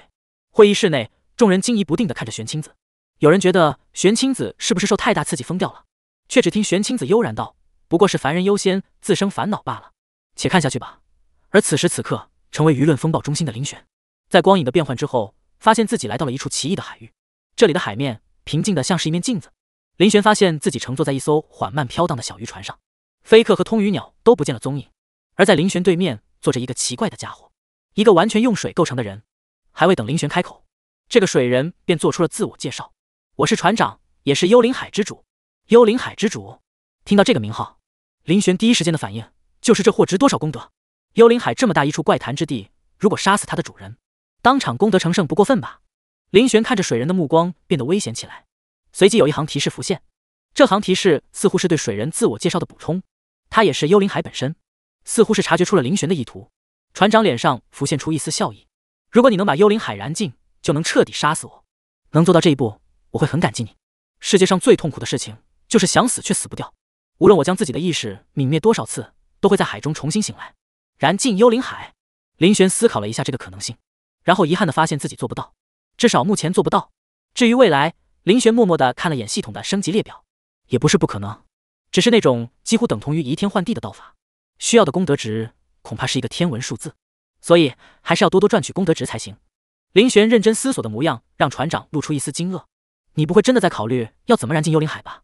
会议室内，众人惊疑不定地看着玄清子，有人觉得玄清子是不是受太大刺激疯掉了，却只听玄清子悠然道：“不过是凡人优先自生烦恼罢了，且看下去吧。”而此时此刻，成为舆论风暴中心的林玄，在光影的变换之后，发现自己来到了一处奇异的海域，这里的海面平静的像是一面镜子。林玄发现自己乘坐在一艘缓慢飘荡的小渔船上，飞客和通鱼鸟都不见了踪影，而在林玄对面坐着一个奇怪的家伙，一个完全用水构成的人。还未等林玄开口，这个水人便做出了自我介绍：“我是船长，也是幽灵海之主。”幽灵海之主，听到这个名号，林玄第一时间的反应就是这货值多少功德？幽灵海这么大一处怪谈之地，如果杀死他的主人，当场功德成圣不过分吧？林玄看着水人的目光变得危险起来。随即有一行提示浮现，这行提示似乎是对水人自我介绍的补充。他也是幽灵海本身，似乎是察觉出了林玄的意图。船长脸上浮现出一丝笑意。如果你能把幽灵海燃尽，就能彻底杀死我。能做到这一步，我会很感激你。世界上最痛苦的事情就是想死却死不掉。无论我将自己的意识泯灭多少次，都会在海中重新醒来。燃尽幽灵海。林玄思考了一下这个可能性，然后遗憾地发现自己做不到，至少目前做不到。至于未来。林玄默默的看了眼系统的升级列表，也不是不可能，只是那种几乎等同于移天换地的道法，需要的功德值恐怕是一个天文数字，所以还是要多多赚取功德值才行。林玄认真思索的模样，让船长露出一丝惊愕：“你不会真的在考虑要怎么燃尽幽灵海吧？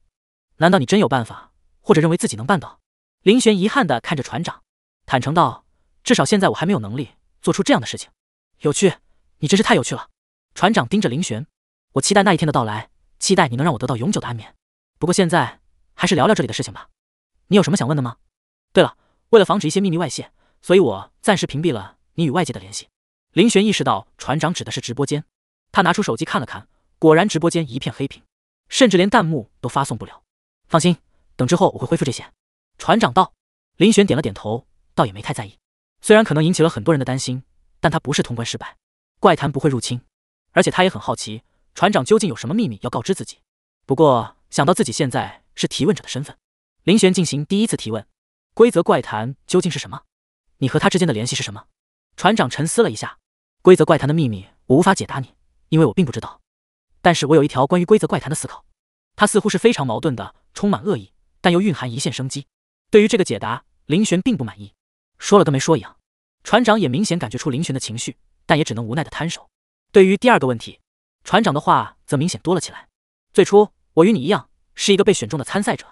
难道你真有办法，或者认为自己能办到？”林玄遗憾的看着船长，坦诚道：“至少现在我还没有能力做出这样的事情。”有趣，你真是太有趣了。船长盯着林玄：“我期待那一天的到来。”期待你能让我得到永久的安眠。不过现在还是聊聊这里的事情吧。你有什么想问的吗？对了，为了防止一些秘密外泄，所以我暂时屏蔽了你与外界的联系。林玄意识到船长指的是直播间，他拿出手机看了看，果然直播间一片黑屏，甚至连弹幕都发送不了。放心，等之后我会恢复这些。船长道。林玄点了点头，倒也没太在意。虽然可能引起了很多人的担心，但他不是通关失败，怪谈不会入侵，而且他也很好奇。船长究竟有什么秘密要告知自己？不过想到自己现在是提问者的身份，林玄进行第一次提问：规则怪谈究竟是什么？你和他之间的联系是什么？船长沉思了一下，规则怪谈的秘密我无法解答你，因为我并不知道。但是我有一条关于规则怪谈的思考，它似乎是非常矛盾的，充满恶意，但又蕴含一线生机。对于这个解答，林玄并不满意，说了跟没说一样。船长也明显感觉出林玄的情绪，但也只能无奈的摊手。对于第二个问题。船长的话则明显多了起来。最初，我与你一样，是一个被选中的参赛者。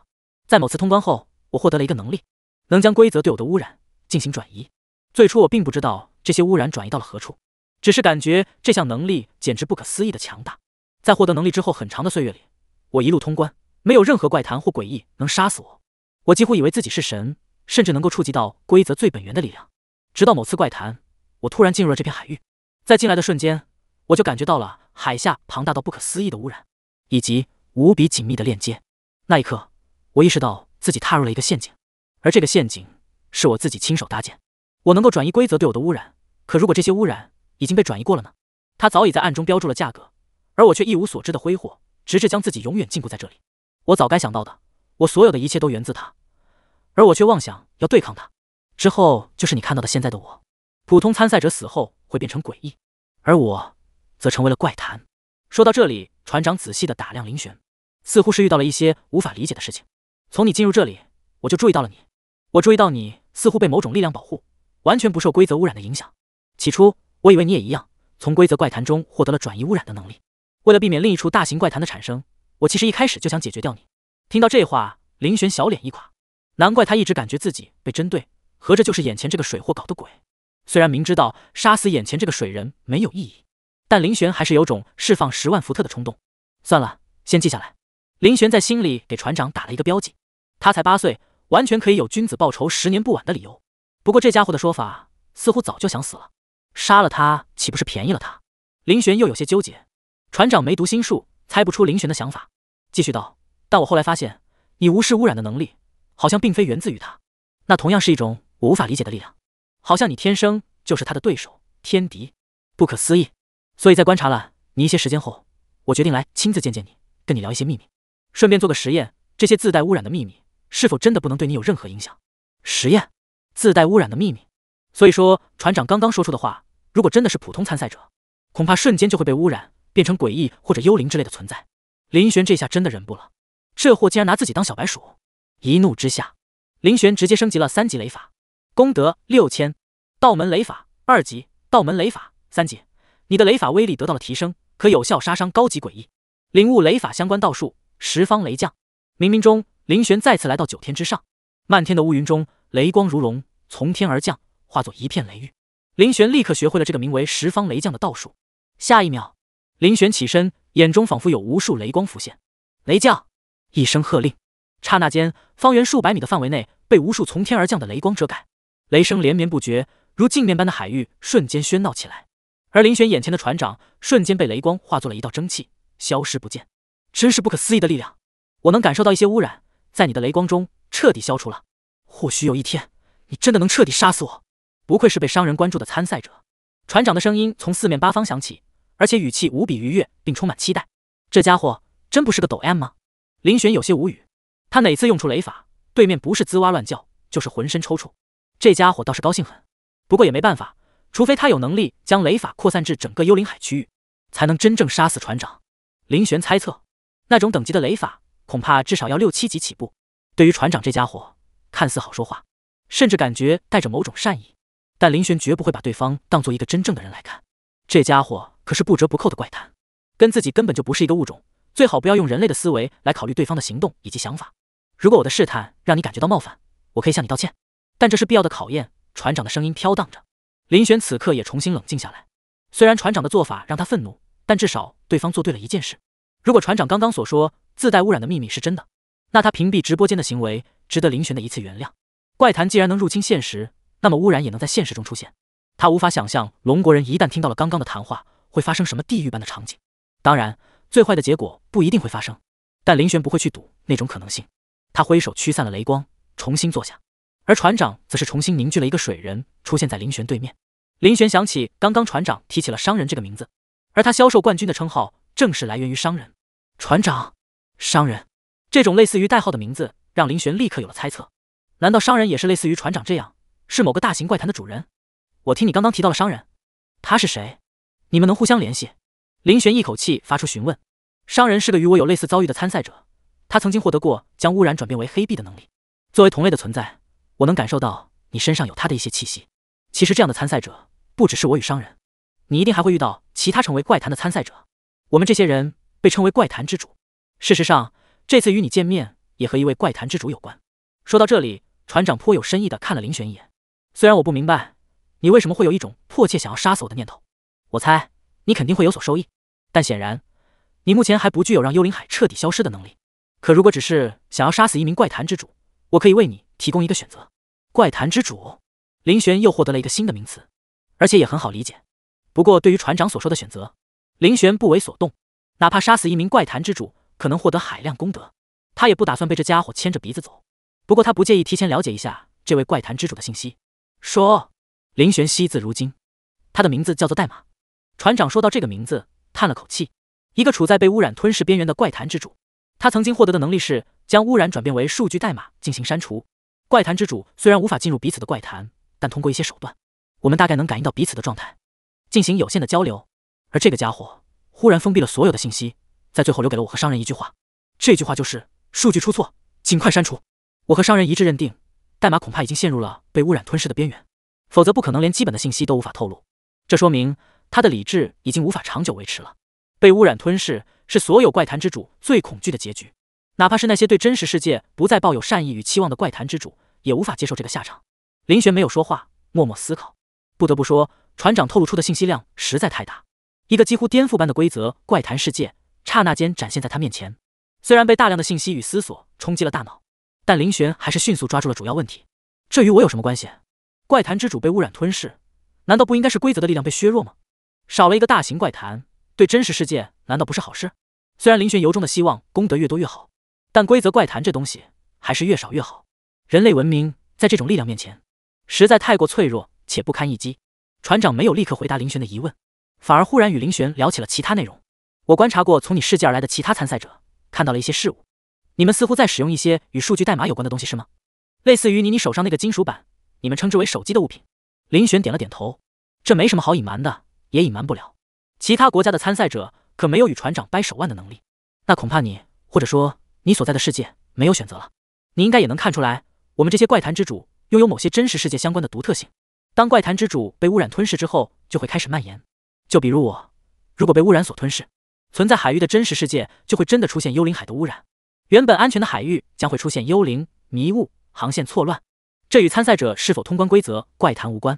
在某次通关后，我获得了一个能力，能将规则对我的污染进行转移。最初，我并不知道这些污染转移到了何处，只是感觉这项能力简直不可思议的强大。在获得能力之后很长的岁月里，我一路通关，没有任何怪谈或诡异能杀死我。我几乎以为自己是神，甚至能够触及到规则最本源的力量。直到某次怪谈，我突然进入了这片海域，在进来的瞬间。我就感觉到了海下庞大到不可思议的污染，以及无比紧密的链接。那一刻，我意识到自己踏入了一个陷阱，而这个陷阱是我自己亲手搭建。我能够转移规则对我的污染，可如果这些污染已经被转移过了呢？它早已在暗中标注了价格，而我却一无所知的挥霍，直至将自己永远禁锢在这里。我早该想到的，我所有的一切都源自它，而我却妄想要对抗它。之后就是你看到的现在的我。普通参赛者死后会变成诡异，而我。则成为了怪谈。说到这里，船长仔细的打量林玄，似乎是遇到了一些无法理解的事情。从你进入这里，我就注意到了你。我注意到你似乎被某种力量保护，完全不受规则污染的影响。起初我以为你也一样，从规则怪谈中获得了转移污染的能力。为了避免另一处大型怪谈的产生，我其实一开始就想解决掉你。听到这话，林玄小脸一垮，难怪他一直感觉自己被针对，合着就是眼前这个水货搞的鬼。虽然明知道杀死眼前这个水人没有意义。但林玄还是有种释放十万伏特的冲动。算了，先记下来。林玄在心里给船长打了一个标记。他才八岁，完全可以有君子报仇十年不晚的理由。不过这家伙的说法似乎早就想死了，杀了他岂不是便宜了他？林玄又有些纠结。船长没读心术，猜不出林玄的想法，继续道：“但我后来发现，你无视污染的能力，好像并非源自于他。那同样是一种我无法理解的力量，好像你天生就是他的对手、天敌。不可思议。”所以在观察了你一些时间后，我决定来亲自见见你，跟你聊一些秘密，顺便做个实验。这些自带污染的秘密是否真的不能对你有任何影响？实验，自带污染的秘密。所以说，船长刚刚说出的话，如果真的是普通参赛者，恐怕瞬间就会被污染，变成诡异或者幽灵之类的存在。林玄这下真的忍不了，这货竟然拿自己当小白鼠。一怒之下，林玄直接升级了三级雷法，功德六千，道门雷法二级，道门雷法三级。你的雷法威力得到了提升，可有效杀伤高级诡异。领悟雷法相关道术，十方雷降。冥冥中，林玄再次来到九天之上，漫天的乌云中，雷光如龙从天而降，化作一片雷域。林玄立刻学会了这个名为十方雷降的道术。下一秒，林玄起身，眼中仿佛有无数雷光浮现。雷将一声喝令，刹那间，方圆数百米的范围内被无数从天而降的雷光遮盖，雷声连绵不绝，如镜面般的海域瞬间喧闹起来。而林玄眼前的船长瞬间被雷光化作了一道蒸汽，消失不见。真是不可思议的力量！我能感受到一些污染，在你的雷光中彻底消除了。或许有一天，你真的能彻底杀死我。不愧是被商人关注的参赛者。船长的声音从四面八方响起，而且语气无比愉悦，并充满期待。这家伙真不是个抖 M 吗？林玄有些无语。他哪次用出雷法，对面不是滋哇乱叫，就是浑身抽搐。这家伙倒是高兴很，不过也没办法。除非他有能力将雷法扩散至整个幽灵海区域，才能真正杀死船长。林玄猜测，那种等级的雷法，恐怕至少要六七级起步。对于船长这家伙，看似好说话，甚至感觉带着某种善意，但林玄绝不会把对方当做一个真正的人来看。这家伙可是不折不扣的怪谈，跟自己根本就不是一个物种。最好不要用人类的思维来考虑对方的行动以及想法。如果我的试探让你感觉到冒犯，我可以向你道歉，但这是必要的考验。船长的声音飘荡着。林玄此刻也重新冷静下来，虽然船长的做法让他愤怒，但至少对方做对了一件事。如果船长刚刚所说自带污染的秘密是真的，那他屏蔽直播间的行为值得林玄的一次原谅。怪谈既然能入侵现实，那么污染也能在现实中出现。他无法想象龙国人一旦听到了刚刚的谈话，会发生什么地狱般的场景。当然，最坏的结果不一定会发生，但林玄不会去赌那种可能性。他挥手驱散了雷光，重新坐下。而船长则是重新凝聚了一个水人，出现在林玄对面。林玄想起刚刚船长提起了商人这个名字，而他销售冠军的称号正是来源于商人。船长，商人，这种类似于代号的名字让林玄立刻有了猜测：难道商人也是类似于船长这样，是某个大型怪谈的主人？我听你刚刚提到了商人，他是谁？你们能互相联系？林玄一口气发出询问。商人是个与我有类似遭遇的参赛者，他曾经获得过将污染转变为黑币的能力。作为同类的存在。我能感受到你身上有他的一些气息。其实这样的参赛者不只是我与商人，你一定还会遇到其他成为怪谈的参赛者。我们这些人被称为怪谈之主。事实上，这次与你见面也和一位怪谈之主有关。说到这里，船长颇有深意的看了林玄一眼。虽然我不明白你为什么会有一种迫切想要杀死我的念头，我猜你肯定会有所收益。但显然，你目前还不具有让幽灵海彻底消失的能力。可如果只是想要杀死一名怪谈之主，我可以为你。提供一个选择，怪谈之主，林玄又获得了一个新的名词，而且也很好理解。不过，对于船长所说的选择，林玄不为所动。哪怕杀死一名怪谈之主可能获得海量功德，他也不打算被这家伙牵着鼻子走。不过，他不介意提前了解一下这位怪谈之主的信息。说，林玄惜字如金。他的名字叫做代码。船长说到这个名字，叹了口气。一个处在被污染吞噬边缘的怪谈之主，他曾经获得的能力是将污染转变为数据代码进行删除。怪谈之主虽然无法进入彼此的怪谈，但通过一些手段，我们大概能感应到彼此的状态，进行有限的交流。而这个家伙忽然封闭了所有的信息，在最后留给了我和商人一句话，这句话就是“数据出错，尽快删除”。我和商人一致认定，代码恐怕已经陷入了被污染吞噬的边缘，否则不可能连基本的信息都无法透露。这说明他的理智已经无法长久维持了。被污染吞噬是所有怪谈之主最恐惧的结局。哪怕是那些对真实世界不再抱有善意与期望的怪谈之主，也无法接受这个下场。林玄没有说话，默默思考。不得不说，船长透露出的信息量实在太大，一个几乎颠覆般的规则怪谈世界，刹那间展现在他面前。虽然被大量的信息与思索冲击了大脑，但林玄还是迅速抓住了主要问题。这与我有什么关系？怪谈之主被污染吞噬，难道不应该是规则的力量被削弱吗？少了一个大型怪谈，对真实世界难道不是好事？虽然林玄由衷的希望功德越多越好。但规则怪谈这东西还是越少越好。人类文明在这种力量面前，实在太过脆弱且不堪一击。船长没有立刻回答林玄的疑问，反而忽然与林玄聊起了其他内容。我观察过从你世界而来的其他参赛者，看到了一些事物。你们似乎在使用一些与数据代码有关的东西，是吗？类似于你你手上那个金属板，你们称之为手机的物品。林玄点了点头。这没什么好隐瞒的，也隐瞒不了。其他国家的参赛者可没有与船长掰手腕的能力。那恐怕你，或者说。你所在的世界没有选择了，你应该也能看出来，我们这些怪谈之主拥有某些真实世界相关的独特性。当怪谈之主被污染吞噬之后，就会开始蔓延。就比如我，如果被污染所吞噬，存在海域的真实世界就会真的出现幽灵海的污染，原本安全的海域将会出现幽灵、迷雾、航线错乱。这与参赛者是否通关规则怪谈无关，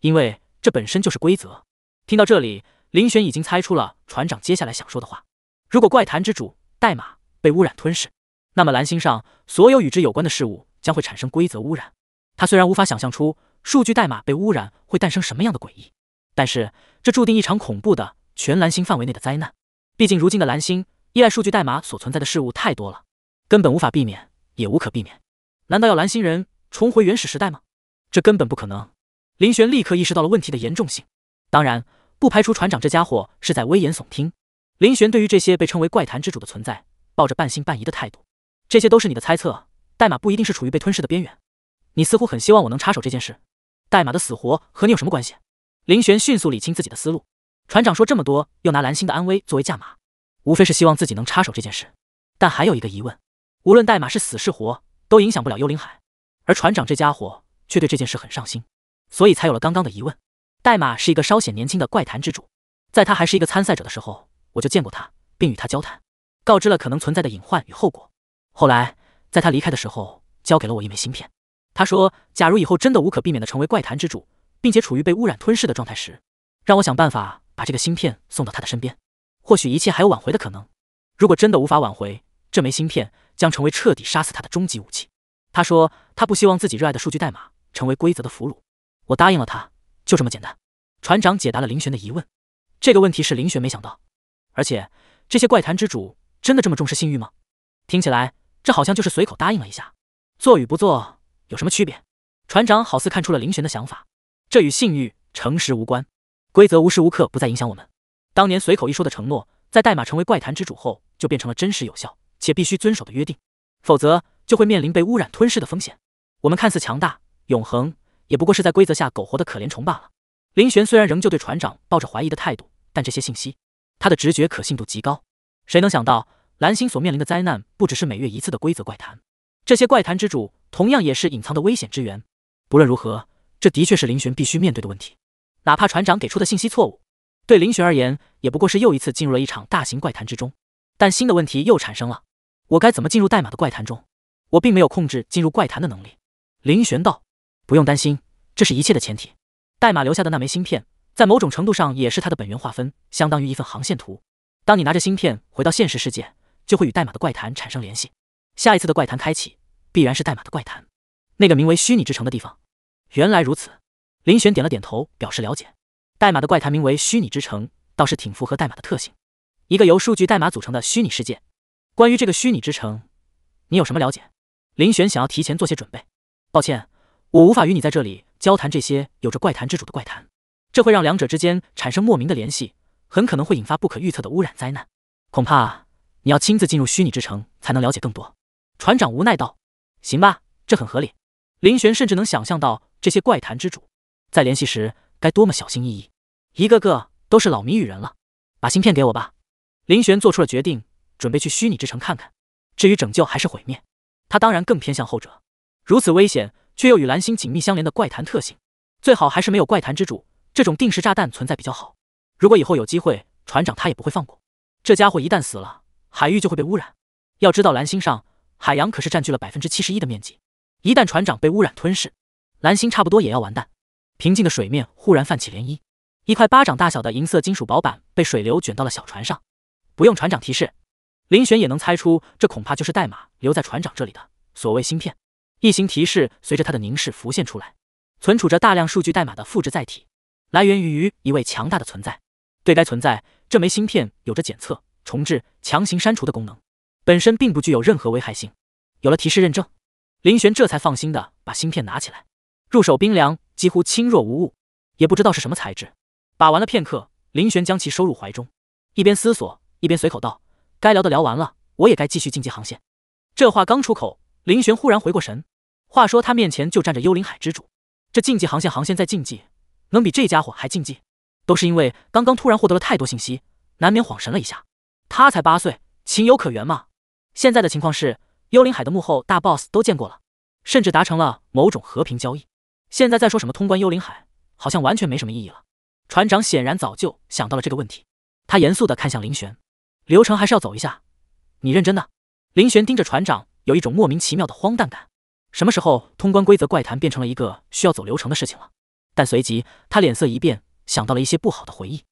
因为这本身就是规则。听到这里，林玄已经猜出了船长接下来想说的话：如果怪谈之主代码。被污染吞噬，那么蓝星上所有与之有关的事物将会产生规则污染。他虽然无法想象出数据代码被污染会诞生什么样的诡异，但是这注定一场恐怖的全蓝星范围内的灾难。毕竟如今的蓝星依赖数据代码所存在的事物太多了，根本无法避免，也无可避免。难道要蓝星人重回原始时代吗？这根本不可能。林玄立刻意识到了问题的严重性，当然不排除船长这家伙是在危言耸听。林玄对于这些被称为怪谈之主的存在。抱着半信半疑的态度，这些都是你的猜测。代码不一定是处于被吞噬的边缘。你似乎很希望我能插手这件事，代码的死活和你有什么关系？林玄迅速理清自己的思路。船长说这么多，又拿蓝星的安危作为价码，无非是希望自己能插手这件事。但还有一个疑问，无论代码是死是活，都影响不了幽灵海。而船长这家伙却对这件事很上心，所以才有了刚刚的疑问。代码是一个稍显年轻的怪谈之主，在他还是一个参赛者的时候，我就见过他，并与他交谈。告知了可能存在的隐患与后果。后来，在他离开的时候，交给了我一枚芯片。他说：“假如以后真的无可避免地成为怪谈之主，并且处于被污染吞噬的状态时，让我想办法把这个芯片送到他的身边。或许一切还有挽回的可能。如果真的无法挽回，这枚芯片将成为彻底杀死他的终极武器。”他说：“他不希望自己热爱的数据代码成为规则的俘虏。”我答应了他，就这么简单。船长解答了林玄的疑问。这个问题是林玄没想到，而且这些怪谈之主。真的这么重视信誉吗？听起来这好像就是随口答应了一下，做与不做有什么区别？船长好似看出了林玄的想法，这与信誉、诚实无关。规则无时无刻不在影响我们。当年随口一说的承诺，在代码成为怪谈之主后，就变成了真实有效且必须遵守的约定，否则就会面临被污染吞噬的风险。我们看似强大、永恒，也不过是在规则下苟活的可怜虫罢了。林玄虽然仍旧对船长抱着怀疑的态度，但这些信息，他的直觉可信度极高。谁能想到，蓝星所面临的灾难不只是每月一次的规则怪谈，这些怪谈之主同样也是隐藏的危险之源。不论如何，这的确是林玄必须面对的问题。哪怕船长给出的信息错误，对林玄而言，也不过是又一次进入了一场大型怪谈之中。但新的问题又产生了：我该怎么进入代码的怪谈中？我并没有控制进入怪谈的能力。林玄道：“不用担心，这是一切的前提。代码留下的那枚芯片，在某种程度上也是它的本源划分，相当于一份航线图。”当你拿着芯片回到现实世界，就会与代码的怪谈产生联系。下一次的怪谈开启，必然是代码的怪谈。那个名为虚拟之城的地方。原来如此，林玄点了点头，表示了解。代码的怪谈名为虚拟之城，倒是挺符合代码的特性。一个由数据代码组成的虚拟世界。关于这个虚拟之城，你有什么了解？林玄想要提前做些准备。抱歉，我无法与你在这里交谈这些有着怪谈之主的怪谈，这会让两者之间产生莫名的联系。很可能会引发不可预测的污染灾难，恐怕你要亲自进入虚拟之城才能了解更多。船长无奈道：“行吧，这很合理。”林玄甚至能想象到这些怪谈之主在联系时该多么小心翼翼，一个个都是老谜语人了。把芯片给我吧。林玄做出了决定，准备去虚拟之城看看。至于拯救还是毁灭，他当然更偏向后者。如此危险却又与蓝星紧密相连的怪谈特性，最好还是没有怪谈之主这种定时炸弹存在比较好。如果以后有机会，船长他也不会放过。这家伙一旦死了，海域就会被污染。要知道，蓝星上海洋可是占据了百分之七十一的面积。一旦船长被污染吞噬，蓝星差不多也要完蛋。平静的水面忽然泛起涟漪，一块巴掌大小的银色金属薄板被水流卷到了小船上。不用船长提示，林玄也能猜出，这恐怕就是代码留在船长这里的所谓芯片。异形提示随着他的凝视浮现出来，存储着大量数据代码的复制载体，来源于一位强大的存在。对该存在，这枚芯片有着检测、重置、强行删除的功能，本身并不具有任何危害性。有了提示认证，林玄这才放心的把芯片拿起来，入手冰凉，几乎轻若无物，也不知道是什么材质。把玩了片刻，林玄将其收入怀中，一边思索，一边随口道：“该聊的聊完了，我也该继续竞技航线。”这话刚出口，林玄忽然回过神，话说他面前就站着幽灵海之主，这竞技航线航线在竞技，能比这家伙还竞技？都是因为刚刚突然获得了太多信息，难免恍神了一下。他才八岁，情有可原嘛。现在的情况是，幽灵海的幕后大 boss 都见过了，甚至达成了某种和平交易。现在再说什么通关幽灵海，好像完全没什么意义了。船长显然早就想到了这个问题，他严肃地看向林玄，流程还是要走一下。你认真的？林玄盯着船长，有一种莫名其妙的荒诞感。什么时候通关规则怪谈变成了一个需要走流程的事情了？但随即他脸色一变。想到了一些不好的回忆。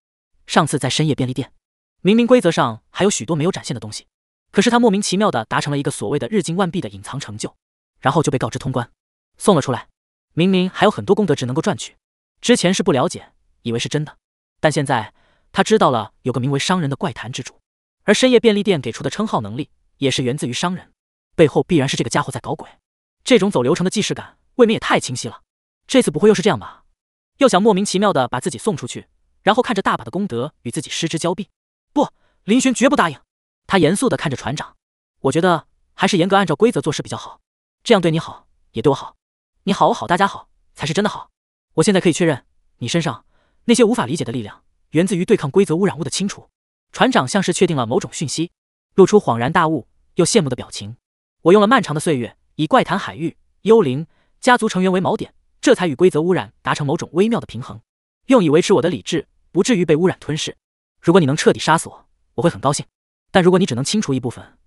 上次在深夜便利店，明明规则上还有许多没有展现的东西，可是他莫名其妙的达成了一个所谓的日进万币的隐藏成就，然后就被告知通关，送了出来。明明还有很多功德值能够赚取，之前是不了解，以为是真的，但现在他知道了，有个名为商人的怪谈之主，而深夜便利店给出的称号能力也是源自于商人，背后必然是这个家伙在搞鬼。这种走流程的既视感，未免也太清晰了。这次不会又是这样吧？又想莫名其妙的把自己送出去，然后看着大把的功德与自己失之交臂。不，林玄绝不答应。他严肃的看着船长，我觉得还是严格按照规则做事比较好，这样对你好，也对我好，你好我好大家好才是真的好。我现在可以确认，你身上那些无法理解的力量，源自于对抗规则污染物的清除。船长像是确定了某种讯息，露出恍然大悟又羡慕的表情。我用了漫长的岁月，以怪谈海域、幽灵家族成员为锚点。这才与规则污染达成某种微妙的平衡，用以维持我的理智，不至于被污染吞噬。如果你能彻底杀死我，我会很高兴；但如果你只能清除一部分，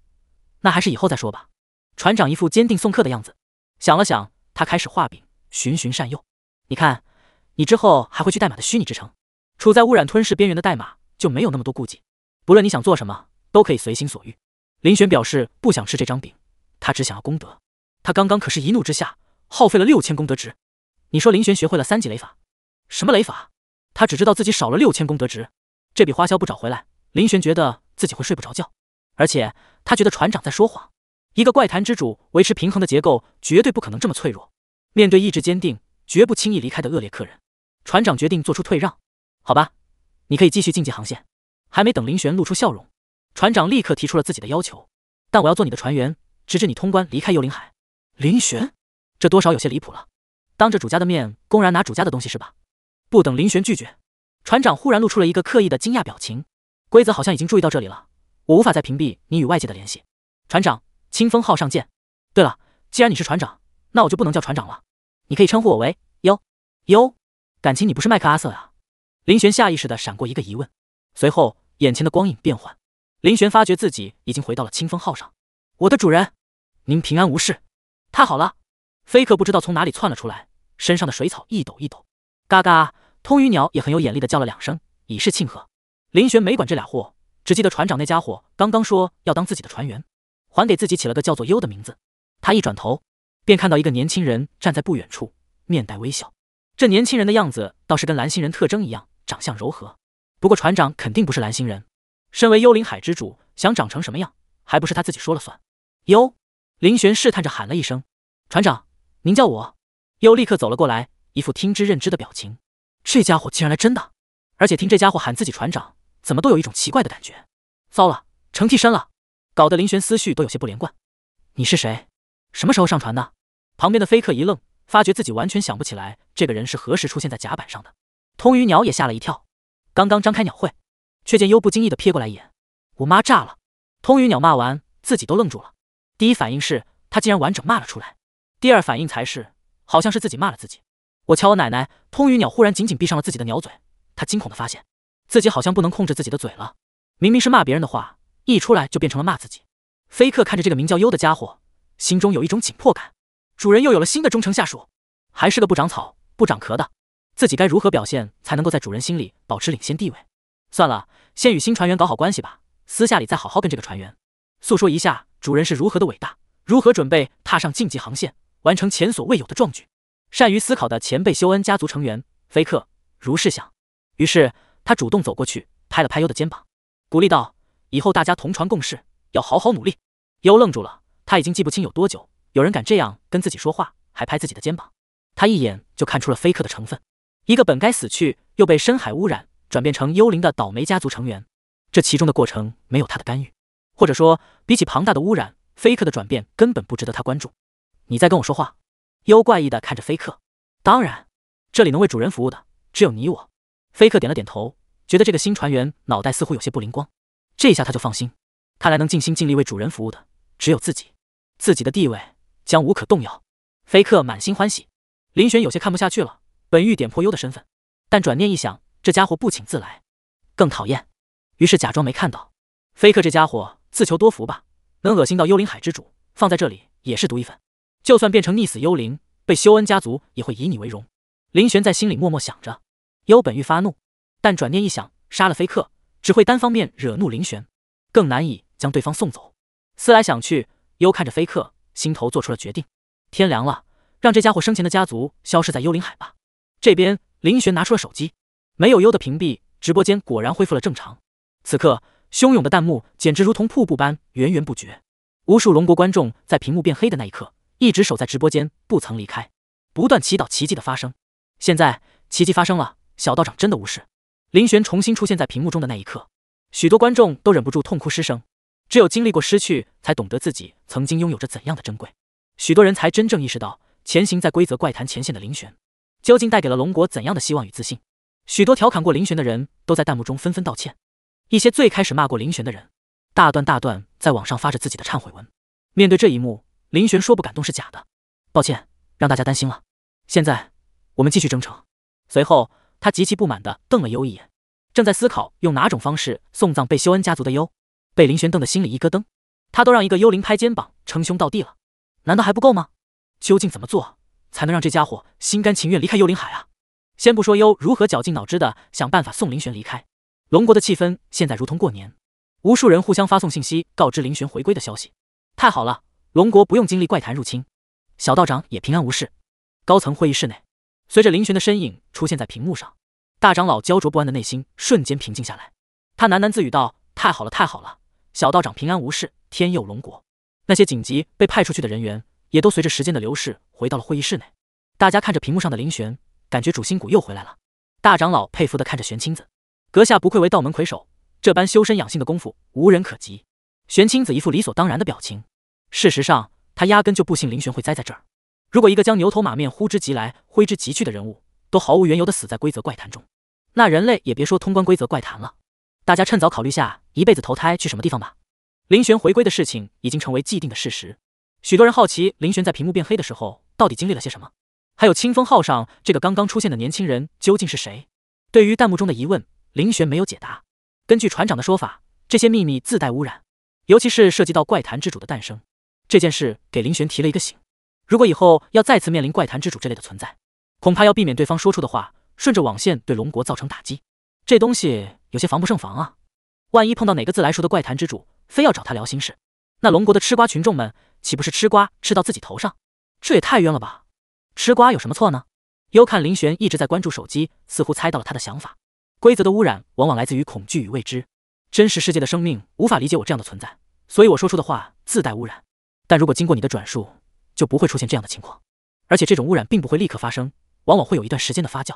那还是以后再说吧。船长一副坚定送客的样子，想了想，他开始画饼，循循善诱。你看，你之后还会去代码的虚拟之城，处在污染吞噬边缘的代码就没有那么多顾忌，不论你想做什么，都可以随心所欲。林玄表示不想吃这张饼，他只想要功德。他刚刚可是一怒之下耗费了六千功德值。你说林玄学会了三级雷法，什么雷法？他只知道自己少了六千功德值，这笔花销不找回来，林玄觉得自己会睡不着觉。而且他觉得船长在说谎，一个怪谈之主维持平衡的结构绝对不可能这么脆弱。面对意志坚定、绝不轻易离开的恶劣客人，船长决定做出退让。好吧，你可以继续竞技航线。还没等林玄露出笑容，船长立刻提出了自己的要求：但我要做你的船员，直至你通关离开幽灵海。林玄，这多少有些离谱了。当着主家的面公然拿主家的东西是吧？不等林玄拒绝，船长忽然露出了一个刻意的惊讶表情。规则好像已经注意到这里了，我无法再屏蔽你与外界的联系。船长，清风号上舰。对了，既然你是船长，那我就不能叫船长了，你可以称呼我为“哟哟”。感情你不是麦克阿瑟啊？林玄下意识的闪过一个疑问，随后眼前的光影变幻，林玄发觉自己已经回到了清风号上。我的主人，您平安无事，太好了。菲克不知道从哪里窜了出来。身上的水草一抖一抖，嘎嘎，通鱼鸟也很有眼力的叫了两声，以示庆贺。林玄没管这俩货，只记得船长那家伙刚刚说要当自己的船员，还给自己起了个叫做优的名字。他一转头，便看到一个年轻人站在不远处，面带微笑。这年轻人的样子倒是跟蓝星人特征一样，长相柔和。不过船长肯定不是蓝星人，身为幽灵海之主，想长成什么样，还不是他自己说了算。幽，林玄试探着喊了一声：“船长，您叫我。”又立刻走了过来，一副听之任之的表情。这家伙竟然来真的，而且听这家伙喊自己船长，怎么都有一种奇怪的感觉。糟了，成替身了，搞得林玄思绪都有些不连贯。你是谁？什么时候上船的？旁边的飞客一愣，发觉自己完全想不起来这个人是何时出现在甲板上的。通鱼鸟也吓了一跳，刚刚张开鸟喙，却见优不经意的瞥过来一眼，我妈炸了！通鱼鸟骂完，自己都愣住了。第一反应是他竟然完整骂了出来，第二反应才是。好像是自己骂了自己。我敲我奶奶通鱼鸟，忽然紧紧闭上了自己的鸟嘴。他惊恐的发现，自己好像不能控制自己的嘴了。明明是骂别人的话，一出来就变成了骂自己。菲克看着这个名叫优的家伙，心中有一种紧迫感。主人又有了新的忠诚下属，还是个不长草、不长壳的。自己该如何表现才能够在主人心里保持领先地位？算了，先与新船员搞好关系吧。私下里再好好跟这个船员诉说一下，主人是如何的伟大，如何准备踏上晋级航线。完成前所未有的壮举，善于思考的前辈修恩家族成员菲克如是想。于是他主动走过去，拍了拍优的肩膀，鼓励道：“以后大家同船共事，要好好努力。”优愣住了，他已经记不清有多久有人敢这样跟自己说话，还拍自己的肩膀。他一眼就看出了菲克的成分——一个本该死去，又被深海污染转变成幽灵的倒霉家族成员。这其中的过程没有他的干预，或者说，比起庞大的污染，菲克的转变根本不值得他关注。你在跟我说话？幽怪异的看着飞客。当然，这里能为主人服务的只有你我。飞客点了点头，觉得这个新船员脑袋似乎有些不灵光。这一下他就放心，看来能尽心尽力为主人服务的只有自己，自己的地位将无可动摇。飞客满心欢喜。林玄有些看不下去了，本欲点破优的身份，但转念一想，这家伙不请自来，更讨厌，于是假装没看到。飞客这家伙自求多福吧，能恶心到幽灵海之主，放在这里也是独一份。就算变成溺死幽灵，被修恩家族也会以你为荣。林玄在心里默默想着。幽本欲发怒，但转念一想，杀了菲克只会单方面惹怒林玄，更难以将对方送走。思来想去，幽看着菲克，心头做出了决定。天凉了，让这家伙生前的家族消失在幽灵海吧。这边，林玄拿出了手机，没有幽的屏蔽，直播间果然恢复了正常。此刻，汹涌的弹幕简直如同瀑布般源源不绝。无数龙国观众在屏幕变黑的那一刻。一直守在直播间，不曾离开，不断祈祷奇迹的发生。现在奇迹发生了，小道长真的无事。林玄重新出现在屏幕中的那一刻，许多观众都忍不住痛哭失声。只有经历过失去，才懂得自己曾经拥有着怎样的珍贵。许多人才真正意识到，前行在规则怪谈前线的林玄，究竟带给了龙国怎样的希望与自信。许多调侃过林玄的人都在弹幕中纷纷道歉，一些最开始骂过林玄的人，大段大段在网上发着自己的忏悔文。面对这一幕。林玄说：“不感动是假的，抱歉让大家担心了。现在我们继续征程。”随后，他极其不满的瞪了幽一眼。正在思考用哪种方式送葬被修恩家族的幽，被林玄瞪得心里一咯噔。他都让一个幽灵拍肩膀称兄道弟了，难道还不够吗？究竟怎么做才能让这家伙心甘情愿离开幽灵海啊？先不说幽如何绞尽脑汁的想办法送林玄离开，龙国的气氛现在如同过年，无数人互相发送信息，告知林玄回归的消息。太好了！龙国不用经历怪谈入侵，小道长也平安无事。高层会议室内，随着林玄的身影出现在屏幕上，大长老焦灼不安的内心瞬间平静下来。他喃喃自语道：“太好了，太好了，小道长平安无事，天佑龙国。”那些紧急被派出去的人员也都随着时间的流逝回到了会议室内。大家看着屏幕上的林玄，感觉主心骨又回来了。大长老佩服的看着玄青子：“阁下不愧为道门魁首，这般修身养性的功夫无人可及。”玄青子一副理所当然的表情。事实上，他压根就不信林玄会栽在这儿。如果一个将牛头马面呼之即来、挥之即去的人物都毫无缘由的死在规则怪谈中，那人类也别说通关规则怪谈了。大家趁早考虑下一辈子投胎去什么地方吧。林玄回归的事情已经成为既定的事实，许多人好奇林玄在屏幕变黑的时候到底经历了些什么，还有清风号上这个刚刚出现的年轻人究竟是谁。对于弹幕中的疑问，林玄没有解答。根据船长的说法，这些秘密自带污染，尤其是涉及到怪谈之主的诞生。这件事给林玄提了一个醒，如果以后要再次面临怪谈之主这类的存在，恐怕要避免对方说出的话顺着网线对龙国造成打击。这东西有些防不胜防啊！万一碰到哪个自来熟的怪谈之主，非要找他聊心事，那龙国的吃瓜群众们岂不是吃瓜吃到自己头上？这也太冤了吧！吃瓜有什么错呢？尤看林玄一直在关注手机，似乎猜到了他的想法。规则的污染往往来自于恐惧与未知，真实世界的生命无法理解我这样的存在，所以我说出的话自带污染。但如果经过你的转述，就不会出现这样的情况。而且这种污染并不会立刻发生，往往会有一段时间的发酵。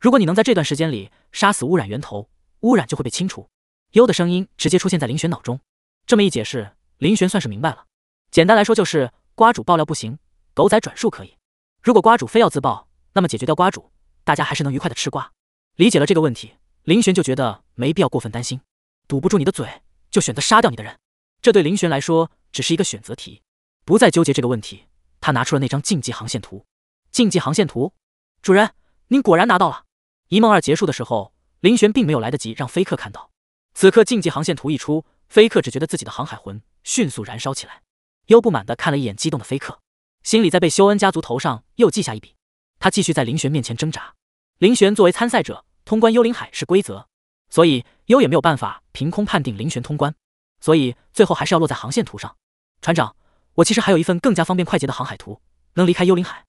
如果你能在这段时间里杀死污染源头，污染就会被清除。优的声音直接出现在林玄脑中。这么一解释，林玄算是明白了。简单来说就是，瓜主爆料不行，狗仔转述可以。如果瓜主非要自爆，那么解决掉瓜主，大家还是能愉快的吃瓜。理解了这个问题，林玄就觉得没必要过分担心。堵不住你的嘴，就选择杀掉你的人。这对林玄来说，只是一个选择题。不再纠结这个问题，他拿出了那张竞技航线图。竞技航线图，主人，您果然拿到了。一梦二结束的时候，林玄并没有来得及让飞克看到。此刻竞技航线图一出，飞克只觉得自己的航海魂迅速燃烧起来。优不满的看了一眼激动的飞克，心里在被修恩家族头上又记下一笔。他继续在林玄面前挣扎。林玄作为参赛者，通关幽灵海是规则，所以优也没有办法凭空判定林玄通关，所以最后还是要落在航线图上。船长。我其实还有一份更加方便快捷的航海图，能离开幽灵海，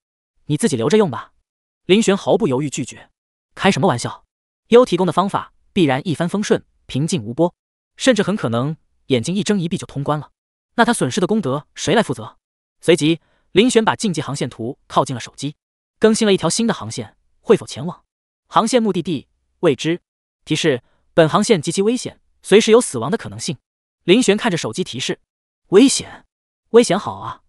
你自己留着用吧。林玄毫不犹豫拒绝。开什么玩笑？幽提供的方法必然一帆风顺、平静无波，甚至很可能眼睛一睁一闭就通关了。那他损失的功德谁来负责？随即，林玄把禁忌航线图靠近了手机，更新了一条新的航线。会否前往？航线目的地未知。提示：本航线极其危险，随时有死亡的可能性。林玄看着手机提示，危险。危险好啊，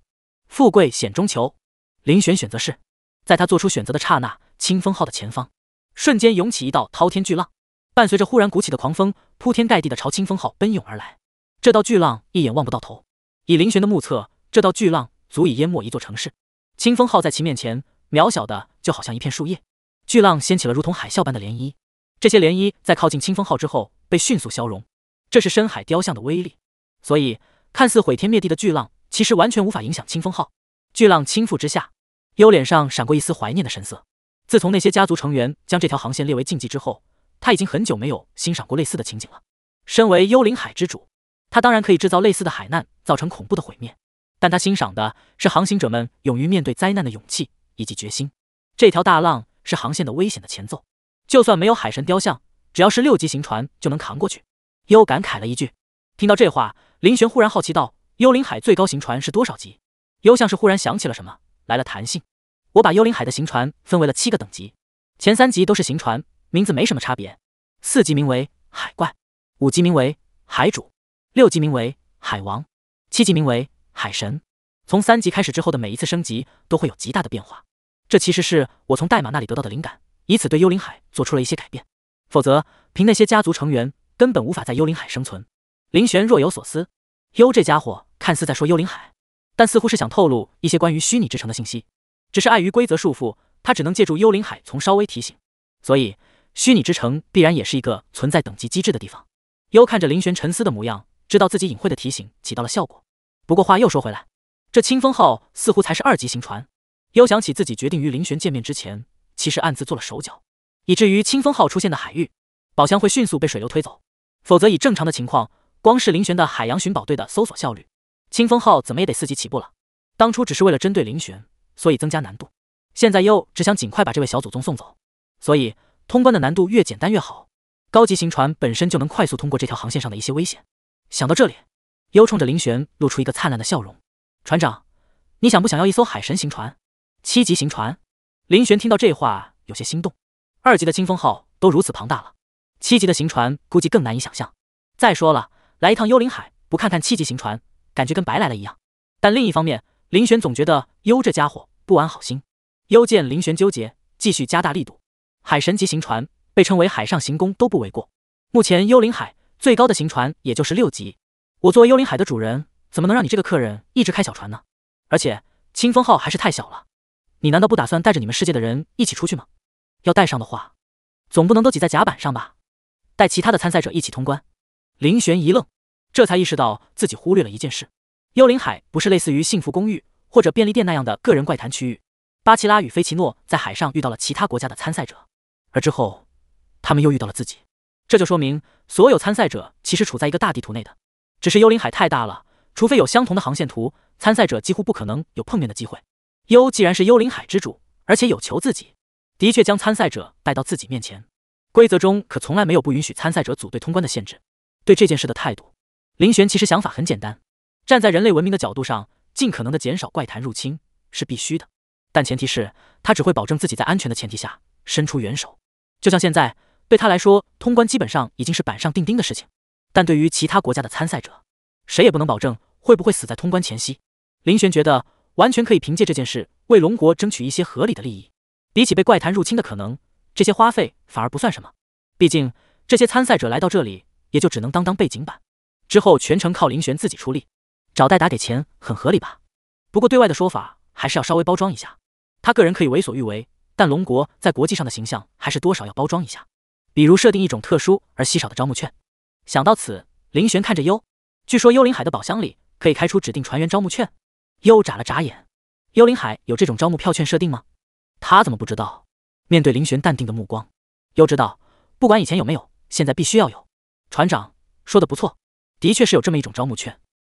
富贵险中求。林玄选择是，在他做出选择的刹那，清风号的前方瞬间涌起一道滔天巨浪，伴随着忽然鼓起的狂风，铺天盖地的朝清风号奔涌而来。这道巨浪一眼望不到头，以林玄的目测，这道巨浪足以淹没一座城市。清风号在其面前渺小的，就好像一片树叶。巨浪掀起了如同海啸般的涟漪，这些涟漪在靠近清风号之后被迅速消融。这是深海雕像的威力，所以看似毁天灭地的巨浪。其实完全无法影响清风号。巨浪倾覆之下，幽脸上闪过一丝怀念的神色。自从那些家族成员将这条航线列为禁忌之后，他已经很久没有欣赏过类似的情景了。身为幽灵海之主，他当然可以制造类似的海难，造成恐怖的毁灭。但他欣赏的是航行者们勇于面对灾难的勇气以及决心。这条大浪是航线的危险的前奏。就算没有海神雕像，只要是六级行船就能扛过去。幽感慨了一句。听到这话，林玄忽然好奇道。幽灵海最高行船是多少级？幽像是忽然想起了什么，来了弹性。我把幽灵海的行船分为了七个等级，前三级都是行船，名字没什么差别。四级名为海怪，五级名为海主，六级名为海王，七级名为海神。从三级开始之后的每一次升级都会有极大的变化。这其实是我从代码那里得到的灵感，以此对幽灵海做出了一些改变。否则，凭那些家族成员根本无法在幽灵海生存。林玄若有所思，幽这家伙。看似在说幽灵海，但似乎是想透露一些关于虚拟之城的信息。只是碍于规则束缚，他只能借助幽灵海从稍微提醒，所以虚拟之城必然也是一个存在等级机制的地方。幽看着林玄沉思的模样，知道自己隐晦的提醒起到了效果。不过话又说回来，这清风号似乎才是二级行船。幽想起自己决定与林玄见面之前，其实暗自做了手脚，以至于清风号出现的海域，宝箱会迅速被水流推走。否则以正常的情况，光是林玄的海洋寻宝队的搜索效率。清风号怎么也得四级起步了，当初只是为了针对林玄，所以增加难度。现在又只想尽快把这位小祖宗送走，所以通关的难度越简单越好。高级行船本身就能快速通过这条航线上的一些危险。想到这里，优冲着林玄露出一个灿烂的笑容：“船长，你想不想要一艘海神行船？七级行船？”林玄听到这话有些心动。二级的清风号都如此庞大了，七级的行船估计更难以想象。再说了，来一趟幽灵海，不看看七级行船？感觉跟白来了一样，但另一方面，林玄总觉得幽这家伙不安好心。幽见林玄纠结，继续加大力度。海神级行船被称为海上行宫都不为过。目前幽灵海最高的行船也就是六级。我作为幽灵海的主人，怎么能让你这个客人一直开小船呢？而且清风号还是太小了。你难道不打算带着你们世界的人一起出去吗？要带上的话，总不能都挤在甲板上吧？带其他的参赛者一起通关。林玄一愣。这才意识到自己忽略了一件事：幽灵海不是类似于幸福公寓或者便利店那样的个人怪谈区域。巴奇拉与菲奇诺在海上遇到了其他国家的参赛者，而之后他们又遇到了自己。这就说明所有参赛者其实处在一个大地图内的，只是幽灵海太大了，除非有相同的航线图，参赛者几乎不可能有碰面的机会。幽既然是幽灵海之主，而且有求自己，的确将参赛者带到自己面前。规则中可从来没有不允许参赛者组队通关的限制。对这件事的态度。林玄其实想法很简单，站在人类文明的角度上，尽可能的减少怪谈入侵是必须的，但前提是他只会保证自己在安全的前提下伸出援手。就像现在，对他来说，通关基本上已经是板上钉钉的事情。但对于其他国家的参赛者，谁也不能保证会不会死在通关前夕。林玄觉得完全可以凭借这件事为龙国争取一些合理的利益。比起被怪谈入侵的可能，这些花费反而不算什么。毕竟这些参赛者来到这里，也就只能当当背景板。之后全程靠林玄自己出力，找代打给钱很合理吧？不过对外的说法还是要稍微包装一下。他个人可以为所欲为，但龙国在国际上的形象还是多少要包装一下。比如设定一种特殊而稀少的招募券。想到此，林玄看着幽，据说幽灵海的宝箱里可以开出指定船员招募券。优眨了眨眼，幽灵海有这种招募票券设定吗？他怎么不知道？面对林玄淡定的目光，优知道，不管以前有没有，现在必须要有。船长说的不错。的确是有这么一种招募券，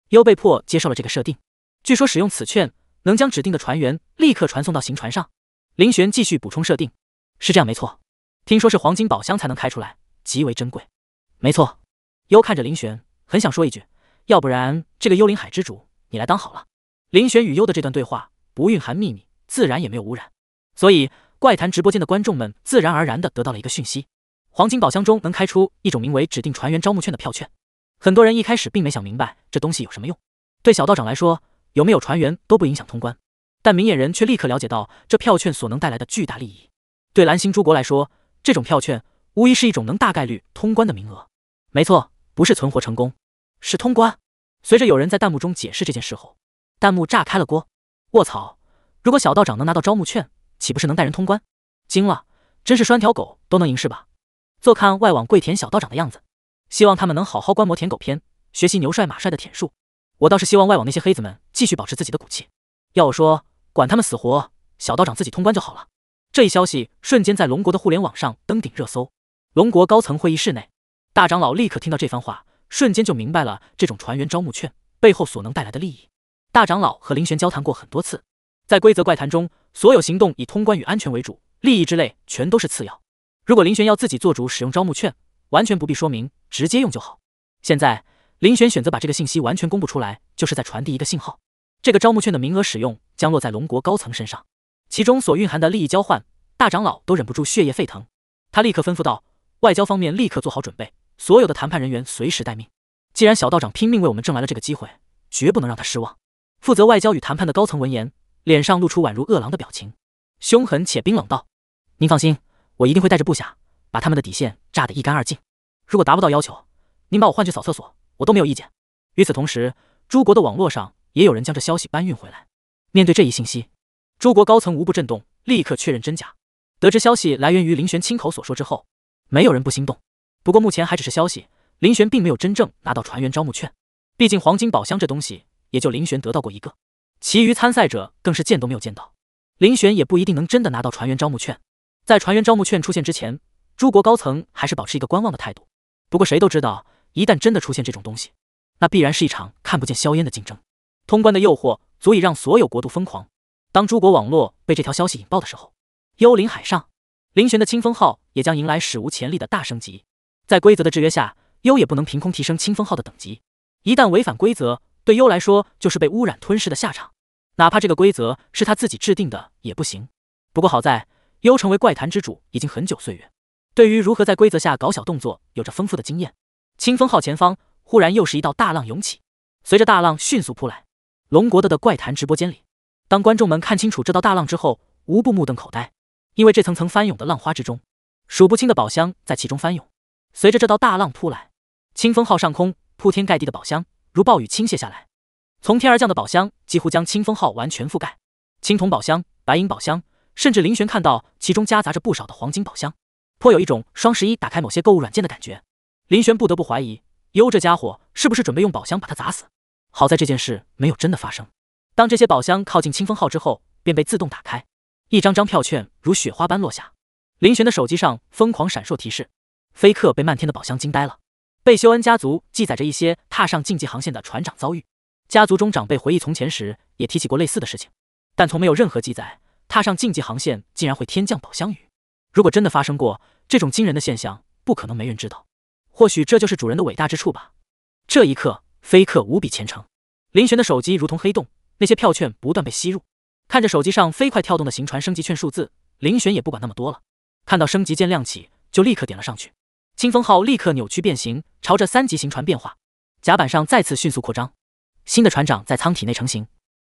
优被迫接受了这个设定。据说使用此券能将指定的船员立刻传送到行船上。林玄继续补充设定，是这样没错。听说是黄金宝箱才能开出来，极为珍贵。没错。优看着林玄，很想说一句：要不然这个幽灵海之主你来当好了。林玄与优的这段对话不蕴含秘密，自然也没有污染，所以怪谈直播间的观众们自然而然的得到了一个讯息：黄金宝箱中能开出一种名为“指定船员招募券”的票券。很多人一开始并没想明白这东西有什么用。对小道长来说，有没有船员都不影响通关。但明眼人却立刻了解到这票券所能带来的巨大利益。对蓝星诸国来说，这种票券无疑是一种能大概率通关的名额。没错，不是存活成功，是通关。随着有人在弹幕中解释这件事后，弹幕炸开了锅。卧槽！如果小道长能拿到招募券，岂不是能带人通关？惊了，真是拴条狗都能赢是吧？坐看外网跪舔小道长的样子。希望他们能好好观摩舔狗片，学习牛帅马帅的舔术。我倒是希望外网那些黑子们继续保持自己的骨气。要我说，管他们死活，小道长自己通关就好了。这一消息瞬间在龙国的互联网上登顶热搜。龙国高层会议室内，大长老立刻听到这番话，瞬间就明白了这种船员招募券背后所能带来的利益。大长老和林玄交谈过很多次，在规则怪谈中，所有行动以通关与安全为主，利益之类全都是次要。如果林玄要自己做主使用招募券，完全不必说明，直接用就好。现在林玄选择把这个信息完全公布出来，就是在传递一个信号：这个招募券的名额使用将落在龙国高层身上。其中所蕴含的利益交换，大长老都忍不住血液沸腾。他立刻吩咐道：“外交方面立刻做好准备，所有的谈判人员随时待命。既然小道长拼命为我们挣来了这个机会，绝不能让他失望。”负责外交与谈判的高层闻言，脸上露出宛如饿狼的表情，凶狠且冰冷道：“您放心，我一定会带着部下。”把他们的底线炸得一干二净。如果达不到要求，您把我换去扫厕所，我都没有意见。与此同时，诸国的网络上也有人将这消息搬运回来。面对这一信息，诸国高层无不震动，立刻确认真假。得知消息来源于林玄亲口所说之后，没有人不心动。不过目前还只是消息，林玄并没有真正拿到船员招募券。毕竟黄金宝箱这东西，也就林玄得到过一个，其余参赛者更是见都没有见到。林玄也不一定能真的拿到船员招募券。在船员招募券出现之前。诸国高层还是保持一个观望的态度，不过谁都知道，一旦真的出现这种东西，那必然是一场看不见硝烟的竞争。通关的诱惑足以让所有国度疯狂。当诸国网络被这条消息引爆的时候，幽灵海上林玄的清风号也将迎来史无前例的大升级。在规则的制约下，幽也不能凭空提升清风号的等级。一旦违反规则，对幽来说就是被污染吞噬的下场。哪怕这个规则是他自己制定的，也不行。不过好在，幽成为怪谈之主已经很久岁月。对于如何在规则下搞小动作，有着丰富的经验。清风号前方忽然又是一道大浪涌起，随着大浪迅速扑来。龙国的的怪谈直播间里，当观众们看清楚这道大浪之后，无不目瞪口呆，因为这层层翻涌的浪花之中，数不清的宝箱在其中翻涌。随着这道大浪扑来，清风号上空铺天盖地的宝箱如暴雨倾泻下来，从天而降的宝箱几乎将清风号完全覆盖。青铜宝箱、白银宝箱，甚至林玄看到其中夹杂着不少的黄金宝箱。颇有一种双十一打开某些购物软件的感觉，林玄不得不怀疑，优这家伙是不是准备用宝箱把他砸死？好在这件事没有真的发生。当这些宝箱靠近清风号之后，便被自动打开，一张张票券如雪花般落下。林玄的手机上疯狂闪烁提示。飞客被漫天的宝箱惊呆了。贝修恩家族记载着一些踏上禁忌航线的船长遭遇，家族中长辈回忆从前时也提起过类似的事情，但从没有任何记载，踏上禁忌航线竟然会天降宝箱雨。如果真的发生过这种惊人的现象，不可能没人知道。或许这就是主人的伟大之处吧。这一刻，飞客无比虔诚。林玄的手机如同黑洞，那些票券不断被吸入。看着手机上飞快跳动的行船升级券数字，林玄也不管那么多了。看到升级键亮起，就立刻点了上去。清风号立刻扭曲变形，朝着三级行船变化。甲板上再次迅速扩张，新的船长在舱体内成型。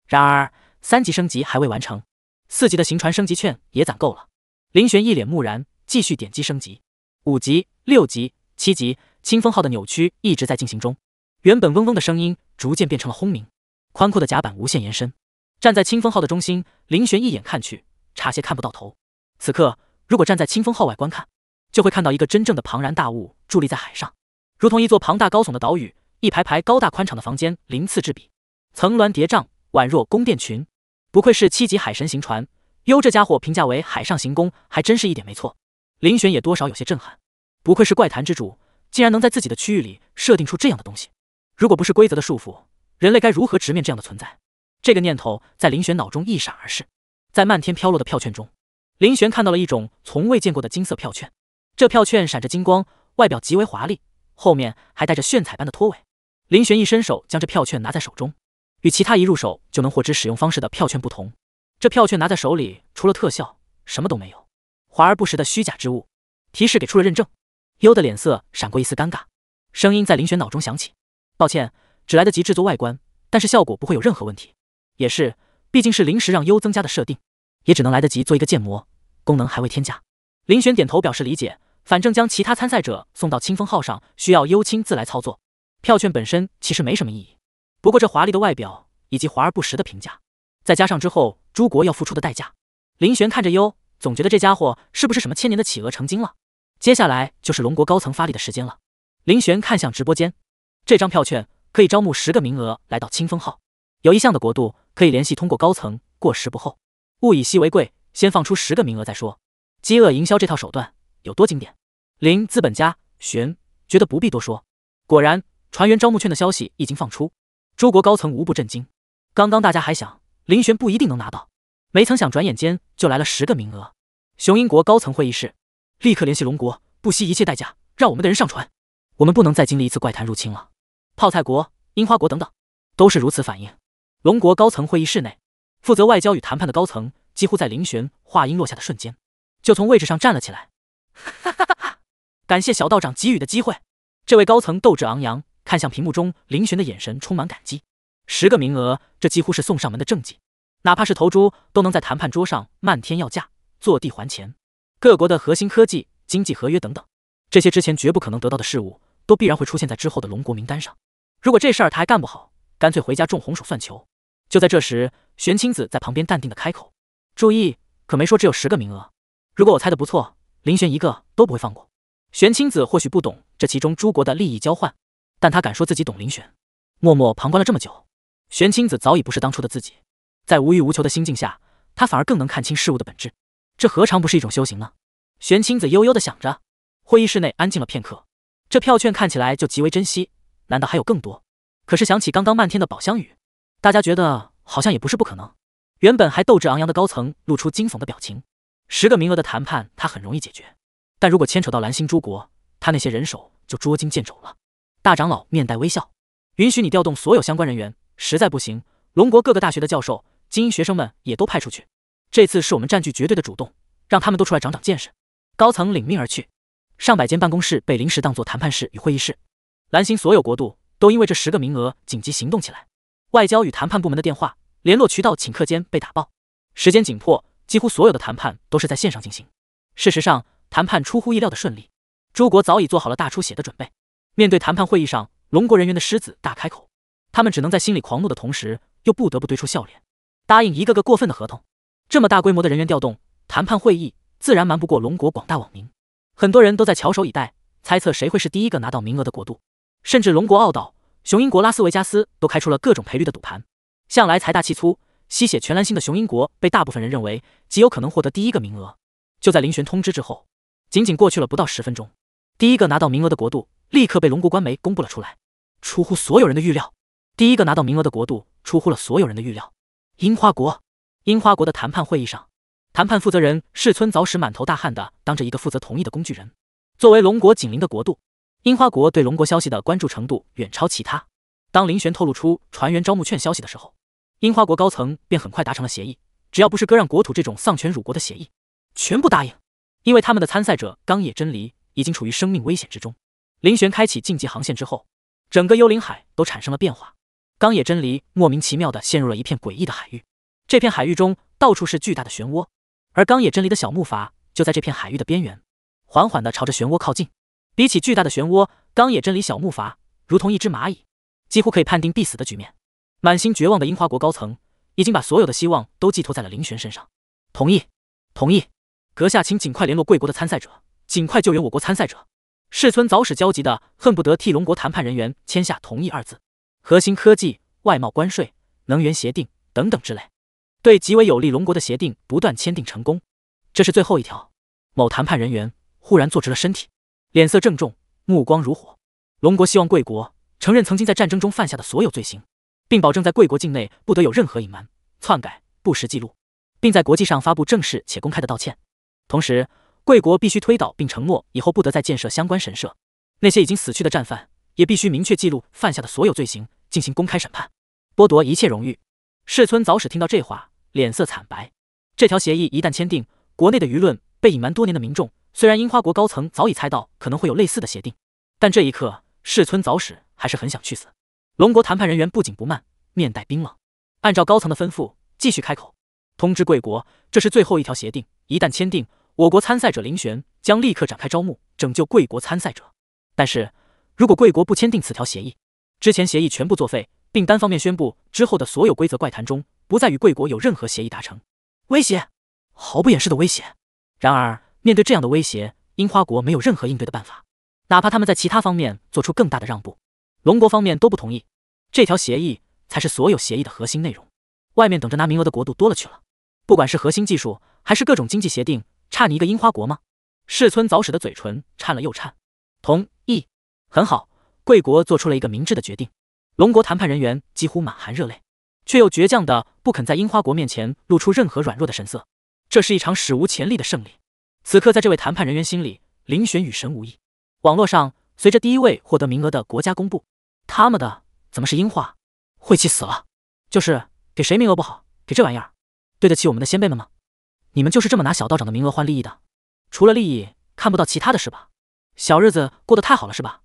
然而，三级升级还未完成，四级的行船升级券也攒够了。林玄一脸木然，继续点击升级。五级、六级、七级，清风号的扭曲一直在进行中。原本嗡嗡的声音逐渐变成了轰鸣。宽阔的甲板无限延伸，站在清风号的中心，林玄一眼看去，差些看不到头。此刻，如果站在清风号外观看，就会看到一个真正的庞然大物伫立在海上，如同一座庞大高耸的岛屿。一排排高大宽敞的房间鳞次栉比，层峦叠嶂，宛若宫殿群。不愧是七级海神行船。呦，这家伙评价为海上行宫，还真是一点没错。林玄也多少有些震撼，不愧是怪谈之主，竟然能在自己的区域里设定出这样的东西。如果不是规则的束缚，人类该如何直面这样的存在？这个念头在林玄脑中一闪而逝。在漫天飘落的票券中，林玄看到了一种从未见过的金色票券。这票券闪着金光，外表极为华丽，后面还带着炫彩般的拖尾。林玄一伸手将这票券拿在手中，与其他一入手就能获知使用方式的票券不同。这票券拿在手里，除了特效，什么都没有，华而不实的虚假之物。提示给出了认证，优的脸色闪过一丝尴尬，声音在林玄脑中响起：“抱歉，只来得及制作外观，但是效果不会有任何问题。也是，毕竟是临时让优增加的设定，也只能来得及做一个建模，功能还未添加。”林玄点头表示理解，反正将其他参赛者送到清风号上需要优亲自来操作，票券本身其实没什么意义。不过这华丽的外表以及华而不实的评价，再加上之后。诸国要付出的代价。林玄看着优，总觉得这家伙是不是什么千年的企鹅成精了？接下来就是龙国高层发力的时间了。林玄看向直播间，这张票券可以招募十个名额来到清风号，有意向的国度可以联系通过高层过时不候，物以稀为贵，先放出十个名额再说。饥饿营销这套手段有多经典？林资本家玄觉得不必多说。果然，船员招募券的消息一经放出，诸国高层无不震惊。刚刚大家还想。林玄不一定能拿到，没曾想转眼间就来了十个名额。雄鹰国高层会议室立刻联系龙国，不惜一切代价让我们的人上船。我们不能再经历一次怪谈入侵了。泡菜国、樱花国等等，都是如此反应。龙国高层会议室内，负责外交与谈判的高层几乎在林玄话音落下的瞬间就从位置上站了起来。哈哈哈！感谢小道长给予的机会。这位高层斗志昂扬，看向屏幕中林玄的眼神充满感激。十个名额，这几乎是送上门的政绩，哪怕是头猪都能在谈判桌上漫天要价，坐地还钱。各国的核心科技、经济合约等等，这些之前绝不可能得到的事物，都必然会出现在之后的龙国名单上。如果这事儿他还干不好，干脆回家种红薯算球。就在这时，玄青子在旁边淡定的开口：“注意，可没说只有十个名额。如果我猜的不错，林玄一个都不会放过。”玄青子或许不懂这其中诸国的利益交换，但他敢说自己懂林玄。默默旁观了这么久。玄清子早已不是当初的自己，在无欲无求的心境下，他反而更能看清事物的本质。这何尝不是一种修行呢？玄清子悠悠的想着。会议室内安静了片刻。这票券看起来就极为珍惜，难道还有更多？可是想起刚刚漫天的宝箱雨，大家觉得好像也不是不可能。原本还斗志昂扬的高层露出惊悚的表情。十个名额的谈判他很容易解决，但如果牵扯到蓝星诸国，他那些人手就捉襟见肘了。大长老面带微笑，允许你调动所有相关人员。实在不行，龙国各个大学的教授、精英学生们也都派出去。这次是我们占据绝对的主动，让他们都出来长长见识。高层领命而去，上百间办公室被临时当做谈判室与会议室。蓝星所有国度都因为这十个名额紧急行动起来，外交与谈判部门的电话联络渠道顷刻间被打爆。时间紧迫，几乎所有的谈判都是在线上进行。事实上，谈判出乎意料的顺利。诸国早已做好了大出血的准备，面对谈判会议上龙国人员的狮子大开口。他们只能在心里狂怒的同时，又不得不堆出笑脸，答应一个个过分的合同。这么大规模的人员调动、谈判会议，自然瞒不过龙国广大网民。很多人都在翘首以待，猜测谁会是第一个拿到名额的国度。甚至龙国、奥岛、雄鹰国、拉斯维加斯都开出了各种赔率的赌盘。向来财大气粗、吸血全蓝星的雄鹰国，被大部分人认为极有可能获得第一个名额。就在林玄通知之后，仅仅过去了不到十分钟，第一个拿到名额的国度立刻被龙国官媒公布了出来，出乎所有人的预料。第一个拿到名额的国度出乎了所有人的预料。樱花国，樱花国的谈判会议上，谈判负责人世村早使满头大汗的当着一个负责同意的工具人。作为龙国紧邻的国度，樱花国对龙国消息的关注程度远超其他。当林玄透露出船员招募券消息的时候，樱花国高层便很快达成了协议，只要不是割让国土这种丧权辱国的协议，全部答应。因为他们的参赛者冈野真理已经处于生命危险之中。林玄开启晋级航线之后，整个幽灵海都产生了变化。冈野真理莫名其妙的陷入了一片诡异的海域，这片海域中到处是巨大的漩涡，而冈野真理的小木筏就在这片海域的边缘，缓缓地朝着漩涡靠近。比起巨大的漩涡，冈野真理小木筏如同一只蚂蚁，几乎可以判定必死的局面。满心绝望的樱花国高层已经把所有的希望都寄托在了林玄身上。同意，同意，阁下请尽快联络贵国的参赛者，尽快救援我国参赛者。世村早使焦急的恨不得替龙国谈判人员签下同意二字。核心科技、外贸关税、能源协定等等之类，对极为有利龙国的协定不断签订成功。这是最后一条。某谈判人员忽然坐直了身体，脸色郑重，目光如火。龙国希望贵国承认曾经在战争中犯下的所有罪行，并保证在贵国境内不得有任何隐瞒、篡改、不实记录，并在国际上发布正式且公开的道歉。同时，贵国必须推倒并承诺以后不得再建设相关神社。那些已经死去的战犯。也必须明确记录犯下的所有罪行，进行公开审判，剥夺一切荣誉。市村早史听到这话，脸色惨白。这条协议一旦签订，国内的舆论被隐瞒多年的民众，虽然樱花国高层早已猜到可能会有类似的协定，但这一刻，市村早史还是很想去死。龙国谈判人员不紧不慢，面带冰冷，按照高层的吩咐继续开口：“通知贵国，这是最后一条协定，一旦签订，我国参赛者林玄将立刻展开招募，拯救贵国参赛者。但是。”如果贵国不签订此条协议，之前协议全部作废，并单方面宣布之后的所有规则怪谈中不再与贵国有任何协议达成。威胁，毫不掩饰的威胁。然而，面对这样的威胁，樱花国没有任何应对的办法。哪怕他们在其他方面做出更大的让步，龙国方面都不同意。这条协议才是所有协议的核心内容。外面等着拿名额的国度多了去了，不管是核心技术还是各种经济协定，差你一个樱花国吗？世村早史的嘴唇颤了又颤，同意。很好，贵国做出了一个明智的决定。龙国谈判人员几乎满含热泪，却又倔强的不肯在樱花国面前露出任何软弱的神色。这是一场史无前例的胜利。此刻，在这位谈判人员心里，林玄与神无异。网络上，随着第一位获得名额的国家公布，他们的怎么是樱花？晦气死了！就是给谁名额不好？给这玩意儿，对得起我们的先辈们吗？你们就是这么拿小道长的名额换利益的？除了利益看不到其他的是吧？小日子过得太好了是吧？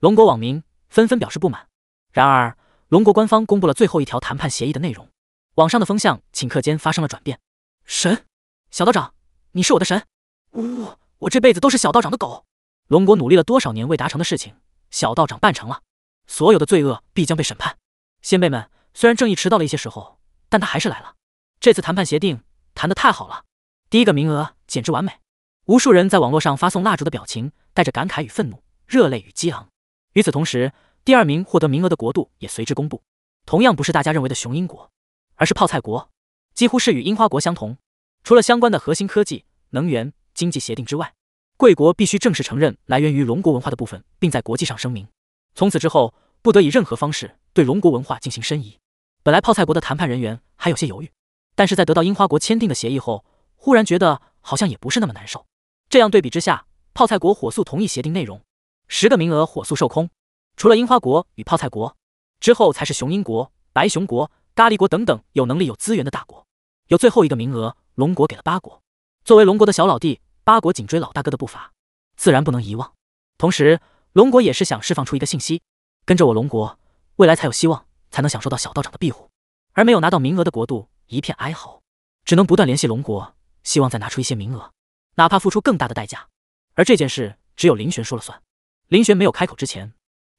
龙国网民纷纷表示不满，然而龙国官方公布了最后一条谈判协议的内容，网上的风向顷刻间发生了转变。神，小道长，你是我的神，呜，我这辈子都是小道长的狗。龙国努力了多少年未达成的事情，小道长办成了，所有的罪恶必将被审判。先辈们，虽然正义迟到了一些时候，但他还是来了。这次谈判协定谈得太好了，第一个名额简直完美。无数人在网络上发送蜡烛的表情，带着感慨与愤怒，热泪与激昂。与此同时，第二名获得名额的国度也随之公布，同样不是大家认为的雄鹰国，而是泡菜国，几乎是与樱花国相同。除了相关的核心科技、能源、经济协定之外，贵国必须正式承认来源于龙国文化的部分，并在国际上声明，从此之后不得以任何方式对龙国文化进行申遗。本来泡菜国的谈判人员还有些犹豫，但是在得到樱花国签订的协议后，忽然觉得好像也不是那么难受。这样对比之下，泡菜国火速同意协定内容。十个名额火速售空，除了樱花国与泡菜国之后，才是雄鹰国、白熊国、咖喱国等等有能力、有资源的大国。有最后一个名额，龙国给了八国。作为龙国的小老弟，八国紧追老大哥的步伐，自然不能遗忘。同时，龙国也是想释放出一个信息：跟着我龙国，未来才有希望，才能享受到小道长的庇护。而没有拿到名额的国度一片哀嚎，只能不断联系龙国，希望再拿出一些名额，哪怕付出更大的代价。而这件事，只有林玄说了算。林玄没有开口之前，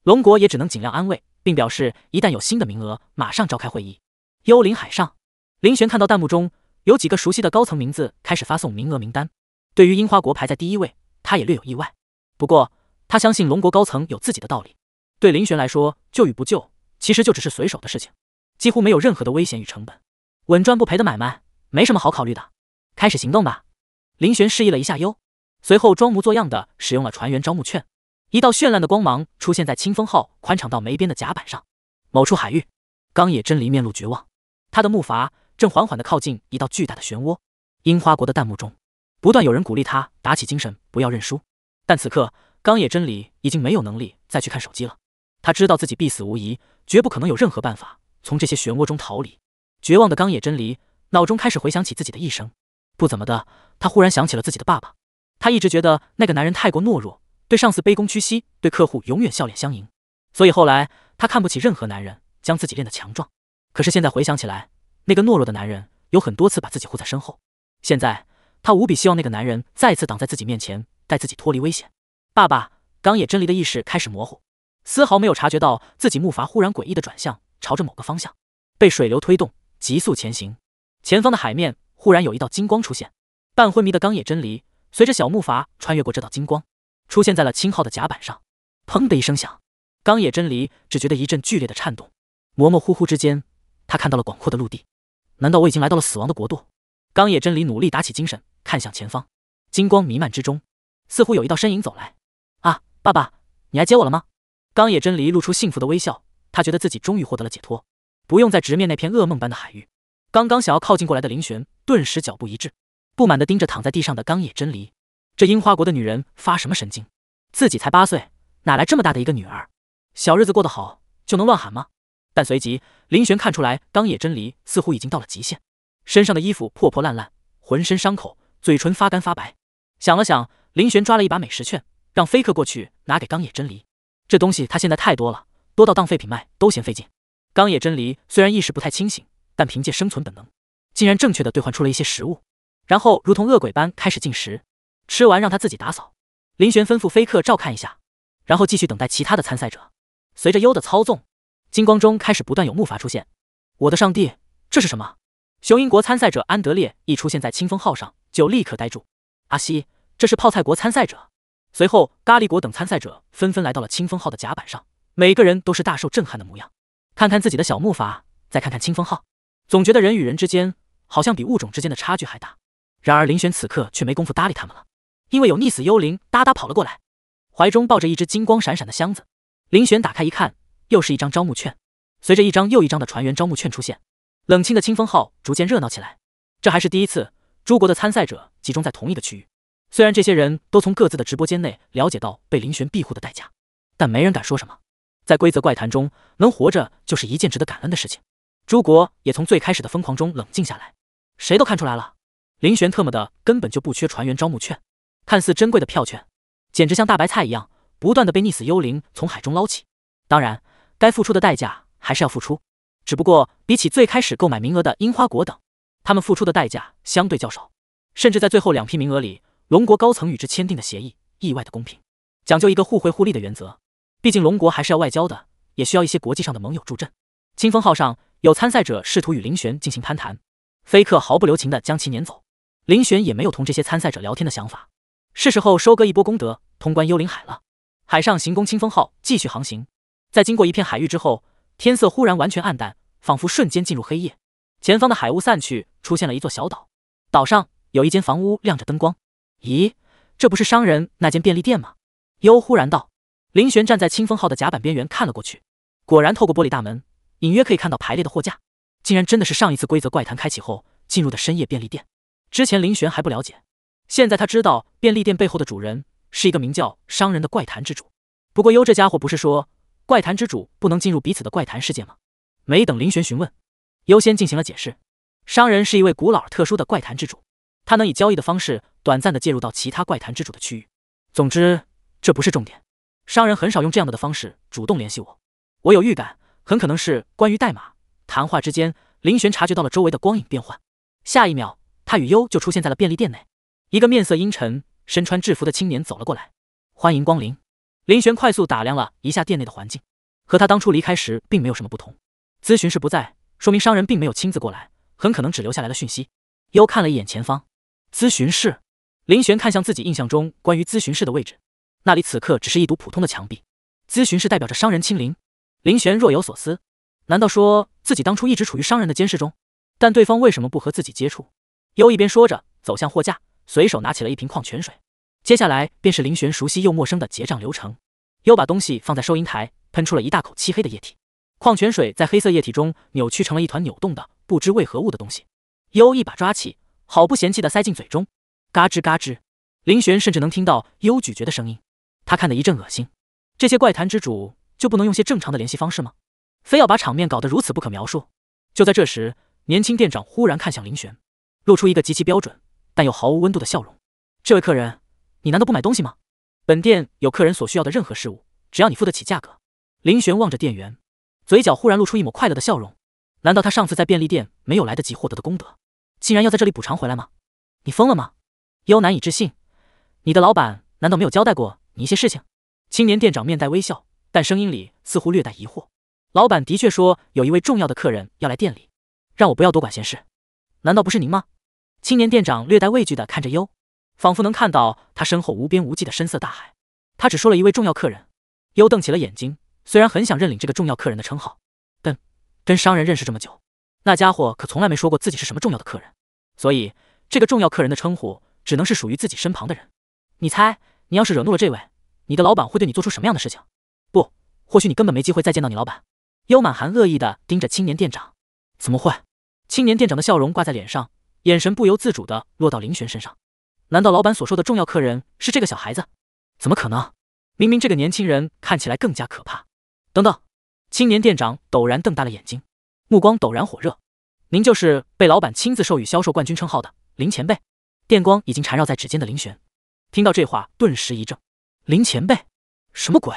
龙国也只能尽量安慰，并表示一旦有新的名额，马上召开会议。幽灵海上，林玄看到弹幕中有几个熟悉的高层名字开始发送名额名单。对于樱花国排在第一位，他也略有意外。不过他相信龙国高层有自己的道理。对林玄来说，救与不救，其实就只是随手的事情，几乎没有任何的危险与成本，稳赚不赔的买卖，没什么好考虑的。开始行动吧！林玄示意了一下幽，随后装模作样的使用了船员招募券。一道绚烂的光芒出现在清风号宽敞到没边的甲板上。某处海域，冈野真理面露绝望，他的木筏正缓缓地靠近一道巨大的漩涡。樱花国的弹幕中，不断有人鼓励他打起精神，不要认输。但此刻，冈野真理已经没有能力再去看手机了。他知道自己必死无疑，绝不可能有任何办法从这些漩涡中逃离。绝望的冈野真理脑中开始回想起自己的一生，不怎么的，他忽然想起了自己的爸爸。他一直觉得那个男人太过懦弱。对上司卑躬屈膝，对客户永远笑脸相迎，所以后来他看不起任何男人，将自己练得强壮。可是现在回想起来，那个懦弱的男人有很多次把自己护在身后。现在他无比希望那个男人再次挡在自己面前，带自己脱离危险。爸爸，冈野真理的意识开始模糊，丝毫没有察觉到自己木筏忽然诡异的转向，朝着某个方向被水流推动急速前行。前方的海面忽然有一道金光出现，半昏迷的冈野真理随着小木筏穿越过这道金光。出现在了青号的甲板上，砰的一声响，冈野真理只觉得一阵剧烈的颤动，模模糊糊之间，他看到了广阔的陆地。难道我已经来到了死亡的国度？冈野真理努力打起精神，看向前方，金光弥漫之中，似乎有一道身影走来。啊，爸爸，你来接我了吗？冈野真理露出幸福的微笑，他觉得自己终于获得了解脱，不用再直面那片噩梦般的海域。刚刚想要靠近过来的林玄顿时脚步一滞，不满的盯着躺在地上的冈野真理。这樱花国的女人发什么神经？自己才八岁，哪来这么大的一个女儿？小日子过得好就能乱喊吗？但随即，林玄看出来，冈野真离似乎已经到了极限，身上的衣服破破烂烂，浑身伤口，嘴唇发干发白。想了想，林玄抓了一把美食券，让飞客过去拿给冈野真离。这东西他现在太多了，多到当废品卖都嫌费劲。冈野真离虽然意识不太清醒，但凭借生存本能，竟然正确的兑换出了一些食物，然后如同恶鬼般开始进食。吃完，让他自己打扫。林玄吩咐飞客照看一下，然后继续等待其他的参赛者。随着优的操纵，金光中开始不断有木筏出现。我的上帝，这是什么？雄鹰国参赛者安德烈一出现在清风号上，就立刻呆住。阿西，这是泡菜国参赛者。随后，咖喱国等参赛者纷纷来到了清风号的甲板上，每个人都是大受震撼的模样。看看自己的小木筏，再看看清风号，总觉得人与人之间好像比物种之间的差距还大。然而，林玄此刻却没工夫搭理他们了。因为有溺死幽灵哒哒跑了过来，怀中抱着一只金光闪闪的箱子，林玄打开一看，又是一张招募券。随着一张又一张的船员招募券出现，冷清的清风号逐渐热闹起来。这还是第一次，诸国的参赛者集中在同一个区域。虽然这些人都从各自的直播间内了解到被林玄庇护的代价，但没人敢说什么。在规则怪谈中，能活着就是一件值得感恩的事情。诸国也从最开始的疯狂中冷静下来，谁都看出来了，林玄特么的根本就不缺船员招募券。看似珍贵的票券，简直像大白菜一样，不断的被溺死幽灵从海中捞起。当然，该付出的代价还是要付出，只不过比起最开始购买名额的樱花国等，他们付出的代价相对较少。甚至在最后两批名额里，龙国高层与之签订的协议意外的公平，讲究一个互惠互利的原则。毕竟龙国还是要外交的，也需要一些国际上的盟友助阵。清风号上有参赛者试图与林玄进行攀谈，飞客毫不留情的将其撵走。林玄也没有同这些参赛者聊天的想法。是时候收割一波功德，通关幽灵海了。海上行宫清风号继续航行，在经过一片海域之后，天色忽然完全暗淡，仿佛瞬间进入黑夜。前方的海雾散去，出现了一座小岛，岛上有一间房屋亮着灯光。咦，这不是商人那间便利店吗？悠忽然道。林玄站在清风号的甲板边缘看了过去，果然透过玻璃大门，隐约可以看到排列的货架，竟然真的是上一次规则怪谈开启后进入的深夜便利店。之前林玄还不了解。现在他知道便利店背后的主人是一个名叫商人的怪谈之主。不过优这家伙不是说怪谈之主不能进入彼此的怪谈世界吗？没等林玄询问，优先进行了解释。商人是一位古老而特殊的怪谈之主，他能以交易的方式短暂的介入到其他怪谈之主的区域。总之，这不是重点。商人很少用这样的方式主动联系我。我有预感，很可能是关于代码。谈话之间，林玄察觉到了周围的光影变幻。下一秒，他与优就出现在了便利店内。一个面色阴沉、身穿制服的青年走了过来，欢迎光临。林玄快速打量了一下店内的环境，和他当初离开时并没有什么不同。咨询室不在，说明商人并没有亲自过来，很可能只留下来了讯息。又看了一眼前方咨询室，林玄看向自己印象中关于咨询室的位置，那里此刻只是一堵普通的墙壁。咨询室代表着商人亲临，林玄若有所思：难道说自己当初一直处于商人的监视中？但对方为什么不和自己接触？优一边说着，走向货架。随手拿起了一瓶矿泉水，接下来便是林玄熟悉又陌生的结账流程。又把东西放在收银台，喷出了一大口漆黑的液体，矿泉水在黑色液体中扭曲成了一团扭动的不知为何物的东西。优一把抓起，好不嫌弃的塞进嘴中，嘎吱嘎吱。林玄甚至能听到优咀嚼的声音，他看得一阵恶心。这些怪谈之主就不能用些正常的联系方式吗？非要把场面搞得如此不可描述？就在这时，年轻店长忽然看向林玄，露出一个极其标准。但又毫无温度的笑容。这位客人，你难道不买东西吗？本店有客人所需要的任何事物，只要你付得起价格。林玄望着店员，嘴角忽然露出一抹快乐的笑容。难道他上次在便利店没有来得及获得的功德，竟然要在这里补偿回来吗？你疯了吗？优难以置信。你的老板难道没有交代过你一些事情？青年店长面带微笑，但声音里似乎略带疑惑。老板的确说有一位重要的客人要来店里，让我不要多管闲事。难道不是您吗？青年店长略带畏惧的看着优，仿佛能看到他身后无边无际的深色大海。他只说了一位重要客人。优瞪起了眼睛，虽然很想认领这个重要客人的称号，但跟商人认识这么久，那家伙可从来没说过自己是什么重要的客人，所以这个重要客人的称呼只能是属于自己身旁的人。你猜，你要是惹怒了这位，你的老板会对你做出什么样的事情？不，或许你根本没机会再见到你老板。优满含恶意的盯着青年店长。怎么会？青年店长的笑容挂在脸上。眼神不由自主地落到林玄身上，难道老板所说的重要客人是这个小孩子？怎么可能？明明这个年轻人看起来更加可怕。等等，青年店长陡然瞪大了眼睛，目光陡然火热。您就是被老板亲自授予销售冠军称号的林前辈。电光已经缠绕在指尖的林玄，听到这话顿时一怔。林前辈，什么鬼？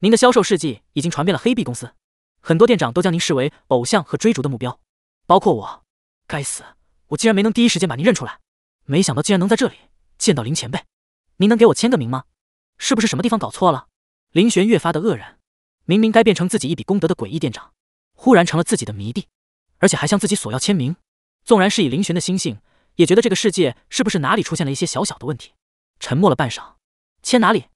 您的销售事迹已经传遍了黑 B 公司，很多店长都将您视为偶像和追逐的目标，包括我。该死！我竟然没能第一时间把您认出来，没想到竟然能在这里见到林前辈，您能给我签个名吗？是不是什么地方搞错了？林玄越发的愕然，明明该变成自己一笔功德的诡异店长，忽然成了自己的迷弟，而且还向自己索要签名。纵然是以林玄的心性，也觉得这个世界是不是哪里出现了一些小小的问题。沉默了半晌，签哪里？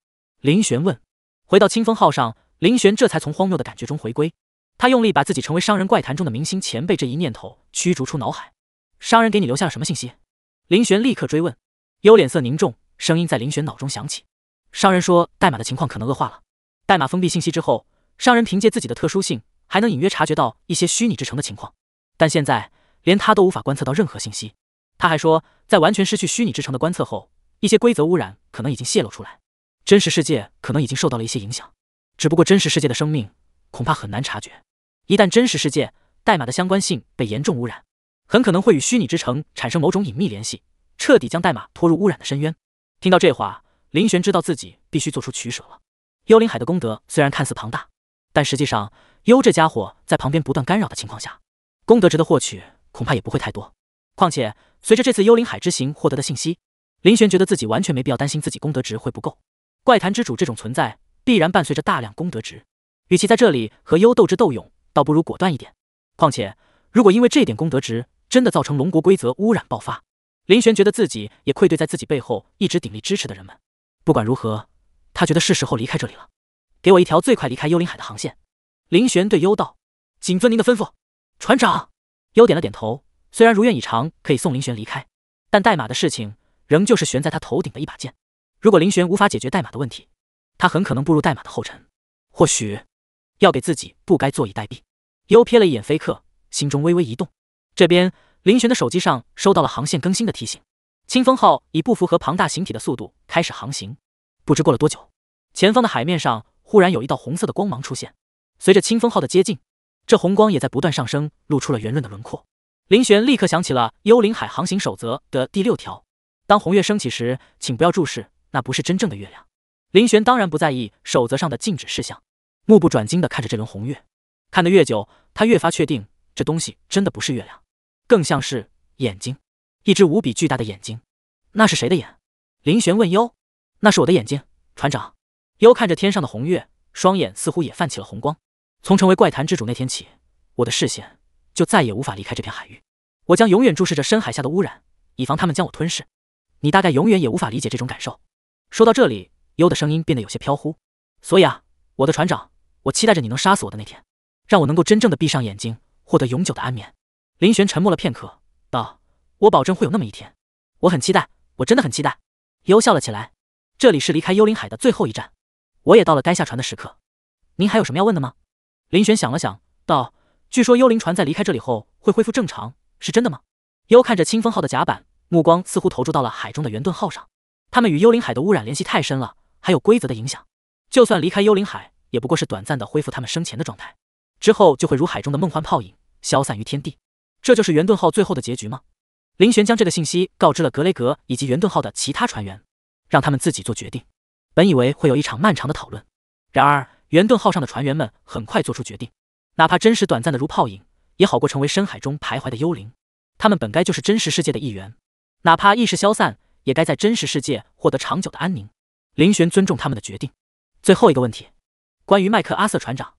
林玄问。回到清风号上，林玄这才从荒谬的感觉中回归，他用力把自己成为商人怪谈中的明星前辈这一念头驱逐出脑海。商人给你留下了什么信息？林玄立刻追问。幽脸色凝重，声音在林玄脑中响起：“商人说，代码的情况可能恶化了。代码封闭信息之后，商人凭借自己的特殊性，还能隐约察觉到一些虚拟之城的情况。但现在，连他都无法观测到任何信息。他还说，在完全失去虚拟之城的观测后，一些规则污染可能已经泄露出来，真实世界可能已经受到了一些影响。只不过，真实世界的生命恐怕很难察觉。一旦真实世界代码的相关性被严重污染，”很可能会与虚拟之城产生某种隐秘联系，彻底将代码拖入污染的深渊。听到这话，林玄知道自己必须做出取舍了。幽灵海的功德虽然看似庞大，但实际上，幽这家伙在旁边不断干扰的情况下，功德值的获取恐怕也不会太多。况且，随着这次幽灵海之行获得的信息，林玄觉得自己完全没必要担心自己功德值会不够。怪谈之主这种存在必然伴随着大量功德值，与其在这里和幽斗智斗勇，倒不如果断一点。况且，如果因为这点功德值。真的造成龙国规则污染爆发，林玄觉得自己也愧对在自己背后一直鼎力支持的人们。不管如何，他觉得是时候离开这里了。给我一条最快离开幽灵海的航线。林玄对幽道：“谨遵您的吩咐，船长。”幽点了点头。虽然如愿以偿，可以送林玄离开，但代码的事情仍旧是悬在他头顶的一把剑。如果林玄无法解决代码的问题，他很可能步入代码的后尘。或许要给自己不该坐以待毙。幽瞥了一眼飞客，心中微微一动。这边林玄的手机上收到了航线更新的提醒，清风号以不符合庞大形体的速度开始航行。不知过了多久，前方的海面上忽然有一道红色的光芒出现。随着清风号的接近，这红光也在不断上升，露出了圆润的轮廓。林玄立刻想起了幽灵海航行守则的第六条：当红月升起时，请不要注视，那不是真正的月亮。林玄当然不在意守则上的禁止事项，目不转睛地看着这轮红月。看得越久，他越发确定。这东西真的不是月亮，更像是眼睛，一只无比巨大的眼睛。那是谁的眼？林玄问优。那是我的眼睛，船长。优看着天上的红月，双眼似乎也泛起了红光。从成为怪谈之主那天起，我的视线就再也无法离开这片海域。我将永远注视着深海下的污染，以防他们将我吞噬。你大概永远也无法理解这种感受。说到这里，优的声音变得有些飘忽。所以啊，我的船长，我期待着你能杀死我的那天，让我能够真正的闭上眼睛。获得永久的安眠。林玄沉默了片刻，道：“我保证会有那么一天，我很期待，我真的很期待。”悠笑了起来。这里是离开幽灵海的最后一站，我也到了该下船的时刻。您还有什么要问的吗？林玄想了想，道：“据说幽灵船在离开这里后会恢复正常，是真的吗？”悠看着清风号的甲板，目光似乎投注到了海中的圆盾号上。他们与幽灵海的污染联系太深了，还有规则的影响，就算离开幽灵海，也不过是短暂的恢复他们生前的状态，之后就会如海中的梦幻泡影。消散于天地，这就是圆盾号最后的结局吗？林玄将这个信息告知了格雷格以及圆盾号的其他船员，让他们自己做决定。本以为会有一场漫长的讨论，然而圆盾号上的船员们很快做出决定，哪怕真实短暂的如泡影，也好过成为深海中徘徊的幽灵。他们本该就是真实世界的一员，哪怕意识消散，也该在真实世界获得长久的安宁。林玄尊重他们的决定。最后一个问题，关于麦克阿瑟船长。